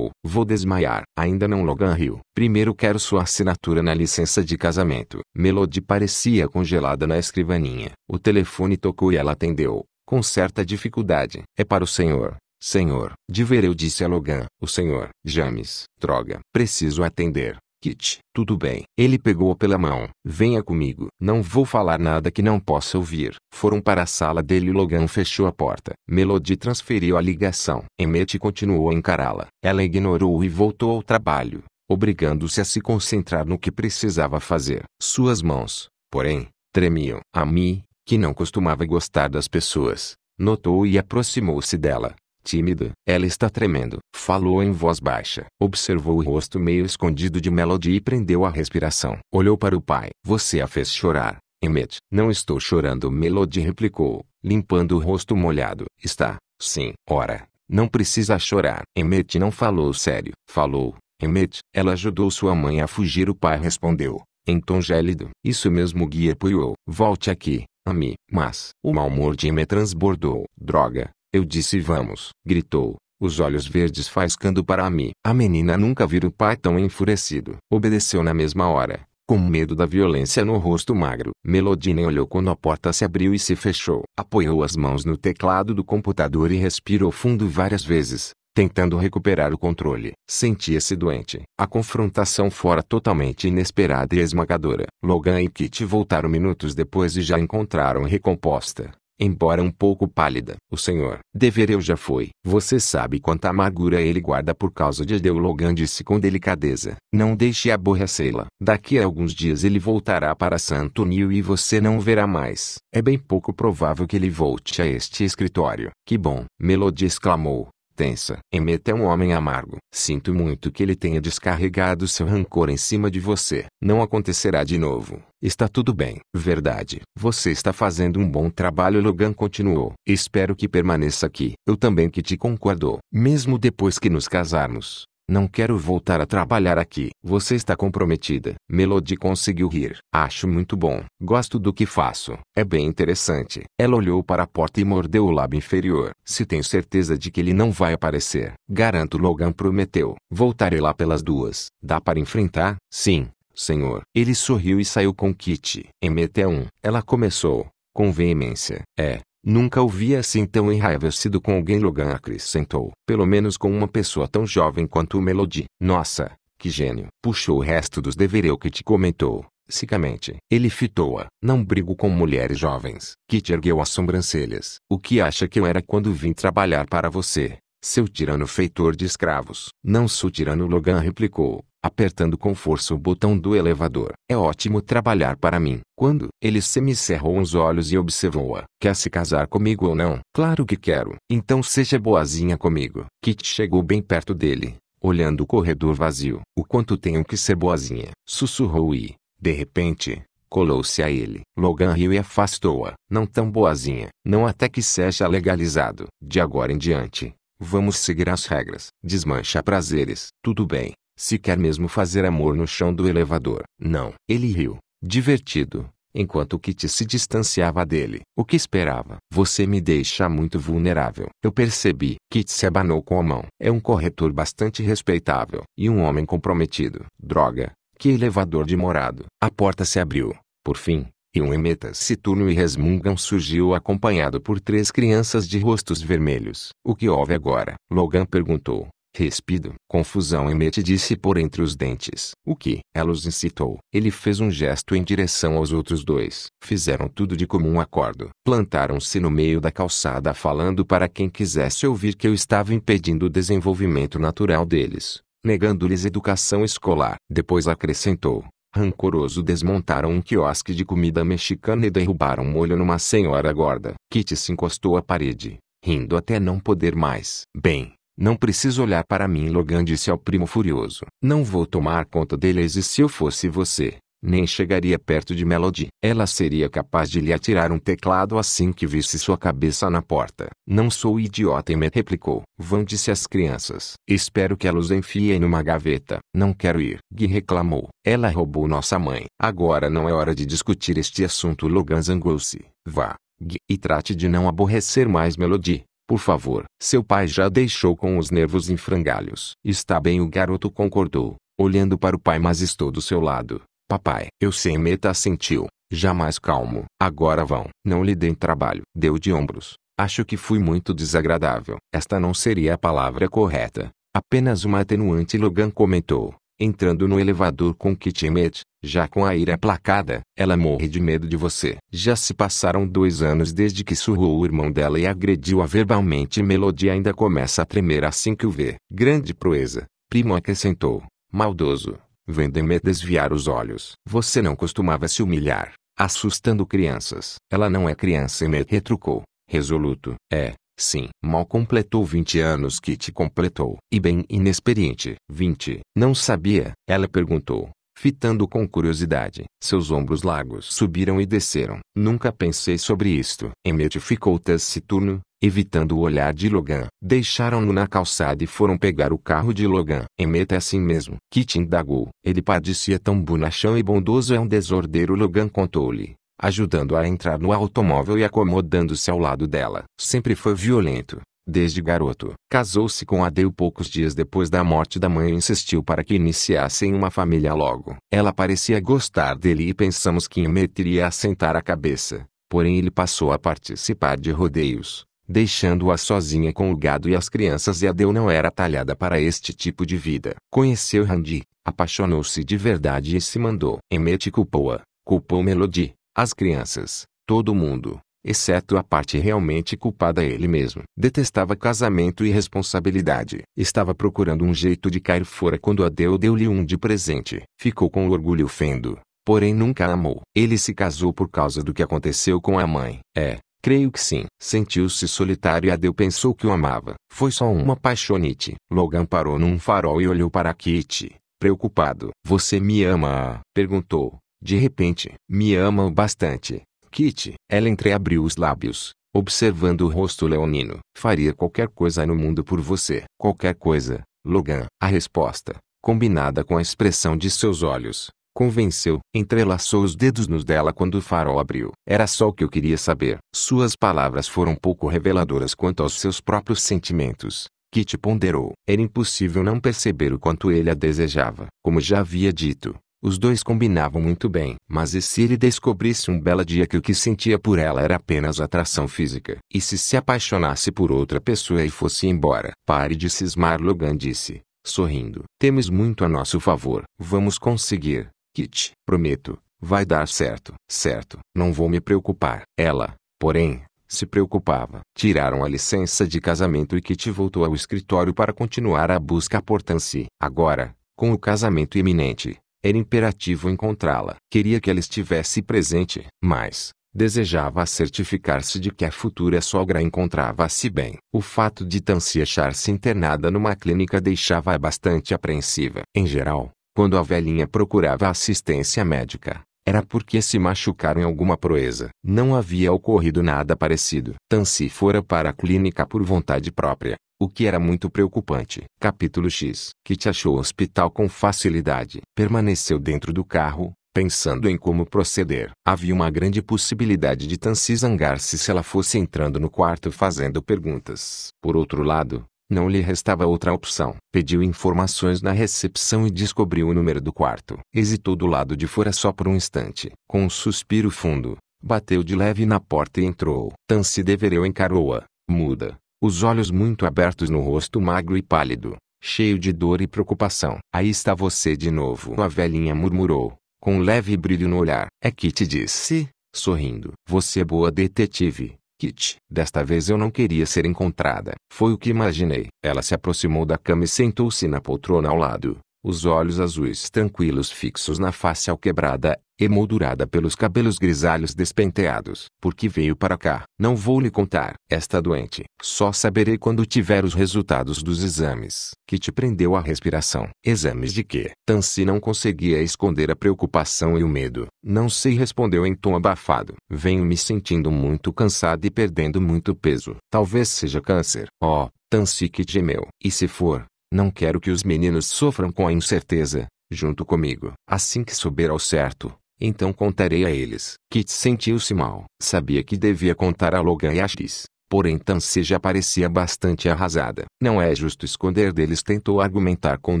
Vou desmaiar. Ainda não Logan Hill. Primeiro quero sua assinatura na licença de casamento. Melody parecia congelada na escrivaninha. O telefone tocou e ela atendeu, com certa dificuldade. É para o senhor. Senhor, de ver eu disse a Logan. O senhor, James, droga, preciso atender. Kit, tudo bem. Ele pegou-a pela mão. Venha comigo. Não vou falar nada que não possa ouvir. Foram para a sala dele e Logan fechou a porta. Melody transferiu a ligação. Emmett continuou a encará-la. Ela ignorou e voltou ao trabalho, obrigando-se a se concentrar no que precisava fazer. Suas mãos, porém, tremiam. A Mi, que não costumava gostar das pessoas, notou e aproximou-se dela. Tímida. Ela está tremendo. Falou em voz baixa. Observou o rosto meio escondido de Melody e prendeu a respiração. Olhou para o pai. Você a fez chorar. Emmet. Não estou chorando. Melody replicou, limpando o rosto molhado. Está. Sim. Ora. Não precisa chorar. Emmet não falou sério. Falou. Emmet. Ela ajudou sua mãe a fugir. O pai respondeu. Em tom gélido. Isso mesmo guia apoiou. Volte aqui. Ami. Mas. O mau humor de Emmet transbordou. Droga. Eu disse vamos, gritou, os olhos verdes faiscando para mim. A menina nunca vira o pai tão enfurecido. Obedeceu na mesma hora, com medo da violência no rosto magro. Melodina olhou quando a porta se abriu e se fechou. Apoiou as mãos no teclado do computador e respirou fundo várias vezes, tentando recuperar o controle. Sentia-se doente. A confrontação fora totalmente inesperada e esmagadora. Logan e Kit voltaram minutos depois e já encontraram recomposta embora um pouco pálida. O senhor Devereu já foi. Você sabe quanta amargura ele guarda por causa de Logan. disse com delicadeza. Não deixe aborrecê-la. Daqui a alguns dias ele voltará para Santo Nil e você não o verá mais. É bem pouco provável que ele volte a este escritório. Que bom! Melody exclamou sentença. Emmet é um homem amargo. Sinto muito que ele tenha descarregado seu rancor em cima de você. Não acontecerá de novo. Está tudo bem. Verdade. Você está fazendo um bom trabalho, Logan continuou. Espero que permaneça aqui. Eu também que te concordou. Mesmo depois que nos casarmos, não quero voltar a trabalhar aqui. Você está comprometida. Melody conseguiu rir. Acho muito bom. Gosto do que faço. É bem interessante. Ela olhou para a porta e mordeu o lábio inferior. Se tenho certeza de que ele não vai aparecer. Garanto Logan prometeu. Voltarei lá pelas duas. Dá para enfrentar? Sim, senhor. Ele sorriu e saiu com Kitty. Emmett é um. Ela começou. Com veemência. É, Nunca o vi assim tão enraivecido com alguém Logan acrescentou. Pelo menos com uma pessoa tão jovem quanto o Melody. Nossa, que gênio. Puxou o resto dos deveres que te comentou. Sicamente. Ele fitou-a. Não brigo com mulheres jovens. Kit ergueu as sobrancelhas. O que acha que eu era quando vim trabalhar para você? Seu tirano feitor de escravos. Não sou tirano Logan replicou apertando com força o botão do elevador. É ótimo trabalhar para mim. Quando ele semicerrou os olhos e observou-a. Quer se casar comigo ou não? Claro que quero. Então seja boazinha comigo. Kit chegou bem perto dele, olhando o corredor vazio. O quanto tenho que ser boazinha? Sussurrou e, de repente, colou-se a ele. Logan riu e afastou-a. Não tão boazinha. Não até que seja legalizado. De agora em diante, vamos seguir as regras. Desmancha prazeres. Tudo bem. Se quer mesmo fazer amor no chão do elevador. Não. Ele riu, divertido, enquanto Kitty se distanciava dele. O que esperava? Você me deixa muito vulnerável. Eu percebi. Kitty se abanou com a mão. É um corretor bastante respeitável. E um homem comprometido. Droga. Que elevador de morado. A porta se abriu. Por fim, e um emeta citurno e resmungão surgiu acompanhado por três crianças de rostos vermelhos. O que houve agora? Logan perguntou. Respido, confusão Emete disse por entre os dentes. O que? Ela os incitou. Ele fez um gesto em direção aos outros dois. Fizeram tudo de comum acordo. Plantaram-se no meio da calçada falando para quem quisesse ouvir que eu estava impedindo o desenvolvimento natural deles, negando-lhes educação escolar. Depois acrescentou. Rancoroso desmontaram um quiosque de comida mexicana e derrubaram molho numa senhora gorda. Kitty se encostou à parede, rindo até não poder mais. Bem, não preciso olhar para mim, Logan disse ao primo furioso. Não vou tomar conta deles e se eu fosse você, nem chegaria perto de Melody. Ela seria capaz de lhe atirar um teclado assim que visse sua cabeça na porta. Não sou idiota, me replicou. Vão disse às crianças. Espero que ela os enfie numa gaveta. Não quero ir. Gui reclamou. Ela roubou nossa mãe. Agora não é hora de discutir este assunto. Logan zangou-se. Vá, Gui, e trate de não aborrecer mais Melody. Por favor, seu pai já deixou com os nervos em frangalhos. Está bem, o garoto concordou, olhando para o pai, mas estou do seu lado. Papai, eu sem Meta assentiu, jamais calmo. Agora vão. Não lhe dêem trabalho. Deu de ombros. Acho que fui muito desagradável. Esta não seria a palavra correta. Apenas uma atenuante, Logan comentou. Entrando no elevador com Kitmet, já com a ira aplacada, ela morre de medo de você. Já se passaram dois anos desde que surrou o irmão dela e agrediu-a verbalmente e Melody ainda começa a tremer assim que o vê. Grande proeza, primo acrescentou. Maldoso, Vendo me desviar os olhos. Você não costumava se humilhar, assustando crianças. Ela não é criança e retrucou. Resoluto. É, Sim, mal completou 20 anos que te completou. E bem inexperiente. 20. Não sabia? Ela perguntou, fitando com curiosidade. Seus ombros largos subiram e desceram. Nunca pensei sobre isto. Emmett ficou taciturno, evitando o olhar de Logan. Deixaram-no na calçada e foram pegar o carro de Logan. Emmett é assim mesmo. Kit indagou. Ele parecia tão bonachão e bondoso é um desordeiro. Logan contou-lhe ajudando-a a entrar no automóvel e acomodando-se ao lado dela. Sempre foi violento, desde garoto. Casou-se com Adeu poucos dias depois da morte da mãe e insistiu para que iniciassem uma família logo. Ela parecia gostar dele e pensamos que Emmett iria assentar a cabeça, porém ele passou a participar de rodeios deixando-a sozinha com o gado e as crianças e Adeu não era talhada para este tipo de vida. Conheceu Randy, apaixonou-se de verdade e se mandou. Emmet culpou-a, culpou Melody, as crianças, todo mundo, exceto a parte realmente culpada ele mesmo. Detestava casamento e responsabilidade. Estava procurando um jeito de cair fora quando Adeu Deu lhe um de presente. Ficou com o orgulho fendo, porém nunca amou. Ele se casou por causa do que aconteceu com a mãe. É, creio que sim. Sentiu-se solitário e Adeu pensou que o amava. Foi só uma paixonite. Logan parou num farol e olhou para Kitty, preocupado. Você me ama? Perguntou. De repente, me ama o bastante. Kitty, ela entreabriu os lábios, observando o rosto leonino. Faria qualquer coisa no mundo por você. Qualquer coisa, Logan. A resposta, combinada com a expressão de seus olhos, convenceu. Entrelaçou os dedos nos dela quando o farol abriu. Era só o que eu queria saber. Suas palavras foram pouco reveladoras quanto aos seus próprios sentimentos. Kitty ponderou. Era impossível não perceber o quanto ele a desejava. Como já havia dito, os dois combinavam muito bem, mas e se ele descobrisse um belo dia que o que sentia por ela era apenas atração física? E se se apaixonasse por outra pessoa e fosse embora? Pare de cismar, Logan disse, sorrindo. Temos muito a nosso favor. Vamos conseguir, Kit. Prometo. Vai dar certo. Certo. Não vou me preocupar. Ela, porém, se preocupava. Tiraram a licença de casamento e Kit voltou ao escritório para continuar a busca por Tansi. Agora, com o casamento iminente, era imperativo encontrá-la. Queria que ela estivesse presente, mas desejava certificar-se de que a futura sogra encontrava-se bem. O fato de Tansi achar-se internada numa clínica deixava-a bastante apreensiva. Em geral, quando a velhinha procurava assistência médica, era porque se machucaram em alguma proeza. Não havia ocorrido nada parecido. Tansi fora para a clínica por vontade própria o que era muito preocupante. Capítulo X. Kit achou o hospital com facilidade. Permaneceu dentro do carro, pensando em como proceder. Havia uma grande possibilidade de Tansi zangar-se se ela fosse entrando no quarto fazendo perguntas. Por outro lado, não lhe restava outra opção. Pediu informações na recepção e descobriu o número do quarto. Hesitou do lado de fora só por um instante. Com um suspiro fundo, bateu de leve na porta e entrou. Tansi devereu encarou-a, muda os olhos muito abertos no rosto magro e pálido, cheio de dor e preocupação. Aí está você de novo. A velhinha murmurou, com um leve brilho no olhar. É Kit disse, sorrindo. Você é boa detetive, Kit. Desta vez eu não queria ser encontrada. Foi o que imaginei. Ela se aproximou da cama e sentou-se na poltrona ao lado, os olhos azuis tranquilos fixos na face alquebrada, emoldurada pelos cabelos grisalhos despenteados. Por que veio para cá? Não vou lhe contar. Está doente. Só saberei quando tiver os resultados dos exames. Que te prendeu a respiração. Exames de quê? Tansi não conseguia esconder a preocupação e o medo. Não sei, respondeu em tom abafado. Venho me sentindo muito cansada e perdendo muito peso. Talvez seja câncer. Oh, Tansi que gemeu. E se for? Não quero que os meninos sofram com a incerteza, junto comigo. Assim que souber ao certo, então contarei a eles. Kit sentiu-se mal. Sabia que devia contar a Logan e a X. Porém Tansy já parecia bastante arrasada. Não é justo esconder deles tentou argumentar com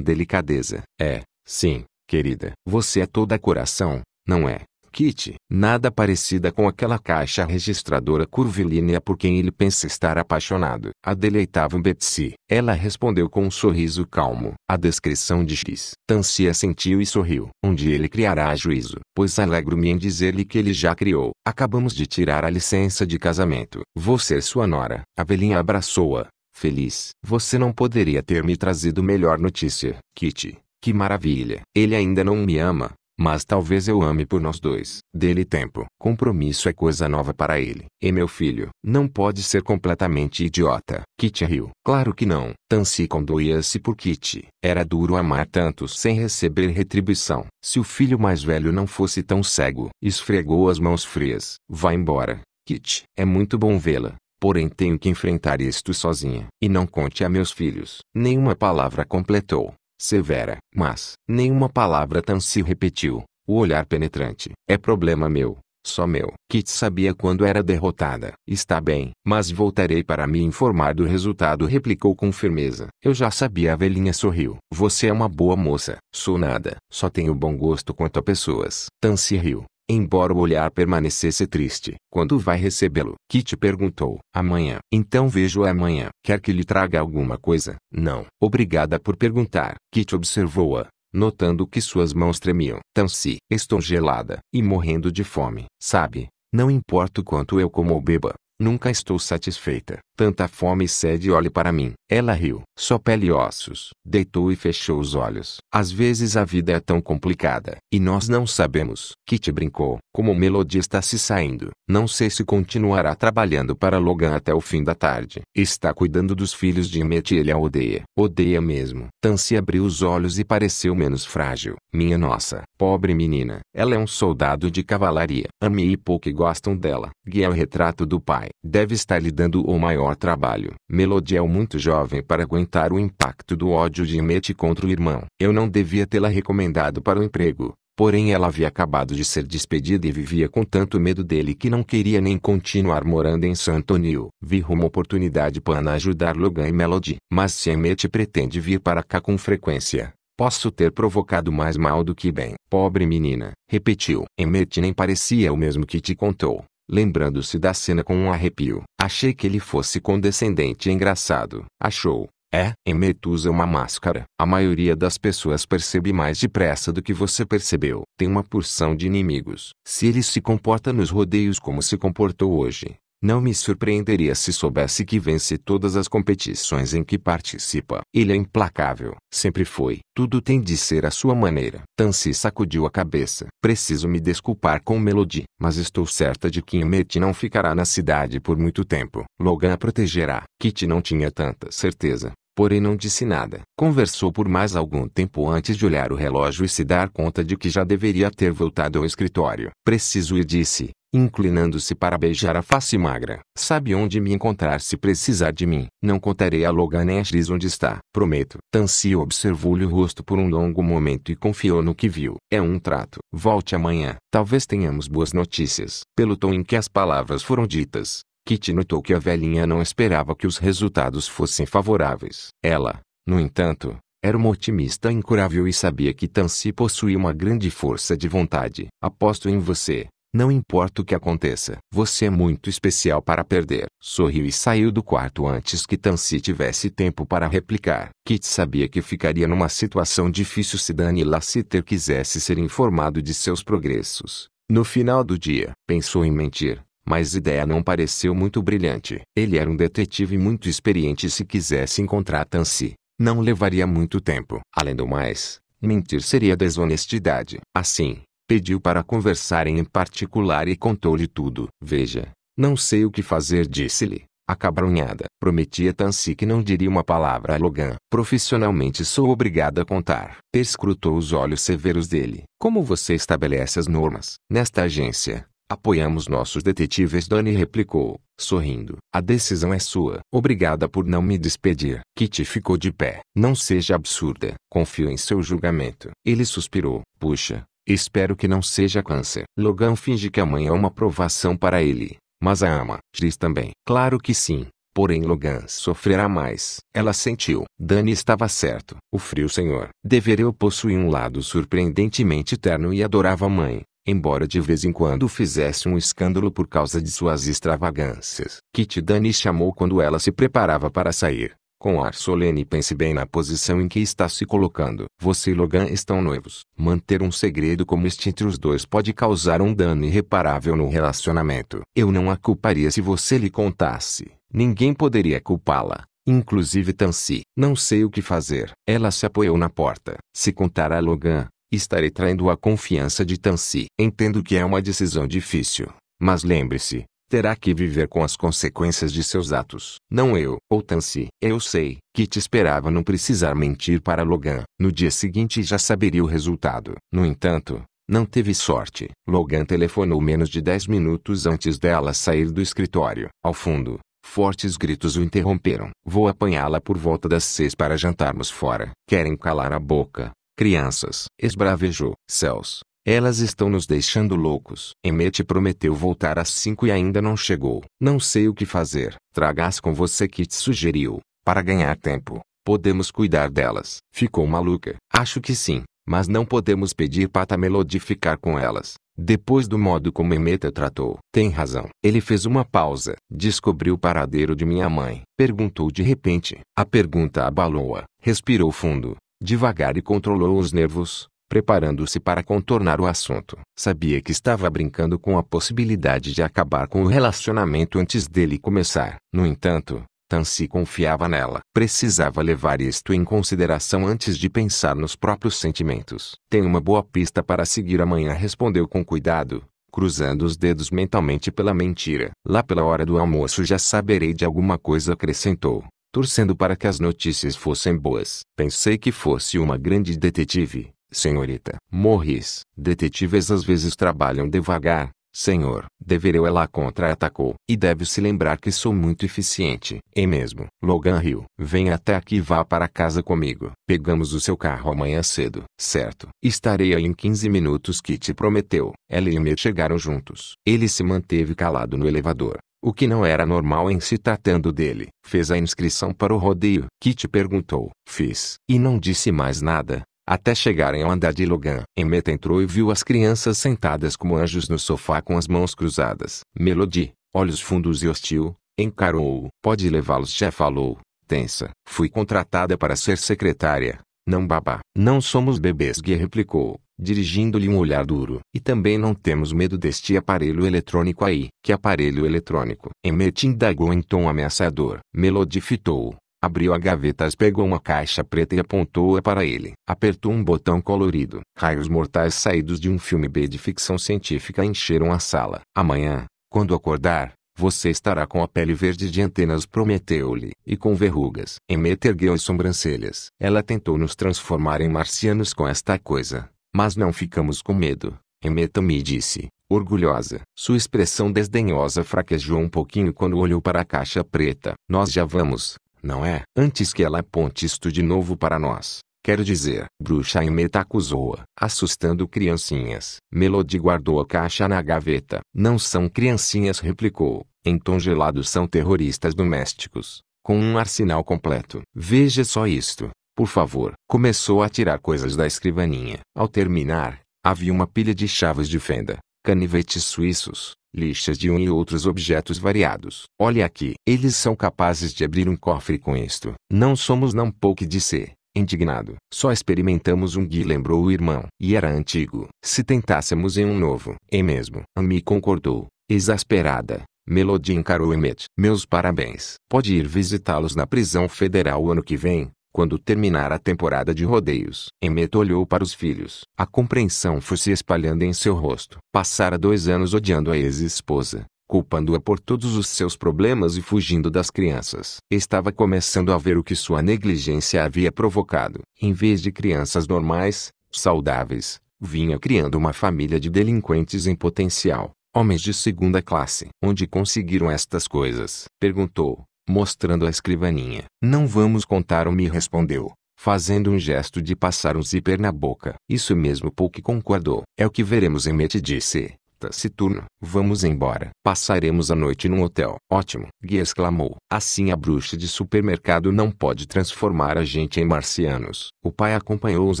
delicadeza. É, sim, querida. Você é toda coração, não é? Kitty, nada parecida com aquela caixa registradora curvilínea por quem ele pensa estar apaixonado. A deleitava Betsy. Ela respondeu com um sorriso calmo. A descrição de X. Tancia sentiu e sorriu. Onde ele criará juízo, pois alegro-me em dizer-lhe que ele já criou. Acabamos de tirar a licença de casamento. Vou ser é sua nora. velhinha abraçou-a. Feliz. Você não poderia ter me trazido melhor notícia, Kitty. Que maravilha! Ele ainda não me ama, mas talvez eu ame por nós dois. Dele tempo. Compromisso é coisa nova para ele. E meu filho, não pode ser completamente idiota. Kitty riu. Claro que não. Tansi condoía-se por Kitty. Era duro amar tanto sem receber retribuição. Se o filho mais velho não fosse tão cego. Esfregou as mãos frias. Vá embora, Kitty. É muito bom vê-la porém tenho que enfrentar isto sozinha. E não conte a meus filhos. Nenhuma palavra completou severa. Mas, nenhuma palavra tão se repetiu. O olhar penetrante. É problema meu. Só meu. Kit sabia quando era derrotada. Está bem, mas voltarei para me informar do resultado, replicou com firmeza. Eu já sabia, a velhinha sorriu. Você é uma boa moça. Sou nada. Só tenho bom gosto quanto a pessoas. Tan se riu embora o olhar permanecesse triste. Quando vai recebê-lo? Kitty perguntou. Amanhã. Então vejo amanhã. Quer que lhe traga alguma coisa? Não. Obrigada por perguntar. Kitty observou-a, notando que suas mãos tremiam. Tansi, estou gelada e morrendo de fome. Sabe, não importa o quanto eu como ou beba, nunca estou satisfeita. Tanta fome e sede olhe para mim. Ela riu. Só pele e ossos. Deitou e fechou os olhos. Às vezes a vida é tão complicada. E nós não sabemos. Kit brincou. Como o está se saindo. Não sei se continuará trabalhando para Logan até o fim da tarde. Está cuidando dos filhos de Emmett e ele a odeia. Odeia mesmo. Tansy abriu os olhos e pareceu menos frágil. Minha nossa. Pobre menina. Ela é um soldado de cavalaria. Ami e pouco gostam dela. Guia é o retrato do pai. Deve estar lhe dando o maior trabalho. Melody é muito jovem para aguentar suportar o impacto do ódio de Emmet contra o irmão. Eu não devia tê-la recomendado para o emprego, porém ela havia acabado de ser despedida e vivia com tanto medo dele que não queria nem continuar morando em San Antonio. Vi uma oportunidade para ajudar Logan e Melody. Mas se Emmet pretende vir para cá com frequência, Posso ter provocado mais mal do que bem. Pobre menina, repetiu. Emmet nem parecia o mesmo que te contou, lembrando-se da cena com um arrepio. Achei que ele fosse condescendente e engraçado. Achou, é, em Metusa uma máscara. A maioria das pessoas percebe mais depressa do que você percebeu. Tem uma porção de inimigos. Se ele se comporta nos rodeios como se comportou hoje, não me surpreenderia se soubesse que vence todas as competições em que participa. Ele é implacável. Sempre foi. Tudo tem de ser à sua maneira. Tansi sacudiu a cabeça. Preciso me desculpar com Melody, mas estou certa de que Emmett não ficará na cidade por muito tempo. Logan a protegerá. Kit não tinha tanta certeza, porém não disse nada. Conversou por mais algum tempo antes de olhar o relógio e se dar conta de que já deveria ter voltado ao escritório. Preciso ir, disse, inclinando-se para beijar a face magra. Sabe onde me encontrar se precisar de mim. Não contarei a Logan Ashley onde está, prometo. Tansy observou-lhe o rosto por um longo momento e confiou no que viu. É um trato. Volte amanhã. Talvez tenhamos boas notícias. Pelo tom em que as palavras foram ditas, Kitty notou que a velhinha não esperava que os resultados fossem favoráveis. Ela, no entanto, era uma otimista incurável e sabia que Tansi possuía uma grande força de vontade. Aposto em você. Não importa o que aconteça. Você é muito especial para perder. Sorriu e saiu do quarto antes que Tansi tivesse tempo para replicar. Kit sabia que ficaria numa situação difícil se Dani Lassiter quisesse ser informado de seus progressos. No final do dia, pensou em mentir, mas a ideia não pareceu muito brilhante. Ele era um detetive muito experiente e se quisesse encontrar Tansi, não levaria muito tempo. Além do mais, mentir seria desonestidade. Assim, pediu para conversarem em particular e contou-lhe tudo. Veja, não sei o que fazer, disse-lhe. Acabrunhada. Prometia Tansi que não diria uma palavra a Logan. Profissionalmente sou obrigada a contar. Perscrutou os olhos severos dele. Como você estabelece as normas? Nesta agência, Apoiamos nossos detetives Dani replicou, sorrindo. A decisão é sua. Obrigada por não me despedir. Kitty ficou de pé. Não seja absurda. Confio em seu julgamento. Ele suspirou. Puxa, espero que não seja câncer. Logan finge que a mãe é uma provação para ele. Mas a ama. Diz também. Claro que sim. Porém Logan sofrerá mais. Ela sentiu. Dani estava certo. O frio senhor. Devereu possuir um lado surpreendentemente terno e adorava a mãe embora de vez em quando fizesse um escândalo por causa de suas extravagâncias. Kitdani chamou quando ela se preparava para sair. Com ar solene pense bem na posição em que está se colocando. Você e Logan estão noivos. Manter um segredo como este entre os dois pode causar um dano irreparável no relacionamento. Eu não a culparia se você lhe contasse. Ninguém poderia culpá-la. Inclusive Tansi. Não sei o que fazer. Ela se apoiou na porta. Se contar a Logan, Estarei traindo a confiança de Tansi. Entendo que é uma decisão difícil, mas lembre-se, terá que viver com as consequências de seus atos. Não eu, ou Tansi. Eu sei que te esperava não precisar mentir para Logan. No dia seguinte já saberia o resultado. No entanto, não teve sorte. Logan telefonou menos de 10 minutos antes dela sair do escritório. Ao fundo, fortes gritos o interromperam. Vou apanhá-la por volta das seis para jantarmos fora. Querem calar a boca, Crianças, esbravejou. Céus, elas estão nos deixando loucos. Emete prometeu voltar às cinco e ainda não chegou. Não sei o que fazer. Tragas com você que te sugeriu. Para ganhar tempo, podemos cuidar delas. Ficou maluca? Acho que sim, mas não podemos pedir Pata Melody ficar com elas. Depois do modo como Emeta tratou. Tem razão. Ele fez uma pausa. Descobriu o paradeiro de minha mãe. Perguntou de repente. A pergunta abalou-a. Respirou fundo. Devagar e controlou os nervos, preparando-se para contornar o assunto. Sabia que estava brincando com a possibilidade de acabar com o relacionamento antes dele começar. No entanto, Tansi confiava nela. Precisava levar isto em consideração antes de pensar nos próprios sentimentos. Tem uma boa pista para seguir amanhã, respondeu com cuidado, cruzando os dedos mentalmente pela mentira. Lá pela hora do almoço já saberei de alguma coisa, acrescentou torcendo para que as notícias fossem boas. Pensei que fosse uma grande detetive, senhorita. Morris, detetives às vezes trabalham devagar, Senhor, devereu ela contra-atacou. E deve se lembrar que sou muito eficiente. E é mesmo, Logan riu. Venha até aqui e vá para casa comigo. Pegamos o seu carro amanhã cedo. Certo. Estarei aí em 15 minutos que te prometeu. Ela e meu chegaram juntos. Ele se manteve calado no elevador o que não era normal em se tratando dele. Fez a inscrição para o rodeio. Kit perguntou. Fiz. E não disse mais nada, até chegarem ao andar de Logan. Emmet entrou e viu as crianças sentadas como anjos no sofá com as mãos cruzadas. Melody, olhos fundos e hostil, encarou-o. Pode levá-los, já falou. Tensa. Fui contratada para ser secretária. Não babá. Não somos bebês Gui replicou, dirigindo-lhe um olhar duro. E também não temos medo deste aparelho eletrônico aí. Que aparelho eletrônico? Emmet indagou em tom ameaçador. Melody fitou. Abriu a gaveta, pegou uma caixa preta e apontou-a para ele. Apertou um botão colorido. Raios mortais saídos de um filme B de ficção científica encheram a sala. Amanhã, quando acordar, você estará com a pele verde de antenas prometeu-lhe, e com verrugas. Emmet ergueu as sobrancelhas. Ela tentou nos transformar em marcianos com esta coisa, mas não ficamos com medo. Emmet me disse, orgulhosa. Sua expressão desdenhosa fraquejou um pouquinho quando olhou para a caixa preta. Nós já vamos, não é? Antes que ela aponte isto de novo para nós. Quero dizer, bruxa Emeta acusou-a, assustando criancinhas. Melody guardou a caixa na gaveta. Não são criancinhas, replicou. Então gelados são terroristas domésticos, com um arsenal completo. Veja só isto, por favor. Começou a tirar coisas da escrivaninha. Ao terminar, havia uma pilha de chaves de fenda, canivetes suíços, lixas de um e outros objetos variados. Olha aqui, eles são capazes de abrir um cofre com isto. Não somos não pouco de ser. Indignado. Só experimentamos um gui lembrou o irmão. E era antigo. Se tentássemos em um novo. E mesmo. Ami concordou, exasperada. Melody encarou Emmet. Meus parabéns. Pode ir visitá-los na prisão federal ano que vem, quando terminar a temporada de rodeios. Emmet olhou para os filhos. A compreensão foi se espalhando em seu rosto. Passara dois anos odiando a ex-esposa, culpando-a por todos os seus problemas e fugindo das crianças. Estava começando a ver o que sua negligência havia provocado. Em vez de crianças normais, saudáveis, vinha criando uma família de delinquentes em potencial homens de segunda classe. Onde conseguiram estas coisas? Perguntou, mostrando a escrivaninha. Não vamos contar me respondeu, fazendo um gesto de passar um zíper na boca. Isso mesmo Polk concordou. É o que veremos em mete, disse. Taciturno. Tá, vamos embora. Passaremos a noite num hotel. Ótimo. Gui exclamou. Assim a bruxa de supermercado não pode transformar a gente em marcianos. O pai acompanhou-os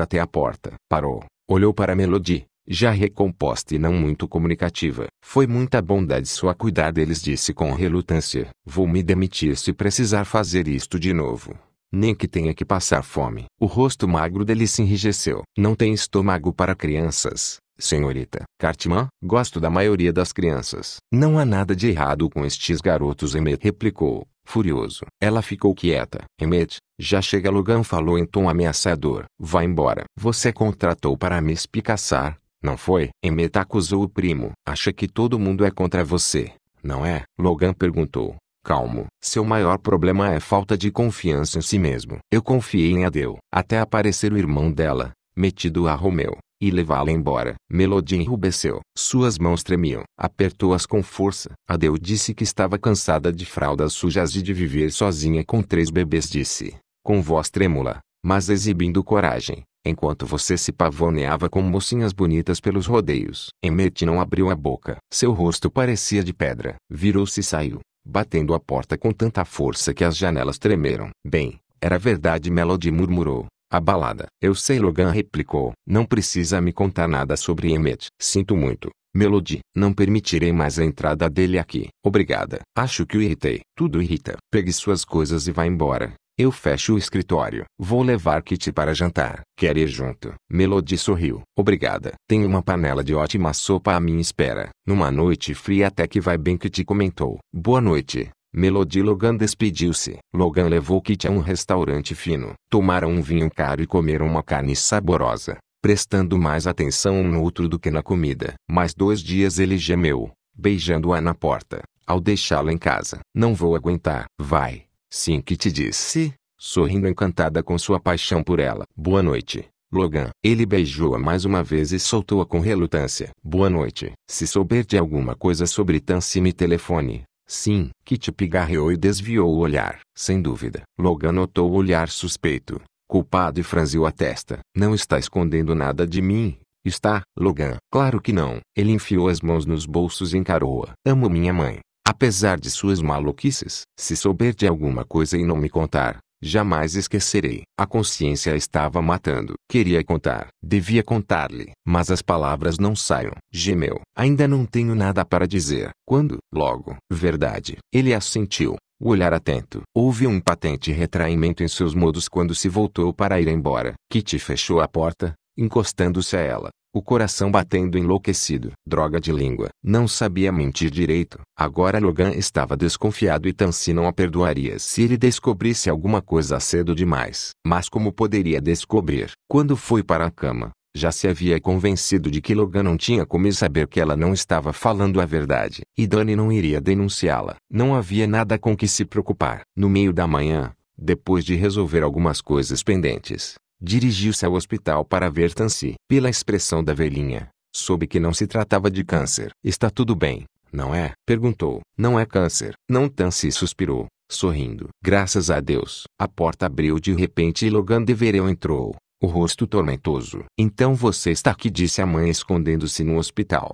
até a porta. Parou. Olhou para Melody já recomposta e não muito comunicativa. Foi muita bondade sua cuidar deles, disse com relutância. Vou me demitir se precisar fazer isto de novo. Nem que tenha que passar fome. O rosto magro dele se enrijeceu. Não tem estômago para crianças, senhorita. Cartman, gosto da maioria das crianças. Não há nada de errado com estes garotos, Emmet replicou, furioso. Ela ficou quieta. Emmet, já chega Logan falou em tom ameaçador. Vá embora. Você contratou para me espicaçar, não foi? Emeta acusou o primo. Acha que todo mundo é contra você, não é? Logan perguntou. Calmo. Seu maior problema é falta de confiança em si mesmo. Eu confiei em Adeu, até aparecer o irmão dela, metido a Romeu, e levá-la embora. Melody enrubesceu. Suas mãos tremiam. Apertou-as com força. Adeu disse que estava cansada de fraldas sujas e de viver sozinha com três bebês. Disse, com voz trêmula, mas exibindo coragem, enquanto você se pavoneava com mocinhas bonitas pelos rodeios. Emmett não abriu a boca. Seu rosto parecia de pedra. Virou-se e saiu, batendo a porta com tanta força que as janelas tremeram. Bem, era verdade Melody murmurou, abalada. Eu sei Logan replicou. Não precisa me contar nada sobre Emmett. Sinto muito. Melody, não permitirei mais a entrada dele aqui. Obrigada. Acho que o irritei. Tudo irrita. Pegue suas coisas e vá embora. Eu fecho o escritório. Vou levar Kitty para jantar. Quer ir junto? Melody sorriu. Obrigada. Tenho uma panela de ótima sopa à minha espera. Numa noite fria até que vai bem Kitty comentou. Boa noite. Melody Logan despediu-se. Logan levou Kitty a um restaurante fino. Tomaram um vinho caro e comeram uma carne saborosa. Prestando mais atenção um no outro do que na comida. Mais dois dias ele gemeu, beijando-a na porta. Ao deixá-la em casa. Não vou aguentar. Vai. Sim que te disse, sorrindo encantada com sua paixão por ela. Boa noite, Logan. Ele beijou-a mais uma vez e soltou-a com relutância. Boa noite. Se souber de alguma coisa sobre Tansy, me telefone. Sim, Kitty pigarreou e desviou o olhar. Sem dúvida. Logan notou o olhar suspeito, culpado e franziu a testa. Não está escondendo nada de mim, Está, Logan? Claro que não. Ele enfiou as mãos nos bolsos e encarou-a. Amo minha mãe. Apesar de suas maluquices, se souber de alguma coisa e não me contar, jamais esquecerei. A consciência estava matando. Queria contar, devia contar-lhe, mas as palavras não saiam. Gemeu. Ainda não tenho nada para dizer. Quando? Logo. Verdade. Ele assentiu. O olhar atento. Houve um patente retraimento em seus modos quando se voltou para ir embora. Kitty fechou a porta, encostando-se a ela. O coração batendo enlouquecido. Droga de língua. Não sabia mentir direito. Agora Logan estava desconfiado e Tansi não a perdoaria se ele descobrisse alguma coisa cedo demais. Mas como poderia descobrir? Quando foi para a cama, já se havia convencido de que Logan não tinha como saber que ela não estava falando a verdade. E Dani não iria denunciá-la. Não havia nada com que se preocupar. No meio da manhã, depois de resolver algumas coisas pendentes, Dirigiu-se ao hospital para ver Tansi. Pela expressão da velhinha, soube que não se tratava de câncer. Está tudo bem, não é? Perguntou. Não é câncer. Não Tansi suspirou, sorrindo. Graças a Deus. A porta abriu de repente e Logan Devereu entrou, o rosto tormentoso. Então você está aqui disse a mãe escondendo-se no hospital.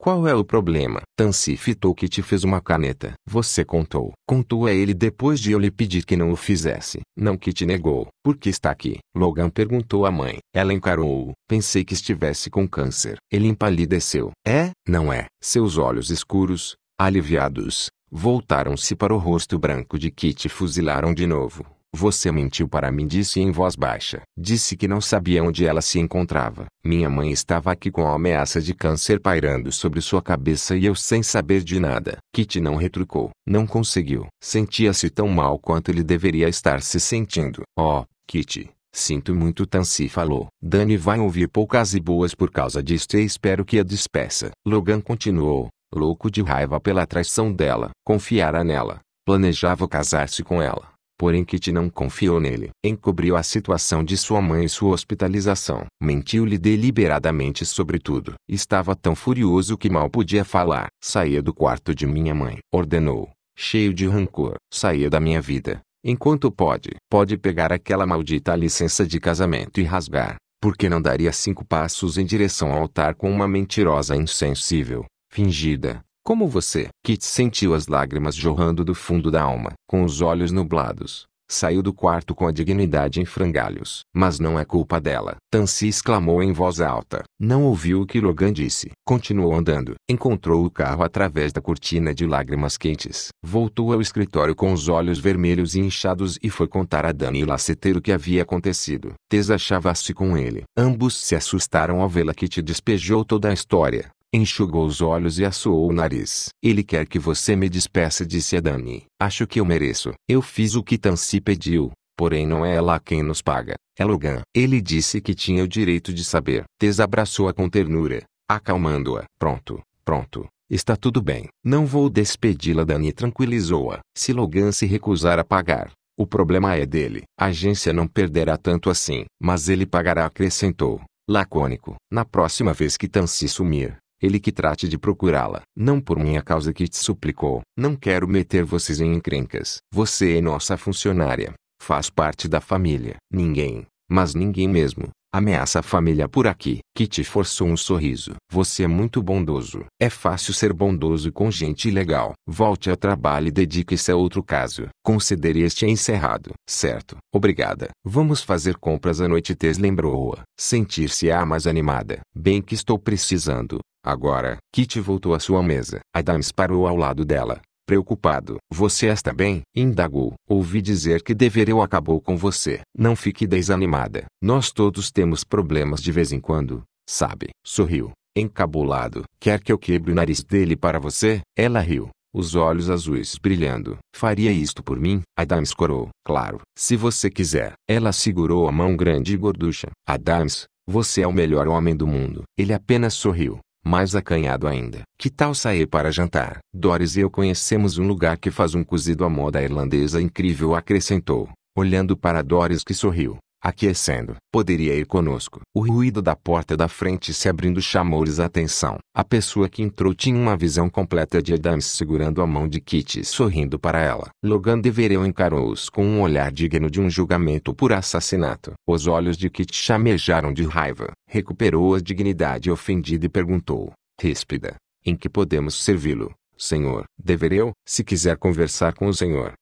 Qual é o problema? Tansi fitou que te fez uma caneta. Você contou. Contou a ele depois de eu lhe pedir que não o fizesse. Não que te negou. Por que está aqui? Logan perguntou à mãe. Ela encarou-o. Pensei que estivesse com câncer. Ele empalideceu. É? Não é. Seus olhos escuros, aliviados, voltaram-se para o rosto branco de Kit e fuzilaram de novo. Você mentiu para mim, disse em voz baixa. Disse que não sabia onde ela se encontrava. Minha mãe estava aqui com a ameaça de câncer pairando sobre sua cabeça e eu sem saber de nada. Kitty não retrucou. Não conseguiu. Sentia-se tão mal quanto ele deveria estar se sentindo. Oh, Kitty. Sinto muito Tansi falou. Dani vai ouvir poucas e boas por causa disto e espero que a despeça. Logan continuou, louco de raiva pela traição dela. Confiara nela. Planejava casar-se com ela porém Kitty não confiou nele. Encobriu a situação de sua mãe e sua hospitalização. Mentiu-lhe deliberadamente sobre tudo. Estava tão furioso que mal podia falar. Saia do quarto de minha mãe, ordenou, cheio de rancor. Saia da minha vida, enquanto pode. Pode pegar aquela maldita licença de casamento e rasgar. Porque não daria cinco passos em direção ao altar com uma mentirosa insensível, fingida, como você, Kit sentiu as lágrimas jorrando do fundo da alma, com os olhos nublados. Saiu do quarto com a dignidade em frangalhos. Mas não é culpa dela. Tansi exclamou em voz alta. Não ouviu o que Logan disse. Continuou andando. Encontrou o carro através da cortina de lágrimas quentes. Voltou ao escritório com os olhos vermelhos e inchados e foi contar a Dani Laceteiro o que havia acontecido. Tess achava-se com ele. Ambos se assustaram ao vê-la que te despejou toda a história. Enxugou os olhos e assoou o nariz. Ele quer que você me despeça, disse Dani. Acho que eu mereço. Eu fiz o que Tansi pediu, porém não é ela quem nos paga, é Logan. Ele disse que tinha o direito de saber. desabraçou abraçou-a com ternura, acalmando-a. Pronto, pronto. Está tudo bem. Não vou despedi-la. Dani tranquilizou-a. Se Logan se recusar a pagar, o problema é dele. A agência não perderá tanto assim. Mas ele pagará, acrescentou. Lacônico. Na próxima vez que Tansi sumir, ele que trate de procurá-la. Não por minha causa que te suplicou. Não quero meter vocês em encrencas. Você é nossa funcionária. Faz parte da família. Ninguém, mas ninguém mesmo. Ameaça a família por aqui. Kitty forçou um sorriso. Você é muito bondoso. É fácil ser bondoso com gente legal. Volte ao trabalho e dedique-se a outro caso. Considere este encerrado. Certo. Obrigada. Vamos fazer compras à noite. Tess lembrou-a. Sentir-se-á mais animada. Bem que estou precisando. Agora, Kitty voltou à sua mesa. Adams parou ao lado dela. Preocupado. Você está bem? Indagou. Ouvi dizer que Devereu acabou com você. Não fique desanimada. Nós todos temos problemas de vez em quando, sabe? Sorriu. Encabulado. Quer que eu quebre o nariz dele para você? Ela riu. Os olhos azuis brilhando. Faria isto por mim? Adams corou. Claro. Se você quiser. Ela segurou a mão grande e gorducha. Adams, você é o melhor homem do mundo. Ele apenas sorriu. Mais acanhado ainda. Que tal sair para jantar? Doris e eu conhecemos um lugar que faz um cozido à moda irlandesa incrível acrescentou, olhando para Doris que sorriu. Aquecendo, poderia ir conosco. O ruído da porta da frente se abrindo chamou-lhes a atenção. A pessoa que entrou tinha uma visão completa de Adams segurando a mão de Kitty sorrindo para ela. Logan Devereux encarou-os com um olhar digno de um julgamento por assassinato. Os olhos de Kitty chamejaram de raiva. Recuperou a dignidade ofendida e perguntou, ríspida, em que podemos servi-lo, senhor? Devereux, se quiser conversar com o senhor.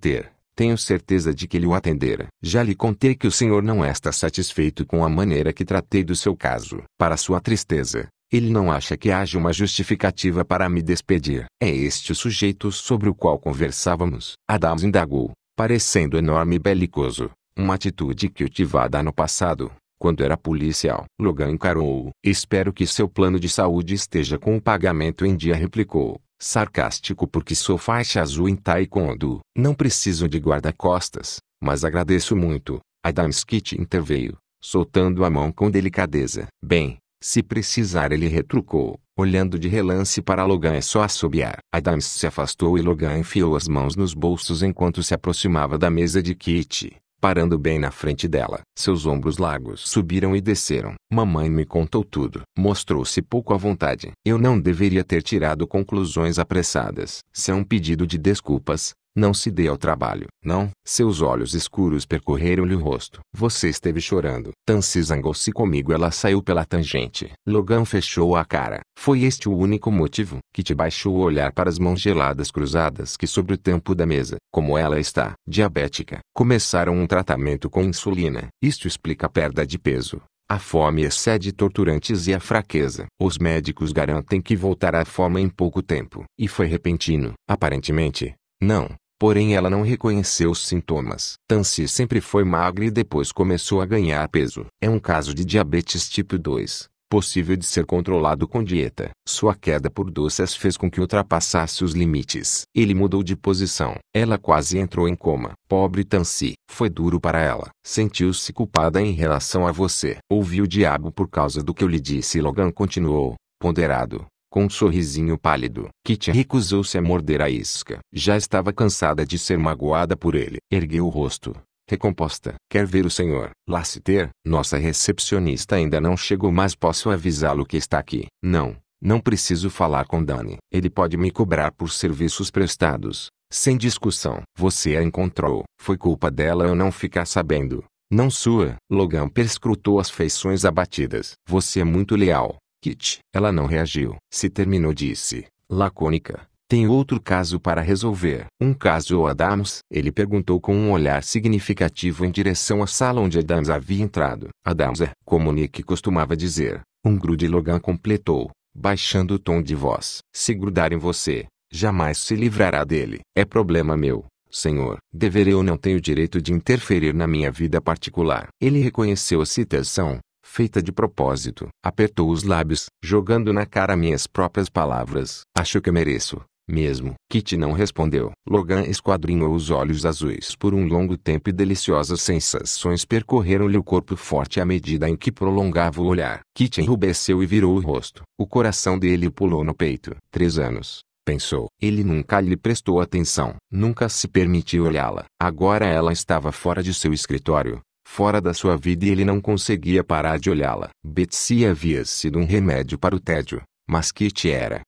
ter." tenho certeza de que ele o atendera. Já lhe contei que o senhor não está satisfeito com a maneira que tratei do seu caso. Para sua tristeza, ele não acha que haja uma justificativa para me despedir. É este o sujeito sobre o qual conversávamos. Adams indagou, parecendo enorme e belicoso, uma atitude que eu tivada no passado, quando era policial. Logan encarou-o. Espero que seu plano de saúde esteja com o pagamento em dia, replicou sarcástico porque sou faixa azul em taekwondo. Não preciso de guarda-costas, mas agradeço muito. Adamskit interveio, soltando a mão com delicadeza. Bem, se precisar ele retrucou, olhando de relance para Logan é só assobiar. Adams se afastou e Logan enfiou as mãos nos bolsos enquanto se aproximava da mesa de Kit parando bem na frente dela. Seus ombros largos subiram e desceram. Mamãe me contou tudo. Mostrou-se pouco à vontade. Eu não deveria ter tirado conclusões apressadas. Se é um pedido de desculpas, não se dê ao trabalho. Não. Seus olhos escuros percorreram-lhe o rosto. Você esteve chorando. se zangou-se comigo. Ela saiu pela tangente. Logan fechou a cara. Foi este o único motivo que te baixou o olhar para as mãos geladas cruzadas que sobre o tempo da mesa, como ela está, diabética, começaram um tratamento com insulina. Isto explica a perda de peso. A fome excede torturantes e a fraqueza. Os médicos garantem que voltará à forma em pouco tempo. E foi repentino. Aparentemente, não, Porém ela não reconheceu os sintomas. Tansi sempre foi magra e depois começou a ganhar peso. É um caso de diabetes tipo 2, possível de ser controlado com dieta. Sua queda por doces fez com que ultrapassasse os limites. Ele mudou de posição. Ela quase entrou em coma. Pobre Tansi. Foi duro para ela. Sentiu-se culpada em relação a você. Ouvi o diabo por causa do que eu lhe disse. Logan continuou, ponderado com um sorrisinho pálido. Kitty recusou-se a morder a isca. Já estava cansada de ser magoada por ele. Ergueu o rosto, recomposta. Quer ver o senhor? Lassiter, nossa recepcionista ainda não chegou, mas posso avisá-lo que está aqui. Não, não preciso falar com Danny. Ele pode me cobrar por serviços prestados. Sem discussão. Você a encontrou. Foi culpa dela eu não ficar sabendo. Não sua. Logan perscrutou as feições abatidas. Você é muito leal. Kit. Ela não reagiu. Se terminou disse, lacônica. Tem outro caso para resolver. Um caso ou Adams? Ele perguntou com um olhar significativo em direção à sala onde Adams havia entrado. Adams é, como Nick costumava dizer. Um grude Logan completou, baixando o tom de voz. Se grudar em você, jamais se livrará dele. É problema meu, senhor. Deverei ou não tenho direito de interferir na minha vida particular. Ele reconheceu a citação, feita de propósito. Apertou os lábios, jogando na cara minhas próprias palavras. Acho que mereço. Mesmo. Kitty não respondeu. Logan esquadrinhou os olhos azuis por um longo tempo e deliciosas sensações percorreram-lhe o corpo forte à medida em que prolongava o olhar. Kitty enrubesceu e virou o rosto. O coração dele pulou no peito. Três anos. Pensou. Ele nunca lhe prestou atenção. Nunca se permitiu olhá-la. Agora ela estava fora de seu escritório, fora da sua vida e ele não conseguia parar de olhá-la. Betsy havia sido um remédio para o tédio, mas Kitty era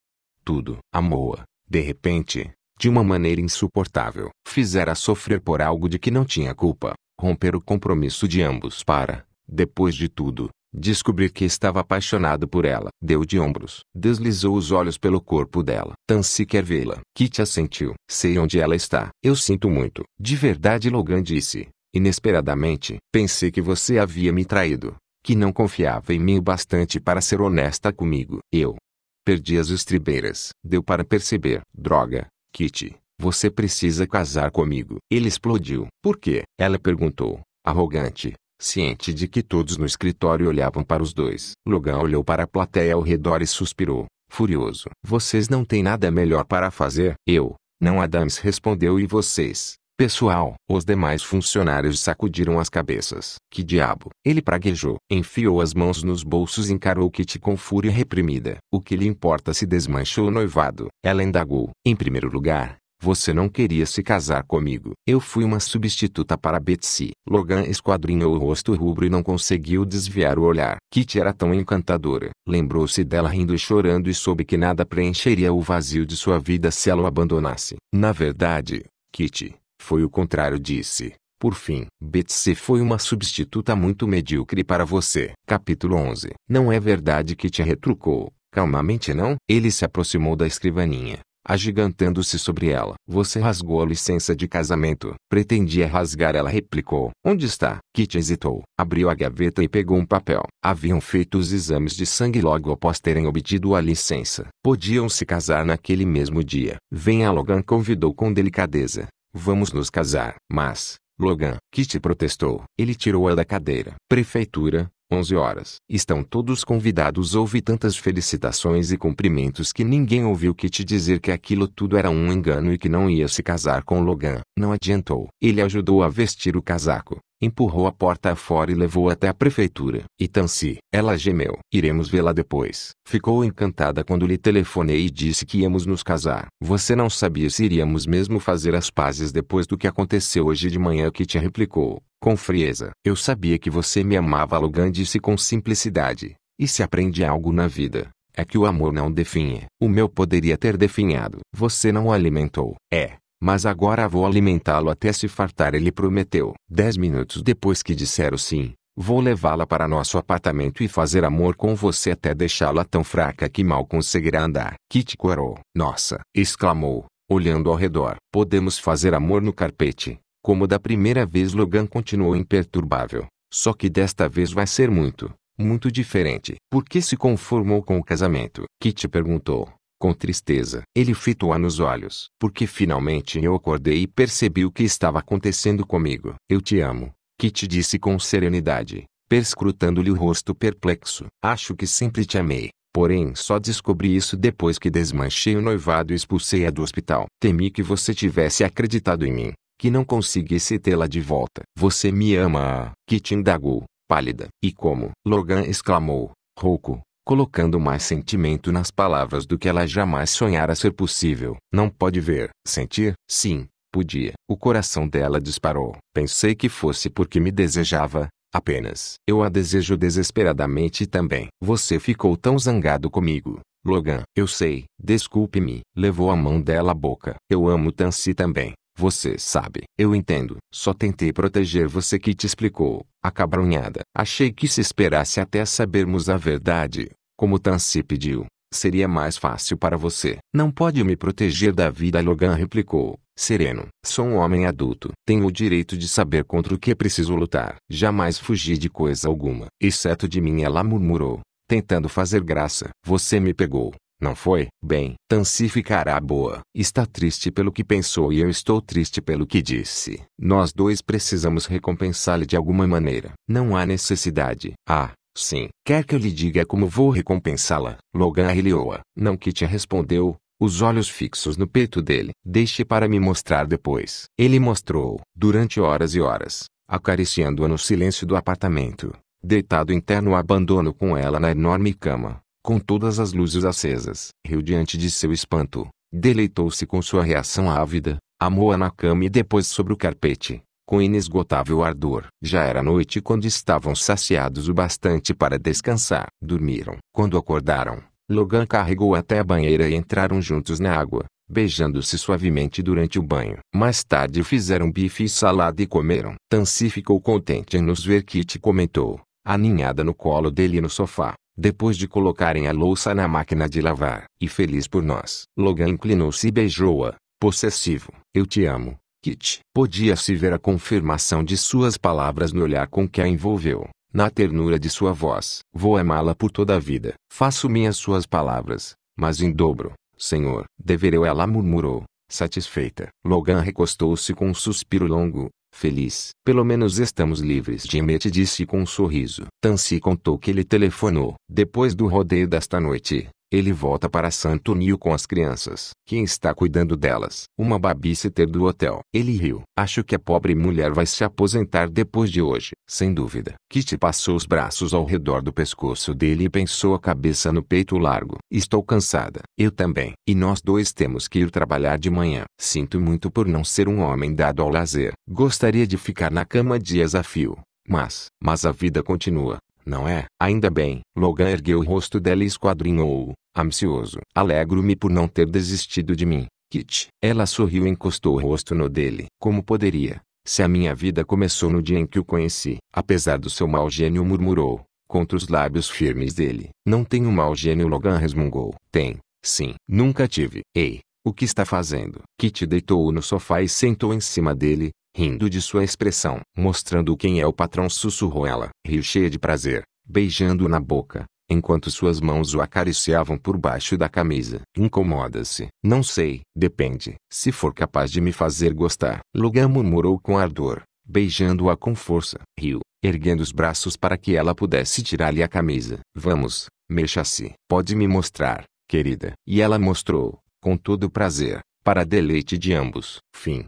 tudo. Amou-a, de repente, de uma maneira insuportável. Fizera sofrer por algo de que não tinha culpa, romper o compromisso de ambos para, depois de tudo, descobrir que estava apaixonado por ela. Deu de ombros. Deslizou os olhos pelo corpo dela. Tan quer vê-la. Kitty assentiu. Sei onde ela está. Eu sinto muito. De verdade Logan disse. Inesperadamente, pensei que você havia me traído, que não confiava em mim o bastante para ser honesta comigo. Eu perdi as estribeiras. Deu para perceber. Droga, Kitty, você precisa casar comigo. Ele explodiu. Por quê? Ela perguntou, arrogante, ciente de que todos no escritório olhavam para os dois. Logan olhou para a plateia ao redor e suspirou, furioso. Vocês não têm nada melhor para fazer? Eu, não Adams respondeu e vocês, Pessoal, os demais funcionários sacudiram as cabeças. Que diabo? Ele praguejou. Enfiou as mãos nos bolsos e encarou Kitty com fúria reprimida. O que lhe importa se desmanchou o noivado? Ela indagou. Em primeiro lugar, você não queria se casar comigo. Eu fui uma substituta para Betsy. Logan esquadrinhou o rosto rubro e não conseguiu desviar o olhar. Kitty era tão encantadora. Lembrou-se dela rindo e chorando e soube que nada preencheria o vazio de sua vida se ela o abandonasse. Na verdade, Kitty, foi o contrário disse. Por fim, Betsy foi uma substituta muito medíocre para você. Capítulo 11. Não é verdade que te retrucou. Calmamente não? Ele se aproximou da escrivaninha, agigantando-se sobre ela. Você rasgou a licença de casamento. Pretendia é rasgar, ela replicou. Onde está? Kit hesitou. Abriu a gaveta e pegou um papel. Haviam feito os exames de sangue logo após terem obtido a licença. Podiam se casar naquele mesmo dia. Venha Logan convidou com delicadeza. Vamos nos casar. Mas, Logan, Kitty protestou. Ele tirou-a da cadeira. Prefeitura, 11 horas. Estão todos convidados. Houve tantas felicitações e cumprimentos que ninguém ouviu Kitty dizer que aquilo tudo era um engano e que não ia se casar com Logan. Não adiantou. Ele ajudou a vestir o casaco empurrou a porta afora e levou até a prefeitura. Itanci. Ela gemeu. Iremos vê-la depois. Ficou encantada quando lhe telefonei e disse que íamos nos casar. Você não sabia se iríamos mesmo fazer as pazes depois do que aconteceu hoje de manhã que te replicou. Com frieza. Eu sabia que você me amava Logan disse com simplicidade. E se aprende algo na vida, é que o amor não definha. O meu poderia ter definhado. Você não o alimentou. É, mas agora vou alimentá-lo até se fartar ele prometeu. Dez minutos depois que disseram sim, vou levá-la para nosso apartamento e fazer amor com você até deixá-la tão fraca que mal conseguirá andar. Kitty corou. Nossa! exclamou, olhando ao redor. Podemos fazer amor no carpete. Como da primeira vez Logan continuou imperturbável. Só que desta vez vai ser muito, muito diferente. Por que se conformou com o casamento? Kitty perguntou. Com tristeza, ele fitou-a nos olhos. Porque finalmente eu acordei e percebi o que estava acontecendo comigo. Eu te amo, Kitty disse com serenidade, perscrutando-lhe o rosto perplexo. Acho que sempre te amei. Porém, só descobri isso depois que desmanchei o noivado e expulsei-a do hospital. Temi que você tivesse acreditado em mim, que não conseguisse tê-la de volta. Você me ama, Kitty ah, indagou, pálida. E como? Logan exclamou, rouco colocando mais sentimento nas palavras do que ela jamais sonhara ser possível. Não pode ver, sentir? Sim, podia. O coração dela disparou. Pensei que fosse porque me desejava, apenas. Eu a desejo desesperadamente também. Você ficou tão zangado comigo. Logan, eu sei, desculpe-me. Levou a mão dela à boca. Eu amo Tansi também. Você sabe, eu entendo. Só tentei proteger você que te explicou, acabrunhada. Achei que se esperasse até sabermos a verdade, como Tansi pediu, seria mais fácil para você. Não pode me proteger da vida, Logan replicou, sereno. Sou um homem adulto. Tenho o direito de saber contra o que preciso lutar. Jamais fugi de coisa alguma, exceto de mim, ela murmurou, tentando fazer graça. Você me pegou. Não foi? Bem, Tansi ficará boa. Está triste pelo que pensou e eu estou triste pelo que disse. Nós dois precisamos recompensá-lo de alguma maneira. Não há necessidade. Ah, sim. Quer que eu lhe diga como vou recompensá-la? Logan arreliou-a. Não que te respondeu, os olhos fixos no peito dele. Deixe para me mostrar depois. Ele mostrou, durante horas e horas, acariciando-a no silêncio do apartamento, deitado em terno abandono com ela na enorme cama com todas as luzes acesas, riu diante de seu espanto, deleitou-se com sua reação ávida, amou-a na cama e depois sobre o carpete, com inesgotável ardor. Já era noite quando estavam saciados o bastante para descansar. Dormiram. Quando acordaram, Logan carregou até a banheira e entraram juntos na água, beijando-se suavemente durante o banho. Mais tarde fizeram bife e salada e comeram. Tansi ficou contente em nos ver Kitty comentou, aninhada no colo dele e no sofá depois de colocarem a louça na máquina de lavar. E feliz por nós. Logan inclinou-se e beijou-a, possessivo. Eu te amo, Kit. Podia-se ver a confirmação de suas palavras no olhar com que a envolveu, na ternura de sua voz. Vou amá-la por toda a vida. Faço minhas suas palavras, mas em dobro, senhor. Devereu ela murmurou, satisfeita. Logan recostou-se com um suspiro longo, Feliz. Pelo menos estamos livres Jimete disse com um sorriso. Tansi contou que ele telefonou. Depois do rodeio desta noite, ele volta para Santonio com as crianças. Quem está cuidando delas? Uma babysitter do hotel. Ele riu. Acho que a pobre mulher vai se aposentar depois de hoje. Sem dúvida. Kitty passou os braços ao redor do pescoço dele e pensou a cabeça no peito largo. Estou cansada. Eu também. E nós dois temos que ir trabalhar de manhã. Sinto muito por não ser um homem dado ao lazer. Gostaria de ficar na cama dias a fio. Mas, mas a vida continua, não é? Ainda bem. Logan ergueu o rosto dela e esquadrinhou-o. Ansioso. Alegro-me por não ter desistido de mim, Kit. Ela sorriu e encostou o rosto no dele. Como poderia, se a minha vida começou no dia em que o conheci? Apesar do seu mau gênio murmurou, contra os lábios firmes dele. Não tenho mau gênio Logan resmungou. Tem, sim. Nunca tive. Ei, o que está fazendo? Kit deitou-o no sofá e sentou em cima dele, rindo de sua expressão. Mostrando quem é o patrão sussurrou ela. Riu cheia de prazer, beijando-o na boca enquanto suas mãos o acariciavam por baixo da camisa. Incomoda-se. Não sei, depende, se for capaz de me fazer gostar. Logan murmurou com ardor, beijando-a com força. Riu, erguendo os braços para que ela pudesse tirar-lhe a camisa. Vamos, mexa-se. Pode me mostrar, querida. E ela mostrou, com todo prazer, para deleite de ambos. Fim.